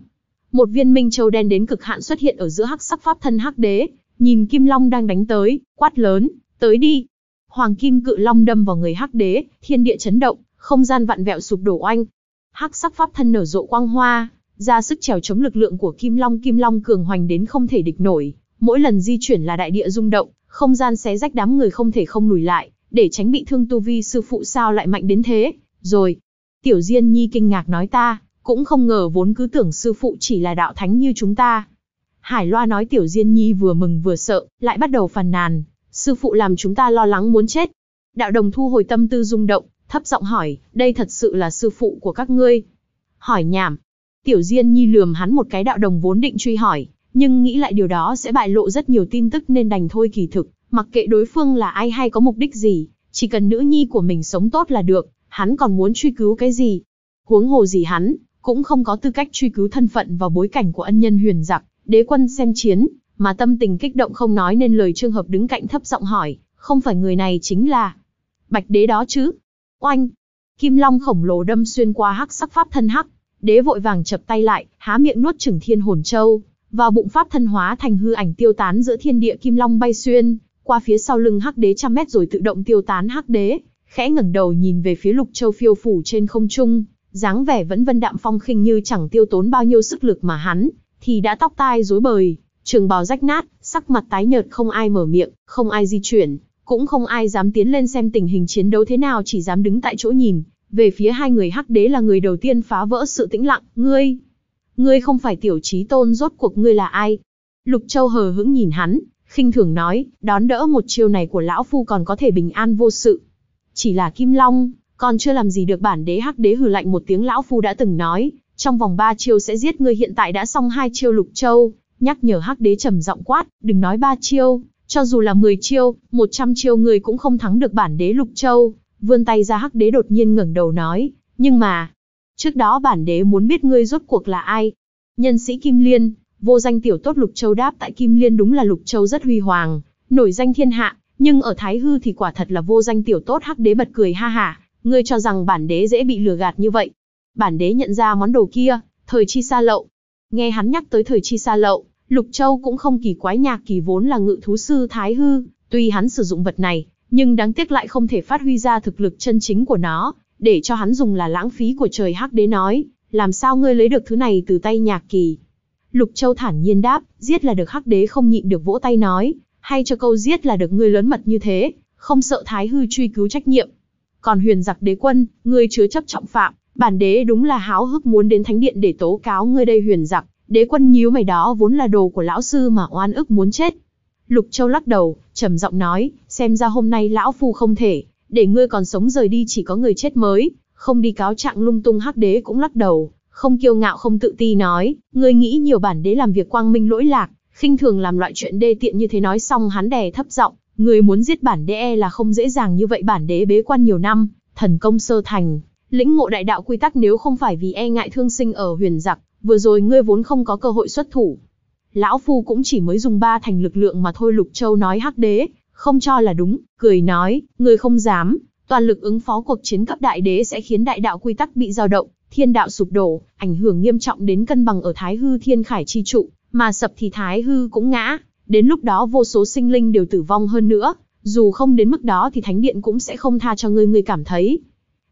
Một viên minh châu đen đến cực hạn xuất hiện ở giữa hắc sắc pháp thân hắc đế, nhìn Kim Long đang đánh tới, quát lớn, tới đi. Hoàng Kim cự long đâm vào người hắc đế, thiên địa chấn động, không gian vặn vẹo sụp đổ oanh. Hắc sắc pháp thân nở rộ quang hoa, ra sức trèo chống lực lượng của Kim Long, Kim Long cường hoành đến không thể địch nổi, mỗi lần di chuyển là đại địa rung động, không gian xé rách đám người không thể không lùi lại, để tránh bị thương tu vi sư phụ sao lại mạnh đến thế, rồi. Tiểu Diên Nhi kinh ngạc nói ta, cũng không ngờ vốn cứ tưởng sư phụ chỉ là đạo thánh như chúng ta. Hải Loa nói Tiểu Diên Nhi vừa mừng vừa sợ, lại bắt đầu phàn nàn, sư phụ làm chúng ta lo lắng muốn chết. Đạo đồng thu hồi tâm tư rung động, thấp giọng hỏi, đây thật sự là sư phụ của các ngươi. Hỏi nhảm. Tiểu Diên Nhi lườm hắn một cái đạo đồng vốn định truy hỏi, nhưng nghĩ lại điều đó sẽ bại lộ rất nhiều tin tức nên đành thôi kỳ thực, mặc kệ đối phương là ai hay có mục đích gì, chỉ cần nữ nhi của mình sống tốt là được, hắn còn muốn truy cứu cái gì. Huống hồ gì hắn, cũng không có tư cách truy cứu thân phận và bối cảnh của ân nhân huyền giặc, đế quân xem chiến, mà tâm tình kích động không nói nên lời trường hợp đứng cạnh thấp giọng hỏi, không phải người này chính là bạch đế đó chứ. Oanh! Kim long khổng lồ đâm xuyên qua hắc sắc pháp thân hắc, đế vội vàng chập tay lại, há miệng nuốt chửng thiên hồn châu, vào bụng pháp thân hóa thành hư ảnh tiêu tán giữa thiên địa kim long bay xuyên, qua phía sau lưng hắc đế trăm mét rồi tự động tiêu tán hắc đế, khẽ ngẩng đầu nhìn về phía lục châu phiêu phủ trên không trung, dáng vẻ vẫn vân đạm phong khinh như chẳng tiêu tốn bao nhiêu sức lực mà hắn, thì đã tóc tai rối bời, trường bào rách nát, sắc mặt tái nhợt không ai mở miệng, không ai di chuyển, cũng không ai dám tiến lên xem tình hình chiến đấu thế nào chỉ dám đứng tại chỗ nhìn, về phía hai người hắc đế là người đầu tiên phá vỡ sự tĩnh lặng, ngươi Ngươi không phải tiểu trí tôn rốt cuộc ngươi là ai? Lục Châu hờ hững nhìn hắn, khinh thường nói, đón đỡ một chiêu này của lão phu còn có thể bình an vô sự. Chỉ là Kim Long, còn chưa làm gì được bản đế hắc đế hừ lạnh một tiếng lão phu đã từng nói, trong vòng ba chiêu sẽ giết ngươi hiện tại đã xong hai chiêu Lục Châu, nhắc nhở hắc đế trầm giọng quát, đừng nói ba chiêu, cho dù là 10 chiêu, 100 chiêu ngươi cũng không thắng được bản đế Lục Châu. Vươn tay ra hắc đế đột nhiên ngẩng đầu nói, nhưng mà, Trước đó bản đế muốn biết ngươi rốt cuộc là ai. Nhân sĩ Kim Liên, vô danh tiểu tốt Lục Châu đáp tại Kim Liên đúng là Lục Châu rất huy hoàng, nổi danh thiên hạ, nhưng ở Thái Hư thì quả thật là vô danh tiểu tốt hắc đế bật cười ha ha. ngươi cho rằng bản đế dễ bị lừa gạt như vậy. Bản đế nhận ra món đồ kia, thời chi xa lậu. Nghe hắn nhắc tới thời chi xa lậu, Lục Châu cũng không kỳ quái nhạc kỳ vốn là ngự thú sư Thái Hư, tuy hắn sử dụng vật này, nhưng đáng tiếc lại không thể phát huy ra thực lực chân chính của nó, để cho hắn dùng là lãng phí của trời hắc đế nói, làm sao ngươi lấy được thứ này từ tay nhạc kỳ. Lục Châu thản nhiên đáp, giết là được hắc đế không nhịn được vỗ tay nói, hay cho câu giết là được ngươi lớn mật như thế, không sợ thái hư truy cứu trách nhiệm. Còn huyền giặc đế quân, ngươi chứa chấp trọng phạm, bản đế đúng là háo hức muốn đến thánh điện để tố cáo ngươi đây huyền giặc, đế quân nhíu mày đó vốn là đồ của lão sư mà oan ức muốn chết. Lục Châu lắc đầu, trầm giọng nói, xem ra hôm nay lão phu không thể, để ngươi còn sống rời đi chỉ có người chết mới, không đi cáo trạng lung tung hắc đế cũng lắc đầu, không kiêu ngạo không tự ti nói, ngươi nghĩ nhiều bản đế làm việc quang minh lỗi lạc, khinh thường làm loại chuyện đê tiện như thế nói xong hắn đè thấp giọng, ngươi muốn giết bản đế e là không dễ dàng như vậy bản đế bế quan nhiều năm, thần công sơ thành, lĩnh ngộ đại đạo quy tắc nếu không phải vì e ngại thương sinh ở huyền giặc, vừa rồi ngươi vốn không có cơ hội xuất thủ. Lão Phu cũng chỉ mới dùng ba thành lực lượng mà thôi Lục Châu nói hắc đế, không cho là đúng, cười nói, người không dám, toàn lực ứng phó cuộc chiến cấp đại đế sẽ khiến đại đạo quy tắc bị dao động, thiên đạo sụp đổ, ảnh hưởng nghiêm trọng đến cân bằng ở Thái Hư Thiên Khải chi trụ, mà sập thì Thái Hư cũng ngã, đến lúc đó vô số sinh linh đều tử vong hơn nữa, dù không đến mức đó thì Thánh Điện cũng sẽ không tha cho ngươi ngươi cảm thấy.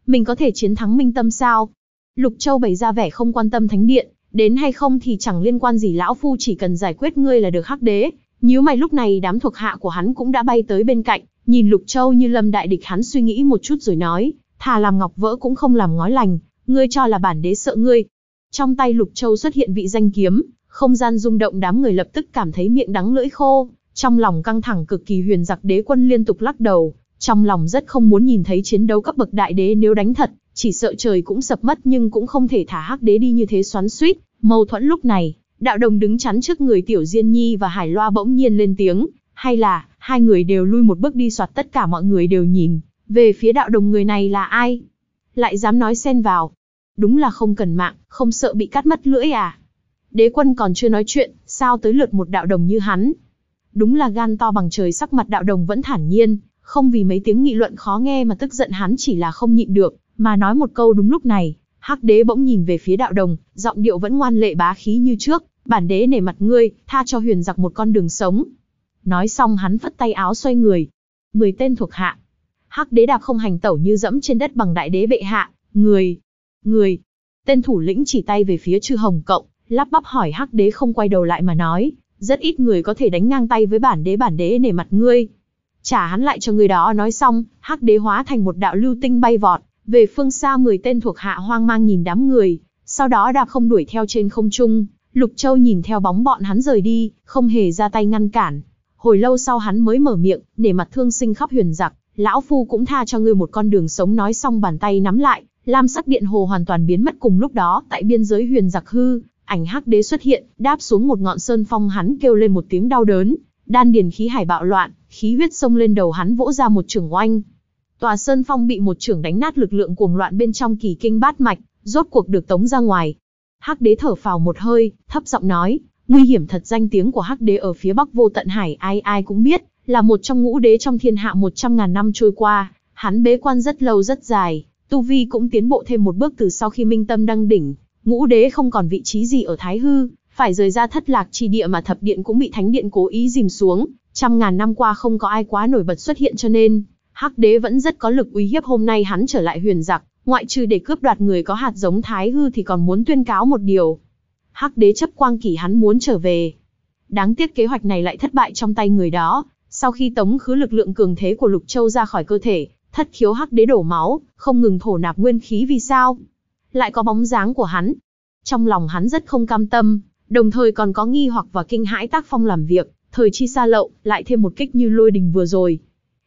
Mình có thể chiến thắng minh tâm sao? Lục Châu bày ra vẻ không quan tâm Thánh Điện, đến hay không thì chẳng liên quan gì lão phu chỉ cần giải quyết ngươi là được hắc đế, Nhíu mày lúc này đám thuộc hạ của hắn cũng đã bay tới bên cạnh, nhìn Lục Châu như lâm đại địch hắn suy nghĩ một chút rồi nói, thà làm ngọc vỡ cũng không làm ngói lành, ngươi cho là bản đế sợ ngươi. Trong tay Lục Châu xuất hiện vị danh kiếm, không gian rung động đám người lập tức cảm thấy miệng đắng lưỡi khô, trong lòng căng thẳng cực kỳ huyền giặc đế quân liên tục lắc đầu, trong lòng rất không muốn nhìn thấy chiến đấu cấp bậc đại đế nếu đánh thật, chỉ sợ trời cũng sập mất nhưng cũng không thể thả hắc đế đi như thế xoắn suýt, mâu thuẫn lúc này, Đạo đồng đứng chắn trước người Tiểu Diên Nhi và Hải Loa bỗng nhiên lên tiếng, hay là, hai người đều lui một bước đi soạt tất cả mọi người đều nhìn, về phía đạo đồng người này là ai? Lại dám nói xen vào. Đúng là không cần mạng, không sợ bị cắt mất lưỡi à? Đế quân còn chưa nói chuyện, sao tới lượt một đạo đồng như hắn? Đúng là gan to bằng trời sắc mặt đạo đồng vẫn thản nhiên, không vì mấy tiếng nghị luận khó nghe mà tức giận hắn chỉ là không nhịn được, mà nói một câu đúng lúc này, Hắc đế bỗng nhìn về phía đạo đồng, giọng điệu vẫn ngoan lệ bá khí như trước, bản đế nể mặt ngươi, tha cho huyền giặc một con đường sống. Nói xong hắn phất tay áo xoay người. Mười tên thuộc hạ. Hắc đế đạp không hành tẩu như dẫm trên đất bằng đại đế bệ hạ. Người. Người. Tên thủ lĩnh chỉ tay về phía chư hồng cộng, lắp bắp hỏi hắc đế không quay đầu lại mà nói. Rất ít người có thể đánh ngang tay với bản đế bản đế nể mặt ngươi. Trả hắn lại cho người đó nói xong, hắc đế hóa thành một đạo lưu tinh bay vọt. Về phương xa 10 tên thuộc hạ hoang mang nhìn đám người, sau đó đạp không đuổi theo trên không trung, Lục Châu nhìn theo bóng bọn hắn rời đi, không hề ra tay ngăn cản. Hồi lâu sau hắn mới mở miệng, để mặt thương sinh khóc huyền giặc, lão phu cũng tha cho ngươi một con đường sống nói xong bàn tay nắm lại, lam sắc điện hồ hoàn toàn biến mất cùng lúc đó tại biên giới huyền giặc hư, ảnh hắc đế xuất hiện, đáp xuống một ngọn sơn phong hắn kêu lên một tiếng đau đớn, đan điền khí hải bạo loạn, khí huyết sông lên đầu hắn vỗ ra một trường oanh. Tòa sơn phong bị một trường đánh nát lực lượng cuồng loạn bên trong kỳ kinh bát mạch, rốt cuộc được tống ra ngoài, Hắc đế thở phào một hơi, thấp giọng nói, nguy hiểm thật danh tiếng của Hắc đế ở phía bắc vô tận hải ai ai cũng biết, là một trong ngũ đế trong thiên hạ 100.000 năm trôi qua, hắn bế quan rất lâu rất dài, tu vi cũng tiến bộ thêm một bước từ sau khi minh tâm đăng đỉnh, ngũ đế không còn vị trí gì ở Thái Hư, phải rời ra thất lạc chi địa mà thập điện cũng bị thánh điện cố ý dìm xuống, trăm ngàn năm qua không có ai quá nổi bật xuất hiện cho nên, Hắc đế vẫn rất có lực uy hiếp hôm nay hắn trở lại huyền giặc, Ngoại trừ để cướp đoạt người có hạt giống thái hư thì còn muốn tuyên cáo một điều. Hắc đế chấp quang kỷ hắn muốn trở về. Đáng tiếc kế hoạch này lại thất bại trong tay người đó. Sau khi tống khứ lực lượng cường thế của Lục Châu ra khỏi cơ thể, thất khiếu hắc đế đổ máu, không ngừng thổ nạp nguyên khí vì sao. Lại có bóng dáng của hắn. Trong lòng hắn rất không cam tâm, đồng thời còn có nghi hoặc và kinh hãi tác phong làm việc, thời chi xa lậu, lại thêm một kích như lôi đình vừa rồi.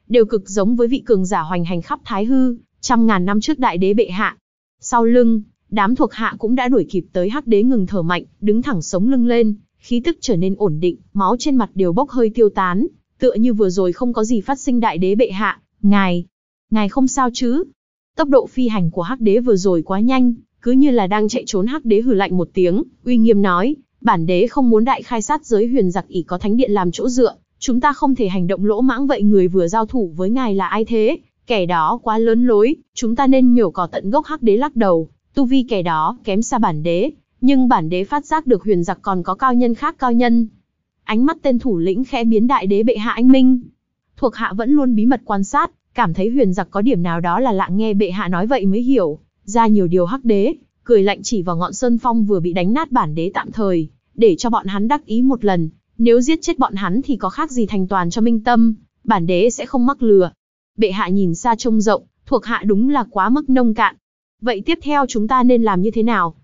Đều cực giống với vị cường giả hoành hành khắp thái hư, Trăm ngàn năm trước đại đế bệ hạ. Sau lưng, đám thuộc hạ cũng đã đuổi kịp tới hắc đế ngừng thở mạnh, đứng thẳng sống lưng lên, khí tức trở nên ổn định, máu trên mặt đều bốc hơi tiêu tán, tựa như vừa rồi không có gì phát sinh đại đế bệ hạ, ngài, ngài không sao chứ? Tốc độ phi hành của hắc đế vừa rồi quá nhanh, cứ như là đang chạy trốn hắc đế hừ lạnh một tiếng, uy nghiêm nói, bản đế không muốn đại khai sát giới huyền giặc ỷ có thánh điện làm chỗ dựa, chúng ta không thể hành động lỗ mãng vậy người vừa giao thủ với ngài là ai thế, Kẻ đó quá lớn lối, chúng ta nên nhổ cỏ tận gốc hắc đế lắc đầu, tu vi kẻ đó kém xa bản đế, nhưng bản đế phát giác được huyền giặc còn có cao nhân khác cao nhân. Ánh mắt tên thủ lĩnh khẽ biến đại đế bệ hạ anh minh. Thuộc hạ vẫn luôn bí mật quan sát, cảm thấy huyền giặc có điểm nào đó là lạ nghe bệ hạ nói vậy mới hiểu, ra nhiều điều hắc đế, cười lạnh chỉ vào ngọn sơn phong vừa bị đánh nát bản đế tạm thời, để cho bọn hắn đắc ý một lần, nếu giết chết bọn hắn thì có khác gì thành toàn cho minh tâm, bản đế sẽ không mắc lừa, bệ hạ nhìn xa trông rộng, thuộc hạ đúng là quá mức nông cạn. Vậy tiếp theo chúng ta nên làm như thế nào?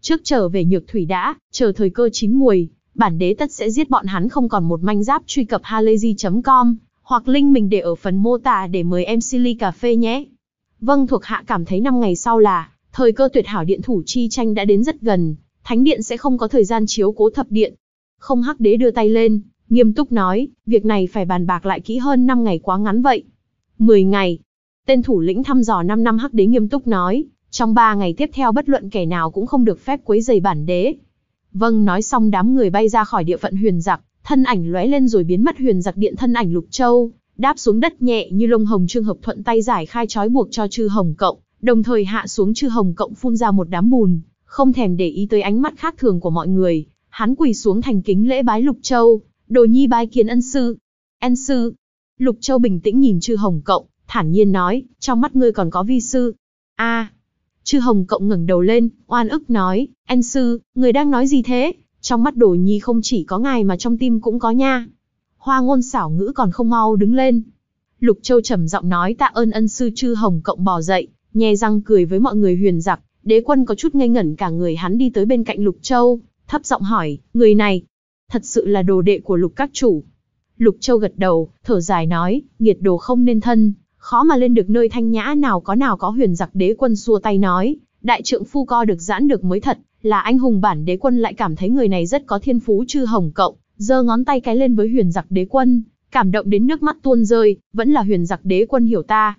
Trước trở về nhược thủy đã, chờ thời cơ chín muồi, bản đế tất sẽ giết bọn hắn không còn một manh giáp truy cập halayzi.com, hoặc link mình để ở phần mô tả để mời em Silly Cà Phê nhé. Vâng thuộc hạ cảm thấy năm ngày sau là, thời cơ tuyệt hảo điện thủ chi tranh đã đến rất gần, thánh điện sẽ không có thời gian chiếu cố thập điện. Không hắc đế đưa tay lên, nghiêm túc nói, việc này phải bàn bạc lại kỹ hơn năm ngày quá ngắn vậy. 10 ngày. Tên thủ lĩnh thăm dò 5 năm hắc đế nghiêm túc nói, trong 3 ngày tiếp theo bất luận kẻ nào cũng không được phép quấy rầy bản đế. Vâng nói xong đám người bay ra khỏi địa phận huyền giặc, thân ảnh lóe lên rồi biến mất huyền giặc điện thân ảnh lục châu, đáp xuống đất nhẹ như lông hồng trương hợp thuận tay giải khai trói buộc cho chư hồng cộng, đồng thời hạ xuống chư hồng cộng phun ra một đám bùn, không thèm để ý tới ánh mắt khác thường của mọi người, hắn quỳ xuống thành kính lễ bái lục châu, đồ nhi bái kiến ân sư. Ân sư, Lục Châu bình tĩnh nhìn Chư Hồng Cộng, thản nhiên nói, trong mắt ngươi còn có vi sư. a à, Chư Hồng Cộng ngẩng đầu lên, oan ức nói, anh sư, người đang nói gì thế? Trong mắt đồ nhi không chỉ có ngài mà trong tim cũng có nha. Hoa ngôn xảo ngữ còn không mau đứng lên. Lục Châu trầm giọng nói tạ ơn ân sư Chư Hồng Cộng bò dậy, nhè răng cười với mọi người huyền giặc. Đế quân có chút ngây ngẩn cả người hắn đi tới bên cạnh Lục Châu, thấp giọng hỏi, người này, thật sự là đồ đệ của Lục các chủ. Lục Châu gật đầu, thở dài nói, nghiệt đồ không nên thân, khó mà lên được nơi thanh nhã nào có nào có huyền giặc đế quân xua tay nói, đại trượng phu co được giãn được mới thật, là anh hùng bản đế quân lại cảm thấy người này rất có thiên phú chư hồng cộng, giơ ngón tay cái lên với huyền giặc đế quân, cảm động đến nước mắt tuôn rơi, vẫn là huyền giặc đế quân hiểu ta.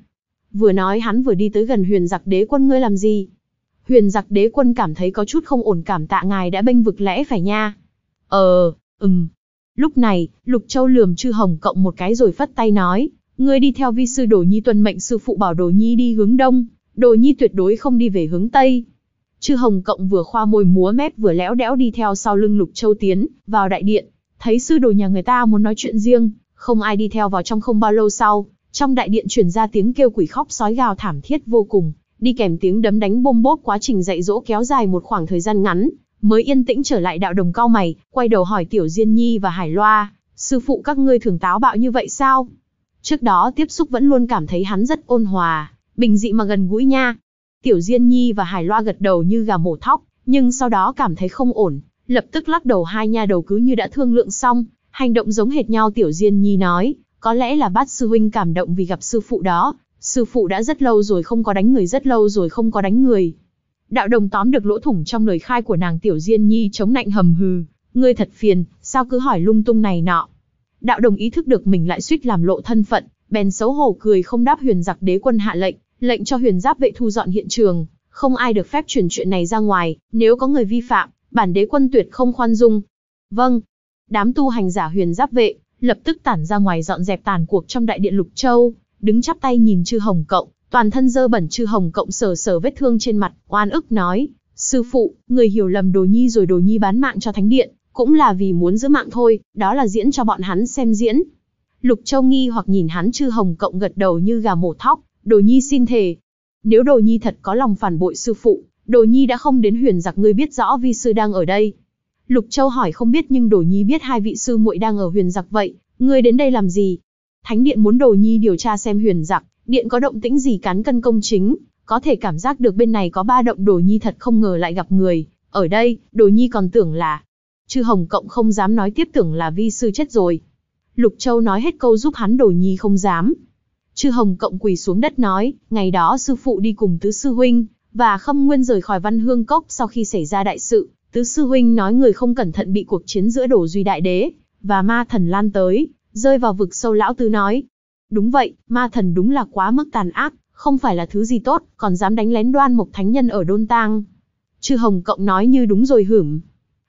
Vừa nói hắn vừa đi tới gần huyền giặc đế quân ngươi làm gì? Huyền giặc đế quân cảm thấy có chút không ổn cảm tạ ngài đã bênh vực lẽ phải nha. Ờ, ừm, Lúc này, Lục Châu lườm Chư Hồng Cộng một cái rồi phất tay nói, ngươi đi theo vi sư Đồ Nhi tuân mệnh sư phụ bảo Đồ Nhi đi hướng đông, Đồ Nhi tuyệt đối không đi về hướng tây. Chư Hồng Cộng vừa khoa môi múa mép vừa léo đẽo đi theo sau lưng Lục Châu tiến vào đại điện, thấy sư đồ nhà người ta muốn nói chuyện riêng, không ai đi theo vào trong không bao lâu sau, trong đại điện truyền ra tiếng kêu quỷ khóc sói gào thảm thiết vô cùng, đi kèm tiếng đấm đánh bôm bốp quá trình dạy dỗ kéo dài một khoảng thời gian ngắn, mới yên tĩnh trở lại đạo đồng cao mày, quay đầu hỏi Tiểu Diên Nhi và Hải Loa, sư phụ các ngươi thường táo bạo như vậy sao? Trước đó tiếp xúc vẫn luôn cảm thấy hắn rất ôn hòa, bình dị mà gần gũi nha. Tiểu Diên Nhi và Hải Loa gật đầu như gà mổ thóc, nhưng sau đó cảm thấy không ổn, lập tức lắc đầu hai nha đầu cứ như đã thương lượng xong, hành động giống hệt nhau Tiểu Diên Nhi nói, có lẽ là bát sư huynh cảm động vì gặp sư phụ đó, sư phụ đã rất lâu rồi không có đánh người rất lâu rồi không có đánh người. Đạo đồng tóm được lỗ thủng trong lời khai của nàng Tiểu Diên Nhi chống nạnh hầm hừ, ngươi thật phiền, sao cứ hỏi lung tung này nọ. Đạo đồng ý thức được mình lại suýt làm lộ thân phận, bèn xấu hổ cười không đáp huyền giặc đế quân hạ lệnh, lệnh cho huyền giáp vệ thu dọn hiện trường, không ai được phép truyền chuyện này ra ngoài, nếu có người vi phạm, bản đế quân tuyệt không khoan dung. Vâng, đám tu hành giả huyền giáp vệ, lập tức tản ra ngoài dọn dẹp tàn cuộc trong đại điện Lục Châu, đứng chắp tay nhìn chư Hồng Cộng, Toàn thân dơ bẩn chư hồng cộng sờ sờ vết thương trên mặt, oan ức nói, sư phụ, người hiểu lầm đồ nhi rồi đồ nhi bán mạng cho thánh điện, cũng là vì muốn giữ mạng thôi, đó là diễn cho bọn hắn xem diễn. Lục Châu nghi hoặc nhìn hắn chư hồng cộng gật đầu như gà mổ thóc, đồ nhi xin thề. Nếu đồ nhi thật có lòng phản bội sư phụ, đồ nhi đã không đến huyền giặc ngươi biết rõ vi sư đang ở đây. Lục Châu hỏi không biết nhưng đồ nhi biết hai vị sư muội đang ở huyền giặc vậy, ngươi đến đây làm gì? Thánh điện muốn đồ nhi điều tra xem huyền giặc Điện có động tĩnh gì cán cân công chính, có thể cảm giác được bên này có ba động đồ nhi thật không ngờ lại gặp người. Ở đây, đồ nhi còn tưởng là... Chư Hồng Cộng không dám nói tiếp tưởng là vi sư chết rồi. Lục Châu nói hết câu giúp hắn đồ nhi không dám. Chư Hồng Cộng quỳ xuống đất nói, ngày đó sư phụ đi cùng tứ sư huynh, và khâm nguyên rời khỏi văn hương cốc sau khi xảy ra đại sự. Tứ sư huynh nói người không cẩn thận bị cuộc chiến giữa đồ duy đại đế, và ma thần lan tới, rơi vào vực sâu lão tứ nói, Đúng vậy, ma thần đúng là quá mức tàn ác, không phải là thứ gì tốt, còn dám đánh lén đoan một thánh nhân ở đôn tang. Chư Hồng Cộng nói như đúng rồi hửm.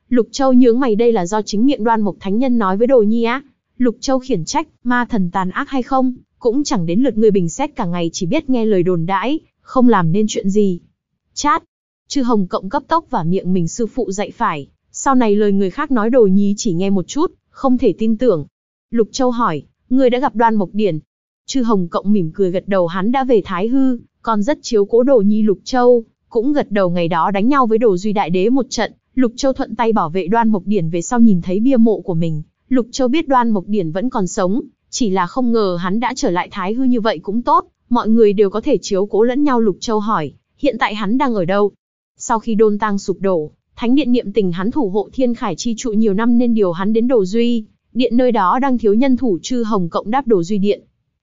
Lục Châu nhướng mày đây là do chính miệng đoan một thánh nhân nói với đồ nhi á. Lục Châu khiển trách, ma thần tàn ác hay không, cũng chẳng đến lượt người bình xét cả ngày chỉ biết nghe lời đồn đãi, không làm nên chuyện gì. Chát, chư Hồng Cộng cấp tốc và miệng mình sư phụ dạy phải, sau này lời người khác nói đồ nhi chỉ nghe một chút, không thể tin tưởng. Lục Châu hỏi, người đã gặp đoan mộc điển, Chư Hồng Cộng mỉm cười gật đầu hắn đã về Thái Hư, còn rất chiếu cố đồ nhi Lục Châu, cũng gật đầu ngày đó đánh nhau với đồ duy đại đế một trận, Lục Châu thuận tay bảo vệ đoan mộc điển về sau nhìn thấy bia mộ của mình. Lục Châu biết đoan mộc điển vẫn còn sống, chỉ là không ngờ hắn đã trở lại Thái Hư như vậy cũng tốt, mọi người đều có thể chiếu cố lẫn nhau Lục Châu hỏi, hiện tại hắn đang ở đâu? Sau khi đôn tang sụp đổ, thánh điện niệm tình hắn thủ hộ thiên khải chi trụ nhiều năm nên điều hắn đến đồ duy, điện nơi đó đang thiếu nhân thủ chư hồng cộng đáp đồ duy điện,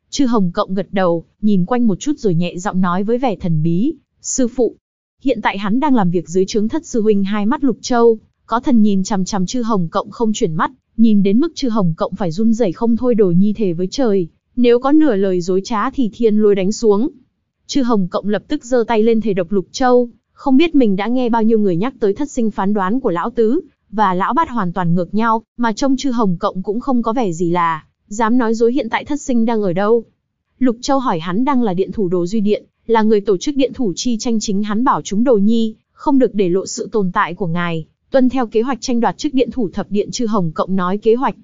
Chư Hồng Cộng gật đầu, nhìn quanh một chút rồi nhẹ giọng nói với vẻ thần bí, sư phụ. Hiện tại hắn đang làm việc dưới trướng thất sư huynh hai mắt lục châu, có thần nhìn chằm chằm chư Hồng Cộng không chuyển mắt, nhìn đến mức chư Hồng Cộng phải run rẩy không thôi đổi nhi thể với trời, nếu có nửa lời dối trá thì thiên lôi đánh xuống. Chư Hồng Cộng lập tức giơ tay lên thể độc lục châu, không biết mình đã nghe bao nhiêu người nhắc tới thất sinh phán đoán của lão tứ, và lão bát hoàn toàn ngược nhau, mà trông chư Hồng Cộng cũng không có vẻ gì là dám nói dối hiện tại thất sinh đang ở đâu. Lục Châu hỏi hắn đang là điện thủ đồ duy điện, là người tổ chức điện thủ chi tranh chính hắn bảo chúng đồ nhi, không được để lộ sự tồn tại của ngài, tuân theo kế hoạch tranh đoạt chức điện thủ thập điện chư hồng cộng nói kế hoạch.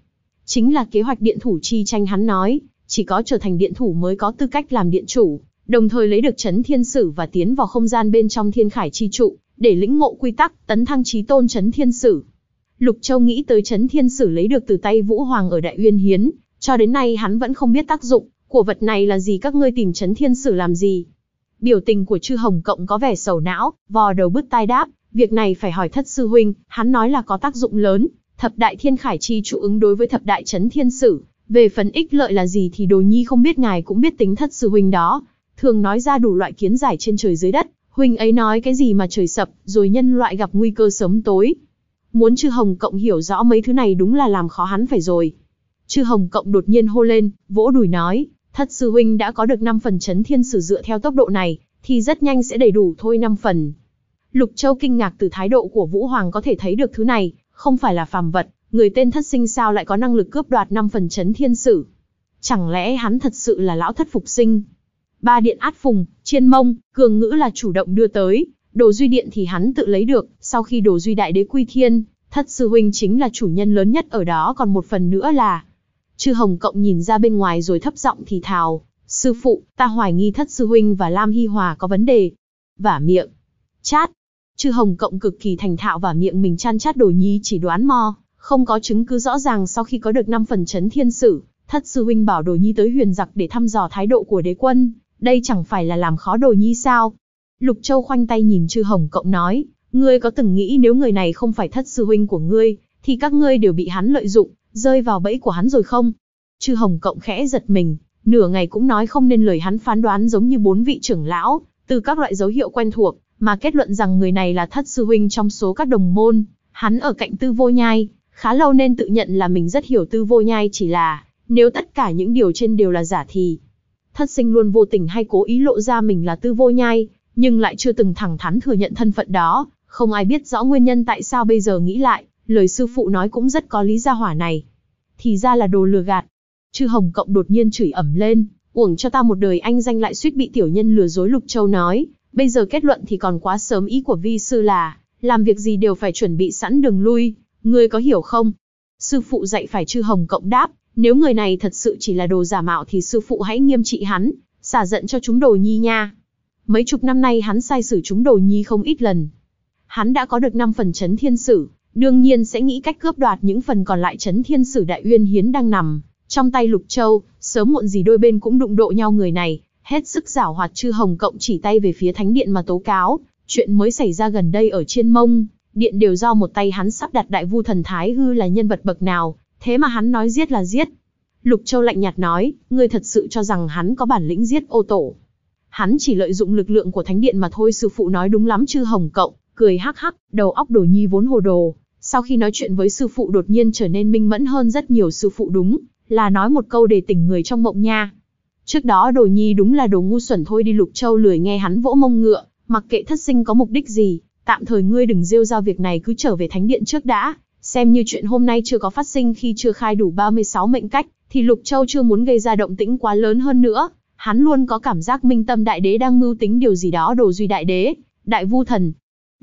Chính là kế hoạch điện thủ chi tranh hắn nói, chỉ có trở thành điện thủ mới có tư cách làm điện chủ, đồng thời lấy được chấn thiên sử và tiến vào không gian bên trong thiên khải chi trụ, để lĩnh ngộ quy tắc tấn thăng trí tôn chấn thiên sử. Lục Châu nghĩ tới chấn thiên sử lấy được từ tay Vũ Hoàng ở Đại Uyên Hiến, cho đến nay hắn vẫn không biết tác dụng của vật này là gì các ngươi tìm chấn thiên sử làm gì. Biểu tình của chư Hồng Cộng có vẻ sầu não, vò đầu bứt tai đáp, việc này phải hỏi thất sư huynh, hắn nói là có tác dụng lớn, thập đại thiên khải chi trụ ứng đối với thập đại chấn thiên sử. Về phần ích lợi là gì thì đồ nhi không biết ngài cũng biết tính thất sư huynh đó, thường nói ra đủ loại kiến giải trên trời dưới đất, huynh ấy nói cái gì mà trời sập, rồi nhân loại gặp nguy cơ sớm tối. Muốn chư Hồng Cộng hiểu rõ mấy thứ này đúng là làm khó hắn phải rồi. Chư Hồng Cộng đột nhiên hô lên, vỗ đùi nói, thất sư huynh đã có được 5 phần chấn thiên sử dựa theo tốc độ này, thì rất nhanh sẽ đầy đủ thôi 5 phần. Lục Châu kinh ngạc từ thái độ của Vũ Hoàng có thể thấy được thứ này, không phải là phàm vật, người tên thất sinh sao lại có năng lực cướp đoạt 5 phần chấn thiên sử. Chẳng lẽ hắn thật sự là lão thất phục sinh? Ba điện át phùng, chiên mông, cường ngữ là chủ động đưa tới, đồ duy điện thì hắn tự lấy được, sau khi đồ duy đại đế quy thiên, thất sư huynh chính là chủ nhân lớn nhất ở đó còn một phần nữa là Chư Hồng Cộng nhìn ra bên ngoài rồi thấp giọng thì thào. Sư phụ, ta hoài nghi thất sư huynh và Lam Hy Hòa có vấn đề. Vả miệng. Chát. Chư Hồng Cộng cực kỳ thành thạo vả miệng mình chan chát đồ nhi chỉ đoán mò. Không có chứng cứ rõ ràng sau khi có được năm phần chấn thiên sử. Thất sư huynh bảo đồ nhi tới huyền giặc để thăm dò thái độ của đế quân. Đây chẳng phải là làm khó đồ nhi sao. Lục Châu khoanh tay nhìn chư Hồng Cộng nói. Ngươi có từng nghĩ nếu người này không phải thất sư huynh của ngươi, thì các ngươi đều bị hắn lợi dụng, Rơi vào bẫy của hắn rồi không? Chư Hồng Cộng khẽ giật mình, nửa ngày cũng nói không nên lời hắn phán đoán giống như bốn vị trưởng lão, từ các loại dấu hiệu quen thuộc, mà kết luận rằng người này là thất sư huynh trong số các đồng môn. Hắn ở cạnh tư vô nhai, khá lâu nên tự nhận là mình rất hiểu tư vô nhai chỉ là, nếu tất cả những điều trên đều là giả thì... Thất sinh luôn vô tình hay cố ý lộ ra mình là tư vô nhai, nhưng lại chưa từng thẳng thắn thừa nhận thân phận đó, không ai biết rõ nguyên nhân tại sao bây giờ nghĩ lại, lời sư phụ nói cũng rất có lý ra hỏa này. Thì ra là đồ lừa gạt. Chư Hồng Cộng đột nhiên chửi ẩm lên, uổng cho ta một đời anh danh lại suýt bị tiểu nhân lừa dối Lục Châu nói. Bây giờ kết luận thì còn quá sớm ý của vi sư là, làm việc gì đều phải chuẩn bị sẵn đường lui, ngươi có hiểu không? Sư phụ dạy phải chư Hồng Cộng đáp, nếu người này thật sự chỉ là đồ giả mạo thì sư phụ hãy nghiêm trị hắn, xả giận cho chúng đồ nhi nha. Mấy chục năm nay hắn sai xử chúng đồ nhi không ít lần. Hắn đã có được 5 phần chấn thiên sử, đương nhiên sẽ nghĩ cách cướp đoạt những phần còn lại chấn thiên sử đại uyên hiến đang nằm trong tay lục châu sớm muộn gì đôi bên cũng đụng độ nhau người này hết sức giảo hoạt chư hồng cộng chỉ tay về phía thánh điện mà tố cáo chuyện mới xảy ra gần đây ở trên mông điện đều do một tay hắn sắp đặt đại vu thần thái hư là nhân vật bậc nào thế mà hắn nói giết là giết lục châu lạnh nhạt nói ngươi thật sự cho rằng hắn có bản lĩnh giết ô tổ hắn chỉ lợi dụng lực lượng của thánh điện mà thôi sư phụ nói đúng lắm chư hồng cộng cười hắc hắc đầu óc đồ nhi vốn hồ đồ sau khi nói chuyện với sư phụ đột nhiên trở nên minh mẫn hơn rất nhiều sư phụ đúng, là nói một câu để tỉnh người trong mộng nha. Trước đó đồ nhi đúng là đồ ngu xuẩn thôi đi lục châu lười nghe hắn vỗ mông ngựa, mặc kệ thất sinh có mục đích gì, tạm thời ngươi đừng rêu ra việc này cứ trở về thánh điện trước đã, xem như chuyện hôm nay chưa có phát sinh khi chưa khai đủ 36 mệnh cách, thì lục châu chưa muốn gây ra động tĩnh quá lớn hơn nữa. Hắn luôn có cảm giác minh tâm đại đế đang mưu tính điều gì đó đồ duy đại đế, đại vu thần,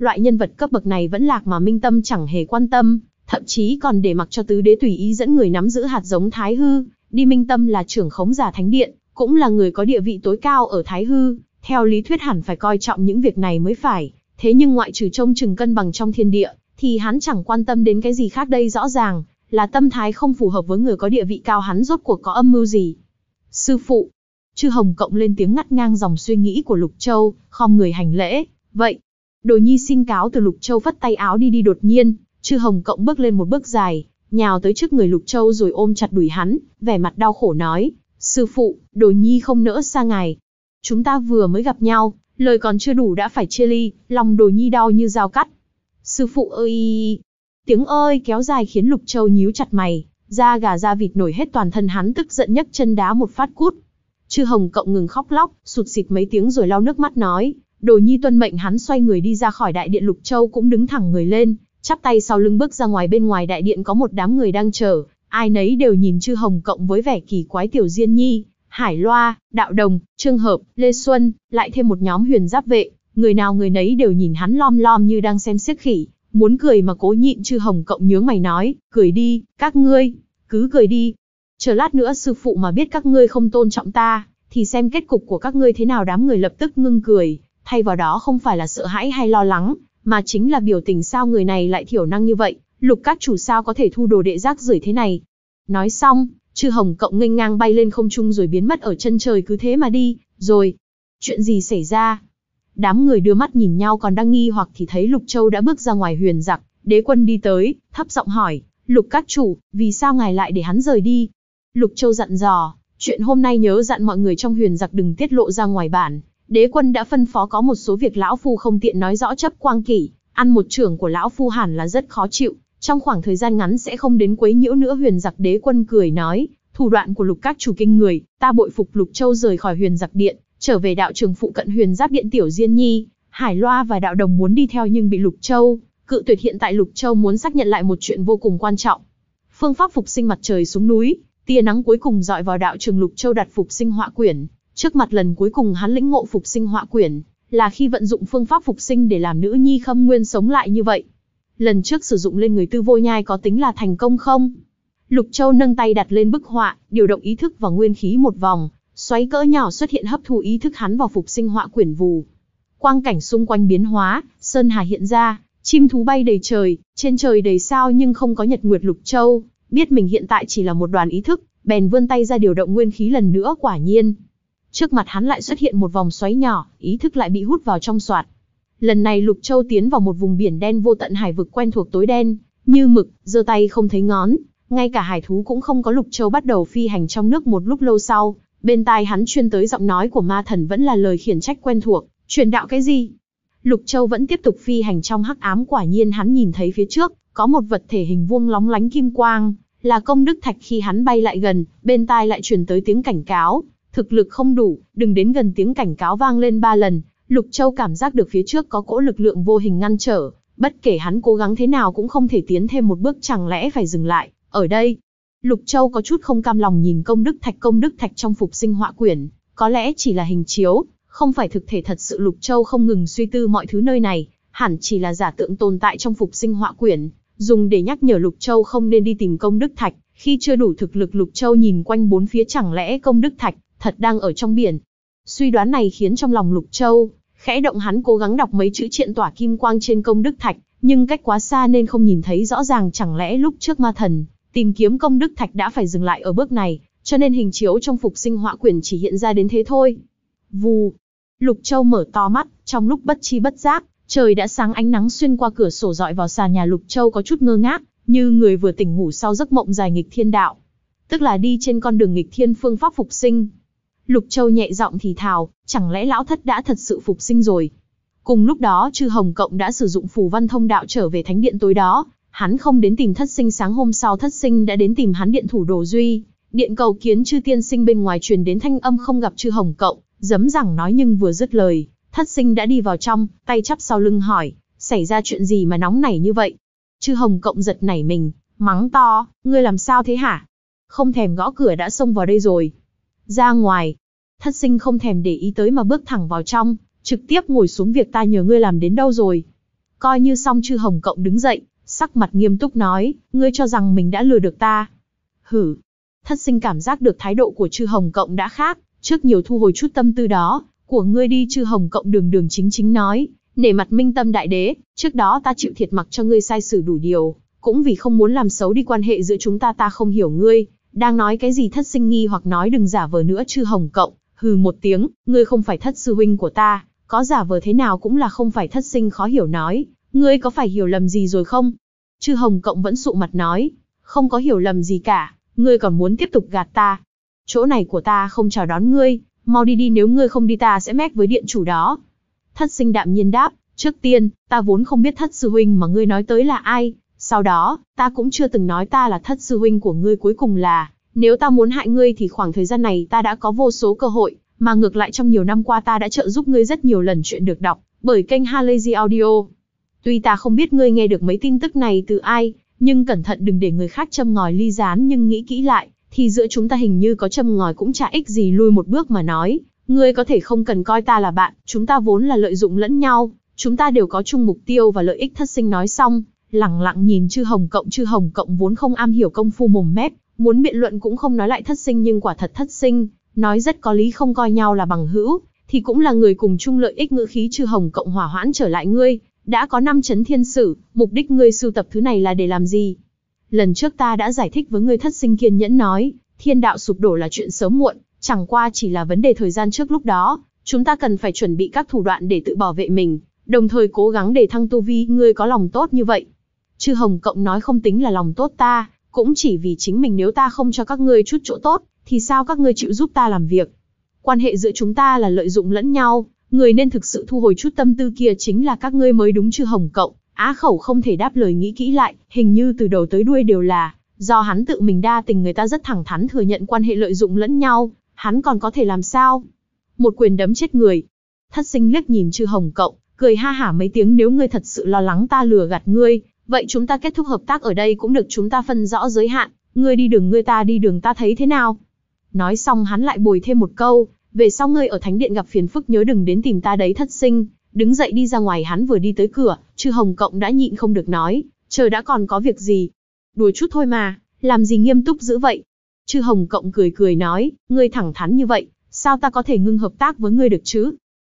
Loại nhân vật cấp bậc này vẫn lạc mà minh tâm chẳng hề quan tâm, thậm chí còn để mặc cho tứ đế tùy ý dẫn người nắm giữ hạt giống Thái Hư, đi minh tâm là trưởng khống giả thánh điện, cũng là người có địa vị tối cao ở Thái Hư, theo lý thuyết hẳn phải coi trọng những việc này mới phải, thế nhưng ngoại trừ trông chừng cân bằng trong thiên địa, thì hắn chẳng quan tâm đến cái gì khác đây rõ ràng, là tâm thái không phù hợp với người có địa vị cao hắn rốt cuộc có âm mưu gì. Sư phụ, chư Hồng Cộng lên tiếng ngắt ngang dòng suy nghĩ của Lục Châu, khom người hành lễ, vậy, Đồ Nhi xin cáo từ Lục Châu phất tay áo đi đi đột nhiên, Chư Hồng Cộng bước lên một bước dài, nhào tới trước người Lục Châu rồi ôm chặt đùi hắn, vẻ mặt đau khổ nói, Sư phụ, Đồ Nhi không nỡ xa ngài. Chúng ta vừa mới gặp nhau, lời còn chưa đủ đã phải chia ly, lòng Đồ Nhi đau như dao cắt. Sư phụ ơi! Tiếng ơi kéo dài khiến Lục Châu nhíu chặt mày, da gà da vịt nổi hết toàn thân hắn tức giận nhấc chân đá một phát cút. Chư Hồng Cộng ngừng khóc lóc, sụt sịt mấy tiếng rồi lau nước mắt nói, Đồ Nhi tuân mệnh hắn xoay người đi ra khỏi đại điện Lục Châu cũng đứng thẳng người lên, chắp tay sau lưng bước ra ngoài bên ngoài đại điện có một đám người đang chờ, ai nấy đều nhìn Chư Hồng cộng với vẻ kỳ quái tiểu Diên Nhi, Hải Loa, Đạo Đồng, Trương Hợp, Lê Xuân, lại thêm một nhóm huyền giáp vệ, người nào người nấy đều nhìn hắn lom lom như đang xem xét khỉ, muốn cười mà cố nhịn Chư Hồng cộng nhướng mày nói, cười đi, các ngươi, cứ cười đi. Chờ lát nữa sư phụ mà biết các ngươi không tôn trọng ta, thì xem kết cục của các ngươi thế nào đám người lập tức ngưng cười, thay vào đó không phải là sợ hãi hay lo lắng, mà chính là biểu tình sao người này lại thiểu năng như vậy, lục các chủ sao có thể thu đồ đệ rác rưởi thế này. Nói xong, chư hồng cộng nghênh ngang bay lên không trung rồi biến mất ở chân trời cứ thế mà đi, rồi. Chuyện gì xảy ra? Đám người đưa mắt nhìn nhau còn đang nghi hoặc thì thấy Lục Châu đã bước ra ngoài huyền giặc, đế quân đi tới, thấp giọng hỏi, Lục các chủ, vì sao ngài lại để hắn rời đi? Lục Châu dặn dò, chuyện hôm nay nhớ dặn mọi người trong huyền giặc đừng tiết lộ ra ngoài bản, đế quân đã phân phó có một số việc lão phu không tiện nói rõ chấp quang kỷ, ăn một trưởng của lão phu hẳn là rất khó chịu, trong khoảng thời gian ngắn sẽ không đến quấy nhiễu nữa huyền giặc đế quân cười nói, thủ đoạn của lục các chủ kinh người, ta bội phục lục châu rời khỏi huyền giặc điện, trở về đạo trường phụ cận huyền giáp điện tiểu diên nhi, hải loa và đạo đồng muốn đi theo nhưng bị lục châu, cự tuyệt hiện tại lục châu muốn xác nhận lại một chuyện vô cùng quan trọng. Phương pháp phục sinh mặt trời xuống núi, tia nắng cuối cùng dọi vào đạo trường lục châu đặt phục sinh họa quyển, Trước mặt lần cuối cùng hắn lĩnh ngộ phục sinh họa quyển, là khi vận dụng phương pháp phục sinh để làm nữ nhi khâm nguyên sống lại như vậy. Lần trước sử dụng lên người tư vô nhai có tính là thành công không? Lục Châu nâng tay đặt lên bức họa, điều động ý thức và nguyên khí một vòng, xoáy cỡ nhỏ xuất hiện hấp thu ý thức hắn vào phục sinh họa quyển vù. Quang cảnh xung quanh biến hóa, sơn hà hiện ra, chim thú bay đầy trời, trên trời đầy sao nhưng không có nhật nguyệt Lục Châu, biết mình hiện tại chỉ là một đoàn ý thức, bèn vươn tay ra điều động nguyên khí lần nữa quả nhiên, Trước mặt hắn lại xuất hiện một vòng xoáy nhỏ, ý thức lại bị hút vào trong soạt. Lần này Lục Châu tiến vào một vùng biển đen vô tận hải vực quen thuộc tối đen, như mực, giơ tay không thấy ngón, ngay cả hải thú cũng không có Lục Châu bắt đầu phi hành trong nước một lúc lâu sau, bên tai hắn chuyên tới giọng nói của ma thần vẫn là lời khiển trách quen thuộc, truyền đạo cái gì? Lục Châu vẫn tiếp tục phi hành trong hắc ám quả nhiên hắn nhìn thấy phía trước, có một vật thể hình vuông lóng lánh kim quang, là công đức thạch khi hắn bay lại gần, bên tai lại truyền tới tiếng cảnh cáo, Thực lực không đủ, đừng đến gần tiếng cảnh cáo vang lên ba lần, Lục Châu cảm giác được phía trước có cỗ lực lượng vô hình ngăn trở, bất kể hắn cố gắng thế nào cũng không thể tiến thêm một bước chẳng lẽ phải dừng lại, ở đây. Lục Châu có chút không cam lòng nhìn công đức thạch công đức thạch trong phục sinh họa quyển, có lẽ chỉ là hình chiếu, không phải thực thể thật sự Lục Châu không ngừng suy tư mọi thứ nơi này, hẳn chỉ là giả tượng tồn tại trong phục sinh họa quyển, dùng để nhắc nhở Lục Châu không nên đi tìm công đức thạch, khi chưa đủ thực lực Lục Châu nhìn quanh bốn phía chẳng lẽ công đức thạch thật đang ở trong biển. Suy đoán này khiến trong lòng Lục Châu, khẽ động hắn cố gắng đọc mấy chữ triện tỏa kim quang trên công đức thạch, nhưng cách quá xa nên không nhìn thấy rõ ràng chẳng lẽ lúc trước ma thần, tìm kiếm công đức thạch đã phải dừng lại ở bước này, cho nên hình chiếu trong phục sinh họa quyển chỉ hiện ra đến thế thôi. Vù, Lục Châu mở to mắt, trong lúc bất chi bất giác, trời đã sáng ánh nắng xuyên qua cửa sổ dọi vào sàn nhà Lục Châu có chút ngơ ngác, như người vừa tỉnh ngủ sau giấc mộng dài nghịch thiên đạo. Tức là đi trên con đường nghịch thiên phương pháp phục sinh, Lục Châu nhẹ giọng thì thào, chẳng lẽ lão thất đã thật sự phục sinh rồi? Cùng lúc đó Trư Hồng Cộng đã sử dụng phù văn thông đạo trở về thánh điện tối đó, hắn không đến tìm thất sinh sáng hôm sau thất sinh đã đến tìm hắn điện thủ đồ duy. Điện cầu kiến chư tiên sinh bên ngoài truyền đến thanh âm không gặp chư hồng cộng, dấm rằng nói nhưng vừa dứt lời, thất sinh đã đi vào trong, tay chắp sau lưng hỏi, xảy ra chuyện gì mà nóng nảy như vậy? Chư hồng cộng giật nảy mình, mắng to, ngươi làm sao thế hả? Không thèm gõ cửa đã xông vào đây rồi. Ra ngoài, thất sinh không thèm để ý tới mà bước thẳng vào trong, trực tiếp ngồi xuống việc ta nhờ ngươi làm đến đâu rồi. Coi như xong chư Hồng Cộng đứng dậy, sắc mặt nghiêm túc nói, ngươi cho rằng mình đã lừa được ta. Hử, thất sinh cảm giác được thái độ của chư Hồng Cộng đã khác, trước nhiều thu hồi chút tâm tư đó, của ngươi đi chư Hồng Cộng đường đường chính chính nói, nể mặt minh tâm đại đế, trước đó ta chịu thiệt mặc cho ngươi sai xử đủ điều, cũng vì không muốn làm xấu đi quan hệ giữa chúng ta ta không hiểu ngươi, đang nói cái gì thất sinh nghi hoặc nói đừng giả vờ nữa chư Hồng Cộng, hừ một tiếng, ngươi không phải thất sư huynh của ta, có giả vờ thế nào cũng là không phải thất sinh khó hiểu nói, ngươi có phải hiểu lầm gì rồi không? Chư Hồng Cộng vẫn sụ mặt nói, không có hiểu lầm gì cả, ngươi còn muốn tiếp tục gạt ta. Chỗ này của ta không chào đón ngươi, mau đi đi nếu ngươi không đi ta sẽ mét với điện chủ đó. Thất sinh đạm nhiên đáp, trước tiên, ta vốn không biết thất sư huynh mà ngươi nói tới là ai, sau đó, ta cũng chưa từng nói ta là thất sư huynh của ngươi cuối cùng là, nếu ta muốn hại ngươi thì khoảng thời gian này ta đã có vô số cơ hội, mà ngược lại trong nhiều năm qua ta đã trợ giúp ngươi rất nhiều lần chuyện được đọc, bởi kênh Halazy Audio. Tuy ta không biết ngươi nghe được mấy tin tức này từ ai, nhưng cẩn thận đừng để người khác châm ngòi ly gián nhưng nghĩ kỹ lại, thì giữa chúng ta hình như có châm ngòi cũng chả ích gì lui một bước mà nói. Ngươi có thể không cần coi ta là bạn, chúng ta vốn là lợi dụng lẫn nhau, chúng ta đều có chung mục tiêu và lợi ích thất sinh nói xong, lẳng lặng nhìn chư Hồng Cộng chư Hồng Cộng vốn không am hiểu công phu mồm mép, Muốn biện luận cũng không nói lại thất sinh nhưng quả thật thất sinh, nói rất có lý không coi nhau là bằng hữu, thì cũng là người cùng chung lợi ích ngữ khí chư hồng cộng hòa hoãn trở lại ngươi, đã có năm chấn thiên sử, mục đích ngươi sưu tập thứ này là để làm gì? Lần trước ta đã giải thích với ngươi thất sinh kiên nhẫn nói, thiên đạo sụp đổ là chuyện sớm muộn, chẳng qua chỉ là vấn đề thời gian trước lúc đó, chúng ta cần phải chuẩn bị các thủ đoạn để tự bảo vệ mình, đồng thời cố gắng để thăng tu vi, ngươi có lòng tốt như vậy. Chư Hồng Cộng nói không tính là lòng tốt ta, cũng chỉ vì chính mình nếu ta không cho các ngươi chút chỗ tốt, thì sao các ngươi chịu giúp ta làm việc? Quan hệ giữa chúng ta là lợi dụng lẫn nhau, người nên thực sự thu hồi chút tâm tư kia chính là các ngươi mới đúng chứ Hồng Cộng. Á khẩu không thể đáp lời nghĩ kỹ lại, hình như từ đầu tới đuôi đều là, do hắn tự mình đa tình người ta rất thẳng thắn thừa nhận quan hệ lợi dụng lẫn nhau, hắn còn có thể làm sao? Một quyền đấm chết người. Thất sinh liếc nhìn chư Hồng cậu cười ha hả mấy tiếng nếu ngươi thật sự lo lắng ta lừa gạt ngươi, Vậy chúng ta kết thúc hợp tác ở đây cũng được chúng ta phân rõ giới hạn, ngươi đi đường ngươi ta đi đường ta thấy thế nào? Nói xong hắn lại bồi thêm một câu, về sau ngươi ở thánh điện gặp phiền phức nhớ đừng đến tìm ta đấy thất sinh, đứng dậy đi ra ngoài hắn vừa đi tới cửa, chư Hồng Cộng đã nhịn không được nói, chờ đã còn có việc gì. Đùa chút thôi mà, làm gì nghiêm túc dữ vậy? Chư Hồng Cộng cười cười nói, ngươi thẳng thắn như vậy, sao ta có thể ngưng hợp tác với ngươi được chứ?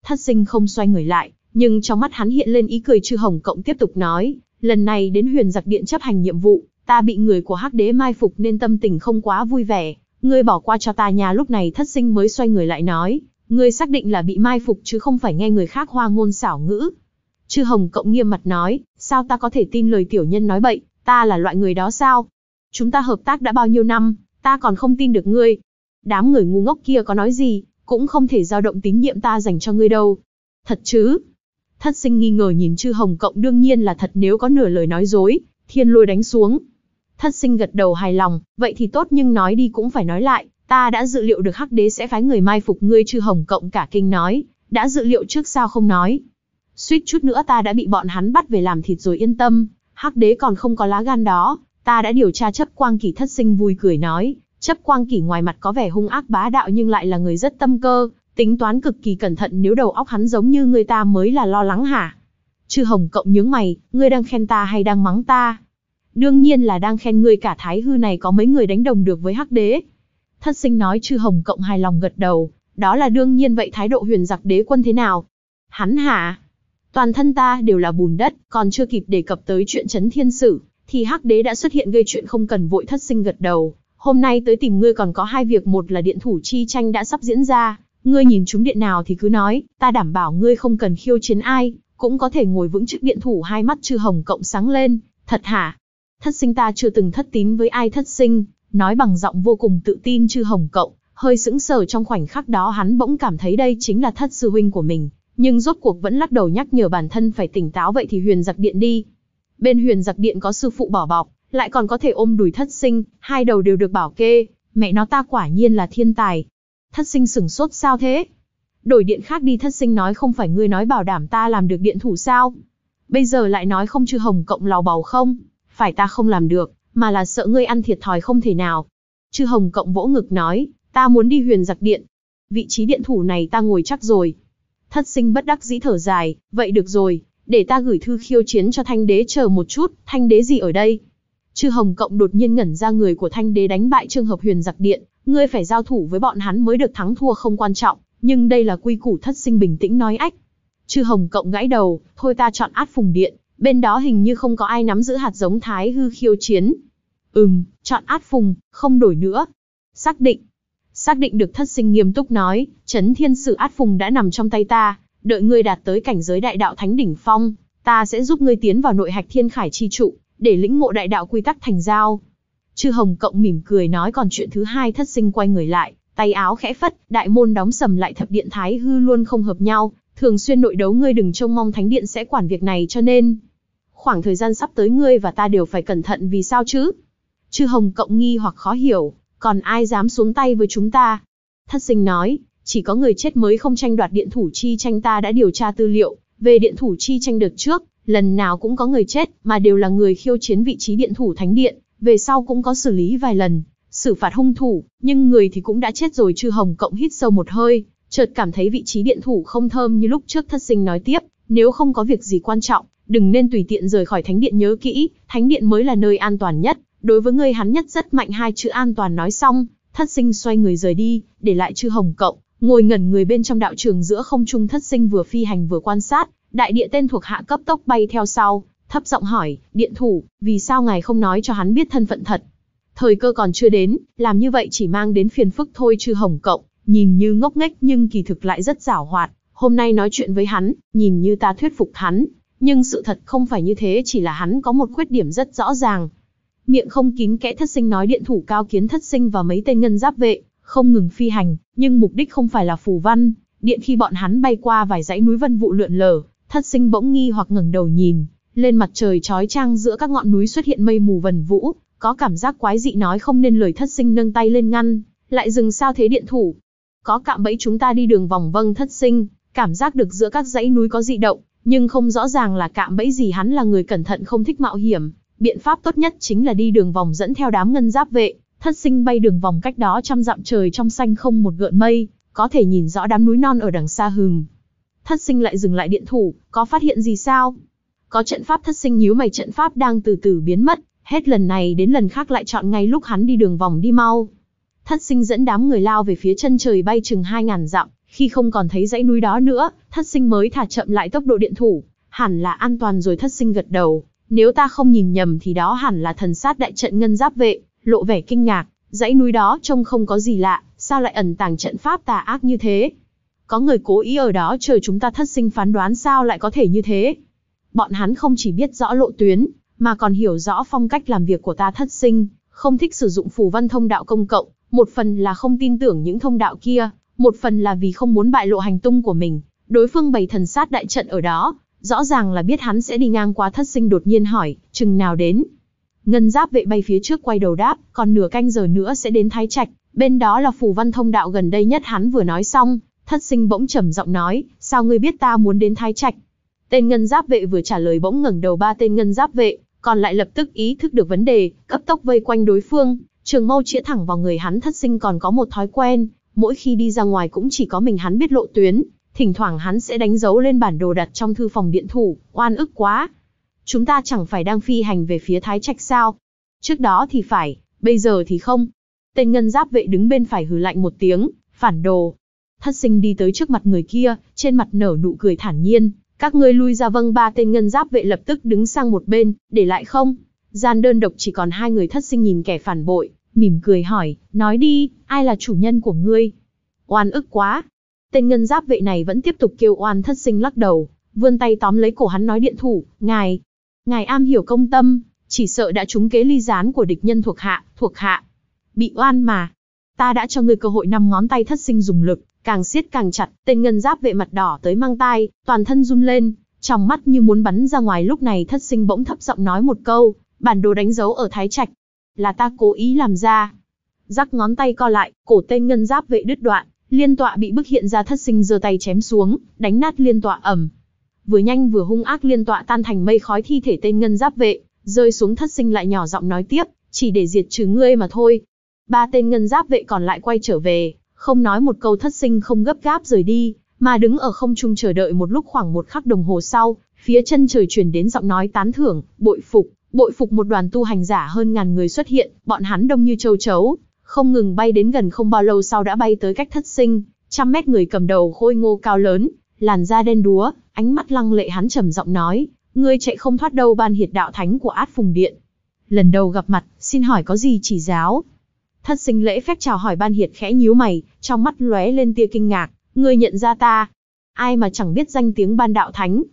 Thất sinh không xoay người lại, nhưng trong mắt hắn hiện lên ý cười chư Hồng Cộng tiếp tục nói, lần này đến huyền giặc điện chấp hành nhiệm vụ, ta bị người của hắc đế mai phục nên tâm tình không quá vui vẻ, ngươi bỏ qua cho ta nhà lúc này thất sinh mới xoay người lại nói, ngươi xác định là bị mai phục chứ không phải nghe người khác hoa ngôn xảo ngữ. Chư Hồng Cộng nghiêm mặt nói, sao ta có thể tin lời tiểu nhân nói bậy, ta là loại người đó sao? Chúng ta hợp tác đã bao nhiêu năm, ta còn không tin được ngươi. Đám người ngu ngốc kia có nói gì, cũng không thể dao động tín nhiệm ta dành cho ngươi đâu. Thật chứ, Thất sinh nghi ngờ nhìn chư Hồng Cộng đương nhiên là thật nếu có nửa lời nói dối, thiên lôi đánh xuống. Thất sinh gật đầu hài lòng, vậy thì tốt nhưng nói đi cũng phải nói lại, ta đã dự liệu được Hắc Đế sẽ phái người mai phục ngươi chư Hồng Cộng cả kinh nói, đã dự liệu trước sao không nói. Suýt chút nữa ta đã bị bọn hắn bắt về làm thịt rồi yên tâm, Hắc Đế còn không có lá gan đó, ta đã điều tra chấp quang kỷ thất sinh vui cười nói, chấp quang kỷ ngoài mặt có vẻ hung ác bá đạo nhưng lại là người rất tâm cơ, Tính toán cực kỳ cẩn thận nếu đầu óc hắn giống như người ta mới là lo lắng hả? Chư Hồng Cộng nhướng mày, ngươi đang khen ta hay đang mắng ta? Đương nhiên là đang khen ngươi cả thái hư này có mấy người đánh đồng được với hắc đế. Thất sinh nói chư Hồng Cộng hài lòng gật đầu, đó là đương nhiên vậy thái độ huyền giặc đế quân thế nào? Hắn hả? Toàn thân ta đều là bùn đất, còn chưa kịp đề cập tới chuyện chấn thiên sử, thì hắc đế đã xuất hiện gây chuyện không cần vội thất sinh gật đầu. Hôm nay tới tìm ngươi còn có hai việc một là điện thủ chi tranh đã sắp diễn ra, Ngươi nhìn chúng điện nào thì cứ nói, ta đảm bảo ngươi không cần khiêu chiến ai, cũng có thể ngồi vững chức điện thủ hai mắt chư hồng cộng sáng lên, thật hả? Thất sinh ta chưa từng thất tín với ai thất sinh, nói bằng giọng vô cùng tự tin chư hồng cộng, hơi sững sờ trong khoảnh khắc đó hắn bỗng cảm thấy đây chính là thất sư huynh của mình, nhưng rốt cuộc vẫn lắc đầu nhắc nhở bản thân phải tỉnh táo vậy thì huyền giặc điện đi. Bên huyền giặc điện có sư phụ bỏ bọc, lại còn có thể ôm đùi thất sinh, hai đầu đều được bảo kê, mẹ nó ta quả nhiên là thiên tài, Thất sinh sửng sốt sao thế? Đổi điện khác đi thất sinh nói không phải ngươi nói bảo đảm ta làm được điện thủ sao? Bây giờ lại nói không chư hồng cộng lò bầu không? Phải ta không làm được, mà là sợ ngươi ăn thiệt thòi không thể nào. Chư hồng cộng vỗ ngực nói, ta muốn đi huyền giặc điện. Vị trí điện thủ này ta ngồi chắc rồi. Thất sinh bất đắc dĩ thở dài, vậy được rồi, để ta gửi thư khiêu chiến cho thanh đế chờ một chút, thanh đế gì ở đây? Chư Hồng Cộng đột nhiên ngẩn ra người của Thanh Đế đánh bại Trương Hợp Huyền giặc điện, Ngươi phải giao thủ với bọn hắn mới được thắng thua không quan trọng, nhưng đây là quy củ thất sinh bình tĩnh nói ách. Chư Hồng Cộng gãy đầu, thôi ta chọn át phùng điện, bên đó hình như không có ai nắm giữ hạt giống thái hư khiêu chiến. Ừm, chọn át phùng, không đổi nữa. Xác định. Xác định được thất sinh nghiêm túc nói, chấn thiên sự át phùng đã nằm trong tay ta, đợi ngươi đạt tới cảnh giới đại đạo thánh đỉnh phong, ta sẽ giúp ngươi tiến vào nội hạch thiên khải chi trụ, để lĩnh ngộ đại đạo quy tắc thành giao. Chư Hồng Cộng mỉm cười nói còn chuyện thứ hai thất sinh quay người lại, tay áo khẽ phất, đại môn đóng sầm lại thập điện thái hư luôn không hợp nhau, thường xuyên nội đấu ngươi đừng trông mong thánh điện sẽ quản việc này cho nên. Khoảng thời gian sắp tới ngươi và ta đều phải cẩn thận vì sao chứ? Chư Hồng Cộng nghi hoặc khó hiểu, còn ai dám xuống tay với chúng ta? Thất sinh nói, chỉ có người chết mới không tranh đoạt điện thủ chi tranh ta đã điều tra tư liệu, về điện thủ chi tranh được trước, lần nào cũng có người chết, mà đều là người khiêu chiến vị trí điện thủ thánh điện, về sau cũng có xử lý vài lần, xử phạt hung thủ, nhưng người thì cũng đã chết rồi chư Hồng Cộng hít sâu một hơi, chợt cảm thấy vị trí điện thủ không thơm như lúc trước thất sinh nói tiếp, nếu không có việc gì quan trọng, đừng nên tùy tiện rời khỏi thánh điện nhớ kỹ, thánh điện mới là nơi an toàn nhất, đối với ngươi hắn nhất rất mạnh hai chữ an toàn nói xong, thất sinh xoay người rời đi, để lại chư Hồng Cộng, ngồi ngẩn người bên trong đạo trường giữa không trung thất sinh vừa phi hành vừa quan sát, đại địa tên thuộc hạ cấp tốc bay theo sau, thấp giọng hỏi, điện thủ, vì sao ngài không nói cho hắn biết thân phận thật? Thời cơ còn chưa đến, làm như vậy chỉ mang đến phiền phức thôi chứ Hồng Cộng, nhìn như ngốc nghếch nhưng kỳ thực lại rất giảo hoạt. Hôm nay nói chuyện với hắn, nhìn như ta thuyết phục hắn, nhưng sự thật không phải như thế chỉ là hắn có một khuyết điểm rất rõ ràng. Miệng không kín kẽ thất sinh nói điện thủ cao kiến thất sinh và mấy tên ngân giáp vệ, không ngừng phi hành, nhưng mục đích không phải là phù văn. Điện khi bọn hắn bay qua vài dãy núi vân vụ lượn lờ, thất sinh bỗng nghi hoặc ngẩng đầu nhìn, lên mặt trời chói chang giữa các ngọn núi xuất hiện mây mù vần vũ, có cảm giác quái dị nói không nên lời thất sinh nâng tay lên ngăn, lại dừng sao thế điện thủ. Có cạm bẫy chúng ta đi đường vòng vâng thất sinh, cảm giác được giữa các dãy núi có dị động, nhưng không rõ ràng là cạm bẫy gì hắn là người cẩn thận không thích mạo hiểm. Biện pháp tốt nhất chính là đi đường vòng dẫn theo đám ngân giáp vệ, thất sinh bay đường vòng cách đó trăm dặm trời trong xanh không một gợn mây, có thể nhìn rõ đám núi non ở đằng xa hừng. Thất sinh lại dừng lại điện thủ, có phát hiện gì sao? Có trận pháp thất sinh nhíu mày trận pháp đang từ từ biến mất, hết lần này đến lần khác lại chọn ngay lúc hắn đi đường vòng đi mau. Thất sinh dẫn đám người lao về phía chân trời bay chừng 2.000 dặm, khi không còn thấy dãy núi đó nữa, thất sinh mới thả chậm lại tốc độ điện thủ, hẳn là an toàn rồi thất sinh gật đầu. Nếu ta không nhìn nhầm thì đó hẳn là thần sát đại trận ngân giáp vệ, lộ vẻ kinh ngạc, dãy núi đó trông không có gì lạ, sao lại ẩn tàng trận pháp tà ác như thế? Có người cố ý ở đó chờ chúng ta thất sinh phán đoán sao lại có thể như thế? Bọn hắn không chỉ biết rõ lộ tuyến, mà còn hiểu rõ phong cách làm việc của ta thất sinh, không thích sử dụng phù văn thông đạo công cộng, một phần là không tin tưởng những thông đạo kia, một phần là vì không muốn bại lộ hành tung của mình. Đối phương bày thần sát đại trận ở đó, rõ ràng là biết hắn sẽ đi ngang qua thất sinh đột nhiên hỏi, chừng nào đến. Ngân giáp vệ bay phía trước quay đầu đáp, còn nửa canh giờ nữa sẽ đến Thái Trạch, bên đó là phù văn thông đạo gần đây nhất hắn vừa nói xong, thất sinh bỗng trầm giọng nói, sao ngươi biết ta muốn đến Thái Trạch? Tên ngân giáp vệ vừa trả lời bỗng ngẩng đầu ba tên ngân giáp vệ, còn lại lập tức ý thức được vấn đề, cấp tốc vây quanh đối phương, trường mâu chĩa thẳng vào người hắn thất sinh còn có một thói quen, mỗi khi đi ra ngoài cũng chỉ có mình hắn biết lộ tuyến, thỉnh thoảng hắn sẽ đánh dấu lên bản đồ đặt trong thư phòng điện thủ, oan ức quá. Chúng ta chẳng phải đang phi hành về phía Thái Trạch sao? Trước đó thì phải, bây giờ thì không. Tên ngân giáp vệ đứng bên phải hừ lạnh một tiếng, phản đồ. Thất sinh đi tới trước mặt người kia, trên mặt nở nụ cười thản nhiên, các ngươi lui ra vâng ba tên ngân giáp vệ lập tức đứng sang một bên, để lại không. Gian đơn độc chỉ còn hai người thất sinh nhìn kẻ phản bội, mỉm cười hỏi, nói đi, ai là chủ nhân của ngươi? Oan ức quá. Tên ngân giáp vệ này vẫn tiếp tục kêu oan thất sinh lắc đầu, vươn tay tóm lấy cổ hắn nói điện thủ, ngài. Ngài am hiểu công tâm, chỉ sợ đã trúng kế ly gián của địch nhân thuộc hạ, thuộc hạ. Bị oan mà. Ta đã cho ngươi cơ hội năm ngón tay thất sinh dùng lực, Càng siết càng chặt, tên ngân giáp vệ mặt đỏ tới mang tai, toàn thân run lên, trong mắt như muốn bắn ra ngoài lúc này thất sinh bỗng thấp giọng nói một câu, bản đồ đánh dấu ở Thái Trạch. Là ta cố ý làm ra. Rắc ngón tay co lại, cổ tên ngân giáp vệ đứt đoạn, liên tọa bị bức hiện ra thất sinh giơ tay chém xuống, đánh nát liên tọa ẩm. Vừa nhanh vừa hung ác liên tọa tan thành mây khói thi thể tên ngân giáp vệ, rơi xuống thất sinh lại nhỏ giọng nói tiếp, chỉ để diệt trừ ngươi mà thôi. Ba tên ngân giáp vệ còn lại quay trở về, không nói một câu thất sinh không gấp gáp rời đi, mà đứng ở không trung chờ đợi một lúc khoảng một khắc đồng hồ sau, phía chân trời truyền đến giọng nói tán thưởng, bội phục, bội phục một đoàn tu hành giả hơn ngàn người xuất hiện, bọn hắn đông như châu chấu, không ngừng bay đến gần không bao lâu sau đã bay tới cách thất sinh, trăm mét người cầm đầu khôi ngô cao lớn, làn da đen đúa, ánh mắt lăng lệ hắn trầm giọng nói, ngươi chạy không thoát đâu ban hiệt đạo thánh của át phùng điện. Lần đầu gặp mặt, xin hỏi có gì chỉ giáo? Thất sinh lễ phép chào hỏi ban hiệt khẽ nhíu mày, trong mắt lóe lên tia kinh ngạc, ngươi nhận ra ta. Ai mà chẳng biết danh tiếng ban đạo thánh.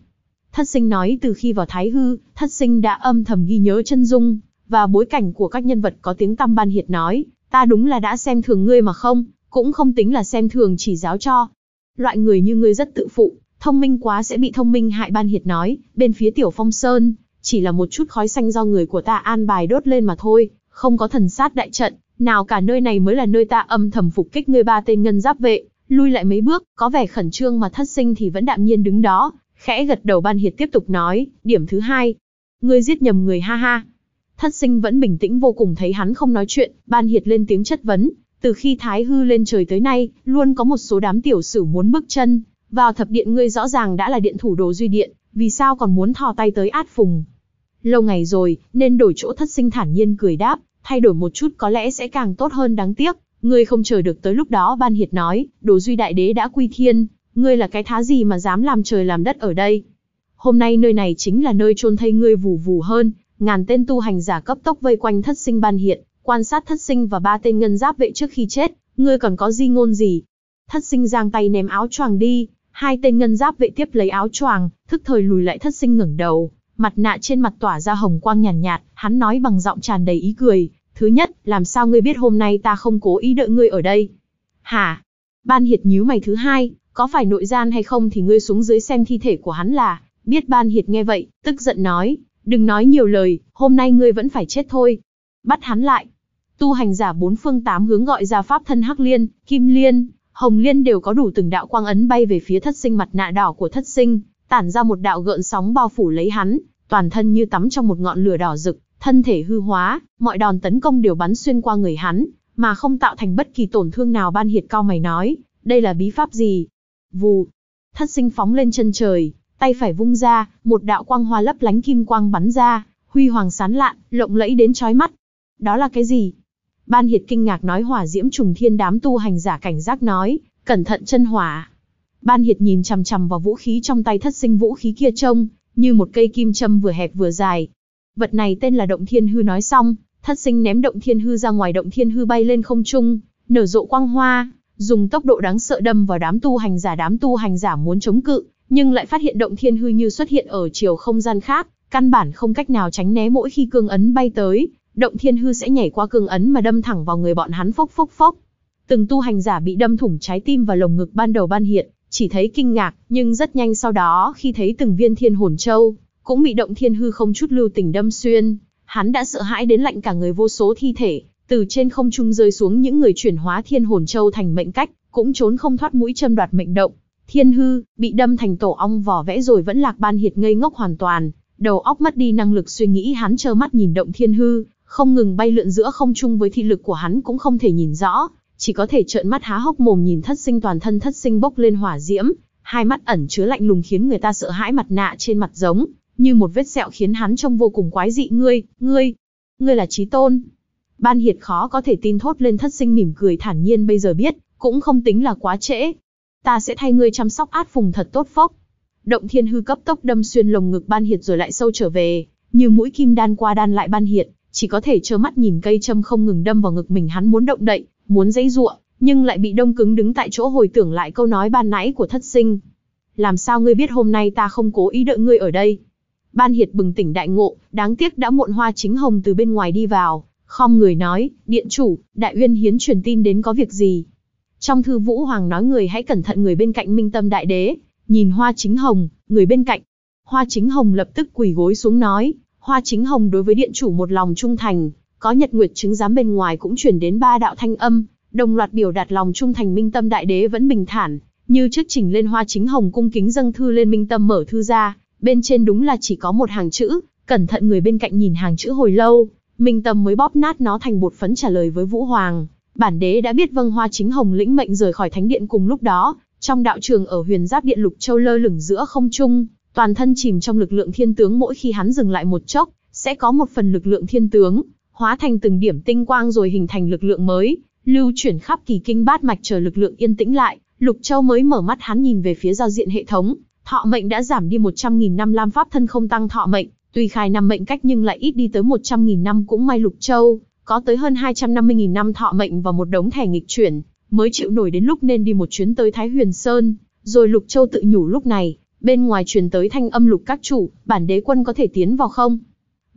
Thất sinh nói từ khi vào Thái Hư, thất sinh đã âm thầm ghi nhớ chân dung, và bối cảnh của các nhân vật có tiếng tăm ban hiệt nói, ta đúng là đã xem thường ngươi mà không, cũng không tính là xem thường chỉ giáo cho. Loại người như ngươi rất tự phụ, thông minh quá sẽ bị thông minh hại ban hiệt nói, bên phía tiểu phong sơn, chỉ là một chút khói xanh do người của ta an bài đốt lên mà thôi, không có thần sát đại trận, nào cả nơi này mới là nơi ta âm thầm phục kích ngươi ba tên ngân giáp vệ, lui lại mấy bước, có vẻ khẩn trương mà thất sinh thì vẫn đạm nhiên đứng đó, khẽ gật đầu ban hiệt tiếp tục nói, điểm thứ hai, ngươi giết nhầm người ha ha. Thất sinh vẫn bình tĩnh vô cùng thấy hắn không nói chuyện, ban hiệt lên tiếng chất vấn, từ khi thái hư lên trời tới nay, luôn có một số đám tiểu sử muốn bước chân, vào thập điện ngươi rõ ràng đã là điện thủ đồ duy điện, vì sao còn muốn thò tay tới át phùng. Lâu ngày rồi, nên đổi chỗ thất sinh thản nhiên cười đáp, thay đổi một chút có lẽ sẽ càng tốt hơn đáng tiếc, ngươi không chờ được tới lúc đó Ban Hiệt nói, đồ duy đại đế đã quy thiên, ngươi là cái thá gì mà dám làm trời làm đất ở đây. Hôm nay nơi này chính là nơi chôn thây ngươi vù vù hơn, ngàn tên tu hành giả cấp tốc vây quanh thất sinh Ban Hiệt, quan sát thất sinh và ba tên ngân giáp vệ trước khi chết, ngươi còn có di ngôn gì? Thất sinh giang tay ném áo choàng đi, hai tên ngân giáp vệ tiếp lấy áo choàng, thức thời lùi lại thất sinh ngẩng đầu, mặt nạ trên mặt tỏa ra hồng quang nhàn nhạt, nhạt, hắn nói bằng giọng tràn đầy ý cười, "Thứ nhất, làm sao ngươi biết hôm nay ta không cố ý đợi ngươi ở đây?" "Hả?" Ban Hiệt nhíu mày thứ hai, "Có phải nội gian hay không thì ngươi xuống dưới xem thi thể của hắn là." Biết Ban Hiệt nghe vậy, tức giận nói, "Đừng nói nhiều lời, hôm nay ngươi vẫn phải chết thôi." Bắt hắn lại. Tu hành giả bốn phương tám hướng gọi ra pháp thân Hắc Liên, Kim Liên, Hồng Liên đều có đủ từng đạo quang ấn bay về phía thất sinh mặt nạ đỏ của thất sinh, tản ra một đạo gợn sóng bao phủ lấy hắn, toàn thân như tắm trong một ngọn lửa đỏ rực, thân thể hư hóa, mọi đòn tấn công đều bắn xuyên qua người hắn, mà không tạo thành bất kỳ tổn thương nào ban hiệt cao mày nói, đây là bí pháp gì? Vù! Thất sinh phóng lên chân trời, tay phải vung ra, một đạo quang hoa lấp lánh kim quang bắn ra, huy hoàng sán lạn, lộng lẫy đến chói mắt. Đó là cái gì? Ban Hiệt kinh ngạc nói hỏa diễm trùng thiên đám tu hành giả cảnh giác nói, cẩn thận chân hỏa. Ban Hiệt nhìn chằm chằm vào vũ khí trong tay thất sinh vũ khí kia trông, như một cây kim châm vừa hẹp vừa dài. Vật này tên là động thiên hư nói xong, thất sinh ném động thiên hư ra ngoài động thiên hư bay lên không trung, nở rộ quang hoa, dùng tốc độ đáng sợ đâm vào đám tu hành giả đám tu hành giả muốn chống cự, nhưng lại phát hiện động thiên hư như xuất hiện ở chiều không gian khác, căn bản không cách nào tránh né mỗi khi cương ấn bay tới, động thiên hư sẽ nhảy qua cương ấn mà đâm thẳng vào người bọn hắn phốc phốc phốc. Từng tu hành giả bị đâm thủng trái tim và lồng ngực ban đầu ban hiện, chỉ thấy kinh ngạc, nhưng rất nhanh sau đó khi thấy từng viên thiên hồn châu, cũng bị động thiên hư không chút lưu tình đâm xuyên, hắn đã sợ hãi đến lạnh cả người vô số thi thể, từ trên không trung rơi xuống những người chuyển hóa thiên hồn châu thành mệnh cách, cũng trốn không thoát mũi châm đoạt mệnh động. Thiên hư, bị đâm thành tổ ong vỏ vẽ rồi vẫn lạc ban hiệt ngây ngốc hoàn toàn, đầu óc mất đi năng lực suy nghĩ hắn trơ mắt nhìn động thiên hư, không ngừng bay lượn giữa không trung với thị lực của hắn cũng không thể nhìn rõ, chỉ có thể trợn mắt há hốc mồm nhìn thất sinh toàn thân thất sinh bốc lên hỏa diễm, hai mắt ẩn chứa lạnh lùng khiến người ta sợ hãi mặt nạ trên mặt giống, như một vết sẹo khiến hắn trông vô cùng quái dị ngươi, ngươi, ngươi là trí tôn. Ban Hiệt khó có thể tin thốt lên thất sinh mỉm cười thản nhiên bây giờ biết, cũng không tính là quá trễ. Ta sẽ thay ngươi chăm sóc át phùng thật tốt phốc. Động thiên hư cấp tốc đâm xuyên lồng ngực Ban Hiệt rồi lại sâu trở về, như mũi kim đan qua đan lại Ban Hiệt, chỉ có thể trơ mắt nhìn cây châm không ngừng đâm vào ngực mình hắn muốn động đậy, muốn dãy giụa, nhưng lại bị đông cứng đứng tại chỗ hồi tưởng lại câu nói ban nãy của thất sinh. Làm sao ngươi biết hôm nay ta không cố ý đợi ngươi ở đây? Ban Hiệt bừng tỉnh đại ngộ, đáng tiếc đã muộn hoa chính hồng từ bên ngoài đi vào, không người nói, điện chủ, đại uyên hiến truyền tin đến có việc gì? Trong thư Vũ Hoàng nói người hãy cẩn thận người bên cạnh minh tâm đại đế, nhìn hoa chính hồng, người bên cạnh. Hoa chính hồng lập tức quỳ gối xuống nói, hoa chính hồng đối với điện chủ một lòng trung thành, có nhật nguyệt chứng giám bên ngoài cũng chuyển đến ba đạo thanh âm, đồng loạt biểu đạt lòng trung thành minh tâm đại đế vẫn bình thản, như trước chỉnh lên hoa chính hồng cung kính dâng thư lên minh tâm mở thư ra, bên trên đúng là chỉ có một hàng chữ, cẩn thận người bên cạnh nhìn hàng chữ hồi lâu, minh tâm mới bóp nát nó thành bột phấn trả lời với Vũ Hoàng. Bản đế đã biết vâng hoa chính hồng lĩnh mệnh rời khỏi thánh điện cùng lúc đó, trong đạo trường ở huyền giáp điện lục châu lơ lửng giữa không trung, toàn thân chìm trong lực lượng thiên tướng mỗi khi hắn dừng lại một chốc, sẽ có một phần lực lượng thiên tướng, hóa thành từng điểm tinh quang rồi hình thành lực lượng mới, lưu chuyển khắp kỳ kinh bát mạch chờ lực lượng yên tĩnh lại, Lục Châu mới mở mắt hắn nhìn về phía giao diện hệ thống, thọ mệnh đã giảm đi 100.000 năm lam pháp thân không tăng thọ mệnh, tuy khai năm mệnh cách nhưng lại ít đi tới 100.000 năm cũng may Lục Châu, có tới hơn 250.000 năm thọ mệnh và một đống thẻ nghịch chuyển, mới chịu nổi đến lúc nên đi một chuyến tới Thái Huyền Sơn, rồi Lục Châu tự nhủ lúc này, bên ngoài truyền tới thanh âm lục các chủ, bản đế quân có thể tiến vào không?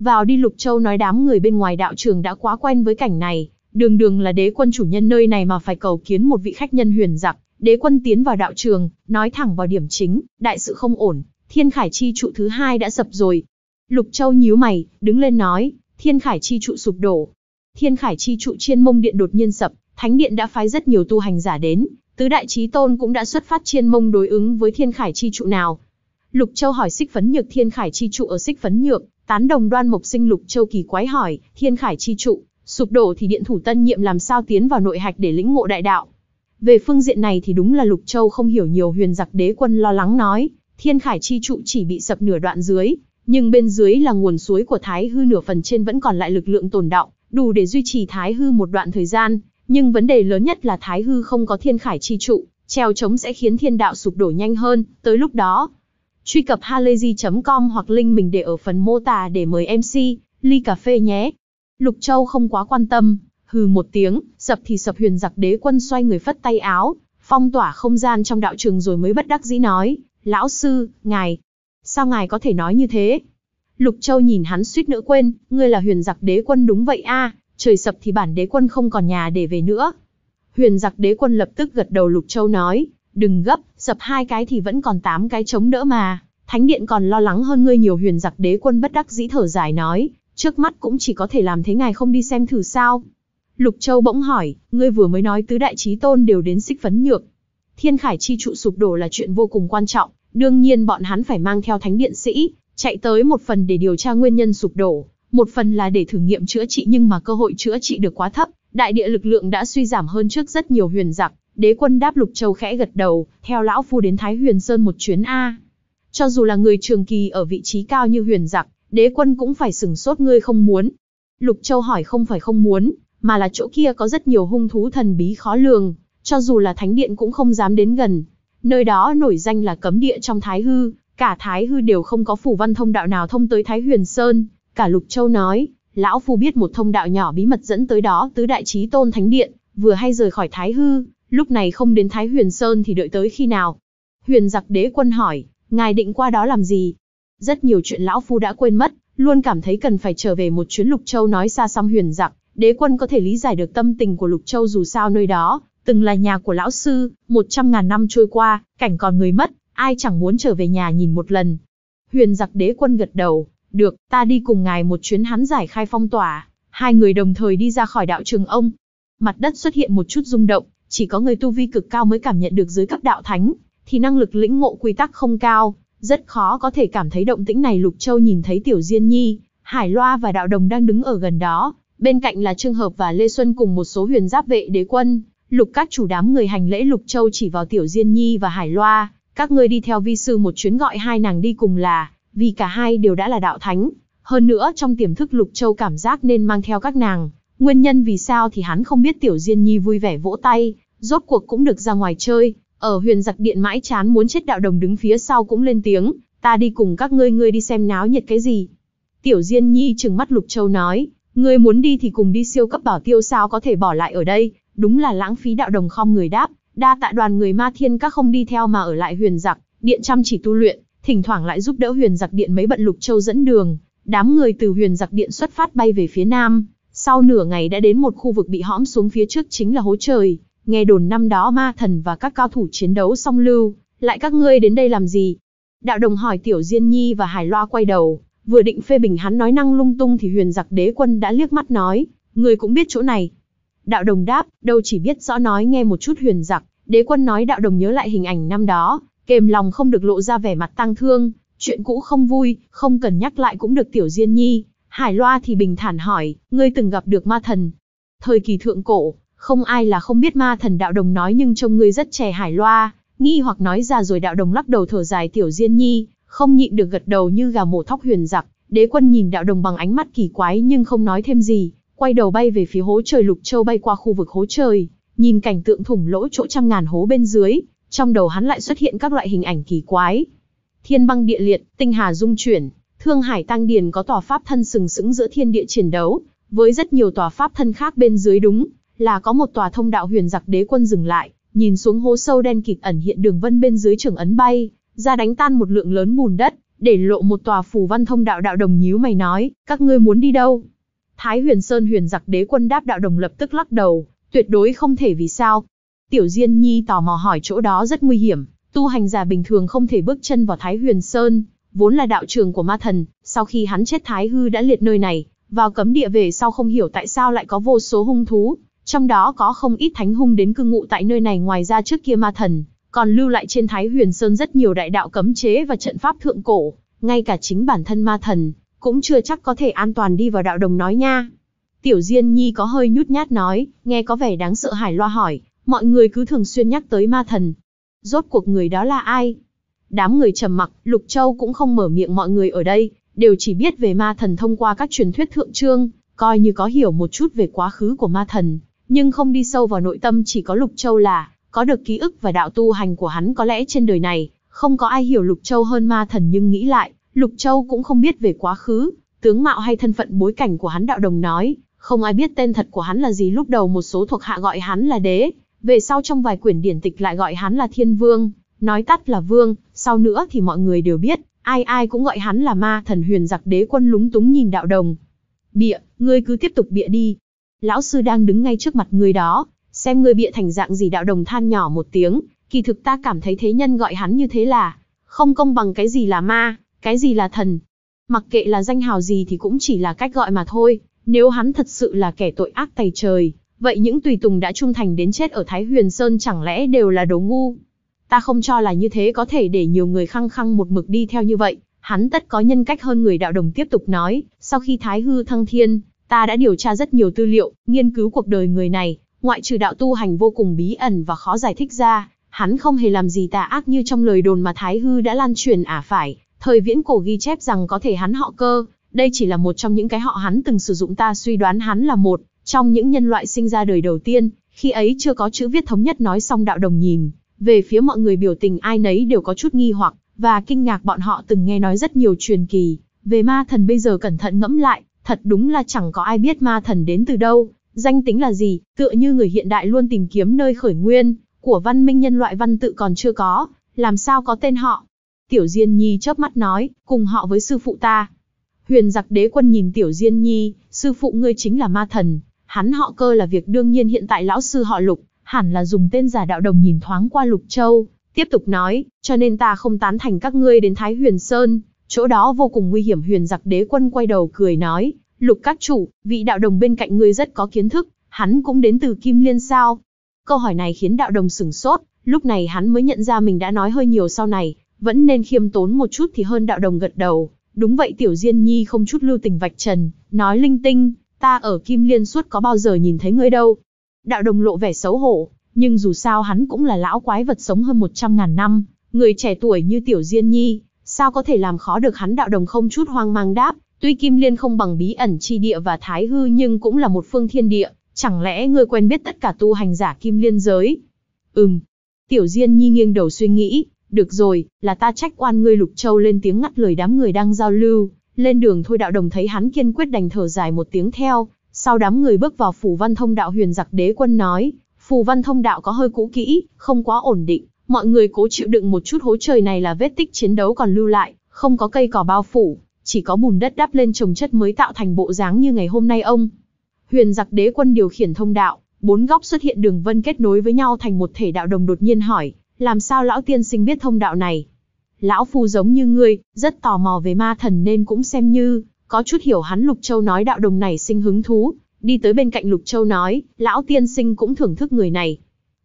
Vào đi Lục Châu nói đám người bên ngoài đạo trường đã quá quen với cảnh này, đường đường là đế quân chủ nhân nơi này mà phải cầu kiến một vị khách nhân huyền giặc. Đế quân tiến vào đạo trường, nói thẳng vào điểm chính, đại sự không ổn, thiên khải chi trụ thứ hai đã sập rồi. Lục Châu nhíu mày, đứng lên nói, thiên khải chi trụ sụp đổ. Thiên khải chi trụ chiên mông điện đột nhiên sập, thánh điện đã phái rất nhiều tu hành giả đến, tứ đại trí tôn cũng đã xuất phát chiên mông đối ứng với thiên khải chi trụ nào. Lục Châu hỏi xích phấn nhược thiên khải chi trụ ở xích phấn nhược, Tán đồng đoan mộc sinh lục châu kỳ quái hỏi, thiên khải chi trụ, sụp đổ thì điện thủ tân nhiệm làm sao tiến vào nội hạch để lĩnh ngộ đại đạo. Về phương diện này thì đúng là lục châu không hiểu nhiều huyền giặc đế quân lo lắng nói, thiên khải chi trụ chỉ bị sập nửa đoạn dưới, nhưng bên dưới là nguồn suối của thái hư nửa phần trên vẫn còn lại lực lượng tồn động, đủ để duy trì thái hư một đoạn thời gian, nhưng vấn đề lớn nhất là thái hư không có thiên khải chi trụ, treo chống sẽ khiến thiên đạo sụp đổ nhanh hơn, tới lúc đó, Truy cập halayzi.com hoặc link mình để ở phần mô tả để mời MC, ly cà phê nhé. Lục Châu không quá quan tâm, hừ một tiếng, sập thì sập huyền giặc đế quân xoay người phất tay áo, phong tỏa không gian trong đạo trường rồi mới bất đắc dĩ nói, lão sư, ngài, sao ngài có thể nói như thế? Lục Châu nhìn hắn suýt nữa quên, ngươi là huyền giặc đế quân đúng vậy a, trời sập thì bản đế quân không còn nhà để về nữa. Huyền giặc đế quân lập tức gật đầu Lục Châu nói, đừng gấp, sập hai cái thì vẫn còn tám cái chống đỡ mà. Thánh điện còn lo lắng hơn ngươi nhiều huyền giặc đế quân bất đắc dĩ thở dài nói, trước mắt cũng chỉ có thể làm thế ngài không đi xem thử sao. Lục Châu bỗng hỏi, ngươi vừa mới nói tứ đại trí tôn đều đến xích phấn nhược. Thiên khải chi trụ sụp đổ là chuyện vô cùng quan trọng, đương nhiên bọn hắn phải mang theo thánh điện sĩ, chạy tới một phần để điều tra nguyên nhân sụp đổ, một phần là để thử nghiệm chữa trị nhưng mà cơ hội chữa trị được quá thấp, đại địa lực lượng đã suy giảm hơn trước rất nhiều huyền giặc, Đế quân đáp Lục Châu khẽ gật đầu, theo lão phu đến Thái Huyền Sơn một chuyến A. Cho dù là người trường kỳ ở vị trí cao như huyền giặc, đế quân cũng phải sửng sốt ngươi không muốn. Lục Châu hỏi không phải không muốn, mà là chỗ kia có rất nhiều hung thú thần bí khó lường, cho dù là thánh điện cũng không dám đến gần. Nơi đó nổi danh là cấm địa trong Thái Hư, cả Thái Hư đều không có phủ văn thông đạo nào thông tới Thái Huyền Sơn. Cả Lục Châu nói, lão phu biết một thông đạo nhỏ bí mật dẫn tới đó tứ đại trí tôn thánh điện, vừa hay rời khỏi Thái Hư, Lúc này không đến Thái Huyền Sơn thì đợi tới khi nào? Huyền giặc đế quân hỏi, ngài định qua đó làm gì? Rất nhiều chuyện lão phu đã quên mất, luôn cảm thấy cần phải trở về một chuyến Lục Châu nói xa xăm huyền giặc. Đế quân có thể lý giải được tâm tình của Lục Châu dù sao nơi đó, từng là nhà của lão sư, một trăm ngàn năm trôi qua, cảnh còn người mất, ai chẳng muốn trở về nhà nhìn một lần. Huyền giặc đế quân gật đầu, được, ta đi cùng ngài một chuyến hắn giải khai phong tỏa. Hai người đồng thời đi ra khỏi đạo trường ông. Mặt đất xuất hiện một chút rung động, chỉ có người tu vi cực cao mới cảm nhận được dưới các đạo thánh, thì năng lực lĩnh ngộ quy tắc không cao, rất khó có thể cảm thấy động tĩnh này Lục Châu nhìn thấy Tiểu Diên Nhi, Hải Loa và Đạo Đồng đang đứng ở gần đó, bên cạnh là Trương Hợp và Lê Xuân cùng một số huyền giáp vệ đế quân, Lục các chủ đám người hành lễ Lục Châu chỉ vào Tiểu Diên Nhi và Hải Loa, các ngươi đi theo vi sư một chuyến gọi hai nàng đi cùng là, vì cả hai đều đã là đạo thánh, hơn nữa trong tiềm thức Lục Châu cảm giác nên mang theo các nàng, Nguyên nhân vì sao thì hắn không biết Tiểu Diên Nhi vui vẻ vỗ tay, rốt cuộc cũng được ra ngoài chơi, ở huyền giặc điện mãi chán muốn chết đạo đồng đứng phía sau cũng lên tiếng, ta đi cùng các ngươi ngươi đi xem náo nhiệt cái gì. Tiểu Diên Nhi trừng mắt Lục Châu nói, ngươi muốn đi thì cùng đi siêu cấp bảo tiêu sao có thể bỏ lại ở đây, đúng là lãng phí đạo đồng khom người đáp, đa tạ đoàn người ma thiên các không đi theo mà ở lại huyền giặc, điện chăm chỉ tu luyện, thỉnh thoảng lại giúp đỡ huyền giặc điện mấy bận Lục Châu dẫn đường, đám người từ huyền giặc điện xuất phát bay về phía nam. Sau nửa ngày đã đến một khu vực bị hõm xuống phía trước chính là hố trời, nghe đồn năm đó ma thần và các cao thủ chiến đấu song lưu, lại các ngươi đến đây làm gì? Đạo đồng hỏi Tiểu Diên Nhi và Hải Loa quay đầu, vừa định phê bình hắn nói năng lung tung thì huyền giặc đế quân đã liếc mắt nói, ngươi cũng biết chỗ này. Đạo đồng đáp, đâu chỉ biết rõ nói nghe một chút huyền giặc, đế quân nói đạo đồng nhớ lại hình ảnh năm đó, kềm lòng không được lộ ra vẻ mặt tăng thương, chuyện cũ không vui, không cần nhắc lại cũng được Tiểu Diên Nhi, Hải Loa thì bình thản hỏi, ngươi từng gặp được ma thần? Thời kỳ thượng cổ, không ai là không biết ma thần đạo đồng nói nhưng trông ngươi rất trẻ Hải Loa, nghi hoặc nói ra rồi đạo đồng lắc đầu thở dài tiểu diên nhi, không nhịn được gật đầu như gà mổ thóc huyền giặc. Đế quân nhìn đạo đồng bằng ánh mắt kỳ quái nhưng không nói thêm gì, quay đầu bay về phía hố trời lục châu bay qua khu vực hố trời, nhìn cảnh tượng thủng lỗ chỗ trăm ngàn hố bên dưới, trong đầu hắn lại xuất hiện các loại hình ảnh kỳ quái. Thiên băng địa liệt, tinh hà dung chuyển, Thương Hải Tăng Điền có tòa pháp thân sừng sững giữa thiên địa chiến đấu, với rất nhiều tòa pháp thân khác bên dưới đúng, là có một tòa thông đạo huyền giặc đế quân dừng lại, nhìn xuống hố sâu đen kịt ẩn hiện đường vân bên dưới trường ấn bay, ra đánh tan một lượng lớn bùn đất, để lộ một tòa phù văn thông đạo đạo đồng nhíu mày nói, các ngươi muốn đi đâu? Thái Huyền Sơn Huyền Giặc Đế Quân đáp đạo đồng lập tức lắc đầu, tuyệt đối không thể vì sao? Tiểu Diên Nhi tò mò hỏi chỗ đó rất nguy hiểm, tu hành giả bình thường không thể bước chân vào Thái Huyền Sơn, vốn là đạo trường của ma thần, sau khi hắn chết Thái Hư đã liệt nơi này, vào cấm địa về sau không hiểu tại sao lại có vô số hung thú, trong đó có không ít thánh hung đến cư ngụ tại nơi này ngoài ra trước kia ma thần, còn lưu lại trên Thái Huyền Sơn rất nhiều đại đạo cấm chế và trận pháp thượng cổ, ngay cả chính bản thân ma thần, cũng chưa chắc có thể an toàn đi vào đạo đồng nói nha. Tiểu Diên Nhi có hơi nhút nhát nói, nghe có vẻ đáng sợ hải loa hỏi, mọi người cứ thường xuyên nhắc tới ma thần. Rốt cuộc người đó là ai? Đám người trầm mặc, Lục Châu cũng không mở miệng mọi người ở đây, đều chỉ biết về ma thần thông qua các truyền thuyết thượng trương, coi như có hiểu một chút về quá khứ của ma thần, nhưng không đi sâu vào nội tâm chỉ có Lục Châu là, có được ký ức và đạo tu hành của hắn có lẽ trên đời này, không có ai hiểu Lục Châu hơn ma thần nhưng nghĩ lại, Lục Châu cũng không biết về quá khứ, tướng mạo hay thân phận bối cảnh của hắn đạo đồng nói, không ai biết tên thật của hắn là gì lúc đầu một số thuộc hạ gọi hắn là đế, về sau trong vài quyển điển tịch lại gọi hắn là thiên vương, Nói tắt là vương, sau nữa thì mọi người đều biết, ai ai cũng gọi hắn là ma thần huyền giặc đế quân lúng túng nhìn đạo đồng. Bịa, ngươi cứ tiếp tục bịa đi. Lão sư đang đứng ngay trước mặt ngươi đó, xem ngươi bịa thành dạng gì đạo đồng than nhỏ một tiếng, kỳ thực ta cảm thấy thế nhân gọi hắn như thế là, không công bằng cái gì là ma, cái gì là thần. Mặc kệ là danh hào gì thì cũng chỉ là cách gọi mà thôi, nếu hắn thật sự là kẻ tội ác tày trời, vậy những tùy tùng đã trung thành đến chết ở Thái Huyền Sơn chẳng lẽ đều là đồ ngu. Ta không cho là như thế có thể để nhiều người khăng khăng một mực đi theo như vậy, hắn tất có nhân cách hơn người đạo đồng tiếp tục nói, sau khi Thái Hư thăng thiên, ta đã điều tra rất nhiều tư liệu, nghiên cứu cuộc đời người này, ngoại trừ đạo tu hành vô cùng bí ẩn và khó giải thích ra, hắn không hề làm gì tà ác như trong lời đồn mà Thái Hư đã lan truyền à phải, thời viễn cổ ghi chép rằng có thể hắn họ cơ, đây chỉ là một trong những cái họ hắn từng sử dụng ta suy đoán hắn là một, trong những nhân loại sinh ra đời đầu tiên, khi ấy chưa có chữ viết thống nhất nói xong đạo đồng nhìn, về phía mọi người biểu tình ai nấy đều có chút nghi hoặc, và kinh ngạc bọn họ từng nghe nói rất nhiều truyền kỳ. Về ma thần bây giờ cẩn thận ngẫm lại, thật đúng là chẳng có ai biết ma thần đến từ đâu, danh tính là gì, tựa như người hiện đại luôn tìm kiếm nơi khởi nguyên, của văn minh nhân loại văn tự còn chưa có, làm sao có tên họ. Tiểu Diên Nhi chớp mắt nói, cùng họ với sư phụ ta. Huyền giặc đế quân nhìn Tiểu Diên Nhi, sư phụ ngươi chính là ma thần, hắn họ cơ là việc đương nhiên hiện tại lão sư họ lục, hẳn là dùng tên giả đạo đồng nhìn thoáng qua Lục Châu, tiếp tục nói, cho nên ta không tán thành các ngươi đến Thái Huyền Sơn, chỗ đó vô cùng nguy hiểm huyền giặc đế quân quay đầu cười nói, Lục các chủ, vị đạo đồng bên cạnh ngươi rất có kiến thức, hắn cũng đến từ Kim Liên sao? Câu hỏi này khiến đạo đồng sửng sốt, lúc này hắn mới nhận ra mình đã nói hơi nhiều sau này, vẫn nên khiêm tốn một chút thì hơn đạo đồng gật đầu. Đúng vậy Tiểu Diên Nhi không chút lưu tình vạch trần, nói linh tinh, ta ở Kim Liên suốt có bao giờ nhìn thấy ngươi đâu, Đạo đồng lộ vẻ xấu hổ, nhưng dù sao hắn cũng là lão quái vật sống hơn 100 ngàn năm, người trẻ tuổi như Tiểu Diên Nhi, sao có thể làm khó được hắn đạo đồng không chút hoang mang đáp, tuy Kim Liên không bằng bí ẩn chi địa và Thái Hư nhưng cũng là một phương thiên địa, chẳng lẽ ngươi quen biết tất cả tu hành giả Kim Liên giới? Ừm. Tiểu Diên Nhi nghiêng đầu suy nghĩ, được rồi, là ta trách oan ngươi Lục Châu lên tiếng ngắt lời đám người đang giao lưu, lên đường thôi đạo đồng thấy hắn kiên quyết đành thở dài một tiếng theo, sau đám người bước vào phủ văn thông đạo huyền giặc đế quân nói, phủ văn thông đạo có hơi cũ kỹ, không quá ổn định, mọi người cố chịu đựng một chút hố trời này là vết tích chiến đấu còn lưu lại, không có cây cỏ bao phủ, chỉ có bùn đất đắp lên trồng chất mới tạo thành bộ dáng như ngày hôm nay ông. Huyền giặc đế quân điều khiển thông đạo, bốn góc xuất hiện đường vân kết nối với nhau thành một thể đạo đồng đột nhiên hỏi, làm sao lão tiên sinh biết thông đạo này? Lão phu giống như ngươi, rất tò mò về ma thần nên cũng xem như có chút hiểu hắn Lục Châu nói đạo đồng này sinh hứng thú, đi tới bên cạnh Lục Châu nói, lão tiên sinh cũng thưởng thức người này.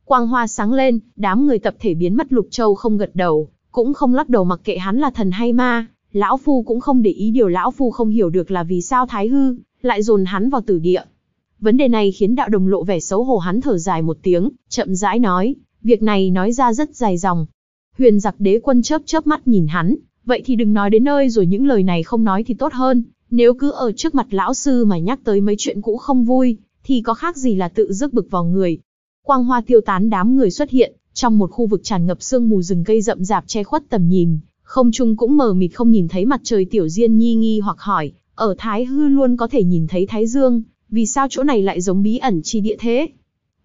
Quang hoa sáng lên, đám người tập thể biến mất Lục Châu không gật đầu, cũng không lắc đầu mặc kệ hắn là thần hay ma, lão phu cũng không để ý điều lão phu không hiểu được là vì sao Thái Hư lại dồn hắn vào tử địa. Vấn đề này khiến đạo đồng lộ vẻ xấu hổ hắn thở dài một tiếng, chậm rãi nói, việc này nói ra rất dài dòng. Huyền giặc đế quân chớp chớp mắt nhìn hắn, vậy thì đừng nói đến nơi rồi những lời này không nói thì tốt hơn, nếu cứ ở trước mặt lão sư mà nhắc tới mấy chuyện cũ không vui, thì có khác gì là tự rước bực vào người. Quang hoa tiêu tán đám người xuất hiện, trong một khu vực tràn ngập sương mù rừng cây rậm rạp che khuất tầm nhìn, không trung cũng mờ mịt không nhìn thấy mặt trời tiểu diên nhi nghi hoặc hỏi, ở Thái Hư luôn có thể nhìn thấy Thái Dương, vì sao chỗ này lại giống bí ẩn chi địa thế?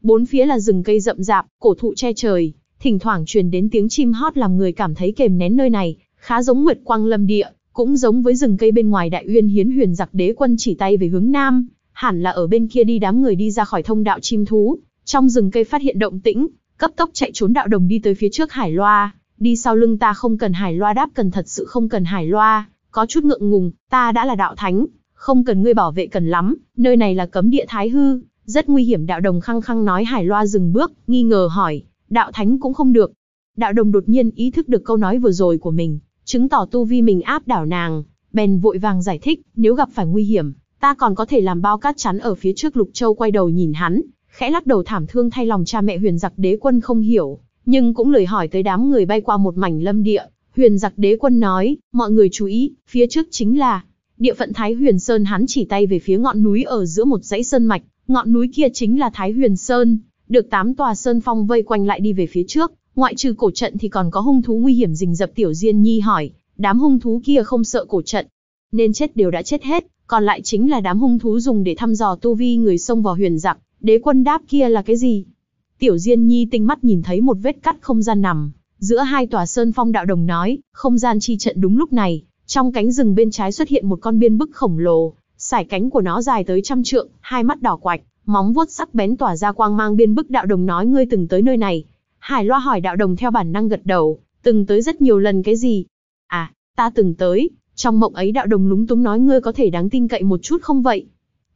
Bốn phía là rừng cây rậm rạp, cổ thụ che trời, thỉnh thoảng truyền đến tiếng chim hót làm người cảm thấy kềm nén nơi này, khá giống Nguyệt Quang Lâm địa, cũng giống với rừng cây bên ngoài đại uyên hiến huyền giặc đế quân chỉ tay về hướng nam, hẳn là ở bên kia đi đám người đi ra khỏi thông đạo chim thú, trong rừng cây phát hiện động tĩnh, cấp tốc chạy trốn đạo đồng đi tới phía trước hải loa, đi sau lưng ta không cần hải loa đáp cần thật sự không cần hải loa, có chút ngượng ngùng, ta đã là đạo thánh, không cần ngươi bảo vệ cần lắm, nơi này là cấm địa thái hư, rất nguy hiểm đạo đồng khăng khăng nói hải loa dừng bước, nghi ngờ hỏi, đạo thánh cũng không được. Đạo đồng đột nhiên ý thức được câu nói vừa rồi của mình, chứng tỏ tu vi mình áp đảo nàng, bèn vội vàng giải thích, nếu gặp phải nguy hiểm, ta còn có thể làm bao cát chắn ở phía trước Lục Châu quay đầu nhìn hắn, khẽ lắc đầu thảm thương thay lòng cha mẹ huyền giặc đế quân không hiểu, nhưng cũng lời hỏi tới đám người bay qua một mảnh lâm địa. Huyền giặc đế quân nói, mọi người chú ý, phía trước chính là địa phận Thái Huyền Sơn hắn chỉ tay về phía ngọn núi ở giữa một dãy sơn mạch, ngọn núi kia chính là Thái Huyền Sơn, được tám tòa sơn phong vây quanh lại đi về phía trước, Ngoại trừ cổ trận thì còn có hung thú nguy hiểm rình rập Tiểu Diên Nhi hỏi, đám hung thú kia không sợ cổ trận, nên chết đều đã chết hết, còn lại chính là đám hung thú dùng để thăm dò tu vi người xông vào huyền giặc, đế quân đáp kia là cái gì? Tiểu Diên Nhi tinh mắt nhìn thấy một vết cắt không gian nằm, giữa hai tòa sơn phong đạo đồng nói, không gian chi trận đúng lúc này, trong cánh rừng bên trái xuất hiện một con biên bức khổng lồ, sải cánh của nó dài tới trăm trượng, hai mắt đỏ quạch, móng vuốt sắc bén tỏa ra quang mang biên bức đạo đồng nói ngươi từng tới nơi này, Hải Loa hỏi đạo đồng theo bản năng gật đầu, từng tới rất nhiều lần cái gì? À, ta từng tới, trong mộng ấy đạo đồng lúng túng nói ngươi có thể đáng tin cậy một chút không vậy?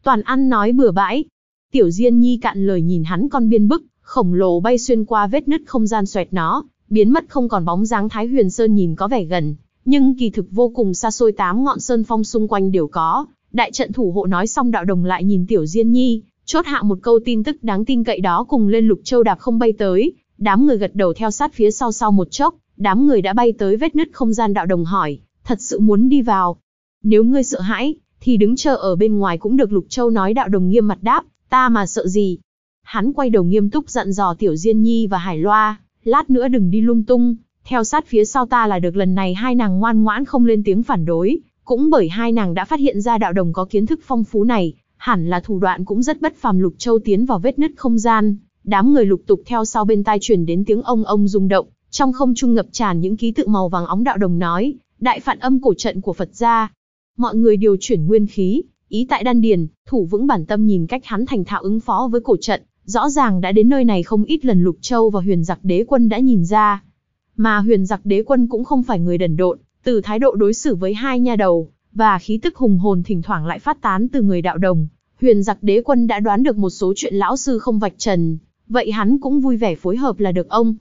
Toàn ăn nói bừa bãi. Tiểu Diên Nhi cạn lời nhìn hắn con biên bức, khổng lồ bay xuyên qua vết nứt không gian xoẹt nó, biến mất không còn bóng dáng Thái Huyền Sơn nhìn có vẻ gần, nhưng kỳ thực vô cùng xa xôi tám ngọn sơn phong xung quanh đều có. Đại trận thủ hộ nói xong đạo đồng lại nhìn Tiểu Diên Nhi, chốt hạ một câu tin tức đáng tin cậy đó cùng lên Lục Châu đạp không bay tới, Đám người gật đầu theo sát phía sau sau một chốc, đám người đã bay tới vết nứt không gian đạo đồng hỏi, thật sự muốn đi vào. Nếu ngươi sợ hãi, thì đứng chờ ở bên ngoài cũng được Lục Châu nói đạo đồng nghiêm mặt đáp, ta mà sợ gì. Hắn quay đầu nghiêm túc dặn dò Tiểu Diên Nhi và Hải Loa, lát nữa đừng đi lung tung, theo sát phía sau ta là được lần này hai nàng ngoan ngoãn không lên tiếng phản đối, cũng bởi hai nàng đã phát hiện ra đạo đồng có kiến thức phong phú này, hẳn là thủ đoạn cũng rất bất phàm Lục Châu tiến vào vết nứt không gian, đám người lục tục theo sau bên tai truyền đến tiếng ông ông rung động, trong không trung ngập tràn những ký tự màu vàng óng đạo đồng nói, đại phản âm cổ trận của Phật gia. Mọi người điều chuyển nguyên khí, ý tại đan điền, thủ vững bản tâm nhìn cách hắn thành thạo ứng phó với cổ trận, rõ ràng đã đến nơi này không ít lần Lục Châu và Huyền Giặc Đế Quân đã nhìn ra. Mà Huyền Giặc Đế Quân cũng không phải người đần độn, từ thái độ đối xử với hai nha đầu và khí tức hùng hồn thỉnh thoảng lại phát tán từ người đạo đồng, Huyền Giặc Đế Quân đã đoán được một số chuyện lão sư không vạch trần, vậy hắn cũng vui vẻ phối hợp là được ông.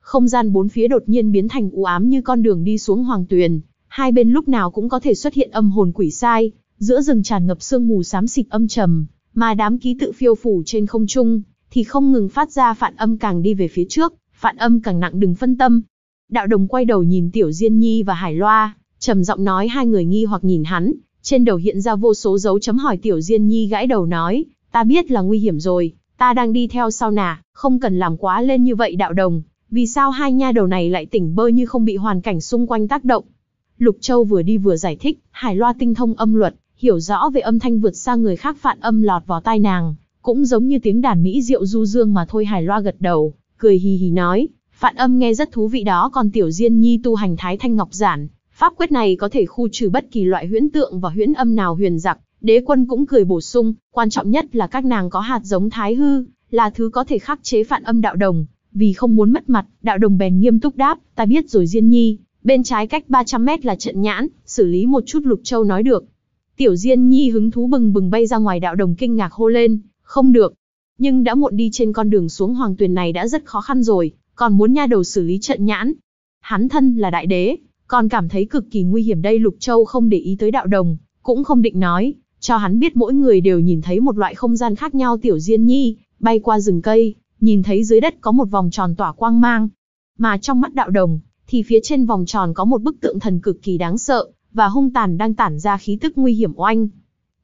Không gian bốn phía đột nhiên biến thành u ám như con đường đi xuống hoàng tuyền, hai bên lúc nào cũng có thể xuất hiện âm hồn quỷ sai, giữa rừng tràn ngập sương mù xám xịt âm trầm, mà đám ký tự phiêu phủ trên không trung thì không ngừng phát ra phản âm càng đi về phía trước, phản âm càng nặng đừng phân tâm. Đạo đồng quay đầu nhìn Tiểu Diên Nhi và Hải Loa, trầm giọng nói hai người nghi hoặc nhìn hắn, trên đầu hiện ra vô số dấu chấm hỏi Tiểu Diên Nhi gãi đầu nói, ta biết là nguy hiểm rồi, Ta đang đi theo sau nà, không cần làm quá lên như vậy đạo đồng, vì sao hai nha đầu này lại tỉnh bơ như không bị hoàn cảnh xung quanh tác động. Lục Châu vừa đi vừa giải thích, hải loa tinh thông âm luật, hiểu rõ về âm thanh vượt xa người khác phản âm lọt vào tai nàng, cũng giống như tiếng đàn mỹ diệu du dương mà thôi hải loa gật đầu, cười hì hì nói, phản âm nghe rất thú vị đó còn tiểu diên nhi tu hành thái thanh ngọc giản, pháp quyết này có thể khu trừ bất kỳ loại huyễn tượng và huyễn âm nào huyền giặc, Đế quân cũng cười bổ sung, quan trọng nhất là các nàng có hạt giống thái hư, là thứ có thể khắc chế phản âm đạo đồng, vì không muốn mất mặt, đạo đồng bèn nghiêm túc đáp, ta biết rồi Diên Nhi, bên trái cách 300 mét là trận nhãn, xử lý một chút Lục Châu nói được. Tiểu Diên Nhi hứng thú bừng bừng bay ra ngoài đạo đồng kinh ngạc hô lên, không được. Nhưng đã muộn đi trên con đường xuống hoàng tuyền này đã rất khó khăn rồi, còn muốn nha đầu xử lý trận nhãn. Hắn thân là đại đế, còn cảm thấy cực kỳ nguy hiểm đây Lục Châu không để ý tới đạo đồng, cũng không định nói, cho hắn biết mỗi người đều nhìn thấy một loại không gian khác nhau tiểu diên nhi, bay qua rừng cây, nhìn thấy dưới đất có một vòng tròn tỏa quang mang. Mà trong mắt đạo đồng, thì phía trên vòng tròn có một bức tượng thần cực kỳ đáng sợ, và hung tàn đang tản ra khí tức nguy hiểm oanh.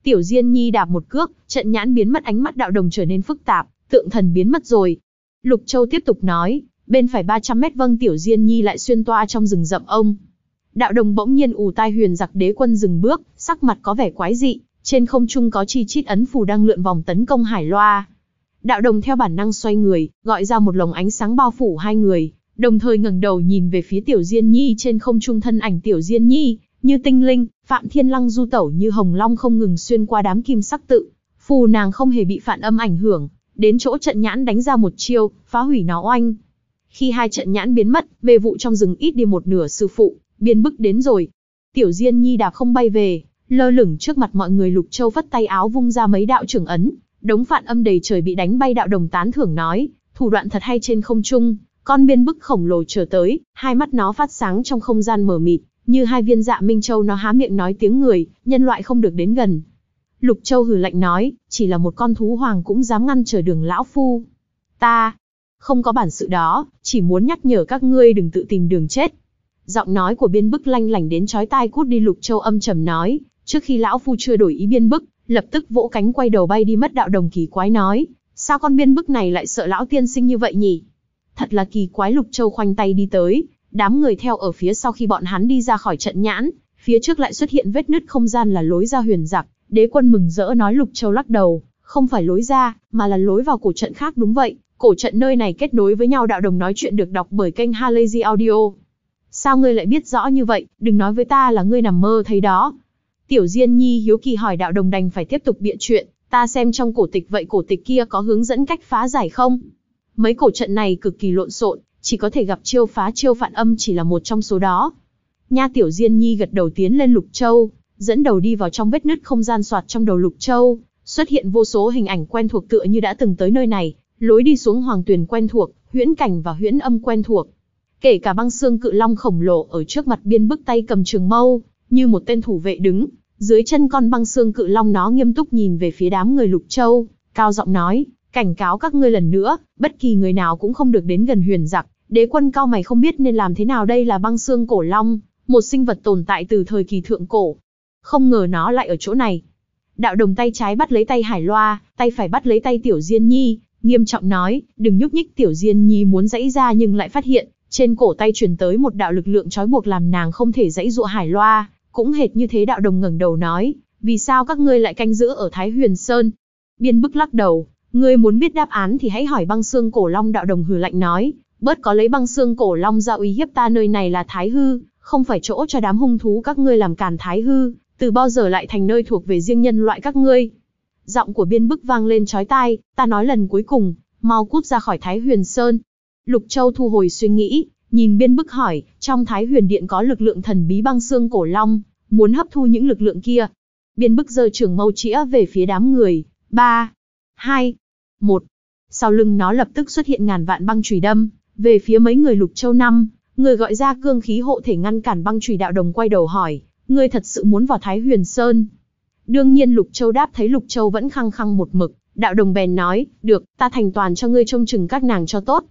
Tiểu Diên Nhi đạp một cước, trận nhãn biến mất ánh mắt đạo đồng trở nên phức tạp, tượng thần biến mất rồi. Lục Châu tiếp tục nói, bên phải 300 mét vâng Tiểu Diên Nhi lại xuyên toa trong rừng rậm ông. Đạo đồng bỗng nhiên ù tai huyền giặc đế quân dừng bước, sắc mặt có vẻ quái dị. Trên không trung có chi chít ấn phù đang lượn vòng tấn công Hải Loa. Đạo đồng theo bản năng xoay người, gọi ra một lồng ánh sáng bao phủ hai người, đồng thời ngẩng đầu nhìn về phía Tiểu Diên Nhi trên không trung thân ảnh Tiểu Diên Nhi, như tinh linh, Phạm Thiên Lăng du tẩu như hồng long không ngừng xuyên qua đám kim sắc tự, phù nàng không hề bị phản âm ảnh hưởng, đến chỗ trận nhãn đánh ra một chiêu, phá hủy nó oanh. Khi hai trận nhãn biến mất, mê vụ trong rừng ít đi một nửa sư phụ, biến bức đến rồi. Tiểu Diên Nhi đã không bay về, lơ lửng trước mặt mọi người lục châu phất tay áo vung ra mấy đạo trưởng ấn đống phản âm đầy trời bị đánh bay đạo đồng tán thưởng nói thủ đoạn thật hay trên không trung con biên bức khổng lồ trở tới hai mắt nó phát sáng trong không gian mờ mịt như hai viên dạ minh châu nó há miệng nói tiếng người nhân loại không được đến gần lục châu hừ lạnh nói chỉ là một con thú hoàng cũng dám ngăn trở đường lão phu ta không có bản sự đó chỉ muốn nhắc nhở các ngươi đừng tự tìm đường chết giọng nói của biên bức lanh lảnh đến chói tai cút đi lục châu âm trầm nói Trước khi lão phu chưa đổi ý biên bức, lập tức vỗ cánh quay đầu bay đi mất đạo đồng kỳ quái nói, sao con biên bức này lại sợ lão tiên sinh như vậy nhỉ? Thật là kỳ quái lục châu khoanh tay đi tới, đám người theo ở phía sau khi bọn hắn đi ra khỏi trận nhãn, phía trước lại xuất hiện vết nứt không gian là lối ra huyền giặc, đế quân mừng rỡ nói lục châu lắc đầu, không phải lối ra, mà là lối vào cổ trận khác đúng vậy, cổ trận nơi này kết nối với nhau đạo đồng nói chuyện được đọc bởi kênh Halazy Audio. Sao ngươi lại biết rõ như vậy, đừng nói với ta là ngươi nằm mơ thấy đó, Tiểu Diên Nhi hiếu kỳ hỏi đạo đồng đành phải tiếp tục bịa chuyện, ta xem trong cổ tịch vậy cổ tịch kia có hướng dẫn cách phá giải không? Mấy cổ trận này cực kỳ lộn xộn, chỉ có thể gặp chiêu phá chiêu phản âm chỉ là một trong số đó. Nha Tiểu Diên Nhi gật đầu tiến lên Lục Châu, dẫn đầu đi vào trong vết nứt không gian soạt trong đầu Lục Châu, xuất hiện vô số hình ảnh quen thuộc tựa như đã từng tới nơi này, lối đi xuống hoàng tuyền quen thuộc, huyễn cảnh và huyễn âm quen thuộc. Kể cả băng xương cự long khổng lồ ở trước mặt biên bức tay cầm trường mâu, như một tên thủ vệ đứng, dưới chân con băng xương cự long nó nghiêm túc nhìn về phía đám người Lục Châu, cao giọng nói, cảnh cáo các ngươi lần nữa, bất kỳ người nào cũng không được đến gần huyền giặc, đế quân cao mày không biết nên làm thế nào đây là băng xương cổ long, một sinh vật tồn tại từ thời kỳ thượng cổ. Không ngờ nó lại ở chỗ này. Đạo đồng tay trái bắt lấy tay Hải Loa, tay phải bắt lấy tay Tiểu Diên Nhi, nghiêm trọng nói, đừng nhúc nhích Tiểu Diên Nhi muốn dãy ra nhưng lại phát hiện, trên cổ tay truyền tới một đạo lực lượng trói buộc làm nàng không thể dãy dụa Hải Loa, cũng hệt như thế đạo đồng ngẩng đầu nói, vì sao các ngươi lại canh giữ ở Thái Huyền Sơn? Biên bức lắc đầu, ngươi muốn biết đáp án thì hãy hỏi băng xương cổ long đạo đồng hừ lạnh nói, bớt có lấy băng xương cổ long ra uy hiếp ta nơi này là Thái Hư, không phải chỗ cho đám hung thú các ngươi làm càn Thái Hư, từ bao giờ lại thành nơi thuộc về riêng nhân loại các ngươi. Giọng của biên bức vang lên chói tai, ta nói lần cuối cùng, mau cút ra khỏi Thái Huyền Sơn. Lục Châu thu hồi suy nghĩ, Nhìn biên bức hỏi, trong Thái Huyền Điện có lực lượng thần bí băng xương cổ long, muốn hấp thu những lực lượng kia. Biên bức giơ trường mâu chĩa về phía đám người. Ba, hai, một. Sau lưng nó lập tức xuất hiện ngàn vạn băng chùy đâm, về phía mấy người lục châu năm, người gọi ra cương khí hộ thể ngăn cản băng chùy đạo đồng quay đầu hỏi, ngươi thật sự muốn vào Thái Huyền Sơn. Đương nhiên Lục Châu đáp thấy Lục Châu vẫn khăng khăng một mực, đạo đồng bèn nói, được, ta thành toàn cho ngươi trông chừng các nàng cho tốt,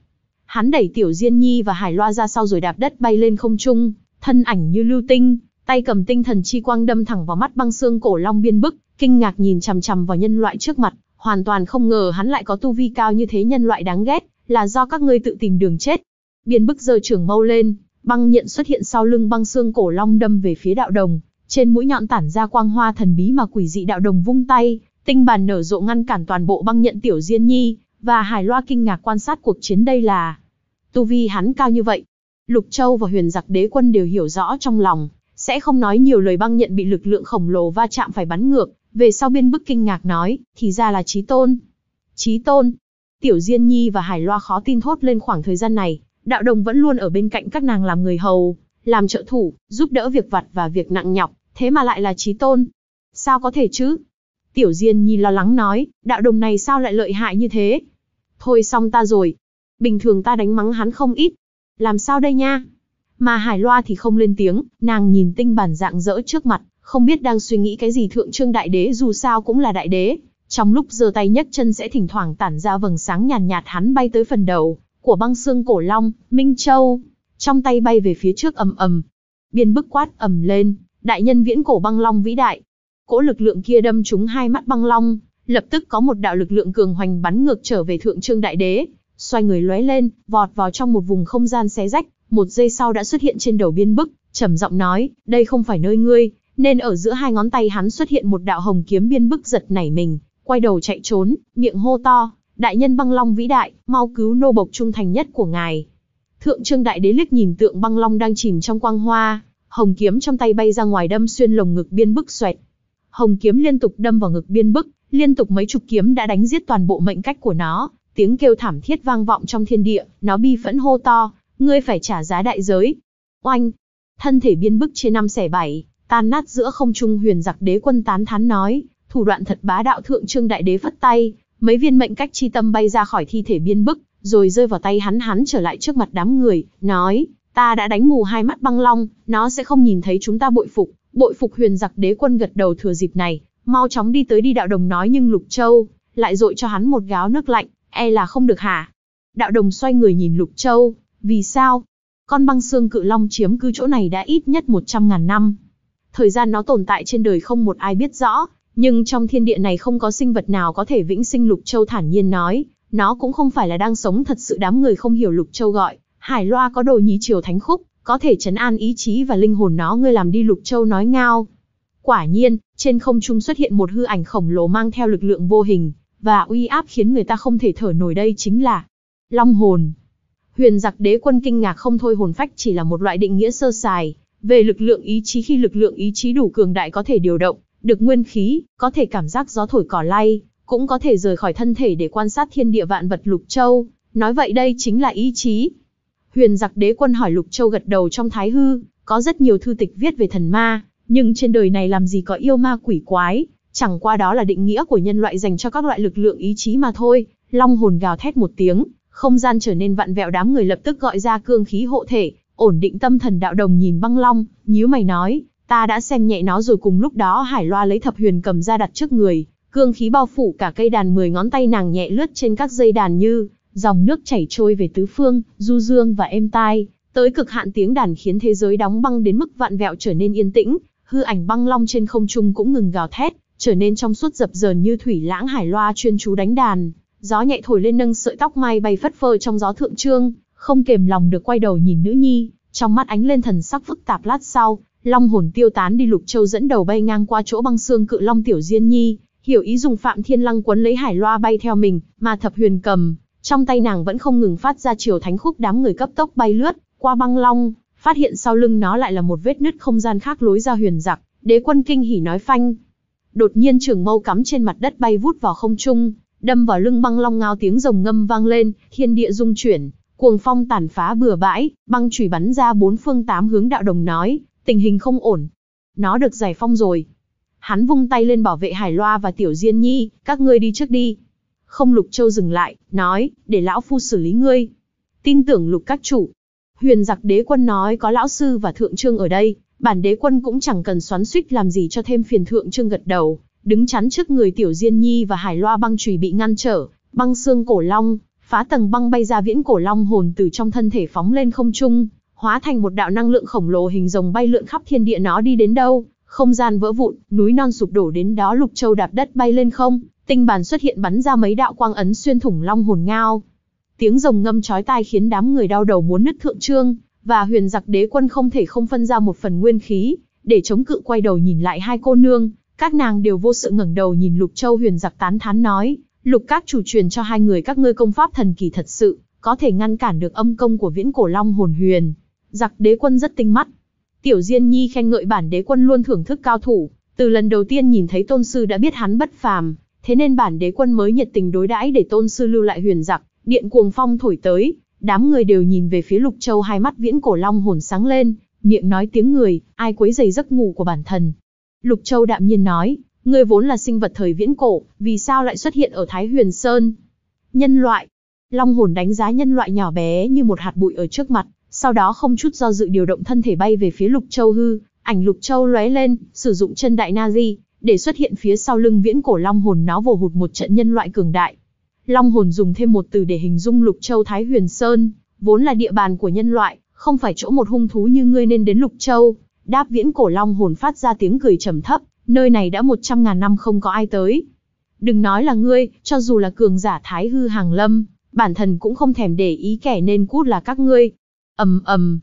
Hắn đẩy Tiểu Diên Nhi và Hải Loa ra sau rồi đạp đất bay lên không trung, thân ảnh như lưu tinh, tay cầm tinh thần chi quang đâm thẳng vào mắt băng xương cổ long biên bức, kinh ngạc nhìn chằm chằm vào nhân loại trước mặt, hoàn toàn không ngờ hắn lại có tu vi cao như thế nhân loại đáng ghét, là do các ngươi tự tìm đường chết. Biên bức giơ trưởng mâu lên, băng nhận xuất hiện sau lưng băng xương cổ long đâm về phía đạo đồng, trên mũi nhọn tản ra quang hoa thần bí mà quỷ dị đạo đồng vung tay, tinh bàn nở rộ ngăn cản toàn bộ băng nhận tiểu diên nhi, và Hải Loa kinh ngạc quan sát cuộc chiến đây là Tu vi hắn cao như vậy, Lục Châu và huyền giặc đế quân đều hiểu rõ trong lòng, sẽ không nói nhiều lời băng nhận bị lực lượng khổng lồ va chạm phải bắn ngược. Về sau biên bức kinh ngạc nói, thì ra là trí tôn. Trí tôn. Tiểu Diên Nhi và Hải Loa khó tin thốt lên khoảng thời gian này, đạo đồng vẫn luôn ở bên cạnh các nàng làm người hầu, làm trợ thủ, giúp đỡ việc vặt và việc nặng nhọc, thế mà lại là trí tôn. Sao có thể chứ? Tiểu Diên Nhi lo lắng nói, đạo đồng này sao lại lợi hại như thế? Thôi xong ta rồi, bình thường ta đánh mắng hắn không ít. Làm sao đây nha? Mà Hải Loa thì không lên tiếng, nàng nhìn tinh bản dạng dỡ trước mặt, không biết đang suy nghĩ cái gì thượng trương đại đế dù sao cũng là đại đế. Trong lúc giơ tay nhấc chân sẽ thỉnh thoảng tản ra vầng sáng nhàn nhạt, nhạt hắn bay tới phần đầu của băng xương cổ long, Minh Châu. Trong tay bay về phía trước ầm ầm. Biên bức quát ầm lên, đại nhân viễn cổ băng long vĩ đại. Cỗ lực lượng kia đâm trúng hai mắt băng long, lập tức có một đạo lực lượng cường hoành bắn ngược trở về thượng trương đại đế, xoay người lóe lên, vọt vào trong một vùng không gian xé rách, một giây sau đã xuất hiện trên đầu biên bức, trầm giọng nói, đây không phải nơi ngươi, nên ở giữa hai ngón tay hắn xuất hiện một đạo hồng kiếm biên bức giật nảy mình, quay đầu chạy trốn, miệng hô to, đại nhân băng long vĩ đại, mau cứu nô bộc trung thành nhất của ngài. Thượng trương đại đế liếc nhìn tượng băng long đang chìm trong quang hoa, hồng kiếm trong tay bay ra ngoài đâm xuyên lồng ngực biên bức xoẹt. Hồng kiếm liên tục đâm vào ngực biên bức, liên tục mấy chục kiếm đã đánh giết toàn bộ mệnh cách của nó, Tiếng kêu thảm thiết vang vọng trong thiên địa, nó bi phẫn hô to, ngươi phải trả giá đại giới. Oanh! Thân thể biên bức trên năm xẻ bảy, tan nát giữa không trung huyền giặc đế quân tán thán nói, thủ đoạn thật bá đạo thượng trương đại đế phất tay, mấy viên mệnh cách chi tâm bay ra khỏi thi thể biên bức, rồi rơi vào tay hắn hắn trở lại trước mặt đám người, nói, ta đã đánh mù hai mắt băng long, nó sẽ không nhìn thấy chúng ta bội phục, bội phục huyền giặc đế quân gật đầu thừa dịp này, mau chóng đi tới đi đạo đồng nói nhưng lục châu, lại dội cho hắn một gáo nước lạnh, e là không được hả? Đạo đồng xoay người nhìn Lục Châu, vì sao? Con băng xương cự long chiếm cứ chỗ này đã ít nhất 100.000 năm. Thời gian nó tồn tại trên đời không một ai biết rõ, nhưng trong thiên địa này không có sinh vật nào có thể vĩnh sinh Lục Châu thản nhiên nói, nó cũng không phải là đang sống thật sự đám người không hiểu Lục Châu gọi, Hải Loa có đồ nhí triều thánh khúc, có thể chấn an ý chí và linh hồn nó ngươi làm đi Lục Châu nói ngao. Quả nhiên, trên không trung xuất hiện một hư ảnh khổng lồ mang theo lực lượng vô hình, và uy áp khiến người ta không thể thở nổi đây chính là Long hồn. Huyền giặc đế quân kinh ngạc không thôi hồn phách chỉ là một loại định nghĩa sơ sài, về lực lượng ý chí khi lực lượng ý chí đủ cường đại có thể điều động, được nguyên khí, có thể cảm giác gió thổi cỏ lay, cũng có thể rời khỏi thân thể để quan sát thiên địa vạn vật Lục Châu, nói vậy đây chính là ý chí. Huyền giặc đế quân hỏi Lục Châu gật đầu trong thái hư, có rất nhiều thư tịch viết về thần ma, nhưng trên đời này làm gì có yêu ma quỷ quái, Chẳng qua đó là định nghĩa của nhân loại dành cho các loại lực lượng ý chí mà thôi. Long hồn gào thét một tiếng, không gian trở nên vặn vẹo đám người lập tức gọi ra cương khí hộ thể, ổn định tâm thần đạo đồng nhìn băng long, nhíu mày nói, ta đã xem nhẹ nó rồi cùng lúc đó hải loa lấy thập huyền cầm ra đặt trước người, cương khí bao phủ cả cây đàn mười ngón tay nàng nhẹ lướt trên các dây đàn như dòng nước chảy trôi về tứ phương, du dương và êm tai, tới cực hạn tiếng đàn khiến thế giới đóng băng đến mức vạn vẹo trở nên yên tĩnh, hư ảnh băng long trên không trung cũng ngừng gào thét, trở nên trong suốt dập dờn như thủy lãng hải loa chuyên chú đánh đàn, gió nhẹ thổi lên nâng sợi tóc mai bay phất phơ trong gió thượng trương, không kềm lòng được quay đầu nhìn nữ nhi, trong mắt ánh lên thần sắc phức tạp lát sau, long hồn tiêu tán đi lục châu dẫn đầu bay ngang qua chỗ băng xương cự long tiểu diên nhi, hiểu ý dùng phạm thiên lăng quấn lấy hải loa bay theo mình, mà thập huyền cầm, trong tay nàng vẫn không ngừng phát ra chiều thánh khúc đám người cấp tốc bay lướt, qua băng long, phát hiện sau lưng nó lại là một vết nứt không gian khác lối ra huyền giặc, đế quân kinh hỉ nói phanh đột nhiên trường mâu cắm trên mặt đất bay vút vào không trung, đâm vào lưng băng long ngao tiếng rồng ngâm vang lên, thiên địa rung chuyển, cuồng phong tàn phá bừa bãi, băng chùy bắn ra bốn phương tám hướng đạo đồng nói, tình hình không ổn. Nó được giải phong rồi. Hắn vung tay lên bảo vệ Hải Loa và Tiểu Diên Nhi, các ngươi đi trước đi. Không Lục Châu dừng lại, nói, để lão phu xử lý ngươi. Tin tưởng Lục các chủ. Huyền giặc đế quân nói có lão sư và thượng trương ở đây, bản đế quân cũng chẳng cần xoắn suýt làm gì cho thêm phiền thượng trương gật đầu, đứng chắn trước người tiểu diên nhi và hải loa băng chùy bị ngăn trở, băng xương cổ long, phá tầng băng bay ra viễn cổ long hồn từ trong thân thể phóng lên không trung, hóa thành một đạo năng lượng khổng lồ hình rồng bay lượn khắp thiên địa nó đi đến đâu, không gian vỡ vụn, núi non sụp đổ đến đó lục châu đạp đất bay lên không, tinh bản xuất hiện bắn ra mấy đạo quang ấn xuyên thủng long hồn ngao. Tiếng rồng ngâm chói tai khiến đám người đau đầu muốn nứt thượng trương, và huyền giặc đế quân không thể không phân ra một phần nguyên khí, để chống cự quay đầu nhìn lại hai cô nương, các nàng đều vô sự ngẩng đầu nhìn Lục Châu huyền giặc tán thán nói, Lục Các chủ truyền cho hai người các ngươi công pháp thần kỳ thật sự, có thể ngăn cản được âm công của viễn cổ long hồn huyền. Giặc đế quân rất tinh mắt. Tiểu Diên Nhi khen ngợi bản đế quân luôn thưởng thức cao thủ, từ lần đầu tiên nhìn thấy tôn sư đã biết hắn bất phàm, thế nên bản đế quân mới nhiệt tình đối đãi để tôn sư lưu lại huyền giặc, điện cuồng phong thổi tới, Đám người đều nhìn về phía Lục Châu hai mắt viễn cổ long hồn sáng lên, miệng nói tiếng người, ai quấy rầy giấc ngủ của bản thân. Lục Châu đạm nhiên nói, ngươi vốn là sinh vật thời viễn cổ, vì sao lại xuất hiện ở Thái Huyền Sơn? Nhân loại. Long hồn đánh giá nhân loại nhỏ bé như một hạt bụi ở trước mặt, sau đó không chút do dự điều động thân thể bay về phía Lục Châu hư, ảnh Lục Châu lóe lên, sử dụng chân đại Na Di để xuất hiện phía sau lưng viễn cổ long hồn nó vồ hụt một trận nhân loại cường đại. Long hồn dùng thêm một từ để hình dung Lục Châu Thái Huyền Sơn, vốn là địa bàn của nhân loại, không phải chỗ một hung thú như ngươi nên đến Lục Châu. Đáp viễn cổ long hồn phát ra tiếng cười trầm thấp, nơi này đã một trăm ngàn năm không có ai tới. Đừng nói là ngươi, cho dù là cường giả thái hư hàng lâm, bản thân cũng không thèm để ý kẻ nên cút là các ngươi. ầm ầm,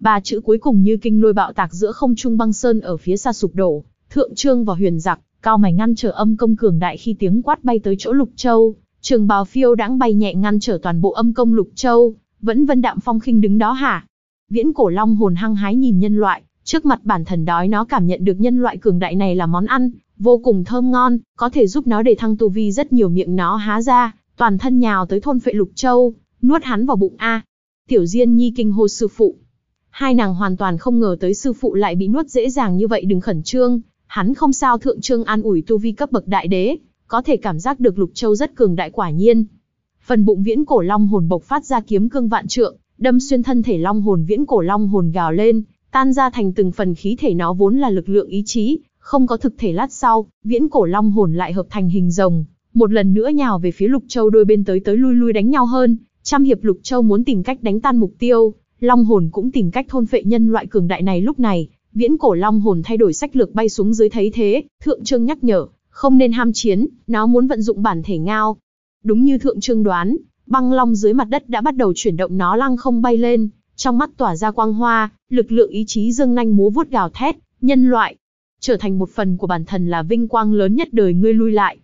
ba chữ cuối cùng như kinh lôi bạo tạc giữa không trung băng sơn ở phía xa sụp đổ, thượng trương và huyền giặc, cao mày ngăn trở âm công cường đại khi tiếng quát bay tới chỗ lục châu, trường bào phiêu đãng bay nhẹ ngăn trở toàn bộ âm công lục châu, vẫn vân đạm phong khinh đứng đó hả? Viễn cổ long hồn hăng hái nhìn nhân loại, trước mặt bản thần đói nó cảm nhận được nhân loại cường đại này là món ăn, vô cùng thơm ngon, có thể giúp nó để thăng tu vi rất nhiều miệng nó há ra, toàn thân nhào tới thôn phệ lục châu, nuốt hắn vào bụng a. Tiểu Diên Nhi kinh hô sư phụ. Hai nàng hoàn toàn không ngờ tới sư phụ lại bị nuốt dễ dàng như vậy đừng khẩn trương, hắn không sao thượng trương an ủi tu vi cấp bậc đại đế, có thể cảm giác được Lục Châu rất cường đại quả nhiên. Phần bụng viễn cổ long hồn bộc phát ra kiếm cương vạn trượng, đâm xuyên thân thể long hồn viễn cổ long hồn gào lên, tan ra thành từng phần khí thể nó vốn là lực lượng ý chí, không có thực thể lát sau, viễn cổ long hồn lại hợp thành hình rồng, một lần nữa nhào về phía Lục Châu đôi bên tới tới lui lui đánh nhau hơn, trăm hiệp Lục Châu muốn tìm cách đánh tan mục tiêu, long hồn cũng tìm cách thôn phệ nhân loại cường đại này lúc này, viễn cổ long hồn thay đổi sách lược bay xuống dưới thấy thế, thượng trương nhắc nhở, không nên ham chiến, nó muốn vận dụng bản thể ngao. Đúng như thượng trương đoán, băng long dưới mặt đất đã bắt đầu chuyển động nó lăng không bay lên, trong mắt tỏa ra quang hoa, lực lượng ý chí dương nhanh múa vuốt gào thét, nhân loại, trở thành một phần của bản thân là vinh quang lớn nhất đời ngươi lui lại.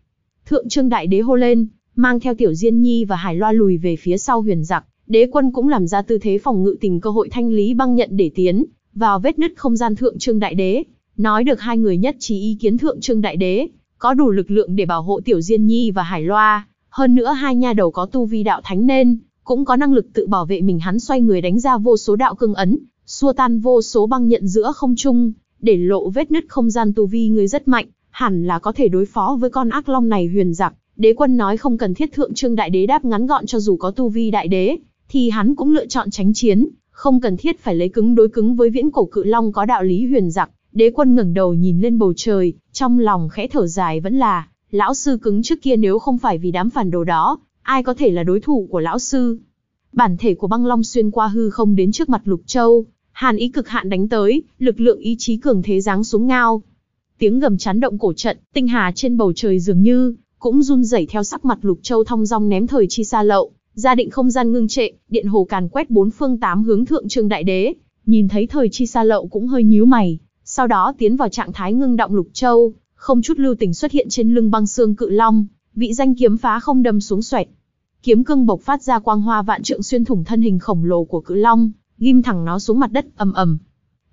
Thượng trương đại đế hô lên, mang theo tiểu diên nhi và hải loa lùi về phía sau huyền giặc, đế quân cũng làm ra tư thế phòng ngự tình cơ hội thanh lý băng nhận để tiến, vào vết nứt không gian thượng trương đại đế, nói được hai người nhất trí ý kiến thượng trương đại đế, có đủ lực lượng để bảo hộ Tiểu Diên Nhi và Hải Loa, hơn nữa hai nha đầu có tu vi đạo thánh nên cũng có năng lực tự bảo vệ mình, hắn xoay người đánh ra vô số đạo cương ấn, xua tan vô số băng nhận giữa không trung, để lộ vết nứt không gian tu vi người rất mạnh, hẳn là có thể đối phó với con ác long này huyền giặc. Đế quân nói không cần thiết thượng trương đại đế đáp ngắn gọn cho dù có tu vi đại đế, thì hắn cũng lựa chọn tránh chiến, không cần thiết phải lấy cứng đối cứng với viễn cổ cự long có đạo lý huyền giặc, Đế quân ngẩng đầu nhìn lên bầu trời, trong lòng khẽ thở dài vẫn là, lão sư cứng trước kia nếu không phải vì đám phản đồ đó, ai có thể là đối thủ của lão sư. Bản thể của băng long xuyên qua hư không đến trước mặt Lục Châu, hàn ý cực hạn đánh tới, lực lượng ý chí cường thế giáng xuống ngao. Tiếng gầm chán động cổ trận, tinh hà trên bầu trời dường như, cũng run rẩy theo sắc mặt Lục Châu thong dong ném thời chi xa lậu, gia định không gian ngưng trệ, điện hồ càn quét bốn phương tám hướng thượng trương đại đế, nhìn thấy thời chi xa lậu cũng hơi nhíu mày, sau đó tiến vào trạng thái ngưng động lục châu, không chút lưu tình xuất hiện trên lưng băng xương cự long, vị danh kiếm phá không đâm xuống xoẹt. Kiếm cương bộc phát ra quang hoa vạn trượng xuyên thủng thân hình khổng lồ của cự long, ghim thẳng nó xuống mặt đất ầm ầm.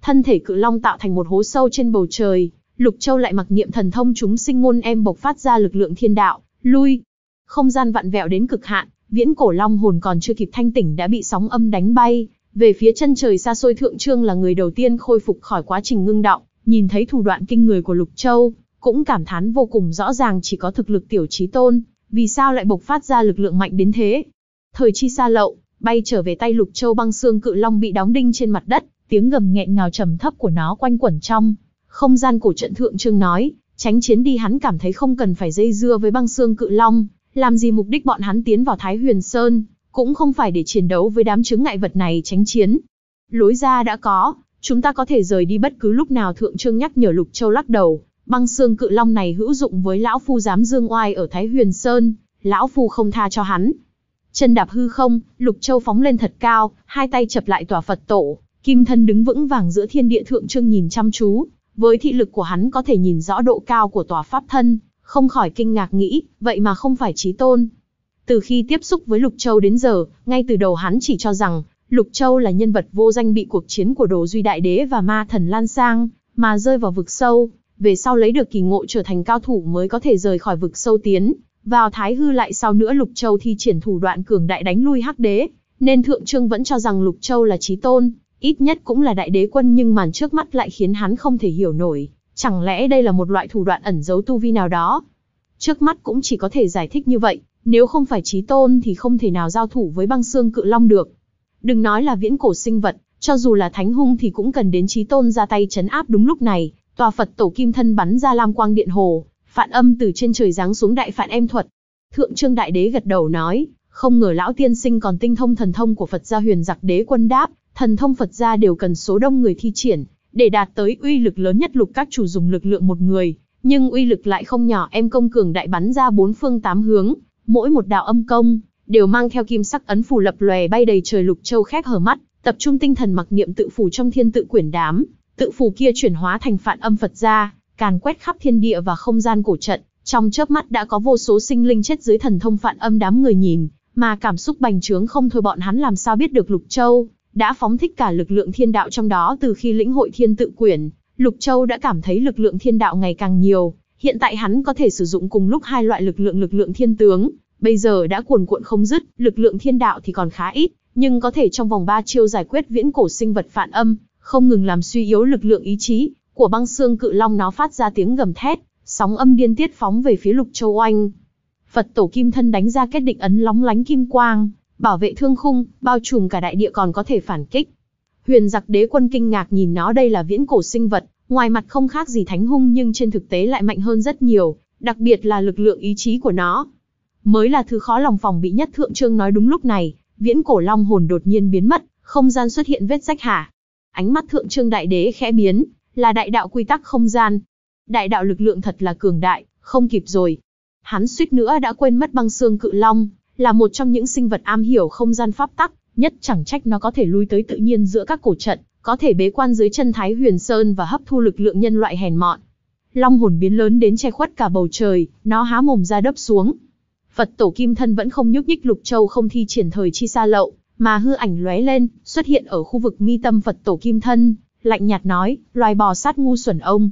Thân thể cự long tạo thành một hố sâu trên bầu trời, Lục Châu lại mặc niệm thần thông chúng sinh ngôn em bộc phát ra lực lượng thiên đạo, lui. Không gian vặn vẹo đến cực hạn, viễn cổ long hồn còn chưa kịp thanh tỉnh đã bị sóng âm đánh bay, về phía chân trời xa xôi Thượng Trương là người đầu tiên khôi phục khỏi quá trình ngưng động, nhìn thấy thủ đoạn kinh người của Lục Châu, cũng cảm thán vô cùng rõ ràng chỉ có thực lực tiểu trí tôn, vì sao lại bộc phát ra lực lượng mạnh đến thế. Thời chi xa lậu, bay trở về tay Lục Châu băng xương cự long bị đóng đinh trên mặt đất, tiếng gầm nghẹn ngào trầm thấp của nó quanh quẩn trong. Không gian cổ trận Thượng Trương nói, tránh chiến đi hắn cảm thấy không cần phải dây dưa với băng xương cự long, làm gì mục đích bọn hắn tiến vào Thái Huyền Sơn, cũng không phải để chiến đấu với đám chứng ngại vật này tránh chiến. Lối ra đã có, chúng ta có thể rời đi bất cứ lúc nào Thượng Trương nhắc nhở Lục Châu lắc đầu, băng xương cự long này hữu dụng với lão phu dám dương oai ở Thái Huyền Sơn, lão phu không tha cho hắn. Chân đạp hư không, Lục Châu phóng lên thật cao, hai tay chập lại tòa Phật tổ, kim thân đứng vững vàng giữa thiên địa Thượng Trương nhìn chăm chú, với thị lực của hắn có thể nhìn rõ độ cao của tòa pháp thân, không khỏi kinh ngạc nghĩ, vậy mà không phải chí tôn, từ khi tiếp xúc với Lục Châu đến giờ, ngay từ đầu hắn chỉ cho rằng, Lục Châu là nhân vật vô danh bị cuộc chiến của Đồ Duy Đại Đế và Ma Thần Lan Sang, mà rơi vào vực sâu, về sau lấy được kỳ ngộ trở thành cao thủ mới có thể rời khỏi vực sâu tiến, vào Thái Hư lại sau nữa Lục Châu thi triển thủ đoạn cường đại đánh lui Hắc Đế, nên Thượng Trương vẫn cho rằng Lục Châu là trí tôn, ít nhất cũng là đại đế quân nhưng màn trước mắt lại khiến hắn không thể hiểu nổi, chẳng lẽ đây là một loại thủ đoạn ẩn giấu tu vi nào đó? Trước mắt cũng chỉ có thể giải thích như vậy, nếu không phải trí tôn thì không thể nào giao thủ với băng xương cự long được. Đừng nói là viễn cổ sinh vật, cho dù là thánh hung thì cũng cần đến trí tôn ra tay chấn áp đúng lúc này. Tòa Phật tổ kim thân bắn ra lam quang điện hồ, phản âm từ trên trời giáng xuống đại phản em thuật. Thượng trương đại đế gật đầu nói, không ngờ lão tiên sinh còn tinh thông thần thông của Phật gia huyền giặc đế quân đáp, thần thông Phật gia đều cần số đông người thi triển, để đạt tới uy lực lớn nhất lục các chủ dùng lực lượng một người, nhưng uy lực lại không nhỏ em công cường đại bắn ra bốn phương tám hướng, mỗi một đạo âm công đều mang theo kim sắc ấn phù lập lòe bay đầy trời lục châu khép hờ mắt, tập trung tinh thần mặc niệm tự phủ trong thiên tự quyển đám, tự phủ kia chuyển hóa thành phản âm Phật ra, càn quét khắp thiên địa và không gian cổ trận, trong chớp mắt đã có vô số sinh linh chết dưới thần thông phản âm đám người nhìn, mà cảm xúc bành trướng không thôi bọn hắn làm sao biết được Lục Châu đã phóng thích cả lực lượng thiên đạo trong đó từ khi lĩnh hội thiên tự quyển, Lục Châu đã cảm thấy lực lượng thiên đạo ngày càng nhiều, Hiện tại hắn có thể sử dụng cùng lúc hai loại lực lượng lực lượng thiên tướng, bây giờ đã cuồn cuộn không dứt, lực lượng thiên đạo thì còn khá ít, nhưng có thể trong vòng 3 chiêu giải quyết viễn cổ sinh vật phản âm, không ngừng làm suy yếu lực lượng ý chí của băng xương cự long nó phát ra tiếng gầm thét, sóng âm điên tiết phóng về phía Lục Châu Oanh. Phật tổ kim thân đánh ra kết định ấn lóng lánh kim quang, bảo vệ thương khung, bao trùm cả đại địa còn có thể phản kích. Huyền giặc đế quân kinh ngạc nhìn nó đây là viễn cổ sinh vật, Ngoài mặt không khác gì thánh hung nhưng trên thực tế lại mạnh hơn rất nhiều, đặc biệt là lực lượng ý chí của nó. Mới là thứ khó lòng phòng bị nhất thượng trương nói đúng lúc này, viễn cổ long hồn đột nhiên biến mất, không gian xuất hiện vết rách hả. Ánh mắt thượng trương đại đế khẽ biến, là đại đạo quy tắc không gian. Đại đạo lực lượng thật là cường đại, không kịp rồi. Hắn suýt nữa đã quên mất băng xương cự long, là một trong những sinh vật am hiểu không gian pháp tắc, nhất chẳng trách nó có thể lui tới tự nhiên giữa các cổ trận có thể bế quan dưới chân Thái Huyền Sơn và hấp thu lực lượng nhân loại hèn mọn. Long hồn biến lớn đến che khuất cả bầu trời, nó há mồm ra đớp xuống. Phật tổ kim thân vẫn không nhúc nhích Lục Châu không thi triển thời chi xa lậu, mà hư ảnh lóe lên, xuất hiện ở khu vực mi tâm Phật tổ kim thân, lạnh nhạt nói, loài bò sát ngu xuẩn ông.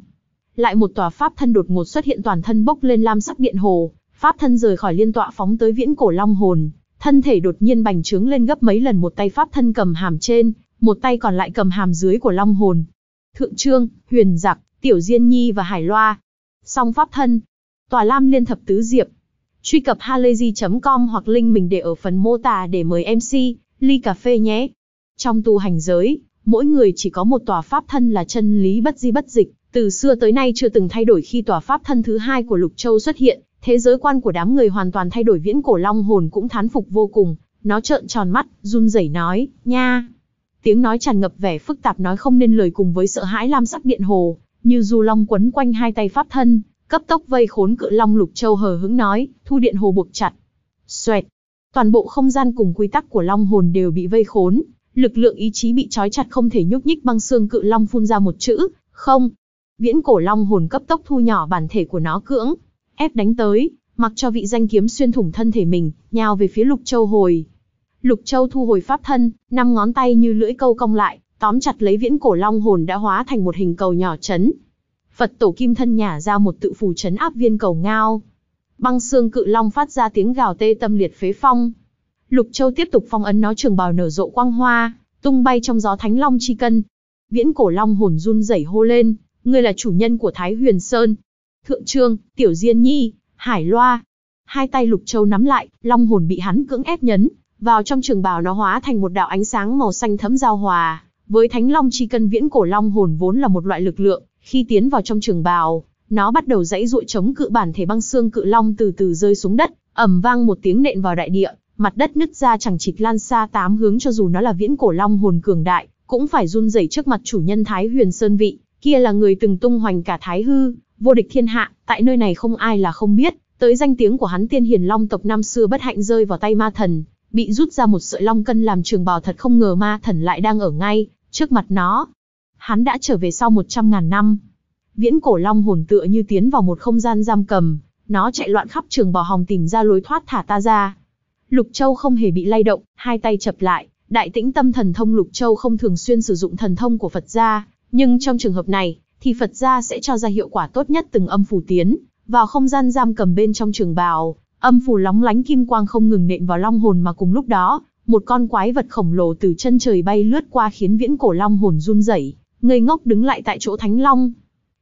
Lại một tòa pháp thân đột ngột xuất hiện toàn thân bốc lên lam sắc điện hồ, pháp thân rời khỏi liên tọa phóng tới viễn cổ long hồn, thân thể đột nhiên bành trướng lên gấp mấy lần một tay pháp thân cầm hàm trên, một tay còn lại cầm hàm dưới của long hồn. Thượng Trương, Huyền Giặc, Tiểu Diên Nhi và Hải Loa. Song Pháp Thân. Tòa Lam Liên Thập Tứ Diệp. Truy cập halayzi.com hoặc link mình để ở phần mô tả để mời MC, ly cà phê nhé. Trong tu hành giới, mỗi người chỉ có một tòa pháp thân là chân lý bất di bất dịch, từ xưa tới nay chưa từng thay đổi khi tòa pháp thân thứ hai của Lục Châu xuất hiện, thế giới quan của đám người hoàn toàn thay đổi viễn cổ long hồn cũng thán phục vô cùng, nó trợn tròn mắt, run rẩy nói, nha, tiếng nói tràn ngập vẻ phức tạp nói không nên lời cùng với sợ hãi lam sắc điện hồ, như du long quấn quanh hai tay pháp thân, cấp tốc vây khốn cự long lục châu hờ hững nói, thu điện hồ buộc chặt. Xoẹt, toàn bộ không gian cùng quy tắc của long hồn đều bị vây khốn, lực lượng ý chí bị trói chặt không thể nhúc nhích băng xương cự long phun ra một chữ, không. Viễn cổ long hồn cấp tốc thu nhỏ bản thể của nó cưỡng, ép đánh tới, mặc cho vị danh kiếm xuyên thủng thân thể mình, nhào về phía lục châu hồi. Lục Châu thu hồi pháp thân, năm ngón tay như lưỡi câu cong lại, tóm chặt lấy viễn cổ long hồn đã hóa thành một hình cầu nhỏ chấn. Phật tổ kim thân nhả ra một tự phù chấn áp viên cầu ngao. Băng xương cự long phát ra tiếng gào tê tâm liệt phế phong. Lục Châu tiếp tục phong ấn nó trường bào nở rộ quang hoa, tung bay trong gió thánh long chi cân. Viễn cổ long hồn run rẩy hô lên, ngươi là chủ nhân của Thái Huyền Sơn. Thượng Trương, Tiểu Diên Nhi, Hải Loa. Hai tay Lục Châu nắm lại, long hồn bị hắn cưỡng ép nhấn, vào trong trường bào nó hóa thành một đạo ánh sáng màu xanh thẫm giao hòa, với Thánh Long chi cân viễn cổ long hồn vốn là một loại lực lượng, khi tiến vào trong trường bào, nó bắt đầu dãy dụa chống cự bản thể băng xương cự long từ từ rơi xuống đất, ầm vang một tiếng nện vào đại địa, mặt đất nứt ra chẳng chịt lan xa tám hướng cho dù nó là viễn cổ long hồn cường đại, cũng phải run rẩy trước mặt chủ nhân Thái Huyền Sơn vị, kia là người từng tung hoành cả Thái hư, vô địch thiên hạ, tại nơi này không ai là không biết, tới danh tiếng của hắn Tiên Hiền Long tộc năm xưa bất hạnh rơi vào tay ma thần, bị rút ra một sợi long cân làm trường bào thật không ngờ ma thần lại đang ở ngay, trước mặt nó. Hắn đã trở về sau 100.000 năm. Viễn cổ long hồn tựa như tiến vào một không gian giam cầm, nó chạy loạn khắp trường bào hòng tìm ra lối thoát thả ta ra. Lục Châu không hề bị lay động, hai tay chập lại, đại tĩnh tâm thần thông Lục Châu không thường xuyên sử dụng thần thông của Phật gia, nhưng trong trường hợp này, thì Phật gia sẽ cho ra hiệu quả tốt nhất từng âm phủ tiến, vào không gian giam cầm bên trong trường bào, Âm phù lóng lánh kim quang không ngừng nện vào long hồn mà cùng lúc đó, một con quái vật khổng lồ từ chân trời bay lướt qua khiến viễn cổ long hồn run rẩy, ngây ngốc đứng lại tại chỗ thánh long.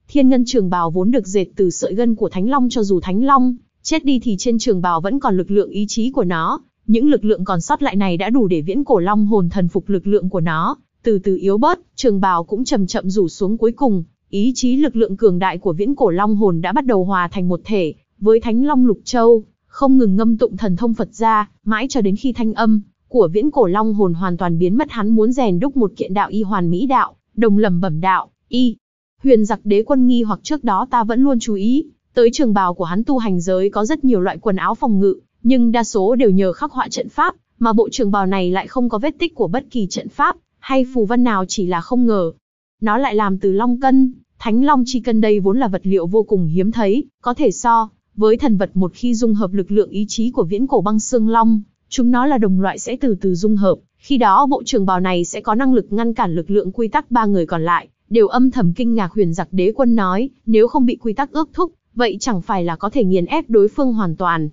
Thiên ngân trường bào vốn được dệt từ sợi gân của thánh long cho dù thánh long chết đi thì trên trường bào vẫn còn lực lượng ý chí của nó, những lực lượng còn sót lại này đã đủ để viễn cổ long hồn thần phục lực lượng của nó, từ từ yếu bớt, trường bào cũng chậm chậm rủ xuống cuối cùng, ý chí lực lượng cường đại của viễn cổ long hồn đã bắt đầu hòa thành một thể với thánh long lục châu không ngừng ngâm tụng thần thông Phật ra, mãi cho đến khi thanh âm của viễn cổ long hồn hoàn toàn biến mất hắn muốn rèn đúc một kiện đạo y hoàn mỹ đạo, đồng lầm bẩm đạo, y. Huyền giặc đế quân nghi hoặc trước đó ta vẫn luôn chú ý, tới trường bào của hắn tu hành giới có rất nhiều loại quần áo phòng ngự, nhưng đa số đều nhờ khắc họa trận pháp, mà bộ trường bào này lại không có vết tích của bất kỳ trận pháp, hay phù văn nào chỉ là không ngờ. Nó lại làm từ long cân, thánh long chi cân đây vốn là vật liệu vô cùng hiếm thấy, có thể so với thần vật một khi dung hợp lực lượng ý chí của viễn cổ băng xương long, chúng nó là đồng loại sẽ từ từ dung hợp, khi đó bộ trưởng bào này sẽ có năng lực ngăn cản lực lượng quy tắc ba người còn lại, đều âm thầm kinh ngạc huyền giặc đế quân nói, nếu không bị quy tắc ước thúc, vậy chẳng phải là có thể nghiền ép đối phương hoàn toàn.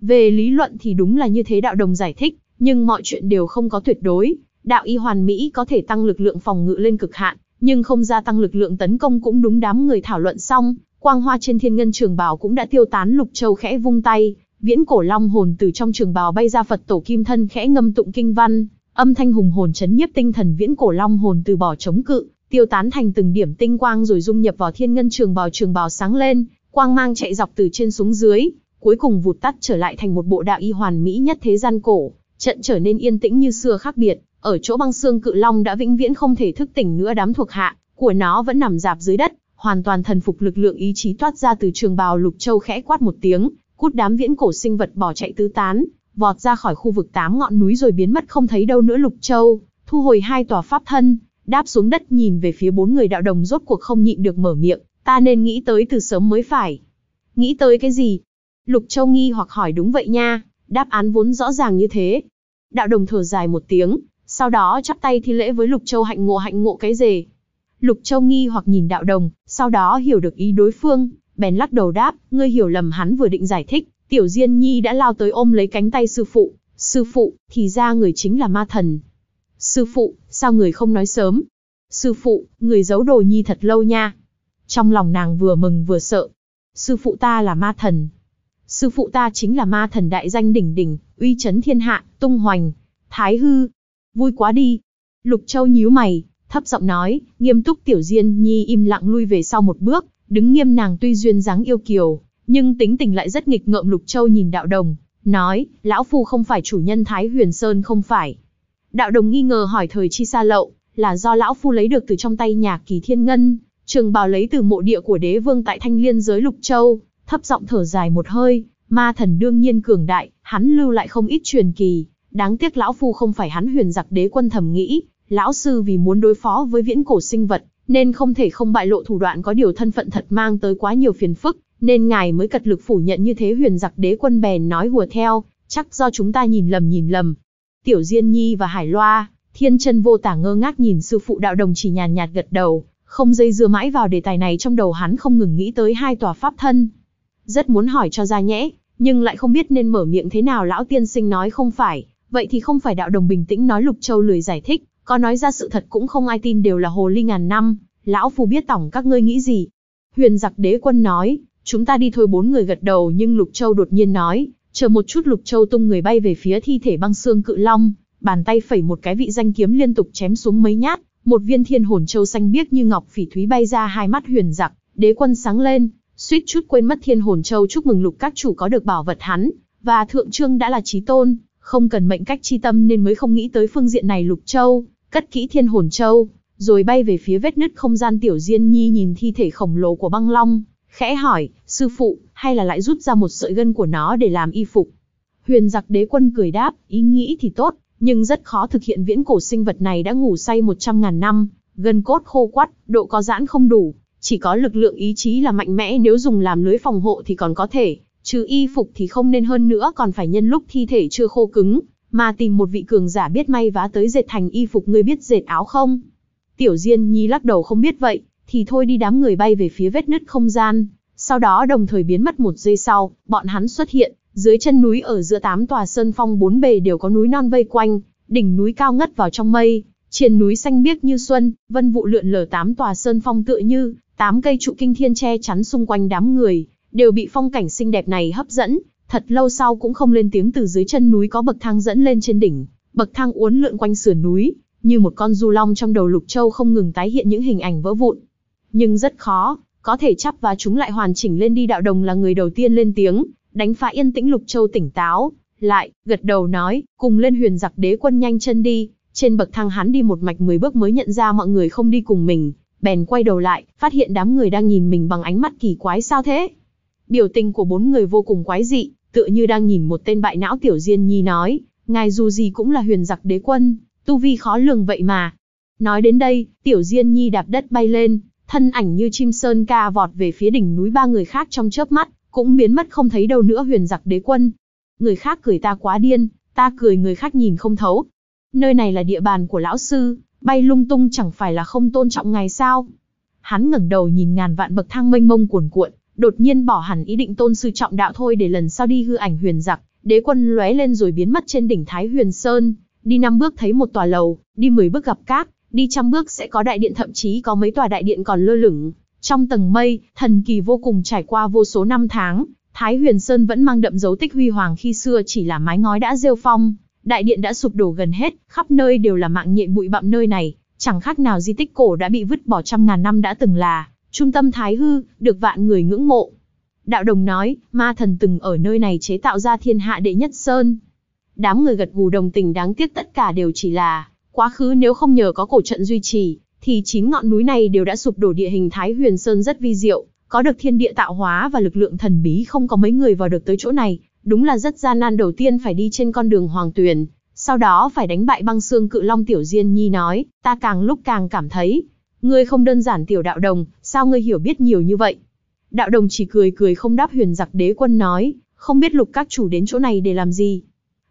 Về lý luận thì đúng là như thế đạo đồng giải thích, nhưng mọi chuyện đều không có tuyệt đối, đạo y hoàn mỹ có thể tăng lực lượng phòng ngự lên cực hạn, nhưng không gia tăng lực lượng tấn công cũng đúng đám người thảo luận xong, Quang hoa trên thiên ngân trường bào cũng đã tiêu tán lục châu khẽ vung tay, viễn cổ long hồn từ trong trường bào bay ra Phật tổ kim thân khẽ ngâm tụng kinh văn, âm thanh hùng hồn chấn nhiếp tinh thần viễn cổ long hồn từ bỏ chống cự, tiêu tán thành từng điểm tinh quang rồi dung nhập vào thiên ngân trường bào trường bào sáng lên, quang mang chạy dọc từ trên xuống dưới, cuối cùng vụt tắt trở lại thành một bộ đạo y hoàn mỹ nhất thế gian cổ, trận trở nên yên tĩnh như xưa khác biệt, ở chỗ băng xương cự long đã vĩnh viễn không thể thức tỉnh nữa đám thuộc hạ của nó vẫn nằm dạp dưới đất, hoàn toàn thần phục lực lượng ý chí toát ra từ trường bào lục châu khẽ quát một tiếng, cút đám viễn cổ sinh vật bỏ chạy tứ tán, vọt ra khỏi khu vực tám ngọn núi rồi biến mất không thấy đâu nữa lục châu, thu hồi hai tòa pháp thân, đáp xuống đất nhìn về phía bốn người đạo đồng rốt cuộc không nhịn được mở miệng, ta nên nghĩ tới từ sớm mới phải. Nghĩ tới cái gì? Lục châu nghi hoặc hỏi đúng vậy nha, đáp án vốn rõ ràng như thế. Đạo đồng thở dài một tiếng, sau đó chắp tay thi lễ với lục châu hạnh ngộ hạnh ngộ cái gì Lục Châu nghi hoặc nhìn đạo đồng, sau đó hiểu được ý đối phương, bèn lắc đầu đáp, ngươi hiểu lầm hắn vừa định giải thích, tiểu Diên Nhi đã lao tới ôm lấy cánh tay sư phụ, sư phụ, thì ra người chính là ma thần. Sư phụ, sao người không nói sớm? Sư phụ, người giấu đồ Nhi thật lâu nha. Trong lòng nàng vừa mừng vừa sợ. Sư phụ ta là ma thần. Sư phụ ta chính là ma thần đại danh đỉnh đỉnh, uy chấn thiên hạ, tung hoành, thái hư. Vui quá đi. Lục Châu nhíu mày, thấp giọng nói, nghiêm túc tiểu diên nhi im lặng lui về sau một bước, đứng nghiêm nàng tuy duyên dáng yêu kiều, nhưng tính tình lại rất nghịch ngợm lục châu nhìn đạo đồng, nói, lão phu không phải chủ nhân Thái Huyền Sơn không phải. Đạo đồng nghi ngờ hỏi thời chi xa lậu, là do lão phu lấy được từ trong tay nhà kỳ thiên ngân, trường bào lấy từ mộ địa của đế vương tại thanh liên giới lục châu, thấp giọng thở dài một hơi, ma thần đương nhiên cường đại, hắn lưu lại không ít truyền kỳ, đáng tiếc lão phu không phải hắn huyền giặc đế quân thầm nghĩ, lão sư vì muốn đối phó với viễn cổ sinh vật, nên không thể không bại lộ thủ đoạn có điều thân phận thật mang tới quá nhiều phiền phức, nên ngài mới cật lực phủ nhận như thế huyền giặc đế quân bèn nói hùa theo, chắc do chúng ta nhìn lầm nhìn lầm. Tiểu Diên Nhi và Hải Loa, thiên chân vô tả ngơ ngác nhìn sư phụ đạo đồng chỉ nhàn nhạt gật đầu, không dây dưa mãi vào đề tài này trong đầu hắn không ngừng nghĩ tới hai tòa pháp thân. Rất muốn hỏi cho ra nhẽ, nhưng lại không biết nên mở miệng thế nào lão tiên sinh nói không phải, vậy thì không phải đạo đồng bình tĩnh nói lục châu lười giải thích, có nói ra sự thật cũng không ai tin đều là hồ ly ngàn năm, lão phù biết tổng các ngươi nghĩ gì. Huyền giặc đế quân nói, chúng ta đi thôi bốn người gật đầu nhưng Lục Châu đột nhiên nói, chờ một chút Lục Châu tung người bay về phía thi thể băng xương cự long, bàn tay phẩy một cái vị danh kiếm liên tục chém xuống mấy nhát, một viên thiên hồn châu xanh biếc như ngọc phỉ thúy bay ra hai mắt huyền giặc, đế quân sáng lên, suýt chút quên mất thiên hồn châu chúc mừng lục các chủ có được bảo vật hắn, và thượng trương đã là trí tôn, không cần mệnh cách chi tâm nên mới không nghĩ tới phương diện này lục châu, cất kỹ thiên hồn châu, rồi bay về phía vết nứt không gian tiểu diên nhi nhìn thi thể khổng lồ của băng long, khẽ hỏi, sư phụ, hay là lại rút ra một sợi gân của nó để làm y phục. Huyền giặc đế quân cười đáp, ý nghĩ thì tốt, nhưng rất khó thực hiện viễn cổ sinh vật này đã ngủ say 100.000 năm, gân cốt khô quắt, độ có giãn không đủ, chỉ có lực lượng ý chí là mạnh mẽ nếu dùng làm lưới phòng hộ thì còn có thể, chứ y phục thì không nên hơn nữa còn phải nhân lúc thi thể chưa khô cứng, mà tìm một vị cường giả biết may vá tới dệt thành y phục ngươi biết dệt áo không? Tiểu Diên Nhi lắc đầu không biết vậy, thì thôi đi đám người bay về phía vết nứt không gian, sau đó đồng thời biến mất một giây sau, bọn hắn xuất hiện, dưới chân núi ở giữa tám tòa sơn phong bốn bề đều có núi non vây quanh, đỉnh núi cao ngất vào trong mây, trên núi xanh biếc như xuân, vân vụ lượn lờ tám tòa sơn phong tựa như tám cây trụ kinh thiên che chắn xung quanh đám người, đều bị phong cảnh xinh đẹp này hấp dẫn, Thật lâu sau cũng không lên tiếng từ dưới chân núi có bậc thang dẫn lên trên đỉnh, bậc thang uốn lượn quanh sườn núi, như một con du long trong đầu Lục Châu không ngừng tái hiện những hình ảnh vỡ vụn. Nhưng rất khó, có thể chắp và chúng lại hoàn chỉnh lên đi đạo đồng là người đầu tiên lên tiếng, đánh phá yên tĩnh Lục Châu tỉnh táo, lại, gật đầu nói, cùng lên huyền giặc đế quân nhanh chân đi, trên bậc thang hắn đi một mạch mười bước mới nhận ra mọi người không đi cùng mình, bèn quay đầu lại, phát hiện đám người đang nhìn mình bằng ánh mắt kỳ quái sao thế. Biểu tình của bốn người vô cùng quái dị, tựa như đang nhìn một tên bại não tiểu diên nhi nói, ngài dù gì cũng là huyền giặc đế quân, tu vi khó lường vậy mà. Nói đến đây, tiểu diên nhi đạp đất bay lên, thân ảnh như chim sơn ca vọt về phía đỉnh núi ba người khác trong chớp mắt, cũng biến mất không thấy đâu nữa huyền giặc đế quân. Người khác cười ta quá điên, ta cười người khác nhìn không thấu. Nơi này là địa bàn của lão sư, bay lung tung chẳng phải là không tôn trọng ngài sao. Hắn ngẩng đầu nhìn ngàn vạn bậc thang mênh mông cuồn cuộn, đột nhiên bỏ hẳn ý định tôn sư trọng đạo thôi để lần sau đi hư ảnh huyền giặc, đế quân lóe lên rồi biến mất trên đỉnh Thái Huyền Sơn, đi năm bước thấy một tòa lầu, đi 10 bước gặp cát, đi trăm bước sẽ có đại điện thậm chí có mấy tòa đại điện còn lơ lửng. Trong tầng mây, thần kỳ vô cùng trải qua vô số năm tháng, Thái Huyền Sơn vẫn mang đậm dấu tích huy hoàng khi xưa chỉ là mái ngói đã rêu phong, đại điện đã sụp đổ gần hết, khắp nơi đều là mạng nhện bụi bặm nơi này, chẳng khác nào di tích cổ đã bị vứt bỏ trăm ngàn năm đã từng là. Trung tâm Thái Hư, được vạn người ngưỡng mộ. Đạo đồng nói, ma thần từng ở nơi này chế tạo ra thiên hạ đệ nhất sơn. Đám người gật gù đồng tình đáng tiếc tất cả đều chỉ là, quá khứ nếu không nhờ có cổ trận duy trì, thì chín ngọn núi này đều đã sụp đổ địa hình Thái Huyền Sơn rất vi diệu, có được thiên địa tạo hóa và lực lượng thần bí không có mấy người vào được tới chỗ này, đúng là rất gian nan đầu tiên phải đi trên con đường hoàng tuyền, sau đó phải đánh bại băng xương cự long tiểu diên nhi nói, ta càng lúc càng cảm thấy, Ngươi không đơn giản tiểu đạo đồng, sao ngươi hiểu biết nhiều như vậy? Đạo đồng chỉ cười cười không đáp huyền giặc đế quân nói, không biết lục các chủ đến chỗ này để làm gì.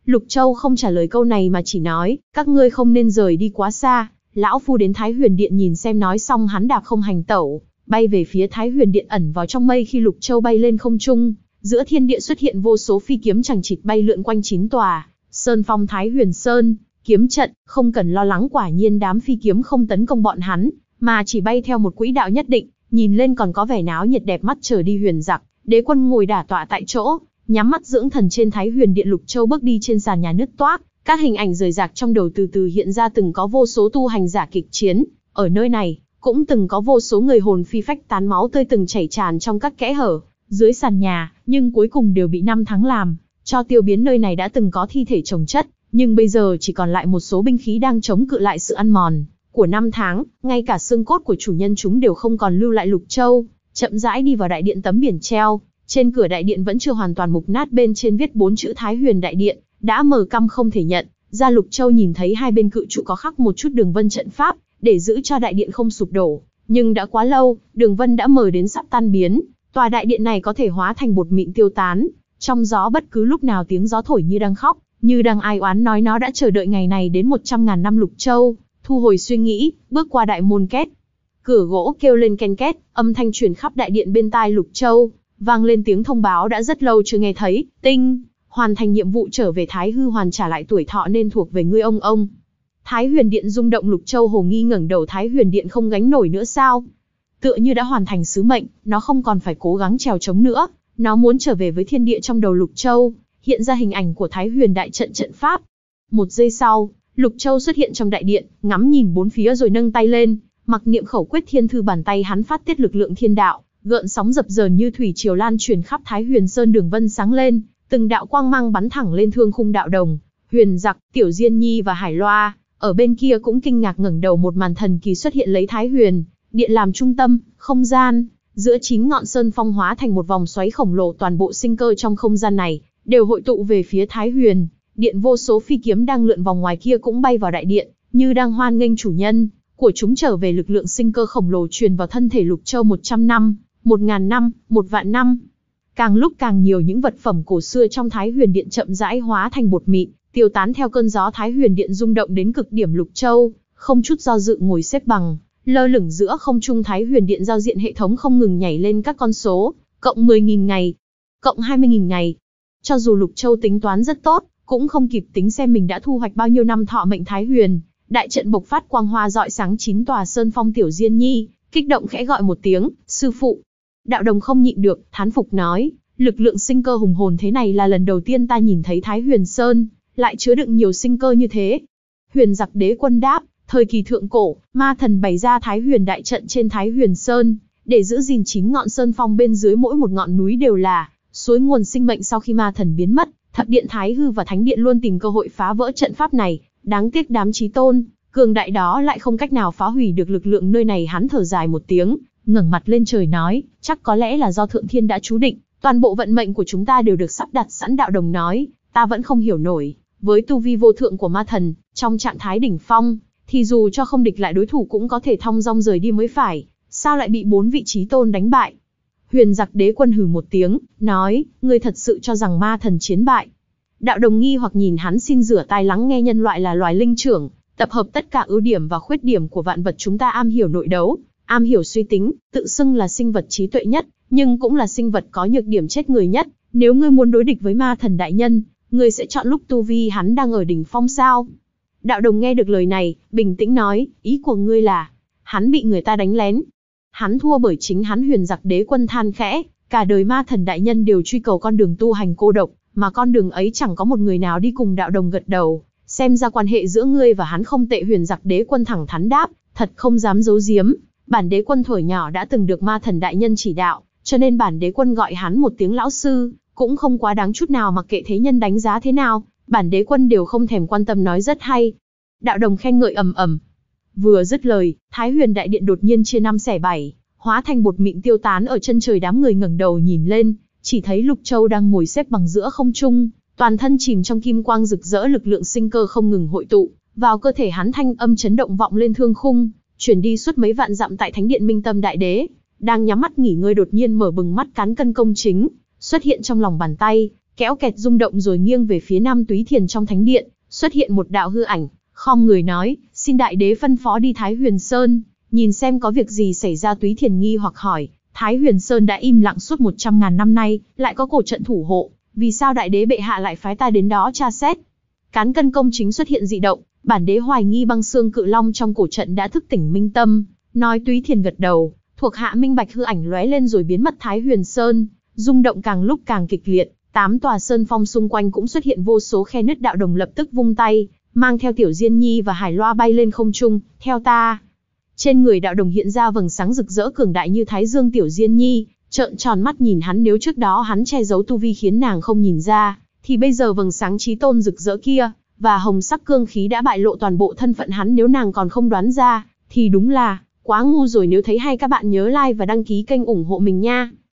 Lục Châu không trả lời câu này mà chỉ nói, các ngươi không nên rời đi quá xa, lão phu đến Thái Huyền Điện nhìn xem nói xong hắn đạp không hành tẩu, bay về phía Thái Huyền Điện ẩn vào trong mây khi Lục Châu bay lên không trung, giữa thiên địa xuất hiện vô số phi kiếm chẳng chịt bay lượn quanh chín tòa, sơn phong Thái Huyền Sơn, kiếm trận, không cần lo lắng quả nhiên đám phi kiếm không tấn công bọn hắn, mà chỉ bay theo một quỹ đạo nhất định, nhìn lên còn có vẻ náo nhiệt đẹp mắt trở đi huyền giặc, đế quân ngồi đả tọa tại chỗ, nhắm mắt dưỡng thần trên thái huyền điện lục châu bước đi trên sàn nhà nứt toác, các hình ảnh rời rạc trong đầu từ từ hiện ra từng có vô số tu hành giả kịch chiến, ở nơi này, cũng từng có vô số người hồn phi phách tán máu tươi từng chảy tràn trong các kẽ hở, dưới sàn nhà, nhưng cuối cùng đều bị năm tháng làm, cho tiêu biến nơi này đã từng có thi thể trồng chất, nhưng bây giờ chỉ còn lại một số binh khí đang chống cự lại sự ăn mòn, của năm tháng, ngay cả xương cốt của chủ nhân chúng đều không còn lưu lại Lục Châu, chậm rãi đi vào đại điện tấm biển treo, trên cửa đại điện vẫn chưa hoàn toàn mục nát bên trên viết bốn chữ Thái Huyền đại điện, đã mờ căm không thể nhận, ra Lục Châu nhìn thấy hai bên cự trụ có khắc một chút đường vân trận pháp, để giữ cho đại điện không sụp đổ, nhưng đã quá lâu, đường vân đã mờ đến sắp tan biến, tòa đại điện này có thể hóa thành bột mịn tiêu tán, trong gió bất cứ lúc nào tiếng gió thổi như đang khóc, như đang ai oán nói nó đã chờ đợi ngày này đến 100.000 năm Lục Châu, thu hồi suy nghĩ, bước qua đại môn két. Cửa gỗ kêu lên ken két, âm thanh truyền khắp đại điện bên tai Lục Châu, vang lên tiếng thông báo đã rất lâu chưa nghe thấy, tinh, hoàn thành nhiệm vụ trở về Thái Hư Hoàn trả lại tuổi thọ nên thuộc về ngươi ông ông. Thái Huyền Điện rung động Lục Châu hồ nghi ngẩng đầu Thái Huyền Điện không gánh nổi nữa sao? Tựa như đã hoàn thành sứ mệnh, nó không còn phải cố gắng trèo chống nữa, nó muốn trở về với thiên địa trong đầu Lục Châu, hiện ra hình ảnh của Thái Huyền Đại trận trận pháp. Một giây sau, Lục Châu xuất hiện trong đại điện, ngắm nhìn bốn phía rồi nâng tay lên, mặc niệm khẩu quyết thiên thư bàn tay hắn phát tiết lực lượng thiên đạo, gợn sóng dập dờn như thủy triều lan truyền khắp Thái Huyền Sơn đường vân sáng lên, từng đạo quang mang bắn thẳng lên thương khung đạo đồng, Huyền Giặc, Tiểu Diên Nhi và Hải Loa, ở bên kia cũng kinh ngạc ngẩng đầu một màn thần kỳ xuất hiện lấy Thái Huyền, điện làm trung tâm, không gian, giữa chín ngọn sơn phong hóa thành một vòng xoáy khổng lồ toàn bộ sinh cơ trong không gian này đều hội tụ về phía Thái Huyền điện vô số phi kiếm đang lượn vòng ngoài kia cũng bay vào đại điện, như đang hoan nghênh chủ nhân, của chúng trở về lực lượng sinh cơ khổng lồ truyền vào thân thể Lục Châu 100 năm, 1000 năm, một vạn năm. Càng lúc càng nhiều những vật phẩm cổ xưa trong Thái Huyền Điện chậm rãi hóa thành bột mịn, tiêu tán theo cơn gió Thái Huyền Điện rung động đến cực điểm Lục Châu, không chút do dự ngồi xếp bằng, lơ lửng giữa không trung Thái Huyền Điện giao diện hệ thống không ngừng nhảy lên các con số, cộng 10.000 ngày, cộng 20.000 ngày. Cho dù Lục Châu tính toán rất tốt, cũng không kịp tính xem mình đã thu hoạch bao nhiêu năm thọ mệnh thái huyền, đại trận bộc phát quang hoa rọi sáng chín tòa sơn phong tiểu diên nhi, kích động khẽ gọi một tiếng, "Sư phụ." Đạo đồng không nhịn được, thán phục nói, lực lượng sinh cơ hùng hồn thế này là lần đầu tiên ta nhìn thấy Thái Huyền Sơn, lại chứa đựng nhiều sinh cơ như thế. Huyền giặc đế quân đáp, thời kỳ thượng cổ, ma thần bày ra Thái Huyền đại trận trên Thái Huyền Sơn, để giữ gìn chín ngọn sơn phong bên dưới mỗi một ngọn núi đều là suối nguồn sinh mệnh sau khi ma thần biến mất, Thập Điện Thái Hư và Thánh Điện luôn tìm cơ hội phá vỡ trận pháp này, đáng tiếc đám chí tôn, cường đại đó lại không cách nào phá hủy được lực lượng nơi này hắn thở dài một tiếng, ngẩng mặt lên trời nói, chắc có lẽ là do Thượng Thiên đã chú định, toàn bộ vận mệnh của chúng ta đều được sắp đặt sẵn đạo đồng nói, ta vẫn không hiểu nổi, với tu vi vô thượng của ma thần, trong trạng thái đỉnh phong, thì dù cho không địch lại đối thủ cũng có thể thong dong rời đi mới phải, sao lại bị bốn vị chí tôn đánh bại, Huyền giặc đế quân hừ một tiếng, nói, ngươi thật sự cho rằng ma thần chiến bại. Đạo đồng nghi hoặc nhìn hắn xin rửa tai lắng nghe nhân loại là loài linh trưởng, tập hợp tất cả ưu điểm và khuyết điểm của vạn vật chúng ta am hiểu nội đấu, am hiểu suy tính, tự xưng là sinh vật trí tuệ nhất, nhưng cũng là sinh vật có nhược điểm chết người nhất. Nếu ngươi muốn đối địch với ma thần đại nhân, ngươi sẽ chọn lúc tu vi hắn đang ở đỉnh phong sao? Đạo đồng nghe được lời này, bình tĩnh nói, ý của ngươi là, hắn bị người ta đánh lén, hắn thua bởi chính hắn huyền giặc đế quân than khẽ, cả đời ma thần đại nhân đều truy cầu con đường tu hành cô độc, mà con đường ấy chẳng có một người nào đi cùng đạo đồng gật đầu, xem ra quan hệ giữa ngươi và hắn không tệ huyền giặc đế quân thẳng thắn đáp, thật không dám giấu giếm, bản đế quân thổi nhỏ đã từng được ma thần đại nhân chỉ đạo, cho nên bản đế quân gọi hắn một tiếng lão sư, cũng không quá đáng chút nào mặc kệ thế nhân đánh giá thế nào, bản đế quân đều không thèm quan tâm nói rất hay. Đạo đồng khen ngợi ầm ầm, Vừa dứt lời, Thái Huyền đại điện đột nhiên chia năm xẻ bảy, hóa thành bột mịn tiêu tán ở chân trời đám người ngẩng đầu nhìn lên, chỉ thấy Lục Châu đang ngồi xếp bằng giữa không trung, toàn thân chìm trong kim quang rực rỡ lực lượng sinh cơ không ngừng hội tụ, vào cơ thể hắn thanh âm chấn động vọng lên thương khung, chuyển đi suốt mấy vạn dặm tại Thánh điện Minh Tâm Đại Đế, đang nhắm mắt nghỉ ngơi đột nhiên mở bừng mắt cán cân công chính, xuất hiện trong lòng bàn tay, kéo kẹt rung động rồi nghiêng về phía Nam Túy Thiền trong thánh điện, xuất hiện một đạo hư ảnh, khom người nói, xin đại đế phân phó đi Thái Huyền Sơn, nhìn xem có việc gì xảy ra túy thiền nghi hoặc hỏi, Thái Huyền Sơn đã im lặng suốt 100 ngàn năm nay, lại có cổ trận thủ hộ, vì sao đại đế bệ hạ lại phái ta đến đó tra xét? Cán cân công chính xuất hiện dị động, bản đế hoài nghi băng xương cự long trong cổ trận đã thức tỉnh minh tâm, nói túy thiền gật đầu, thuộc hạ minh bạch hư ảnh lóe lên rồi biến mất Thái Huyền Sơn, rung động càng lúc càng kịch liệt, tám tòa sơn phong xung quanh cũng xuất hiện vô số khe nứt đạo đồng lập tức vung tay, mang theo Tiểu Diên Nhi và Hải Loa bay lên không trung, theo ta. Trên người đạo đồng hiện ra vầng sáng rực rỡ cường đại như Thái Dương Tiểu Diên Nhi, trợn tròn mắt nhìn hắn nếu trước đó hắn che giấu tu vi khiến nàng không nhìn ra, thì bây giờ vầng sáng trí tôn rực rỡ kia, và hồng sắc cương khí đã bại lộ toàn bộ thân phận hắn nếu nàng còn không đoán ra, thì đúng là, quá ngu rồi nếu thấy hay các bạn nhớ like và đăng ký kênh ủng hộ mình nha.